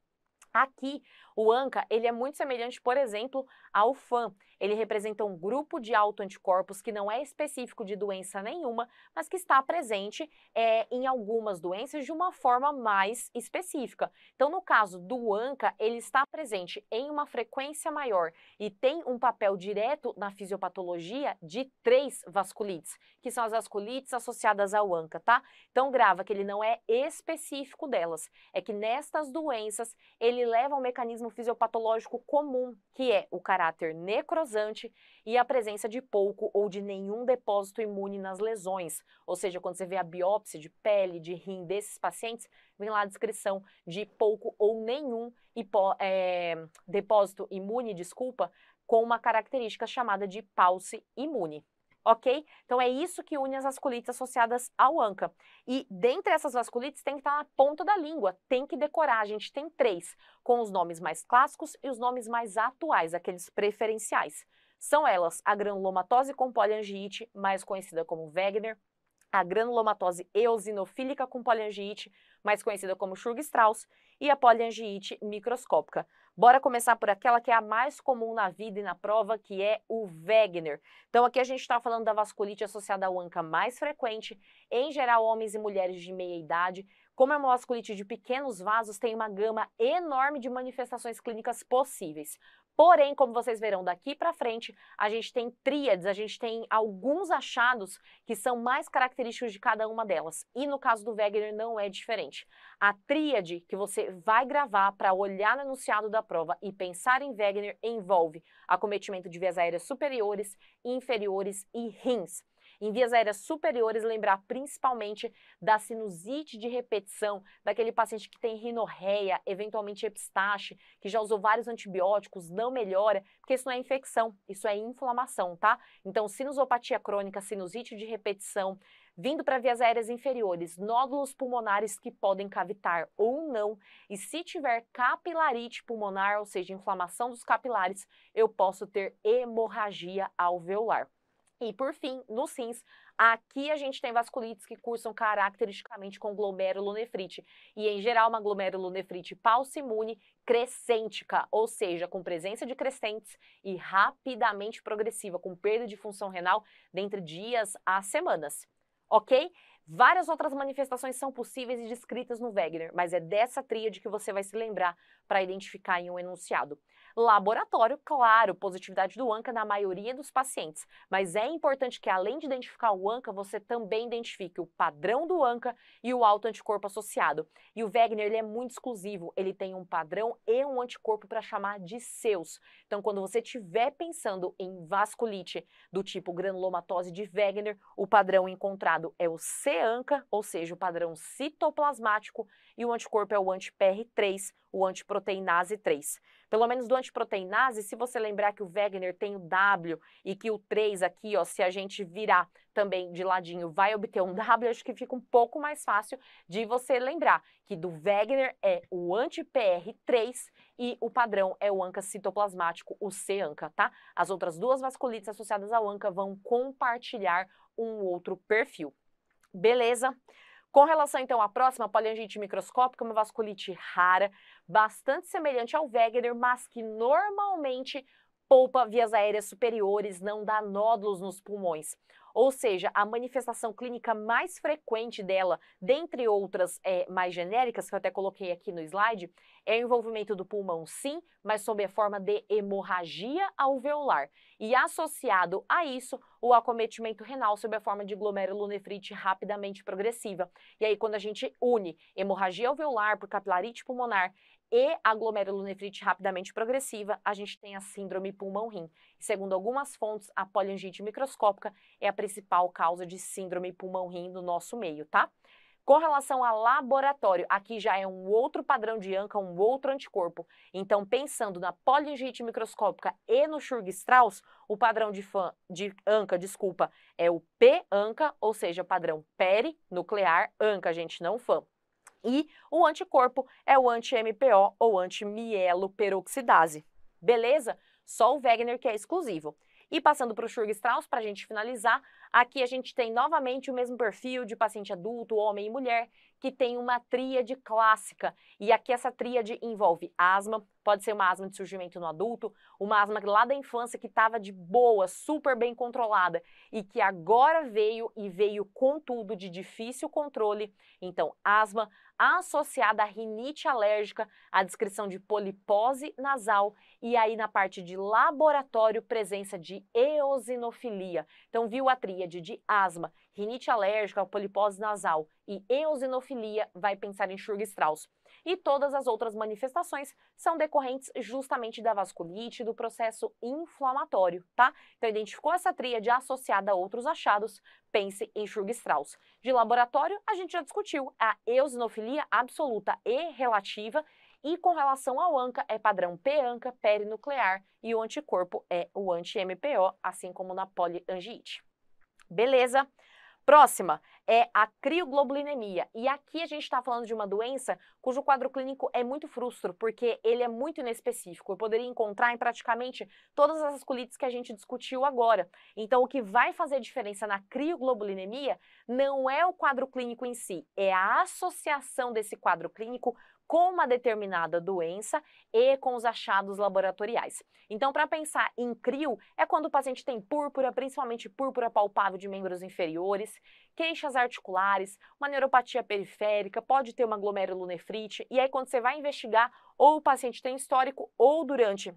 Aqui, o ANCA, ele é muito semelhante, por exemplo, ao FAN. Ele representa um grupo de autoanticorpos que não é específico de doença nenhuma, mas que está presente é, em algumas doenças de uma forma mais específica. Então, no caso do ANCA, ele está presente em uma frequência maior e tem um papel direto na fisiopatologia de três vasculites, que são as vasculites associadas ao ANCA, tá? Então, grava que ele não é específico delas. É que nestas doenças, ele leva ao mecanismo dimorfismo fisiopatológico comum, que é o caráter necrosante e a presença de pouco ou de nenhum depósito imune nas lesões. Ou seja, quando você vê a biópsia de pele, de rim desses pacientes, vem lá a descrição de pouco ou nenhum hipo, é, depósito imune, desculpa, com uma característica chamada de pulse imune ok? Então é isso que une as vasculites associadas ao ANCA. E dentre essas vasculites tem que estar na ponta da língua, tem que decorar. A gente tem três, com os nomes mais clássicos e os nomes mais atuais, aqueles preferenciais. São elas a granulomatose com poliangiite, mais conhecida como Wegener, a granulomatose eosinofílica com poliangiite, mais conhecida como Schurg-Strauss, e a poliangiite microscópica. Bora começar por aquela que é a mais comum na vida e na prova, que é o Wegener. Então, aqui a gente está falando da vasculite associada ao ANCA mais frequente, em geral, homens e mulheres de meia idade. Como é uma vasculite de pequenos vasos, tem uma gama enorme de manifestações clínicas possíveis. Porém, como vocês verão daqui para frente, a gente tem tríades, a gente tem alguns achados que são mais característicos de cada uma delas. E no caso do Wegener não é diferente. A tríade que você vai gravar para olhar no enunciado da prova e pensar em Wegener envolve acometimento de vias aéreas superiores, inferiores e rins em vias aéreas superiores, lembrar principalmente da sinusite de repetição, daquele paciente que tem rinorreia, eventualmente epistaxe, que já usou vários antibióticos, não melhora, porque isso não é infecção, isso é inflamação, tá? Então, sinusopatia crônica, sinusite de repetição, vindo para vias aéreas inferiores, nódulos pulmonares que podem cavitar ou não, e se tiver capilarite pulmonar, ou seja, inflamação dos capilares, eu posso ter hemorragia alveolar. E por fim, no SINS, aqui a gente tem vasculites que cursam caracteristicamente com glomerulonefrite e em geral uma glomerulonefrite pausimune crescêntica, ou seja, com presença de crescentes e rapidamente progressiva, com perda de função renal dentre dias a semanas. OK? Várias outras manifestações são possíveis e descritas no Wegener, mas é dessa tríade que você vai se lembrar para identificar em um enunciado laboratório, claro, positividade do ANCA na maioria dos pacientes, mas é importante que além de identificar o ANCA, você também identifique o padrão do ANCA e o alto anticorpo associado. E o Wegener, ele é muito exclusivo, ele tem um padrão e um anticorpo para chamar de seus. Então, quando você estiver pensando em vasculite do tipo granulomatose de Wegener, o padrão encontrado é o C-ANCA, ou seja, o padrão citoplasmático, e o anticorpo é o anti-PR3, o antiproteinase 3. Pelo menos do antiproteinase, se você lembrar que o Wegener tem o W e que o 3 aqui, ó, se a gente virar também de ladinho, vai obter um W, acho que fica um pouco mais fácil de você lembrar que do Wegener é o anti-PR3 e o padrão é o ANCA citoplasmático, o C-ANCA, tá? As outras duas vasculites associadas ao ANCA vão compartilhar um outro perfil. Beleza? Com relação então à próxima, polangite microscópica, uma vasculite rara, bastante semelhante ao Wegener, mas que normalmente poupa vias aéreas superiores, não dá nódulos nos pulmões. Ou seja, a manifestação clínica mais frequente dela, dentre outras é, mais genéricas, que eu até coloquei aqui no slide, é o envolvimento do pulmão, sim, mas sob a forma de hemorragia alveolar. E associado a isso, o acometimento renal sob a forma de glomerulonefrite rapidamente progressiva. E aí, quando a gente une hemorragia alveolar por capilarite pulmonar, e glomerulonefrite rapidamente progressiva, a gente tem a síndrome pulmão-rim. Segundo algumas fontes, a poliangite microscópica é a principal causa de síndrome pulmão-rim no nosso meio, tá? Com relação a laboratório, aqui já é um outro padrão de ANCA, um outro anticorpo. Então, pensando na polingite microscópica e no Schurg-Strauss, o padrão de, de, ANCA, desculpa, é o P-ANCA, ou seja, padrão perinuclear ANCA, gente, não FAM e o anticorpo é o anti-MPO ou anti-mieloperoxidase. Beleza? Só o Wegener que é exclusivo. E passando para o Schurg-Strauss, para a gente finalizar, Aqui a gente tem novamente o mesmo perfil de paciente adulto, homem e mulher, que tem uma tríade clássica. E aqui essa tríade envolve asma, pode ser uma asma de surgimento no adulto, uma asma lá da infância que estava de boa, super bem controlada e que agora veio e veio com tudo de difícil controle. Então, asma associada à rinite alérgica, a descrição de polipose nasal e aí na parte de laboratório presença de eosinofilia. Então, viu a tríade de asma, rinite alérgica, polipose nasal e eosinofilia vai pensar em Churg-Strauss. E todas as outras manifestações são decorrentes justamente da vasculite, do processo inflamatório, tá? Então, identificou essa tríade associada a outros achados, pense em Churg-Strauss. De laboratório, a gente já discutiu a eosinofilia absoluta e relativa e com relação ao ANCA, é padrão P-ANCA, perinuclear, e o anticorpo é o anti-MPO, assim como na poliangite. Beleza. Próxima é a crioglobulinemia. E aqui a gente está falando de uma doença cujo quadro clínico é muito frustro, porque ele é muito inespecífico. Eu poderia encontrar em praticamente todas as colites que a gente discutiu agora. Então, o que vai fazer diferença na crioglobulinemia não é o quadro clínico em si, é a associação desse quadro clínico com uma determinada doença e com os achados laboratoriais. Então, para pensar em CRIO, é quando o paciente tem púrpura, principalmente púrpura palpável de membros inferiores, queixas articulares, uma neuropatia periférica, pode ter uma glomerulonefrite, e aí quando você vai investigar, ou o paciente tem histórico ou durante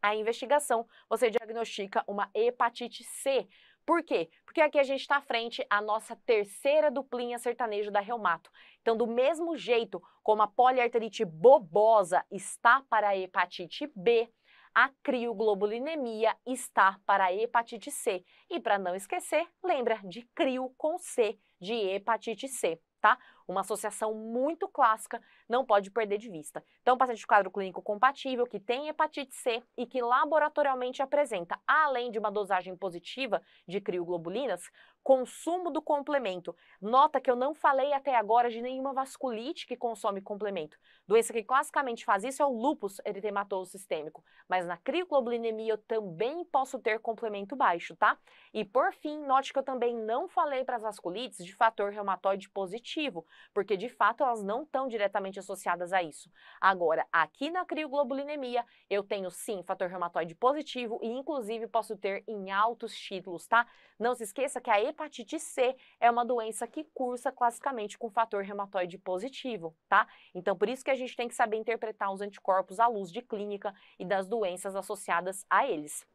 a investigação, você diagnostica uma hepatite C por quê? Porque aqui a gente está à frente à nossa terceira duplinha sertaneja da Reumato. Então, do mesmo jeito como a poliartrite bobosa está para a hepatite B, a crioglobulinemia está para a hepatite C. E para não esquecer, lembra de crio com C, de hepatite C, tá? Uma associação muito clássica não pode perder de vista. Então, paciente de quadro clínico compatível, que tem hepatite C e que laboratorialmente apresenta, além de uma dosagem positiva de crioglobulinas, consumo do complemento. Nota que eu não falei até agora de nenhuma vasculite que consome complemento. Doença que classicamente faz isso é o lúpus eritematoso sistêmico, mas na crioglobulinemia eu também posso ter complemento baixo, tá? E por fim, note que eu também não falei para as vasculites de fator reumatoide positivo, porque de fato elas não estão diretamente associadas a isso. Agora, aqui na crioglobulinemia, eu tenho sim fator reumatoide positivo e inclusive posso ter em altos títulos, tá? Não se esqueça que a hepatite C é uma doença que cursa classicamente com fator reumatoide positivo, tá? Então, por isso que a gente tem que saber interpretar os anticorpos à luz de clínica e das doenças associadas a eles.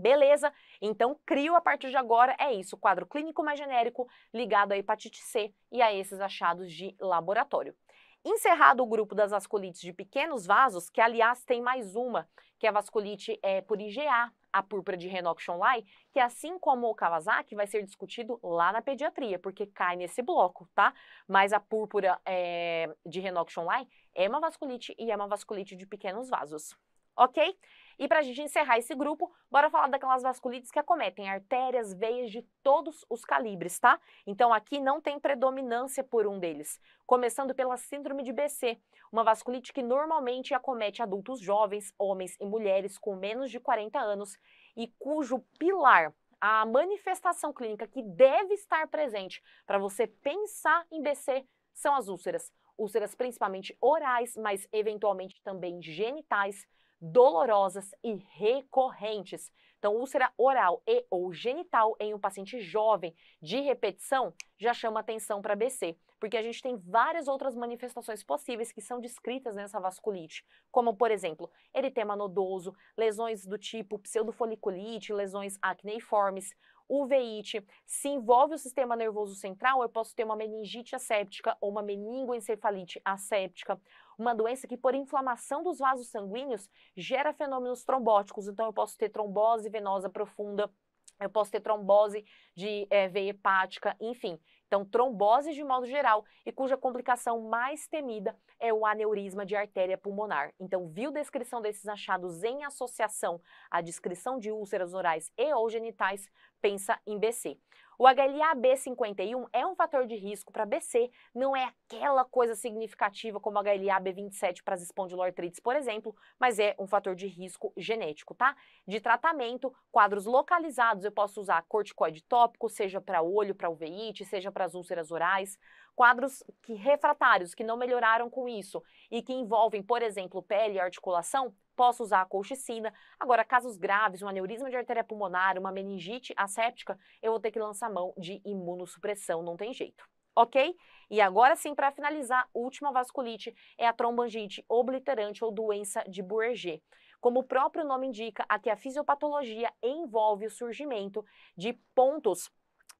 Beleza? Então, CRIO a partir de agora é isso, quadro clínico mais genérico ligado à hepatite C e a esses achados de laboratório. Encerrado o grupo das vasculites de pequenos vasos, que aliás tem mais uma, que é a vasculite é, por IgA, a púrpura de Renox Lai, que assim como o Kawasaki vai ser discutido lá na pediatria, porque cai nesse bloco, tá? Mas a púrpura é, de Renox Lai é uma vasculite e é uma vasculite de pequenos vasos, ok? E para a gente encerrar esse grupo, bora falar daquelas vasculites que acometem artérias, veias de todos os calibres, tá? Então aqui não tem predominância por um deles. Começando pela síndrome de BC, uma vasculite que normalmente acomete adultos jovens, homens e mulheres com menos de 40 anos e cujo pilar a manifestação clínica que deve estar presente para você pensar em BC são as úlceras. Úlceras principalmente orais, mas eventualmente também genitais, dolorosas e recorrentes. Então, úlcera oral e ou genital em um paciente jovem de repetição já chama atenção para BC porque a gente tem várias outras manifestações possíveis que são descritas nessa vasculite, como, por exemplo, eritema nodoso, lesões do tipo pseudofoliculite, lesões acneiformes, uveíte. Se envolve o sistema nervoso central, eu posso ter uma meningite asséptica ou uma meningoencefalite asséptica, uma doença que, por inflamação dos vasos sanguíneos, gera fenômenos trombóticos. Então, eu posso ter trombose venosa profunda, eu posso ter trombose de é, veia hepática, enfim. Então, trombose de modo geral e cuja complicação mais temida é o aneurisma de artéria pulmonar. Então, viu descrição desses achados em associação à descrição de úlceras orais e ou genitais, pensa em BC. O HLA-B51 é um fator de risco para BC, não é aquela coisa significativa como o HLA-B27 para as espondilartrites, por exemplo, mas é um fator de risco genético, tá? De tratamento, quadros localizados, eu posso usar corticoide tópico, seja para olho, para uveíte, seja para para as úlceras orais, quadros que, refratários que não melhoraram com isso e que envolvem, por exemplo, pele e articulação, posso usar a colchicina. Agora, casos graves, um aneurisma de artéria pulmonar, uma meningite asséptica, eu vou ter que lançar mão de imunossupressão, não tem jeito. Ok? E agora sim, para finalizar, última vasculite é a trombangite obliterante ou doença de Bourget. Como o próprio nome indica, aqui a fisiopatologia envolve o surgimento de pontos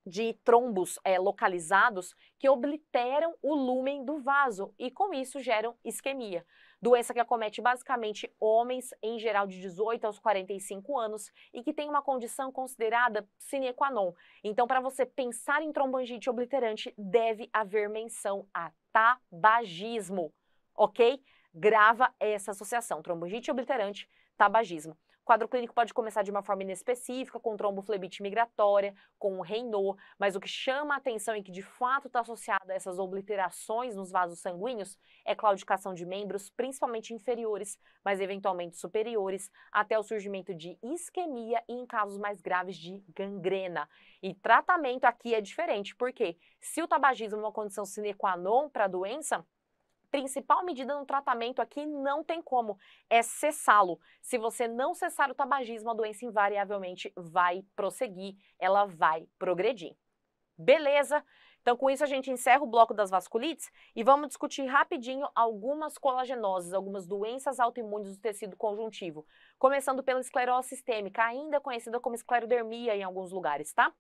de trombos é, localizados que obliteram o lúmen do vaso e com isso geram isquemia. Doença que acomete basicamente homens em geral de 18 aos 45 anos e que tem uma condição considerada sine qua non. Então, para você pensar em trombangite obliterante, deve haver menção a tabagismo, ok? Grava essa associação, trombangite obliterante, tabagismo quadro clínico pode começar de uma forma inespecífica, com tromboflebite migratória, com o Raynaud, mas o que chama a atenção e que de fato está associado a essas obliterações nos vasos sanguíneos é claudicação de membros, principalmente inferiores, mas eventualmente superiores, até o surgimento de isquemia e em casos mais graves de gangrena. E tratamento aqui é diferente, porque se o tabagismo é uma condição sine qua non para a doença, principal medida no tratamento aqui não tem como, é cessá-lo. Se você não cessar o tabagismo, a doença invariavelmente vai prosseguir, ela vai progredir. Beleza? Então, com isso, a gente encerra o bloco das vasculites e vamos discutir rapidinho algumas colagenoses, algumas doenças autoimunes do tecido conjuntivo. Começando pela esclerose sistêmica, ainda conhecida como esclerodermia em alguns lugares, tá?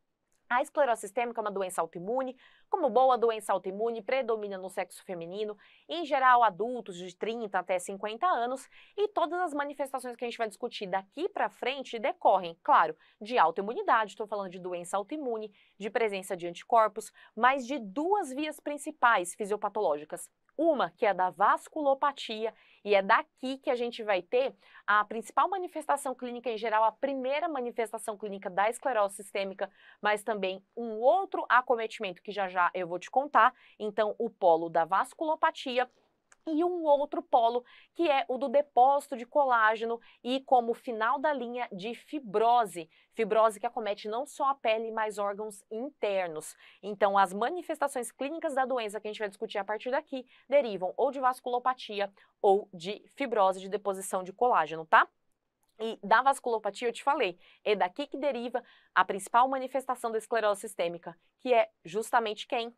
A esclerose sistêmica é uma doença autoimune. Como boa doença autoimune, predomina no sexo feminino, em geral adultos de 30 até 50 anos, e todas as manifestações que a gente vai discutir daqui para frente decorrem, claro, de autoimunidade, estou falando de doença autoimune, de presença de anticorpos, mas de duas vias principais fisiopatológicas. Uma que é da vasculopatia e é daqui que a gente vai ter a principal manifestação clínica em geral, a primeira manifestação clínica da esclerose sistêmica, mas também um outro acometimento que já já eu vou te contar. Então, o polo da vasculopatia e um outro polo, que é o do depósito de colágeno e como final da linha de fibrose. Fibrose que acomete não só a pele, mas órgãos internos. Então, as manifestações clínicas da doença que a gente vai discutir a partir daqui derivam ou de vasculopatia ou de fibrose de deposição de colágeno, tá? E da vasculopatia, eu te falei, é daqui que deriva a principal manifestação da esclerose sistêmica, que é justamente quem?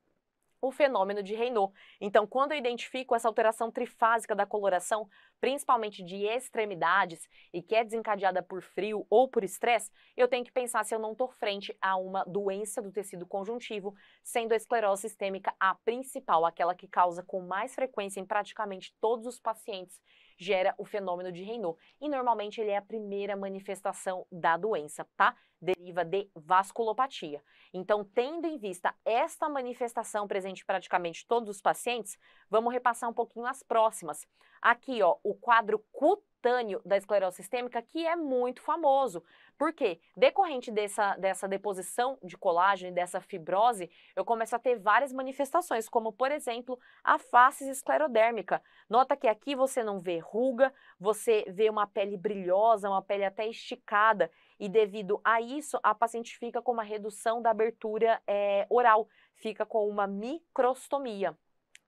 o fenômeno de Raynaud. Então, quando eu identifico essa alteração trifásica da coloração, principalmente de extremidades, e que é desencadeada por frio ou por estresse, eu tenho que pensar se eu não estou frente a uma doença do tecido conjuntivo, sendo a esclerose sistêmica a principal, aquela que causa com mais frequência em praticamente todos os pacientes gera o fenômeno de Raynaud. E normalmente ele é a primeira manifestação da doença, tá? Deriva de vasculopatia. Então, tendo em vista esta manifestação presente em praticamente todos os pacientes, vamos repassar um pouquinho as próximas. Aqui, ó, o quadro cutâneo da esclerose sistêmica, que é muito famoso. Por quê? Decorrente dessa, dessa deposição de colágeno e dessa fibrose, eu começo a ter várias manifestações, como, por exemplo, a face esclerodérmica. Nota que aqui você não vê ruga, você vê uma pele brilhosa, uma pele até esticada, e devido a isso, a paciente fica com uma redução da abertura é, oral, fica com uma microstomia.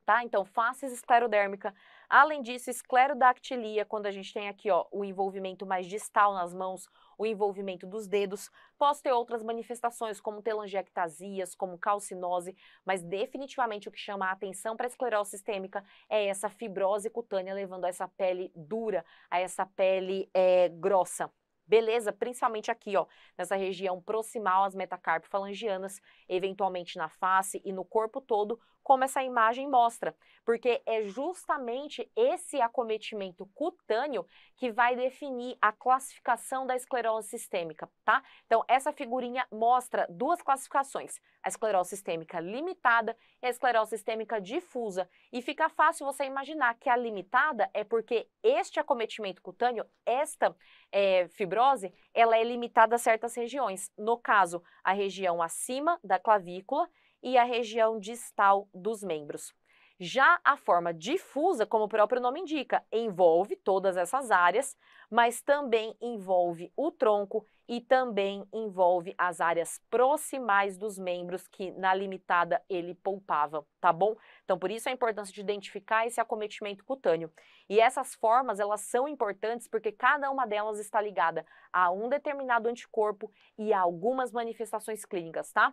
Tá? Então, face esclerodérmica. Além disso, esclerodactilia, quando a gente tem aqui ó, o envolvimento mais distal nas mãos o envolvimento dos dedos. Posso ter outras manifestações, como telangiectasias, como calcinose, mas definitivamente o que chama a atenção para a esclerose sistêmica é essa fibrose cutânea levando a essa pele dura, a essa pele é, grossa. Beleza? Principalmente aqui, ó, nessa região proximal às metacarpofalangianas, eventualmente na face e no corpo todo, como essa imagem mostra, porque é justamente esse acometimento cutâneo que vai definir a classificação da esclerose sistêmica, tá? Então, essa figurinha mostra duas classificações, a esclerose sistêmica limitada e a esclerose sistêmica difusa, e fica fácil você imaginar que a limitada é porque este acometimento cutâneo, esta é, fibrose, ela é limitada a certas regiões, no caso, a região acima da clavícula, e a região distal dos membros. Já a forma difusa, como o próprio nome indica, envolve todas essas áreas, mas também envolve o tronco e também envolve as áreas proximais dos membros que na limitada ele poupava, tá bom? Então por isso a importância de identificar esse acometimento cutâneo. E essas formas, elas são importantes porque cada uma delas está ligada a um determinado anticorpo e a algumas manifestações clínicas, tá?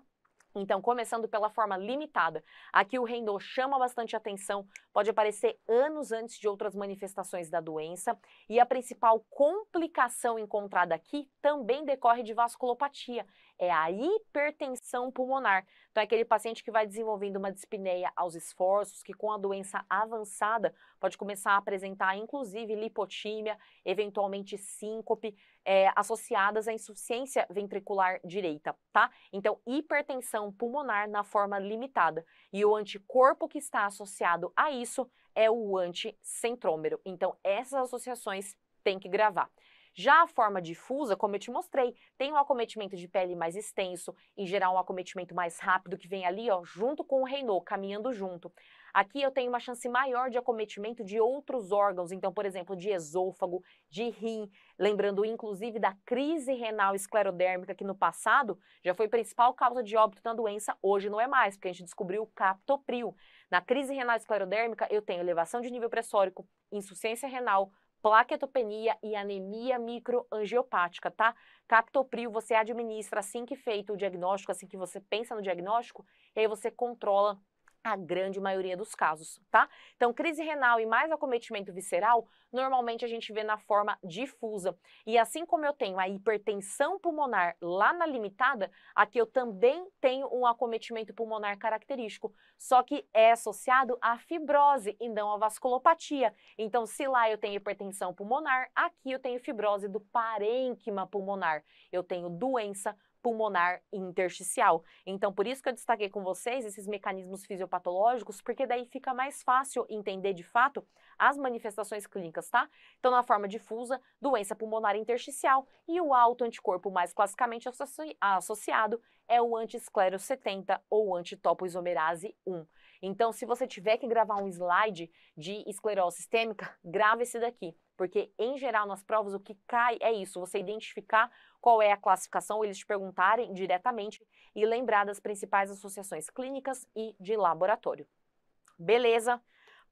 Então, começando pela forma limitada, aqui o Rendô chama bastante atenção, pode aparecer anos antes de outras manifestações da doença, e a principal complicação encontrada aqui também decorre de vasculopatia é a hipertensão pulmonar. Então, é aquele paciente que vai desenvolvendo uma dispneia aos esforços, que com a doença avançada pode começar a apresentar, inclusive, lipotímia, eventualmente síncope, é, associadas à insuficiência ventricular direita, tá? Então, hipertensão pulmonar na forma limitada. E o anticorpo que está associado a isso é o anticentrômero. Então, essas associações têm que gravar. Já a forma difusa, como eu te mostrei, tem um acometimento de pele mais extenso, em geral um acometimento mais rápido que vem ali, ó, junto com o Raynaud, caminhando junto. Aqui eu tenho uma chance maior de acometimento de outros órgãos, então, por exemplo, de esôfago, de rim, lembrando inclusive da crise renal esclerodérmica que no passado já foi principal causa de óbito na doença, hoje não é mais, porque a gente descobriu o captopril. Na crise renal esclerodérmica eu tenho elevação de nível pressórico, insuficiência renal, plaquetopenia e anemia microangiopática, tá? Captopril você administra assim que feito o diagnóstico, assim que você pensa no diagnóstico, e aí você controla a grande maioria dos casos, tá? Então, crise renal e mais acometimento visceral, normalmente a gente vê na forma difusa. E assim como eu tenho a hipertensão pulmonar lá na limitada, aqui eu também tenho um acometimento pulmonar característico, só que é associado à fibrose e não à vasculopatia. Então, se lá eu tenho hipertensão pulmonar, aqui eu tenho fibrose do parênquima pulmonar. Eu tenho doença pulmonar intersticial. Então, por isso que eu destaquei com vocês esses mecanismos fisiopatológicos, porque daí fica mais fácil entender de fato as manifestações clínicas, tá? Então, na forma difusa, doença pulmonar intersticial e o anticorpo mais classicamente associ associado é o antiesclero 70 ou antitopo isomerase 1. Então, se você tiver que gravar um slide de esclerose sistêmica, grave esse daqui, porque em geral nas provas o que cai é isso, você identificar qual é a classificação, eles te perguntarem diretamente e lembrar das principais associações clínicas e de laboratório. Beleza?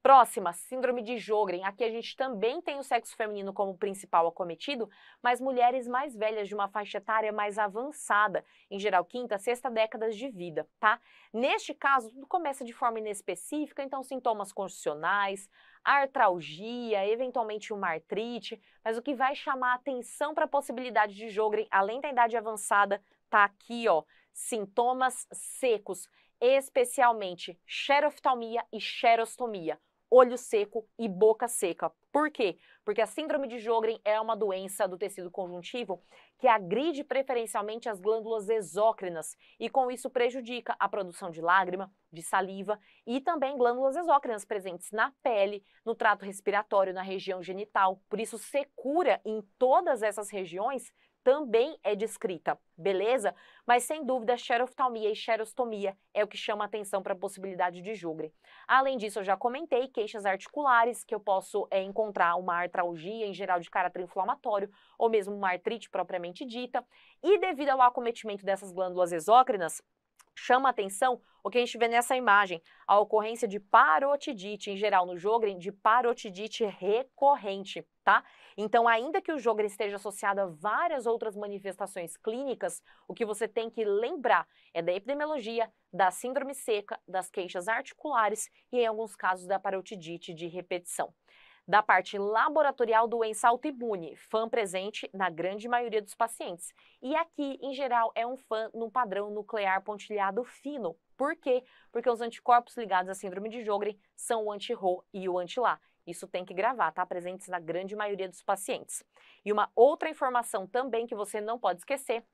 Próxima, síndrome de Jogren. Aqui a gente também tem o sexo feminino como principal acometido, mas mulheres mais velhas de uma faixa etária mais avançada, em geral quinta, sexta décadas de vida, tá? Neste caso, tudo começa de forma inespecífica, então sintomas constitucionais, artralgia, eventualmente uma artrite, mas o que vai chamar atenção para a possibilidade de Jogren, além da idade avançada, tá aqui, ó, sintomas secos, especialmente xeroftalmia e xerostomia olho seco e boca seca. Por quê? Porque a síndrome de Jogren é uma doença do tecido conjuntivo que agride preferencialmente as glândulas exócrinas e com isso prejudica a produção de lágrima, de saliva e também glândulas exócrinas presentes na pele, no trato respiratório, na região genital. Por isso secura em todas essas regiões também é descrita, beleza? Mas sem dúvida, xeroftalmia e xerostomia é o que chama atenção para a possibilidade de jugre. Além disso, eu já comentei queixas articulares, que eu posso é, encontrar uma artralgia, em geral de caráter inflamatório, ou mesmo uma artrite propriamente dita. E devido ao acometimento dessas glândulas exócrinas, Chama atenção o que a gente vê nessa imagem, a ocorrência de parotidite, em geral no Jogren, de parotidite recorrente, tá? Então, ainda que o Jogren esteja associado a várias outras manifestações clínicas, o que você tem que lembrar é da epidemiologia, da síndrome seca, das queixas articulares e, em alguns casos, da parotidite de repetição da parte laboratorial doença autoimune fã presente na grande maioria dos pacientes. E aqui, em geral, é um fã no padrão nuclear pontilhado fino. Por quê? Porque os anticorpos ligados à síndrome de Jogren são o anti ro e o anti la Isso tem que gravar, tá? Presentes na grande maioria dos pacientes. E uma outra informação também que você não pode esquecer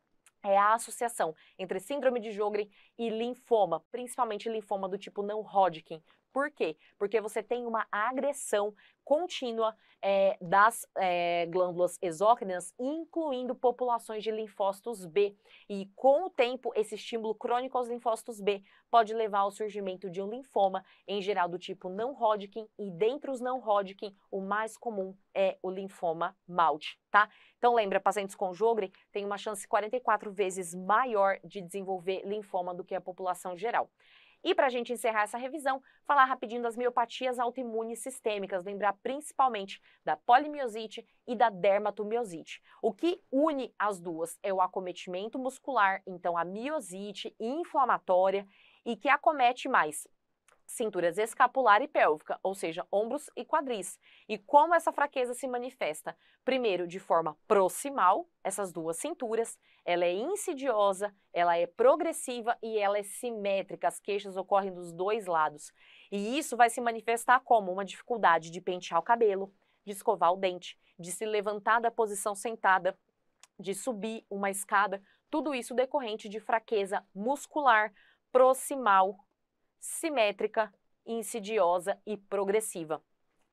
é a associação entre síndrome de Jogren e linfoma, principalmente linfoma do tipo não Hodgkin, por quê? Porque você tem uma agressão contínua é, das é, glândulas exócrinas, incluindo populações de linfócitos B. E com o tempo, esse estímulo crônico aos linfócitos B pode levar ao surgimento de um linfoma, em geral do tipo não Hodgkin, e dentre os não Hodgkin, o mais comum é o linfoma malte, tá? Então lembra, pacientes com Jogre têm uma chance 44 vezes maior de desenvolver linfoma do que a população geral. E para a gente encerrar essa revisão, falar rapidinho das miopatias autoimunes sistêmicas, lembrar principalmente da polimiosite e da dermatomiosite. O que une as duas é o acometimento muscular, então a miosite inflamatória, e que acomete mais cinturas escapular e pélvica, ou seja, ombros e quadris. E como essa fraqueza se manifesta? Primeiro, de forma proximal, essas duas cinturas, ela é insidiosa, ela é progressiva e ela é simétrica. As queixas ocorrem dos dois lados. E isso vai se manifestar como uma dificuldade de pentear o cabelo, de escovar o dente, de se levantar da posição sentada, de subir uma escada, tudo isso decorrente de fraqueza muscular proximal simétrica, insidiosa e progressiva.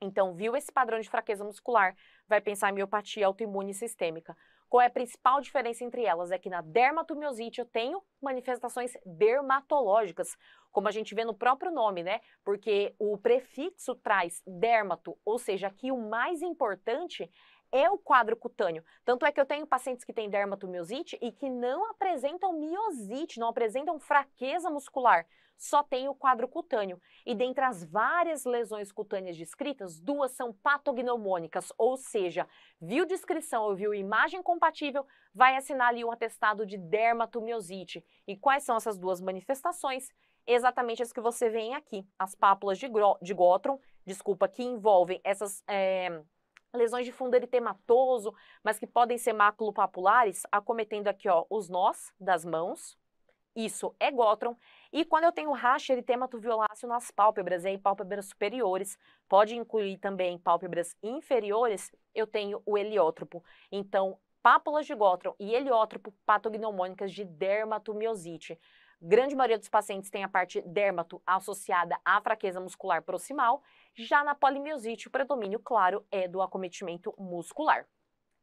Então, viu esse padrão de fraqueza muscular, vai pensar em miopatia autoimune sistêmica. Qual é a principal diferença entre elas? É que na dermatomiosite eu tenho manifestações dermatológicas, como a gente vê no próprio nome, né? Porque o prefixo traz dermato, ou seja, aqui o mais importante é o quadro cutâneo. Tanto é que eu tenho pacientes que têm dermatomiosite e que não apresentam miosite, não apresentam fraqueza muscular só tem o quadro cutâneo. E dentre as várias lesões cutâneas descritas, duas são patognomônicas, ou seja, viu descrição ou viu imagem compatível, vai assinar ali um atestado de dermatomiosite. E quais são essas duas manifestações? Exatamente as que você vê aqui, as pápulas de, de Gottron, desculpa, que envolvem essas é, lesões de fundo eritematoso, mas que podem ser maculopapulares, acometendo aqui ó, os nós das mãos, isso é Gottron, e quando eu tenho racha eritemato violáceo nas pálpebras, em pálpebras superiores, pode incluir também pálpebras inferiores, eu tenho o heliótropo. Então, pápulas de Gottron e heliótropo patognomônicas de dermatomiosite. Grande maioria dos pacientes tem a parte dermato associada à fraqueza muscular proximal, já na polimiosite o predomínio, claro, é do acometimento muscular.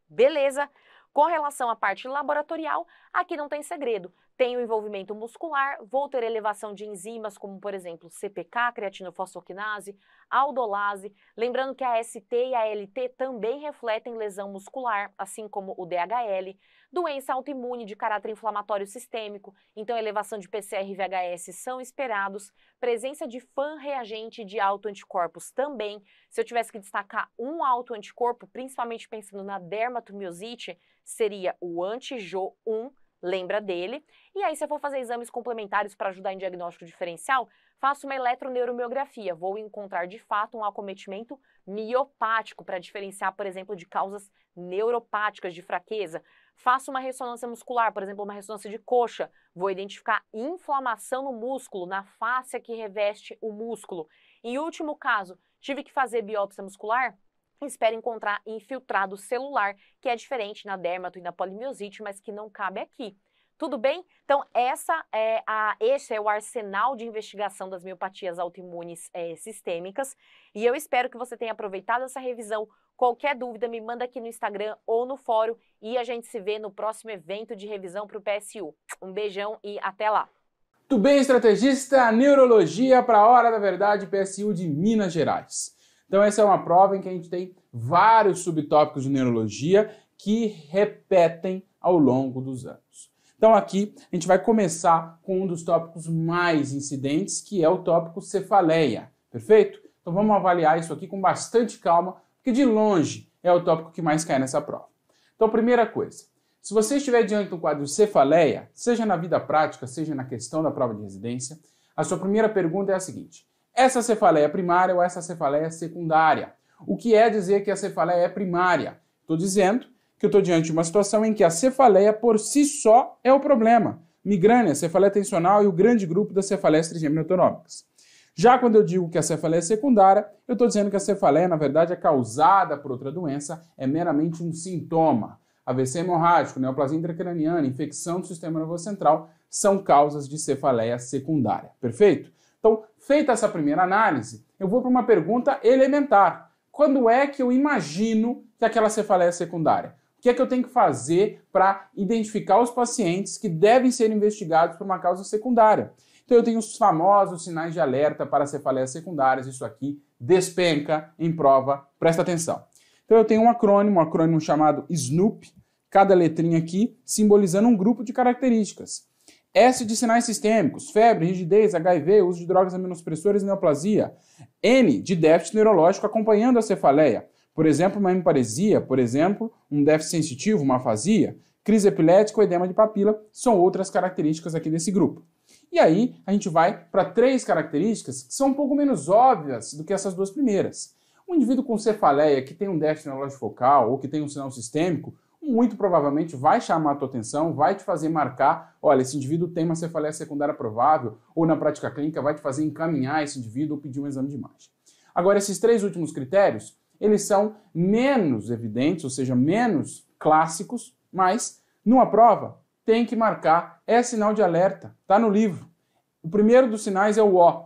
Beleza? Com relação à parte laboratorial, aqui não tem segredo tenho envolvimento muscular, vou ter elevação de enzimas como, por exemplo, CPK, creatinofosfoquinase, aldolase. Lembrando que a ST e a LT também refletem lesão muscular, assim como o DHL, doença autoimune de caráter inflamatório sistêmico, então elevação de PCR e VHS são esperados, presença de fan reagente de autoanticorpos também. Se eu tivesse que destacar um autoanticorpo, principalmente pensando na dermatomiosite, seria o anti-JO1 lembra dele. E aí, se eu for fazer exames complementares para ajudar em diagnóstico diferencial, faço uma eletroneuromiografia. Vou encontrar de fato um acometimento miopático para diferenciar, por exemplo, de causas neuropáticas de fraqueza. Faço uma ressonância muscular, por exemplo, uma ressonância de coxa. Vou identificar inflamação no músculo, na face que reveste o músculo. Em último caso, tive que fazer biópsia muscular? espera encontrar infiltrado celular, que é diferente na dermato e na polimiosite, mas que não cabe aqui. Tudo bem? Então, essa é a, esse é o arsenal de investigação das miopatias autoimunes é, sistêmicas. E eu espero que você tenha aproveitado essa revisão. Qualquer dúvida, me manda aqui no Instagram ou no fórum. E a gente se vê no próximo evento de revisão para o PSU. Um beijão e até lá! Tudo bem, estrategista? Neurologia para a Hora da Verdade, PSU de Minas Gerais. Então, essa é uma prova em que a gente tem vários subtópicos de neurologia que repetem ao longo dos anos. Então, aqui a gente vai começar com um dos tópicos mais incidentes, que é o tópico cefaleia, perfeito? Então, vamos avaliar isso aqui com bastante calma, porque de longe é o tópico que mais cai nessa prova. Então, primeira coisa, se você estiver diante de um quadro cefaleia, seja na vida prática, seja na questão da prova de residência, a sua primeira pergunta é a seguinte: essa cefaleia é primária ou essa cefaleia é secundária. O que é dizer que a cefaleia é primária? Estou dizendo que eu estou diante de uma situação em que a cefaleia por si só é o problema. Migrânia, cefaleia tensional e o grande grupo das cefaleias trigêmeo-autonômicas. Já quando eu digo que a cefaleia é secundária, eu estou dizendo que a cefaleia, na verdade, é causada por outra doença, é meramente um sintoma. AVC hemorrágico, neoplasia intracraniana, infecção do sistema nervoso central são causas de cefaleia secundária. Perfeito? Então, feita essa primeira análise, eu vou para uma pergunta elementar. Quando é que eu imagino que aquela cefaleia é secundária? O que é que eu tenho que fazer para identificar os pacientes que devem ser investigados por uma causa secundária? Então eu tenho os famosos sinais de alerta para cefaleias secundárias, isso aqui despenca em prova, presta atenção. Então eu tenho um acrônimo, um acrônimo chamado SNOOP, cada letrinha aqui simbolizando um grupo de características. S de sinais sistêmicos, febre, rigidez, HIV, uso de drogas aminospressoras, e neoplasia. N de déficit neurológico acompanhando a cefaleia. Por exemplo, uma hemiparesia, por exemplo, um déficit sensitivo, uma afasia, crise epilética ou edema de papila são outras características aqui desse grupo. E aí a gente vai para três características que são um pouco menos óbvias do que essas duas primeiras. Um indivíduo com cefaleia que tem um déficit neurológico focal ou que tem um sinal sistêmico, muito provavelmente vai chamar a tua atenção, vai te fazer marcar, olha, esse indivíduo tem uma cefaleia secundária provável, ou na prática clínica vai te fazer encaminhar esse indivíduo ou pedir um exame de imagem. Agora, esses três últimos critérios, eles são menos evidentes, ou seja, menos clássicos, mas numa prova tem que marcar, é sinal de alerta, tá no livro. O primeiro dos sinais é o O,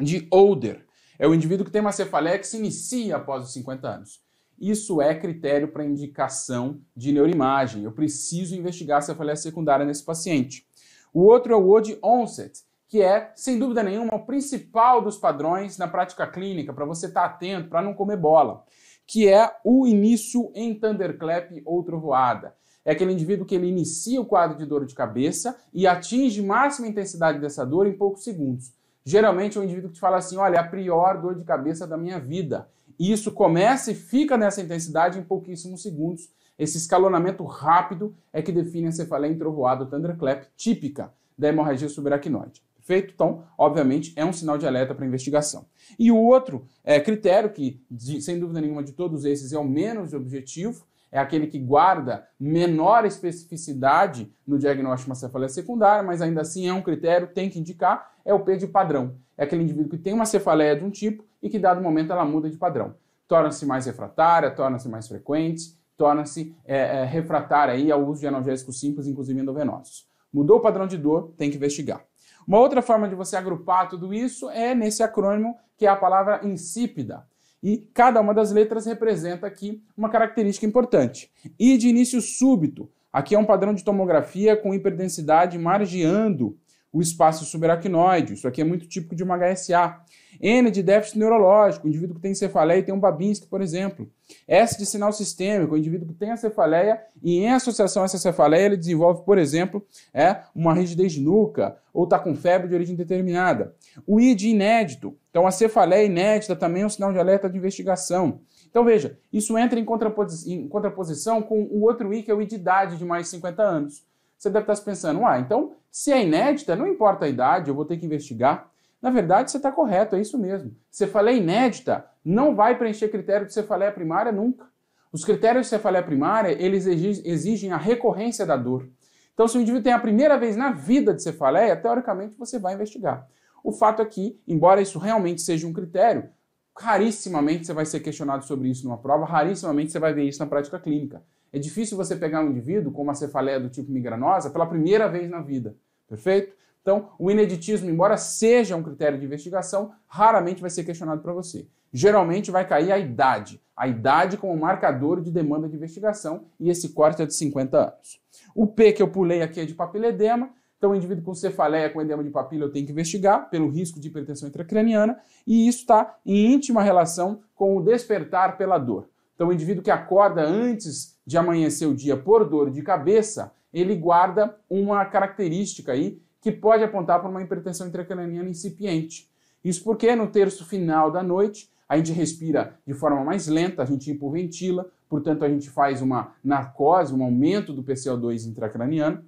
de older. É o indivíduo que tem uma cefaleia que se inicia após os 50 anos. Isso é critério para indicação de neuroimagem. Eu preciso investigar se a falha é secundária nesse paciente. O outro é o OD onset, que é, sem dúvida nenhuma, o principal dos padrões na prática clínica, para você estar tá atento, para não comer bola, que é o início em thunderclap ou trovoada é aquele indivíduo que ele inicia o quadro de dor de cabeça e atinge máxima intensidade dessa dor em poucos segundos. Geralmente é um indivíduo que te fala assim: olha, é a pior dor de cabeça da minha vida. E isso começa e fica nessa intensidade em pouquíssimos segundos. Esse escalonamento rápido é que define a cefaleia entrovoada thunderclap típica da hemorragia subaracnoide. Perfeito? Então, obviamente, é um sinal de alerta para investigação. E o outro é, critério, que sem dúvida nenhuma de todos esses é o menos objetivo, é aquele que guarda menor especificidade no diagnóstico de uma cefaleia secundária, mas ainda assim é um critério, tem que indicar, é o P de padrão. É aquele indivíduo que tem uma cefaleia de um tipo e que, dado momento, ela muda de padrão. Torna-se mais refratária, torna-se mais frequente, torna-se é, é, refratária aí ao uso de analgésicos simples, inclusive endovenosos. Mudou o padrão de dor, tem que investigar. Uma outra forma de você agrupar tudo isso é nesse acrônimo que é a palavra insípida. E cada uma das letras representa aqui uma característica importante. E de início súbito, aqui é um padrão de tomografia com hiperdensidade margeando o espaço subaracnoide, isso aqui é muito típico de uma HSA. N de déficit neurológico, o indivíduo que tem cefaleia e tem um Babinski, por exemplo. S de sinal sistêmico, o indivíduo que tem a cefaleia e em associação a essa cefaleia ele desenvolve, por exemplo, é, uma rigidez de nuca ou está com febre de origem determinada. O I de inédito, então a cefaleia inédita também é um sinal de alerta de investigação. Então veja, isso entra em, contraposi em contraposição com o outro I, que é o I de idade de mais 50 anos. Você deve estar se pensando, ah, então se é inédita, não importa a idade, eu vou ter que investigar. Na verdade, você está correto, é isso mesmo. Cefaleia inédita não vai preencher critério de cefaleia primária nunca. Os critérios de cefaleia primária, eles exigem a recorrência da dor. Então, se o indivíduo tem a primeira vez na vida de cefaleia, teoricamente você vai investigar. O fato é que, embora isso realmente seja um critério, rarissimamente você vai ser questionado sobre isso numa prova, rarissimamente você vai ver isso na prática clínica. É difícil você pegar um indivíduo com uma cefaleia do tipo migranosa pela primeira vez na vida, perfeito? Então, o ineditismo, embora seja um critério de investigação, raramente vai ser questionado para você. Geralmente vai cair a idade, a idade como marcador de demanda de investigação, e esse corte é de 50 anos. O P que eu pulei aqui é de papiledema, então o indivíduo com cefaleia, com edema de papila, eu tenho que investigar pelo risco de hipertensão intracraniana, e isso está em íntima relação com o despertar pela dor. Então, o indivíduo que acorda antes de amanhecer o dia por dor de cabeça, ele guarda uma característica aí que pode apontar para uma hipertensão intracraniana incipiente. Isso porque no terço final da noite a gente respira de forma mais lenta, a gente hipoventila, portanto a gente faz uma narcose, um aumento do PCO2 intracraniano.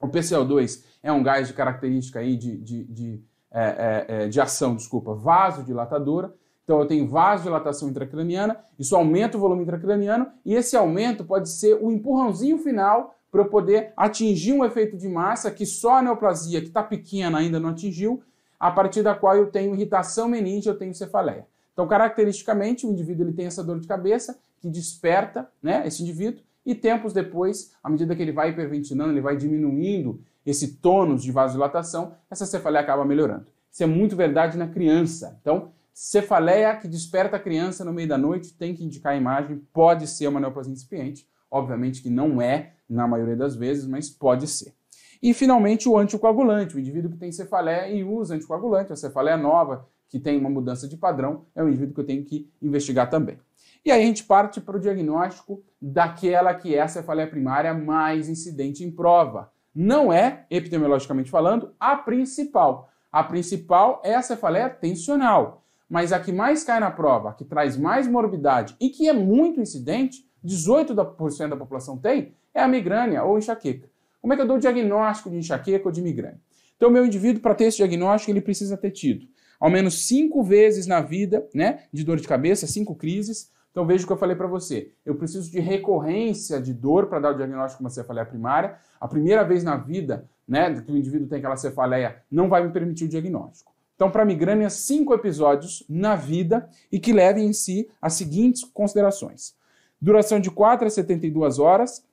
O PCO2 é um gás de característica aí de, de, de, é, é, é de ação, desculpa, vasodilatadora, então eu tenho vasodilatação intracraniana, isso aumenta o volume intracraniano e esse aumento pode ser o empurrãozinho final para eu poder atingir um efeito de massa que só a neoplasia, que está pequena, ainda não atingiu, a partir da qual eu tenho irritação meninge, eu tenho cefaleia. Então, caracteristicamente, o indivíduo ele tem essa dor de cabeça que desperta né, esse indivíduo e tempos depois, à medida que ele vai hiperventilando, ele vai diminuindo esse tônus de vasodilatação, essa cefaleia acaba melhorando. Isso é muito verdade na criança. Então, Cefaleia que desperta a criança no meio da noite, tem que indicar a imagem, pode ser uma neoplasia incipiente. Obviamente que não é na maioria das vezes, mas pode ser. E finalmente o anticoagulante, o indivíduo que tem cefaleia e usa anticoagulante, a cefaleia nova, que tem uma mudança de padrão, é um indivíduo que eu tenho que investigar também. E aí a gente parte para o diagnóstico daquela que é a cefaleia primária mais incidente em prova. Não é, epidemiologicamente falando, a principal. A principal é a cefaleia tensional mas a que mais cai na prova, a que traz mais morbidade e que é muito incidente, 18% da população tem, é a migrânia ou enxaqueca. Como é que eu dou o diagnóstico de enxaqueca ou de migrânia? Então, meu indivíduo, para ter esse diagnóstico, ele precisa ter tido ao menos cinco vezes na vida, né, de dor de cabeça, cinco crises. Então, veja o que eu falei para você. Eu preciso de recorrência de dor para dar o diagnóstico de uma cefaleia primária. A primeira vez na vida, né, que o indivíduo tem aquela cefaleia, não vai me permitir o diagnóstico. Então, para migrânia, cinco episódios na vida e que levem em si as seguintes considerações: duração de 4 a 72 horas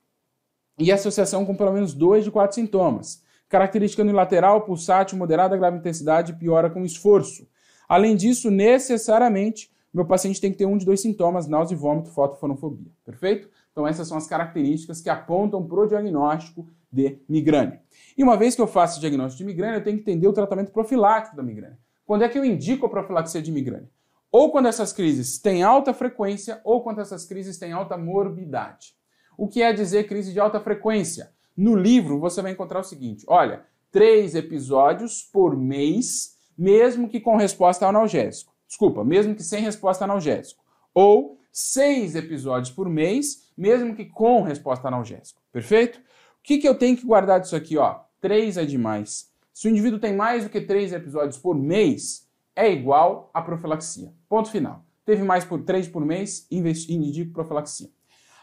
e associação com pelo menos dois de quatro sintomas. Característica unilateral, pulsátil, moderada, grave intensidade e piora com esforço. Além disso, necessariamente, meu paciente tem que ter um de dois sintomas: náusea, e vômito, fotofonofobia. Perfeito? Então, essas são as características que apontam para o diagnóstico de migrânia. E uma vez que eu faço o diagnóstico de migrânia, eu tenho que entender o tratamento profilático da migrânia. Quando é que eu indico a profilaxia de migrânia? Ou quando essas crises têm alta frequência, ou quando essas crises têm alta morbidade. O que é dizer crise de alta frequência? No livro você vai encontrar o seguinte: olha, três episódios por mês, mesmo que com resposta analgésico. Desculpa, mesmo que sem resposta analgésico. Ou seis episódios por mês, mesmo que com resposta analgésico. Perfeito? que, que eu tenho que guardar disso aqui? Ó? Três é demais. Se o indivíduo tem mais do que três episódios por mês, é igual à profilaxia. Ponto final. Teve mais por três por mês, indico profilaxia.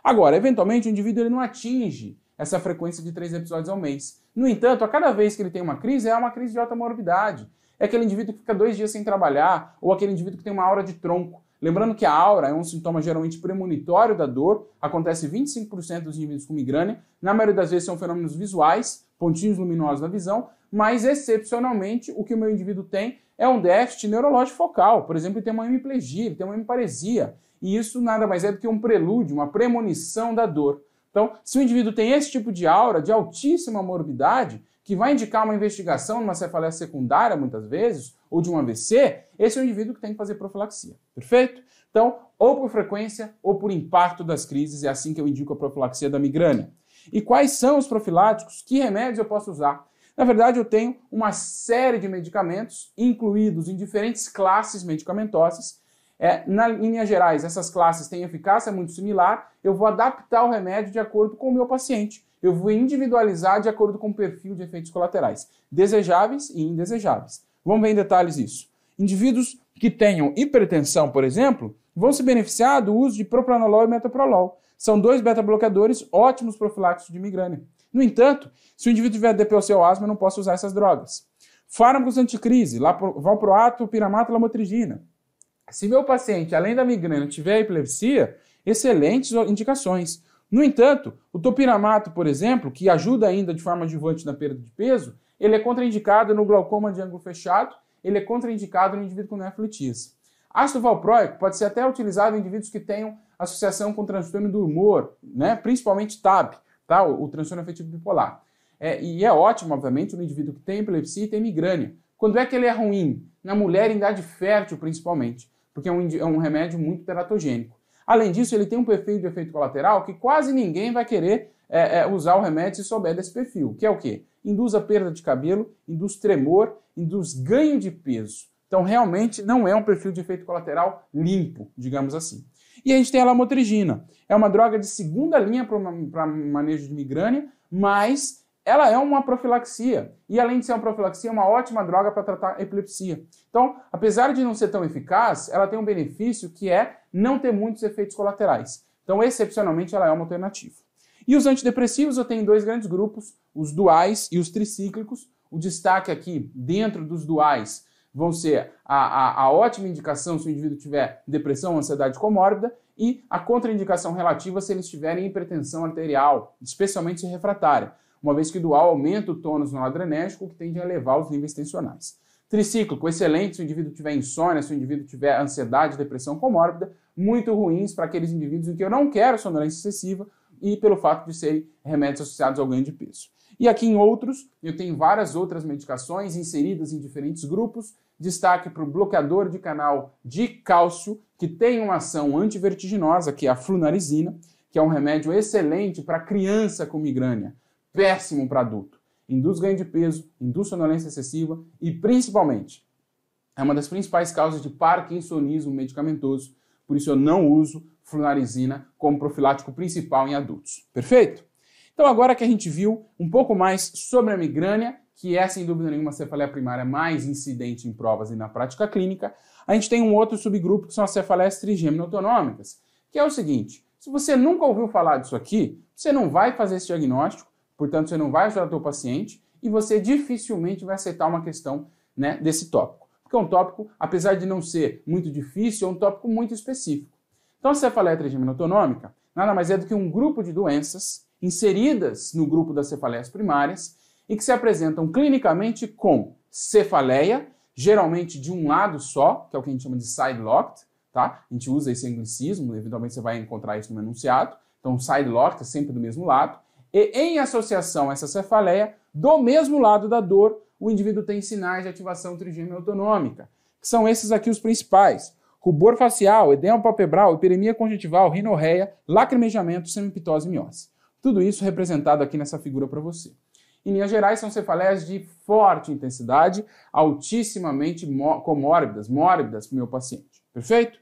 Agora, eventualmente, o indivíduo ele não atinge essa frequência de três episódios ao mês. No entanto, a cada vez que ele tem uma crise, é uma crise de alta morbidade. É aquele indivíduo que fica dois dias sem trabalhar, ou aquele indivíduo que tem uma aura de tronco. Lembrando que a aura é um sintoma geralmente premonitório da dor, acontece 25% dos indivíduos com migrânia, na maioria das vezes são fenômenos visuais, pontinhos luminosos na visão, mas excepcionalmente o que o meu indivíduo tem é um déficit neurológico focal, por exemplo, ele tem uma hemiplegia, ele tem uma hemiparesia, e isso nada mais é do que um prelúdio, uma premonição da dor. Então, se o indivíduo tem esse tipo de aura de altíssima morbidade, que vai indicar uma investigação numa cefaleia secundária, muitas vezes, ou de um AVC, esse é o indivíduo que tem que fazer profilaxia, perfeito? Então, ou por frequência ou por impacto das crises, é assim que eu indico a profilaxia da migrânia. E quais são os profiláticos? Que remédios eu posso usar? Na verdade, eu tenho uma série de medicamentos incluídos em diferentes classes medicamentosas. É, na linhas gerais, essas classes têm eficácia muito similar. Eu vou adaptar o remédio de acordo com o meu paciente eu vou individualizar de acordo com o perfil de efeitos colaterais, desejáveis e indesejáveis. Vamos ver em detalhes isso. Indivíduos que tenham hipertensão, por exemplo, vão se beneficiar do uso de propranolol e metoprolol. São dois beta-bloqueadores ótimos profiláticos de migrânia. No entanto, se o indivíduo tiver DPOC ou asma, não posso usar essas drogas. Fármacos anticrise, valproato, piramato, lamotrigina. Se meu paciente, além da migrânia, tiver epilepsia, excelentes indicações. No entanto, o topiramato, por exemplo, que ajuda ainda de forma adjuvante na perda de peso, ele é contraindicado no glaucoma de ângulo fechado, ele é contraindicado no indivíduo com neflitis. Ácido valproico pode ser até utilizado em indivíduos que tenham associação com transtorno do humor, né? principalmente TAB, tá? o, o transtorno afetivo bipolar. É, e é ótimo, obviamente, no indivíduo que tem epilepsia e tem migrânia. Quando é que ele é ruim? Na mulher em idade fértil, principalmente, porque é um, é um remédio muito teratogênico. Além disso, ele tem um perfil de efeito colateral que quase ninguém vai querer é, é, usar o remédio se souber desse perfil, que é o quê? Induz a perda de cabelo, induz tremor, induz ganho de peso. Então, realmente não é um perfil de efeito colateral limpo, digamos assim. E a gente tem a lamotrigina. É uma droga de segunda linha para manejo de migrânia, mas ela é uma profilaxia. E além de ser uma profilaxia, é uma ótima droga para tratar epilepsia. Então, apesar de não ser tão eficaz, ela tem um benefício que é não ter muitos efeitos colaterais. Então, excepcionalmente, ela é uma alternativa. E os antidepressivos eu tenho dois grandes grupos, os duais e os tricíclicos. O destaque aqui, dentro dos duais, vão ser a, a, a ótima indicação se o indivíduo tiver depressão, ansiedade comórbida e a contraindicação relativa se eles tiverem hipertensão arterial, especialmente refratária uma vez que o dual aumenta o tônus noradrenérgico, que tende a elevar os níveis tensionais. Tricíclico, excelente se o indivíduo tiver insônia, se o indivíduo tiver ansiedade, depressão comórbida, muito ruins para aqueles indivíduos em que eu não quero sonolência excessiva e pelo fato de serem remédios associados ao ganho de peso. E aqui em outros, eu tenho várias outras medicações inseridas em diferentes grupos. Destaque para o bloqueador de canal de cálcio, que tem uma ação antivertiginosa, que é a flunarizina, que é um remédio excelente para criança com migrânia péssimo para adulto. Induz ganho de peso, induz sonolência excessiva e, principalmente, é uma das principais causas de parkinsonismo medicamentoso. Por isso, eu não uso flunarizina como profilático principal em adultos. Perfeito? Então, agora que a gente viu um pouco mais sobre a migrânia, que é sem dúvida nenhuma a cefaleia primária mais incidente em provas e na prática clínica, a gente tem um outro subgrupo que são as cefaleias trigêmeo-autonômicas, que é o seguinte: se você nunca ouviu falar disso aqui, você não vai fazer esse diagnóstico Portanto, você não vai ajudar o teu paciente e você dificilmente vai aceitar uma questão né, desse tópico. Porque é um tópico, apesar de não ser muito difícil, é um tópico muito específico. Então, a cefaleia gemina autonômica nada mais é do que um grupo de doenças inseridas no grupo das cefaleias primárias e que se apresentam clinicamente com cefaleia, geralmente de um lado só, que é o que a gente chama de side-locked, tá? A gente usa esse anglicismo, eventualmente você vai encontrar isso no enunciado. Então, side-locked é sempre do mesmo lado. E em associação a essa cefaleia, do mesmo lado da dor, o indivíduo tem sinais de ativação trigêmea autonômica, que são esses aqui os principais: rubor facial, edema palpebral, hiperemia conjuntival, rinorreia, lacrimejamento, semiptose e miose. Tudo isso representado aqui nessa figura para você. Em linhas gerais, são cefaleias de forte intensidade, altissimamente comórbidas, mórbidas para o meu paciente. Perfeito?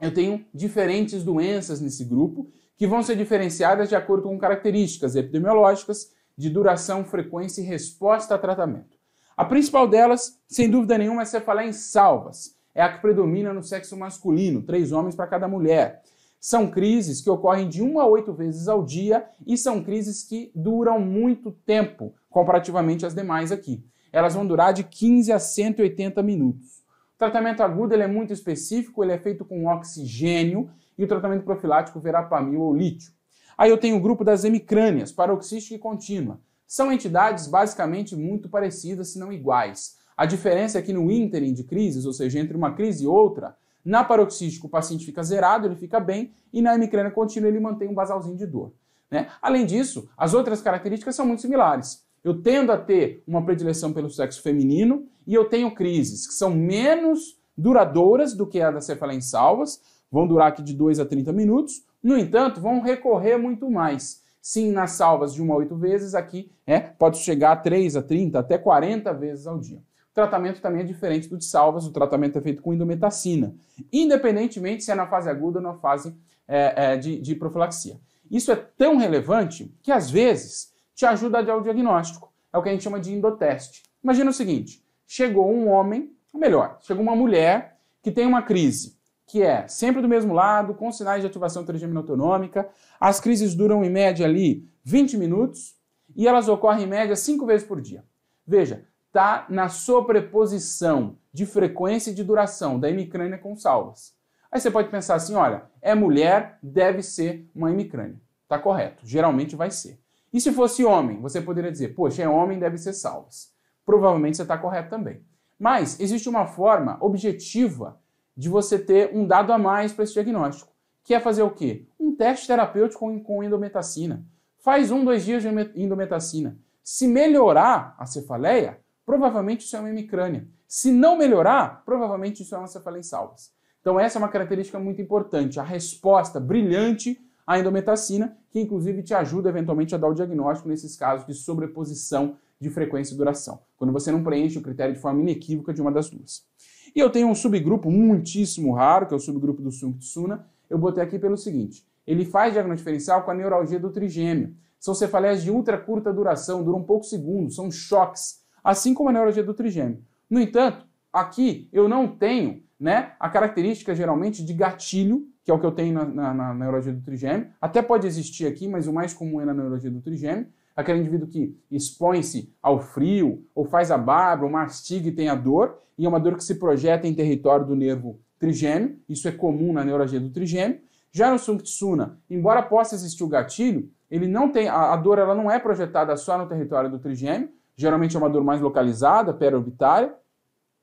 Eu tenho diferentes doenças nesse grupo que vão ser diferenciadas de acordo com características epidemiológicas de duração, frequência e resposta a tratamento. A principal delas, sem dúvida nenhuma, é cefaleia em salvas. É a que predomina no sexo masculino, três homens para cada mulher. São crises que ocorrem de uma a oito vezes ao dia e são crises que duram muito tempo, comparativamente às demais aqui. Elas vão durar de 15 a 180 minutos. O tratamento agudo ele é muito específico, ele é feito com oxigênio e o tratamento profilático verapamil ou lítio. Aí eu tenho o grupo das hemicrânias, paroxística e contínua. São entidades basicamente muito parecidas, se não iguais. A diferença é que no ínterim de crises, ou seja, entre uma crise e outra, na paroxística o paciente fica zerado, ele fica bem, e na hemicrânia contínua ele mantém um basalzinho de dor. Né? Além disso, as outras características são muito similares. Eu tendo a ter uma predileção pelo sexo feminino e eu tenho crises que são menos duradouras do que a da cefaleia em salvas, vão durar aqui de 2 a 30 minutos, no entanto, vão recorrer muito mais. Sim, nas salvas de 1 a 8 vezes, aqui é, pode chegar a 3 a 30, até 40 vezes ao dia. O tratamento também é diferente do de salvas, o tratamento é feito com indometacina, independentemente se é na fase aguda ou na fase é, é, de, de profilaxia. Isso é tão relevante que, às vezes, te ajuda a dar o diagnóstico. É o que a gente chama de endoteste. Imagina o seguinte, chegou um homem, ou melhor, chegou uma mulher que tem uma crise que é sempre do mesmo lado, com sinais de ativação trigêmea autonômica. As crises duram em média ali 20 minutos e elas ocorrem em média 5 vezes por dia. Veja, tá na sobreposição de frequência e de duração da hemicrânia com salvas. Aí você pode pensar assim, olha, é mulher, deve ser uma hemicrânia. Tá correto, geralmente vai ser. E se fosse homem, você poderia dizer, poxa, é homem, deve ser salvas. Provavelmente você está correto também. Mas existe uma forma objetiva de você ter um dado a mais para esse diagnóstico, que é fazer o quê? Um teste terapêutico com endometacina. Faz um, dois dias de endometacina. Se melhorar a cefaleia, provavelmente isso é uma hemicrânia. Se não melhorar, provavelmente isso é uma cefaleia em salvas. Então essa é uma característica muito importante, a resposta brilhante à endometacina, que inclusive te ajuda eventualmente a dar o diagnóstico nesses casos de sobreposição de frequência e duração, quando você não preenche o critério de forma inequívoca de uma das duas. E eu tenho um subgrupo muitíssimo raro, que é o subgrupo do Sunkutsuna. Eu botei aqui pelo seguinte: ele faz diagnóstico diferencial com a neuralgia do trigêmeo. São cefaleias de ultra curta duração, duram poucos segundos, são choques, assim como a neuralgia do trigêmeo. No entanto, aqui eu não tenho né, a característica geralmente de gatilho, que é o que eu tenho na, na, na neuralgia do trigêmeo. Até pode existir aqui, mas o mais comum é na neuralgia do trigêmeo aquele indivíduo que expõe-se ao frio, ou faz a barba, ou mastiga e tem a dor, e é uma dor que se projeta em território do nervo trigêmeo, isso é comum na neuralgia do trigêmeo. Já no Sunktsuna, embora possa existir o gatilho, ele não tem a, a dor ela não é projetada só no território do trigêmeo, geralmente é uma dor mais localizada, periorbitária,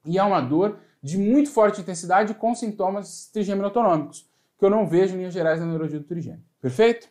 e é uma dor de muito forte intensidade com sintomas trigêmeo autonômicos, que eu não vejo em linhas gerais na neurologia do trigêmeo. Perfeito?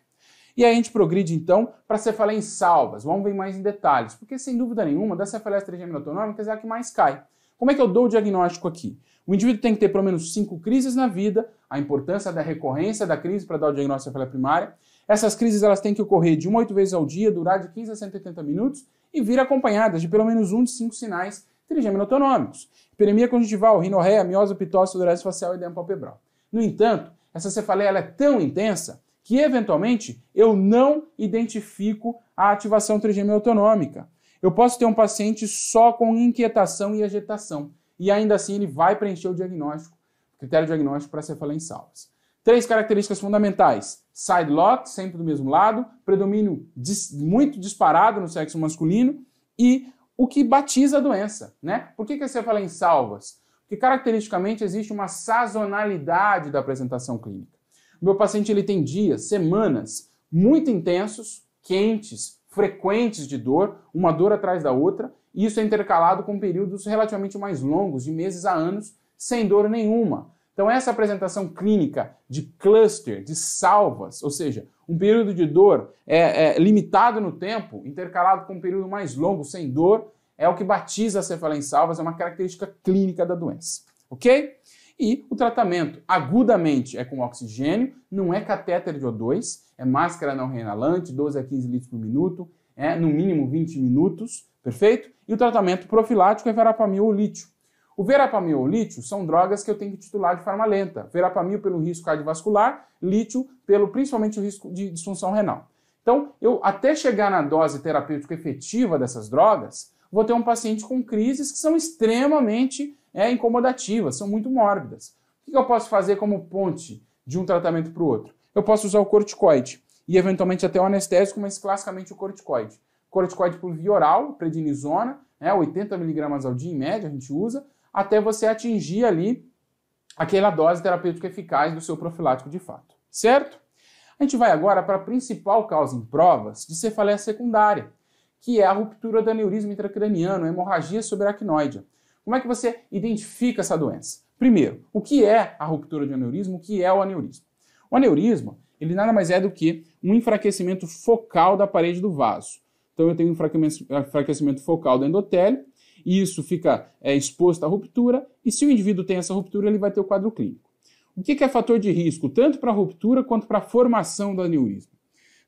E aí a gente progride então para cefaleia em salvas. Vamos ver mais em detalhes, porque sem dúvida nenhuma, das cefaleias trigêmeo-autonômicas é a que mais cai. Como é que eu dou o diagnóstico aqui? O indivíduo tem que ter pelo menos cinco crises na vida, a importância da recorrência da crise para dar o diagnóstico de cefaleia primária. Essas crises elas têm que ocorrer de 1 a 8 vezes ao dia, durar de 15 a 180 minutos e vir acompanhadas de pelo menos um de cinco sinais trigêmeo-autonômicos. Hiperemia conjuntival, rinorreia, miose, pitose, sudorese facial e edema palpebral. No entanto, essa cefaleia é tão intensa que eventualmente eu não identifico a ativação trigêmea autonômica. Eu posso ter um paciente só com inquietação e agitação, e ainda assim ele vai preencher o diagnóstico, o critério diagnóstico para cefaleia em salvas. Três características fundamentais: side lot, sempre do mesmo lado, predomínio dis muito disparado no sexo masculino e o que batiza a doença, né? Por que, que a cefaleia em salvas? Porque caracteristicamente existe uma sazonalidade da apresentação clínica. O meu paciente ele tem dias, semanas muito intensos, quentes, frequentes de dor, uma dor atrás da outra, e isso é intercalado com períodos relativamente mais longos, de meses a anos, sem dor nenhuma. Então, essa apresentação clínica de cluster, de salvas, ou seja, um período de dor é, é, limitado no tempo, intercalado com um período mais longo, sem dor, é o que batiza a cefaleia em salvas, é uma característica clínica da doença. Ok? E o tratamento agudamente é com oxigênio, não é catéter de O2, é máscara não reinalante, 12 a 15 litros por minuto, é no mínimo 20 minutos, perfeito? E o tratamento profilático é verapamil ou lítio. O verapamil ou lítio são drogas que eu tenho que titular de forma lenta. Verapamil pelo risco cardiovascular, lítio pelo principalmente o risco de disfunção renal. Então, eu até chegar na dose terapêutica efetiva dessas drogas, vou ter um paciente com crises que são extremamente é incomodativa, são muito mórbidas. O que eu posso fazer como ponte de um tratamento para o outro? Eu posso usar o corticoide e eventualmente até o anestésico, mas classicamente o corticoide. Corticoide por via oral, prednisona, né, 80 miligramas ao dia em média a gente usa, até você atingir ali aquela dose terapêutica eficaz do seu profilático de fato, certo? A gente vai agora para a principal causa em provas de cefaleia secundária, que é a ruptura do aneurisma intracraniano, hemorragia subaracnoide. Como é que você identifica essa doença? Primeiro, o que é a ruptura de aneurisma? O que é o aneurisma? O aneurisma, ele nada mais é do que um enfraquecimento focal da parede do vaso. Então eu tenho um eh, enfraquecimento focal do endotélio, e isso fica é, exposto à ruptura, e se o indivíduo tem essa ruptura, ele vai ter o quadro clínico. O que, que é fator de risco, tanto para a ruptura quanto para a formação do aneurisma?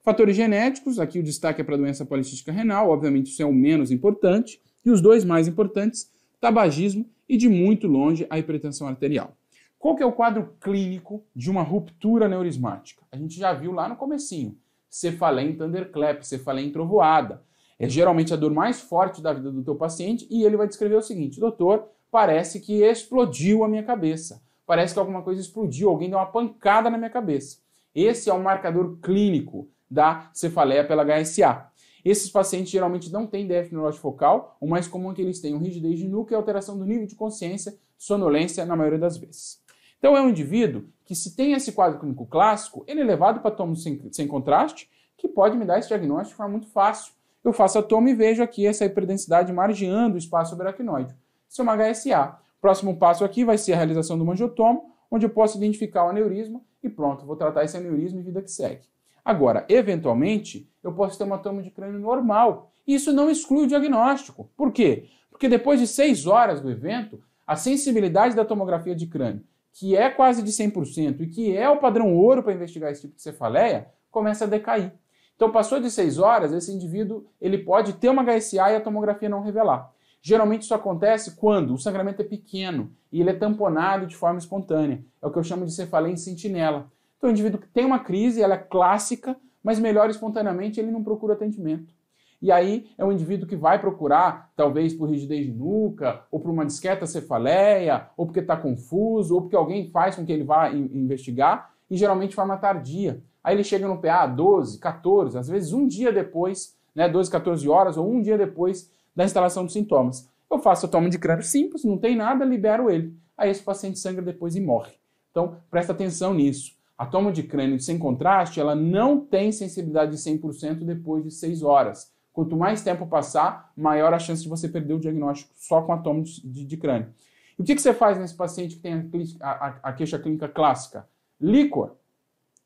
Fatores genéticos, aqui o destaque é para a doença policística renal, obviamente isso é o menos importante, e os dois mais importantes tabagismo e, de muito longe, a hipertensão arterial. Qual que é o quadro clínico de uma ruptura neurismática? A gente já viu lá no comecinho. Cefaleia em thunderclap, cefaleia em trovoada. É geralmente a dor mais forte da vida do teu paciente e ele vai descrever o seguinte, doutor, parece que explodiu a minha cabeça. Parece que alguma coisa explodiu, alguém deu uma pancada na minha cabeça. Esse é o marcador clínico da cefaleia pela HSA. Esses pacientes geralmente não têm déficit neurológico focal, o mais comum é que eles tenham rigidez de nuca e alteração do nível de consciência, sonolência na maioria das vezes. Então é um indivíduo que se tem esse quadro clínico clássico, ele é levado para tomo sem, sem contraste, que pode me dar esse diagnóstico de forma muito fácil. Eu faço a tomo e vejo aqui essa hiperdensidade margeando o espaço subaracnoide. Isso é uma HSA. Próximo passo aqui vai ser a realização do mangiotomo, onde eu posso identificar o aneurisma e pronto, vou tratar esse aneurisma e vida que segue. Agora, eventualmente, eu posso ter uma toma de crânio normal. Isso não exclui o diagnóstico. Por quê? Porque depois de seis horas do evento, a sensibilidade da tomografia de crânio, que é quase de 100% e que é o padrão ouro para investigar esse tipo de cefaleia, começa a decair. Então, passou de seis horas, esse indivíduo ele pode ter uma HSA e a tomografia não revelar. Geralmente isso acontece quando o sangramento é pequeno e ele é tamponado de forma espontânea. É o que eu chamo de cefaleia em sentinela. Então, o indivíduo que tem uma crise, ela é clássica, mas melhora espontaneamente, ele não procura atendimento. E aí é um indivíduo que vai procurar, talvez por rigidez de nuca, ou por uma disqueta cefaleia, ou porque está confuso, ou porque alguém faz com que ele vá in investigar, e geralmente forma tardia. Aí ele chega no PA 12, 14, às vezes um dia depois, né, 12, 14 horas, ou um dia depois da instalação dos sintomas. Eu faço a toma de crânio simples, não tem nada, libero ele. Aí esse paciente sangra depois e morre. Então, presta atenção nisso. A toma de crânio sem contraste, ela não tem sensibilidade de 100% depois de 6 horas. Quanto mais tempo passar, maior a chance de você perder o diagnóstico só com a toma de, de crânio. E o que, que, você faz nesse paciente que tem a, a, a queixa clínica clássica? Líquor.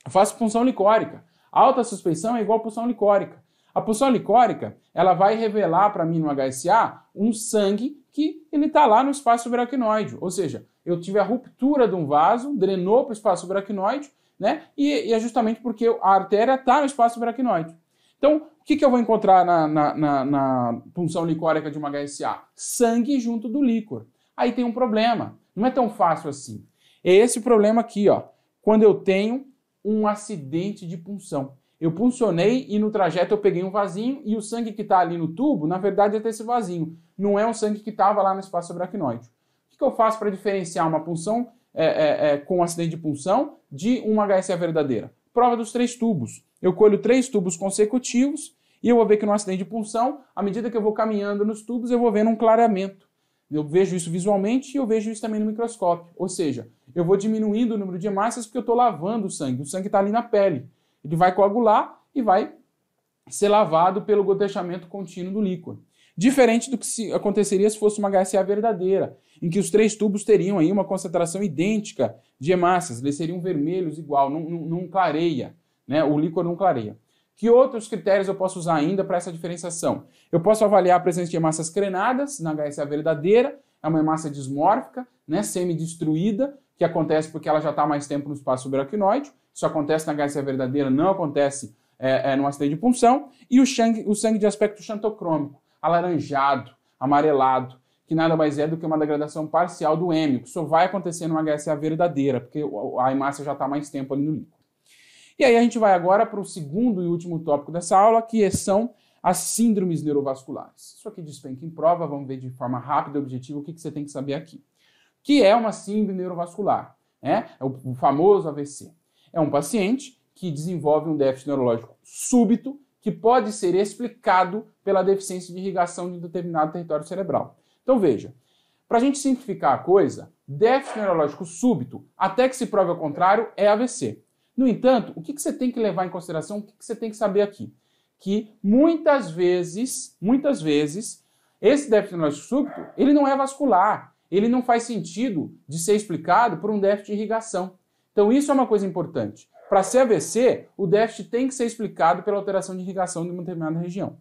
Eu faço punção licórica. alta suspeição é igual a punção licórica. A punção licórica, ela vai revelar para mim no HSA um sangue que ele está lá no espaço subaracnoide. Ou seja, eu tive a ruptura de um vaso, drenou para o espaço subaracnoide, né? E, e é justamente porque a artéria está no espaço subaracnoide. Então, o que, que eu vou encontrar na, na, na, na punção licórica de uma HSA? Sangue junto do líquor. Aí tem um problema. Não é tão fácil assim. É esse problema aqui, ó. Quando eu tenho um acidente de punção. Eu puncionei e no trajeto eu peguei um vasinho e o sangue que está ali no tubo, na verdade, é até esse vasinho. Não é um sangue que estava lá no espaço subaracnoide. O que, que eu faço para diferenciar uma punção é, é, é, com um acidente de punção de uma HSE verdadeira. Prova dos três tubos. Eu colho três tubos consecutivos e eu vou ver que no acidente de punção, à medida que eu vou caminhando nos tubos, eu vou vendo um clareamento. Eu vejo isso visualmente e eu vejo isso também no microscópio. Ou seja, eu vou diminuindo o número de hemácias porque eu estou lavando o sangue. O sangue está ali na pele. Ele vai coagular e vai ser lavado pelo gotejamento contínuo do líquido. Diferente do que aconteceria se fosse uma HSA verdadeira, em que os três tubos teriam aí uma concentração idêntica de hemácias, eles seriam vermelhos igual, não, clareia, né? o líquor não clareia. Que outros critérios eu posso usar ainda para essa diferenciação? Eu posso avaliar a presença de hemácias crenadas, na HSA verdadeira, é uma hemácia dismórfica, né, semi-destruída, que acontece porque ela já está mais tempo no espaço subaracnoide. Isso acontece na HSA verdadeira, não acontece é, é, no acidente de punção. E o sangue, o sangue de aspecto xantocrômico, alaranjado, amarelado, que nada mais é do que uma degradação parcial do hêmio, que só vai acontecer numa HSA verdadeira, porque a hemácia já está mais tempo ali no líquido. E aí a gente vai agora para o segundo e último tópico dessa aula, que são as síndromes neurovasculares. Isso aqui despenca em prova, vamos ver de forma rápida e objetiva o que, que você tem que saber aqui. Que é uma síndrome neurovascular, né? É o famoso AVC. É um paciente que desenvolve um déficit neurológico súbito que pode ser explicado pela deficiência de irrigação de um determinado território cerebral. Então veja, para a gente simplificar a coisa, déficit neurológico súbito, até que se prove ao contrário, é AVC. No entanto, o que, que você tem que levar em consideração, o que, que você tem que saber aqui? Que muitas vezes, muitas vezes, esse déficit neurológico súbito, ele não é vascular, ele não faz sentido de ser explicado por um déficit de irrigação. Então isso é uma coisa importante. Para ser AVC, o déficit tem que ser explicado pela alteração de irrigação de uma determinada região.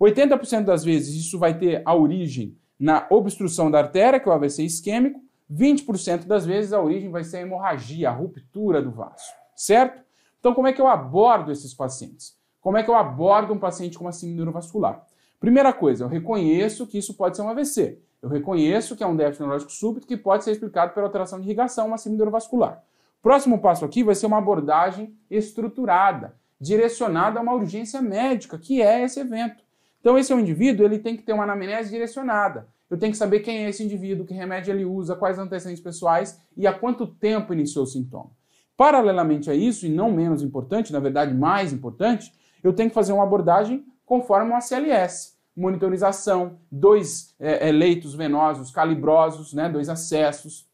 80% das vezes isso vai ter a origem na obstrução da artéria, que é o AVC isquêmico, 20% das vezes a origem vai ser a hemorragia, a ruptura do vaso, certo? Então, como é que eu abordo esses pacientes? Como é que eu abordo um paciente com uma síndrome neurovascular? Primeira coisa, eu reconheço que isso pode ser um AVC. Eu reconheço que é um déficit neurológico súbito que pode ser explicado pela alteração de irrigação, uma síndrome neurovascular. Próximo passo aqui vai ser uma abordagem estruturada, direcionada a uma urgência médica, que é esse evento. Então, esse é um indivíduo, ele tem que ter uma anamnese direcionada eu tenho que saber quem é esse indivíduo, que remédio ele usa, quais antecedentes pessoais e há quanto tempo iniciou o sintoma. Paralelamente a isso, e não menos importante, na verdade mais importante, eu tenho que fazer uma abordagem conforme o ACLS: Monitorização, dois é, é, leitos venosos calibrosos, né, dois acessos.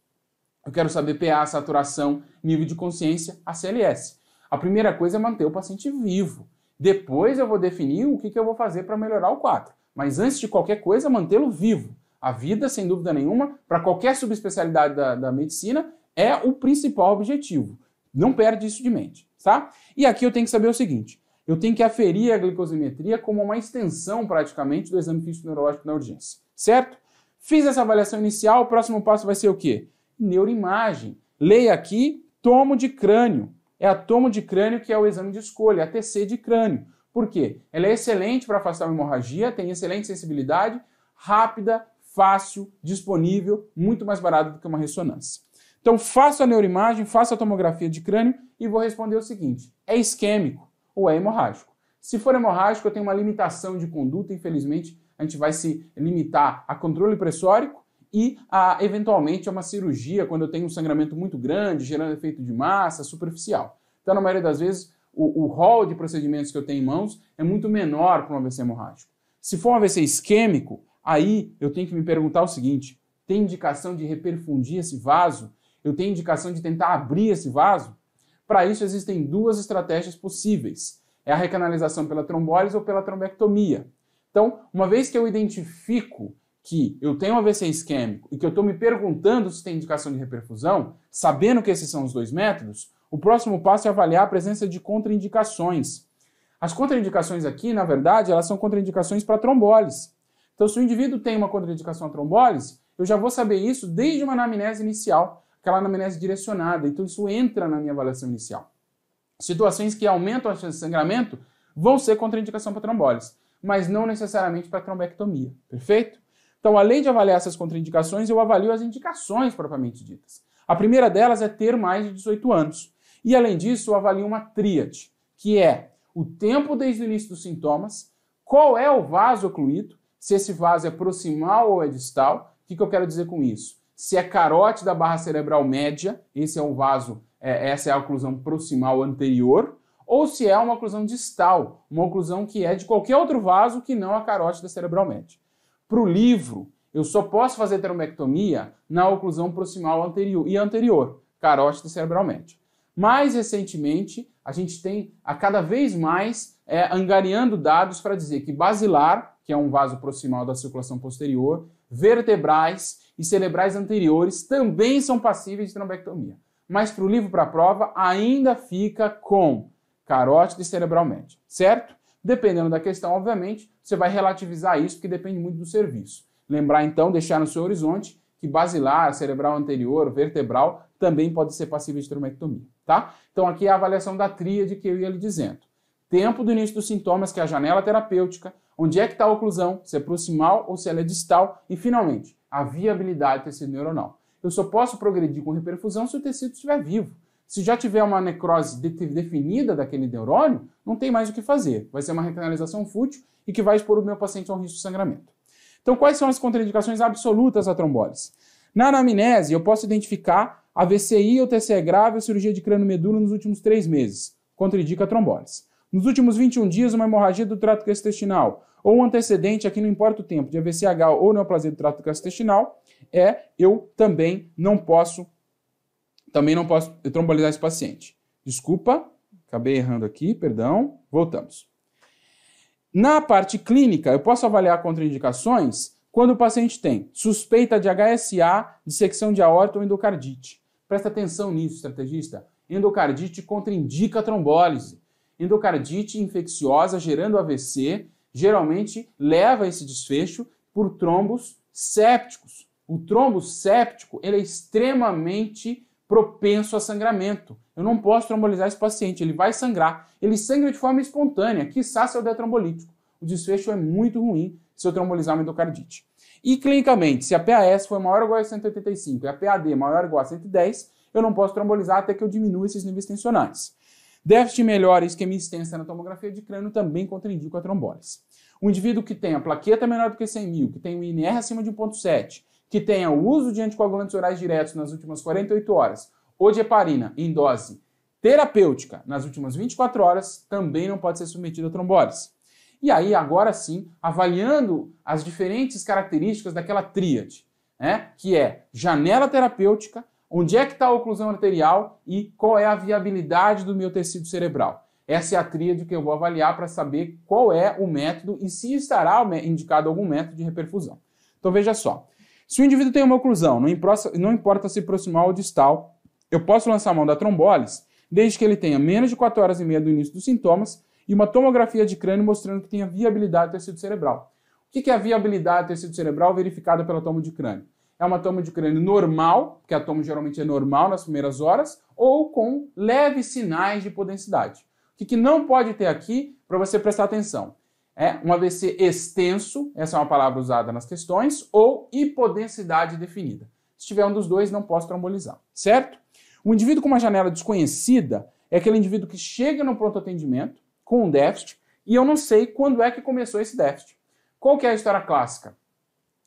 Eu quero saber PA, saturação, nível de consciência, ACLS. A primeira coisa é manter o paciente vivo. Depois eu vou definir o que, que eu vou fazer para melhorar o quadro. Mas antes de qualquer coisa, mantê-lo vivo. A vida, sem dúvida nenhuma, para qualquer subespecialidade da, da medicina, é o principal objetivo. Não perde isso de mente, tá? E aqui eu tenho que saber o seguinte: eu tenho que aferir a glicosimetria como uma extensão praticamente do exame físico neurológico na urgência, certo? Fiz essa avaliação inicial, o próximo passo vai ser o quê? Neuroimagem. Leia aqui, tomo de crânio. É a tomo de crânio que é o exame de escolha, é a TC de crânio. Por quê? Ela é excelente para afastar uma hemorragia, tem excelente sensibilidade, rápida, fácil, disponível, muito mais barato do que uma ressonância. Então faço a neuroimagem, faço a tomografia de crânio e vou responder o seguinte: é isquêmico ou é hemorrágico? Se for hemorrágico, eu tenho uma limitação de conduta, infelizmente, a gente vai se limitar a controle pressórico e a, eventualmente a uma cirurgia quando eu tenho um sangramento muito grande, gerando efeito de massa superficial. Então, na maioria das vezes, o, o rol de procedimentos que eu tenho em mãos é muito menor para um AVC hemorrágico. Se for um AVC isquêmico, Aí eu tenho que me perguntar o seguinte: tem indicação de reperfundir esse vaso? Eu tenho indicação de tentar abrir esse vaso? Para isso existem duas estratégias possíveis: é a recanalização pela trombólise ou pela trombectomia. Então, uma vez que eu identifico que eu tenho um AVC isquêmico e que eu estou me perguntando se tem indicação de reperfusão, sabendo que esses são os dois métodos, o próximo passo é avaliar a presença de contraindicações. As contraindicações aqui, na verdade, elas são contraindicações para trombólise. Então, se o indivíduo tem uma contraindicação à trombólise, eu já vou saber isso desde uma anamnese inicial, aquela anamnese direcionada. Então, isso entra na minha avaliação inicial. Situações que aumentam a chance de sangramento vão ser contraindicação para trombólise, mas não necessariamente para trombectomia, perfeito? Então, além de avaliar essas contraindicações, eu avalio as indicações propriamente ditas. A primeira delas é ter mais de 18 anos. E, além disso, eu avalio uma tríade, que é o tempo desde o início dos sintomas, qual é o vaso ocluído se esse vaso é proximal ou é distal. O que, que eu quero dizer com isso? Se é carote da barra cerebral média, esse é um vaso, é, essa é a oclusão proximal anterior, ou se é uma oclusão distal, uma oclusão que é de qualquer outro vaso que não a carótida cerebral média. Para o livro, eu só posso fazer teromectomia na oclusão proximal anterior e anterior, carótida cerebral média. Mais recentemente, a gente tem a cada vez mais é, angariando dados para dizer que basilar que é um vaso proximal da circulação posterior, vertebrais e cerebrais anteriores também são passíveis de trombectomia. Mas para o livro para a prova ainda fica com carótida e cerebral certo? Dependendo da questão, obviamente, você vai relativizar isso, porque depende muito do serviço. Lembrar então, deixar no seu horizonte que basilar, cerebral anterior, vertebral também pode ser passível de trombectomia, tá? Então aqui é a avaliação da tríade que eu ia lhe dizendo. Tempo do início dos sintomas, que é a janela terapêutica, onde é que está a oclusão, se é proximal ou se ela é distal, e finalmente, a viabilidade do tecido neuronal. Eu só posso progredir com reperfusão se o tecido estiver vivo. Se já tiver uma necrose de definida daquele neurônio, não tem mais o que fazer. Vai ser uma recanalização fútil e que vai expor o meu paciente a um risco de sangramento. Então, quais são as contraindicações absolutas à trombólise? Na anamnese, eu posso identificar AVCI ou TCE grave ou cirurgia de crânio medula nos últimos três meses. Contraindica a trombólise nos últimos 21 dias uma hemorragia do trato gastrointestinal, ou um antecedente, aqui não importa o tempo, de AVCH ou neoplasia do trato gastrointestinal, é eu também não posso também não posso trombolizar esse paciente. Desculpa, acabei errando aqui, perdão. Voltamos. Na parte clínica, eu posso avaliar contraindicações quando o paciente tem suspeita de HSA, dissecção de aorta ou endocardite. Presta atenção nisso, estrategista. Endocardite contraindica a trombólise endocardite infecciosa gerando AVC geralmente leva esse desfecho por trombos sépticos. O trombo séptico ele é extremamente propenso a sangramento. Eu não posso trombolizar esse paciente, ele vai sangrar. Ele sangra de forma espontânea, quiçá se eu der trombolítico. O desfecho é muito ruim se eu trombolizar uma endocardite. E clinicamente, se a PAS for maior ou igual a 185 e a PAD maior ou igual a 110, eu não posso trombolizar até que eu diminua esses níveis tensionais. Déficit melhor e isquemia extensa na tomografia de crânio também contraindica a trombólise. Um indivíduo que tenha plaqueta menor do que 100 mil, que tenha um INR acima de 1,7, que tenha o uso de anticoagulantes orais diretos nas últimas 48 horas, ou de heparina em dose terapêutica nas últimas 24 horas, também não pode ser submetido a trombólise. E aí, agora sim, avaliando as diferentes características daquela tríade, né, que é janela terapêutica, onde é que está a oclusão arterial e qual é a viabilidade do meu tecido cerebral. Essa é a tríade que eu vou avaliar para saber qual é o método e se estará indicado algum método de reperfusão. Então veja só, se o indivíduo tem uma oclusão, não importa se proximal ou distal, eu posso lançar a mão da trombólise desde que ele tenha menos de 4 horas e meia do início dos sintomas e uma tomografia de crânio mostrando que tenha viabilidade do tecido cerebral. O que é a viabilidade do tecido cerebral verificada pela toma de crânio? é uma toma de crânio normal, que a toma geralmente é normal nas primeiras horas, ou com leves sinais de hipodensidade. O que, que não pode ter aqui para você prestar atenção? É um AVC extenso, essa é uma palavra usada nas questões, ou hipodensidade definida. Se tiver um dos dois, não posso trombolizar, certo? O indivíduo com uma janela desconhecida é aquele indivíduo que chega no pronto atendimento com um déficit e eu não sei quando é que começou esse déficit. Qual que é a história clássica?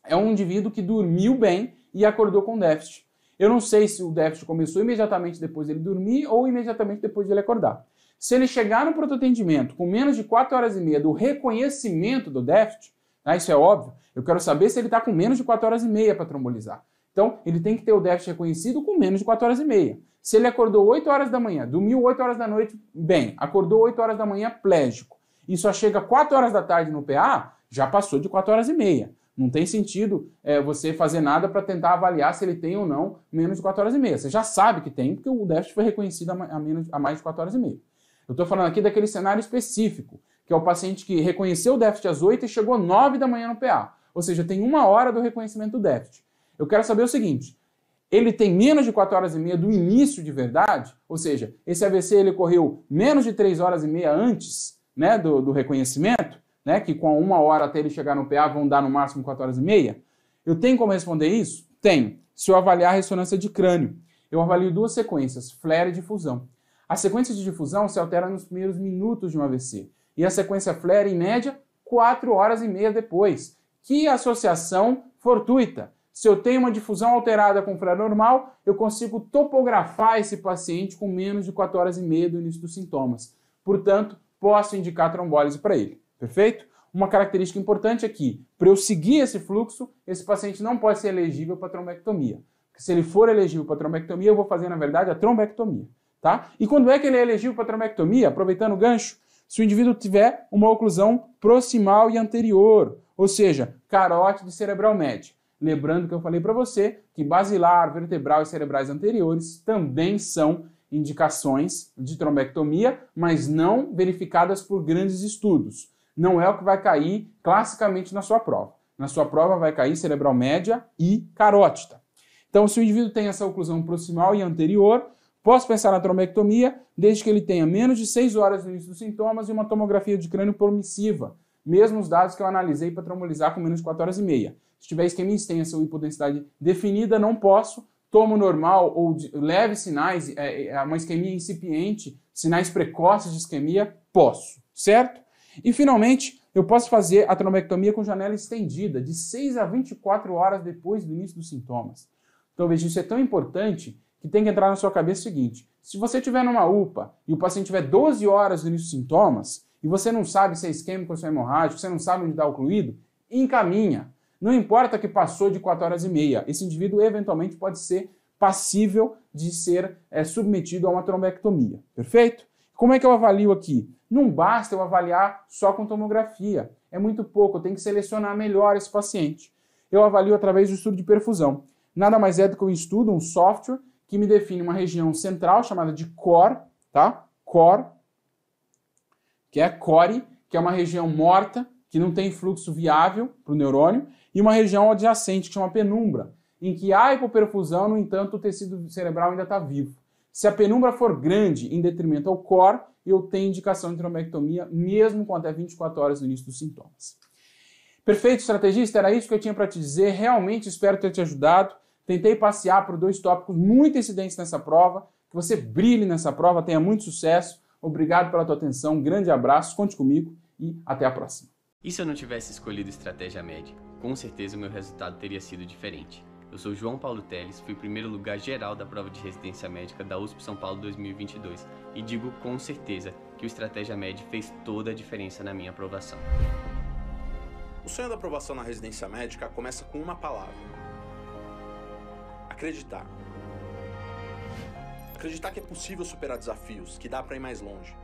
é um indivíduo que dormiu bem e acordou com déficit. Eu não sei se o déficit começou imediatamente depois dele dormir ou imediatamente depois dele acordar. Se ele chegar no protoatendimento com menos de 4 horas e meia do reconhecimento do déficit, né, isso é óbvio, eu quero saber se ele está com menos de 4 horas e meia para trombolizar. Então, ele tem que ter o déficit reconhecido com menos de 4 horas e meia. Se ele acordou 8 horas da manhã, dormiu 8 horas da noite, bem, acordou 8 horas da manhã, plégico, e só chega 4 horas da tarde no PA, já passou de 4 horas e meia. Não tem sentido é, você fazer nada para tentar avaliar se ele tem ou não menos de 4 horas e meia. Você já sabe que tem, porque o déficit foi reconhecido a, menos, a mais de 4 horas e meia. Eu estou falando aqui daquele cenário específico, que é o paciente que reconheceu o déficit às 8 e chegou às 9 da manhã no PA. Ou seja, tem uma hora do reconhecimento do déficit. Eu quero saber o seguinte: ele tem menos de 4 horas e meia do início de verdade, ou seja, esse AVC ele correu menos de 3 horas e meia antes né, do, do reconhecimento, né, que com uma hora até ele chegar no PA vão dar no máximo 4 horas e meia, eu tenho como responder isso? Tenho. Se eu avaliar a ressonância de crânio, eu avalio duas sequências, flare e difusão. A sequência de difusão se altera nos primeiros minutos de um AVC. E a sequência flare, em média, 4 horas e meia depois. Que associação fortuita! Se eu tenho uma difusão alterada com flare normal, eu consigo topografar esse paciente com menos de 4 horas e meia do início dos sintomas. Portanto, posso indicar trombólise para ele. Perfeito? Uma característica importante é que, para eu seguir esse fluxo, esse paciente não pode ser elegível para trombectomia. Porque se ele for elegível para trombectomia, eu vou fazer, na verdade, a trombectomia. Tá? E quando é que ele é elegível para trombectomia? Aproveitando o gancho, se o indivíduo tiver uma oclusão proximal e anterior, ou seja, carótide cerebral média. Lembrando que eu falei para você que basilar, vertebral e cerebrais anteriores também são indicações de trombectomia, mas não verificadas por grandes estudos não é o que vai cair classicamente na sua prova. Na sua prova vai cair cerebral média e carótida. Então, se o indivíduo tem essa oclusão proximal e anterior, posso pensar na trombectomia desde que ele tenha menos de 6 horas no início dos sintomas e uma tomografia de crânio promissiva, mesmo os dados que eu analisei para trombolizar com menos de 4 horas e meia. Se tiver isquemia extensa ou hipotensidade definida, não posso. Tomo normal ou leve sinais, é, é, é uma isquemia incipiente, sinais precoces de isquemia, posso, certo? E finalmente, eu posso fazer a trombectomia com janela estendida, de 6 a 24 horas depois do início dos sintomas. Então veja, isso é tão importante que tem que entrar na sua cabeça o seguinte: se você estiver numa UPA e o paciente tiver 12 horas do início dos sintomas, e você não sabe se é isquêmico ou se é hemorrágico, você não sabe onde está ocluído, encaminha. Não importa que passou de 4 horas e meia, esse indivíduo eventualmente pode ser passível de ser é, submetido a uma trombectomia, perfeito? Como é que eu avalio aqui? Não basta eu avaliar só com tomografia. É muito pouco, eu tenho que selecionar melhor esse paciente. Eu avalio através do estudo de perfusão. Nada mais é do que um estudo, um software, que me define uma região central chamada de core, tá? Core, que é core, que é uma região morta, que não tem fluxo viável para o neurônio, e uma região adjacente, que chama penumbra, em que há hipoperfusão, no entanto, o tecido cerebral ainda está vivo. Se a penumbra for grande em detrimento ao core, eu tenho indicação de trombectomia, mesmo com até 24 horas no início dos sintomas. Perfeito, estrategista? Era isso que eu tinha para te dizer. Realmente espero ter te ajudado. Tentei passear por dois tópicos muito incidentes nessa prova. Que você brilhe nessa prova, tenha muito sucesso. Obrigado pela tua atenção, um grande abraço, conte comigo e até a próxima. E se eu não tivesse escolhido estratégia média? Com certeza o meu resultado teria sido diferente. Eu sou João Paulo Teles, fui primeiro lugar geral da prova de residência médica da USP São Paulo 2022 e digo com certeza que o Estratégia Med fez toda a diferença na minha aprovação. O sonho da aprovação na residência médica começa com uma palavra: acreditar. Acreditar que é possível superar desafios, que dá para ir mais longe.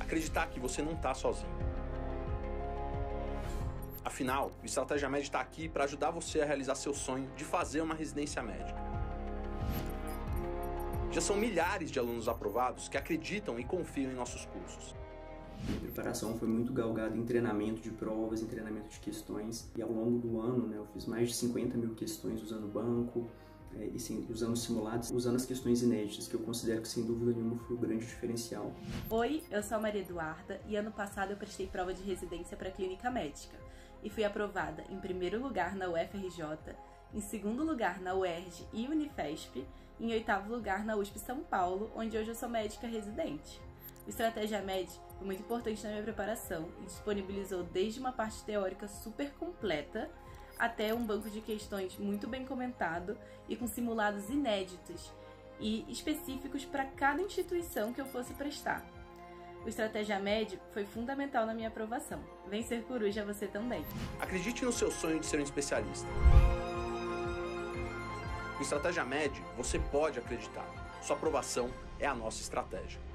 Acreditar que você não está sozinho. Afinal, o Estratégia Médica está aqui para ajudar você a realizar seu sonho de fazer uma residência médica. Já são milhares de alunos aprovados que acreditam e confiam em nossos cursos. A preparação foi muito galgada em treinamento de provas, em treinamento de questões, e ao longo do ano né, eu fiz mais de 50 mil questões usando banco, é, e sim, usando simulados, usando as questões inéditas, que eu considero que sem dúvida nenhuma foi o grande diferencial. Oi, eu sou a Maria Eduarda e ano passado eu prestei prova de residência para a clínica médica e fui aprovada em primeiro lugar na UFRJ, em segundo lugar na UERJ e Unifesp, e em oitavo lugar na USP São Paulo, onde hoje eu sou médica residente. O Estratégia Med foi muito importante na minha preparação e disponibilizou desde uma parte teórica super completa até um banco de questões muito bem comentado e com simulados inéditos e específicos para cada instituição que eu fosse prestar. O Estratégia Médio foi fundamental na minha aprovação. Vem ser coruja você também. Acredite no seu sonho de ser um especialista. O Estratégia Médio, você pode acreditar. Sua aprovação é a nossa estratégia.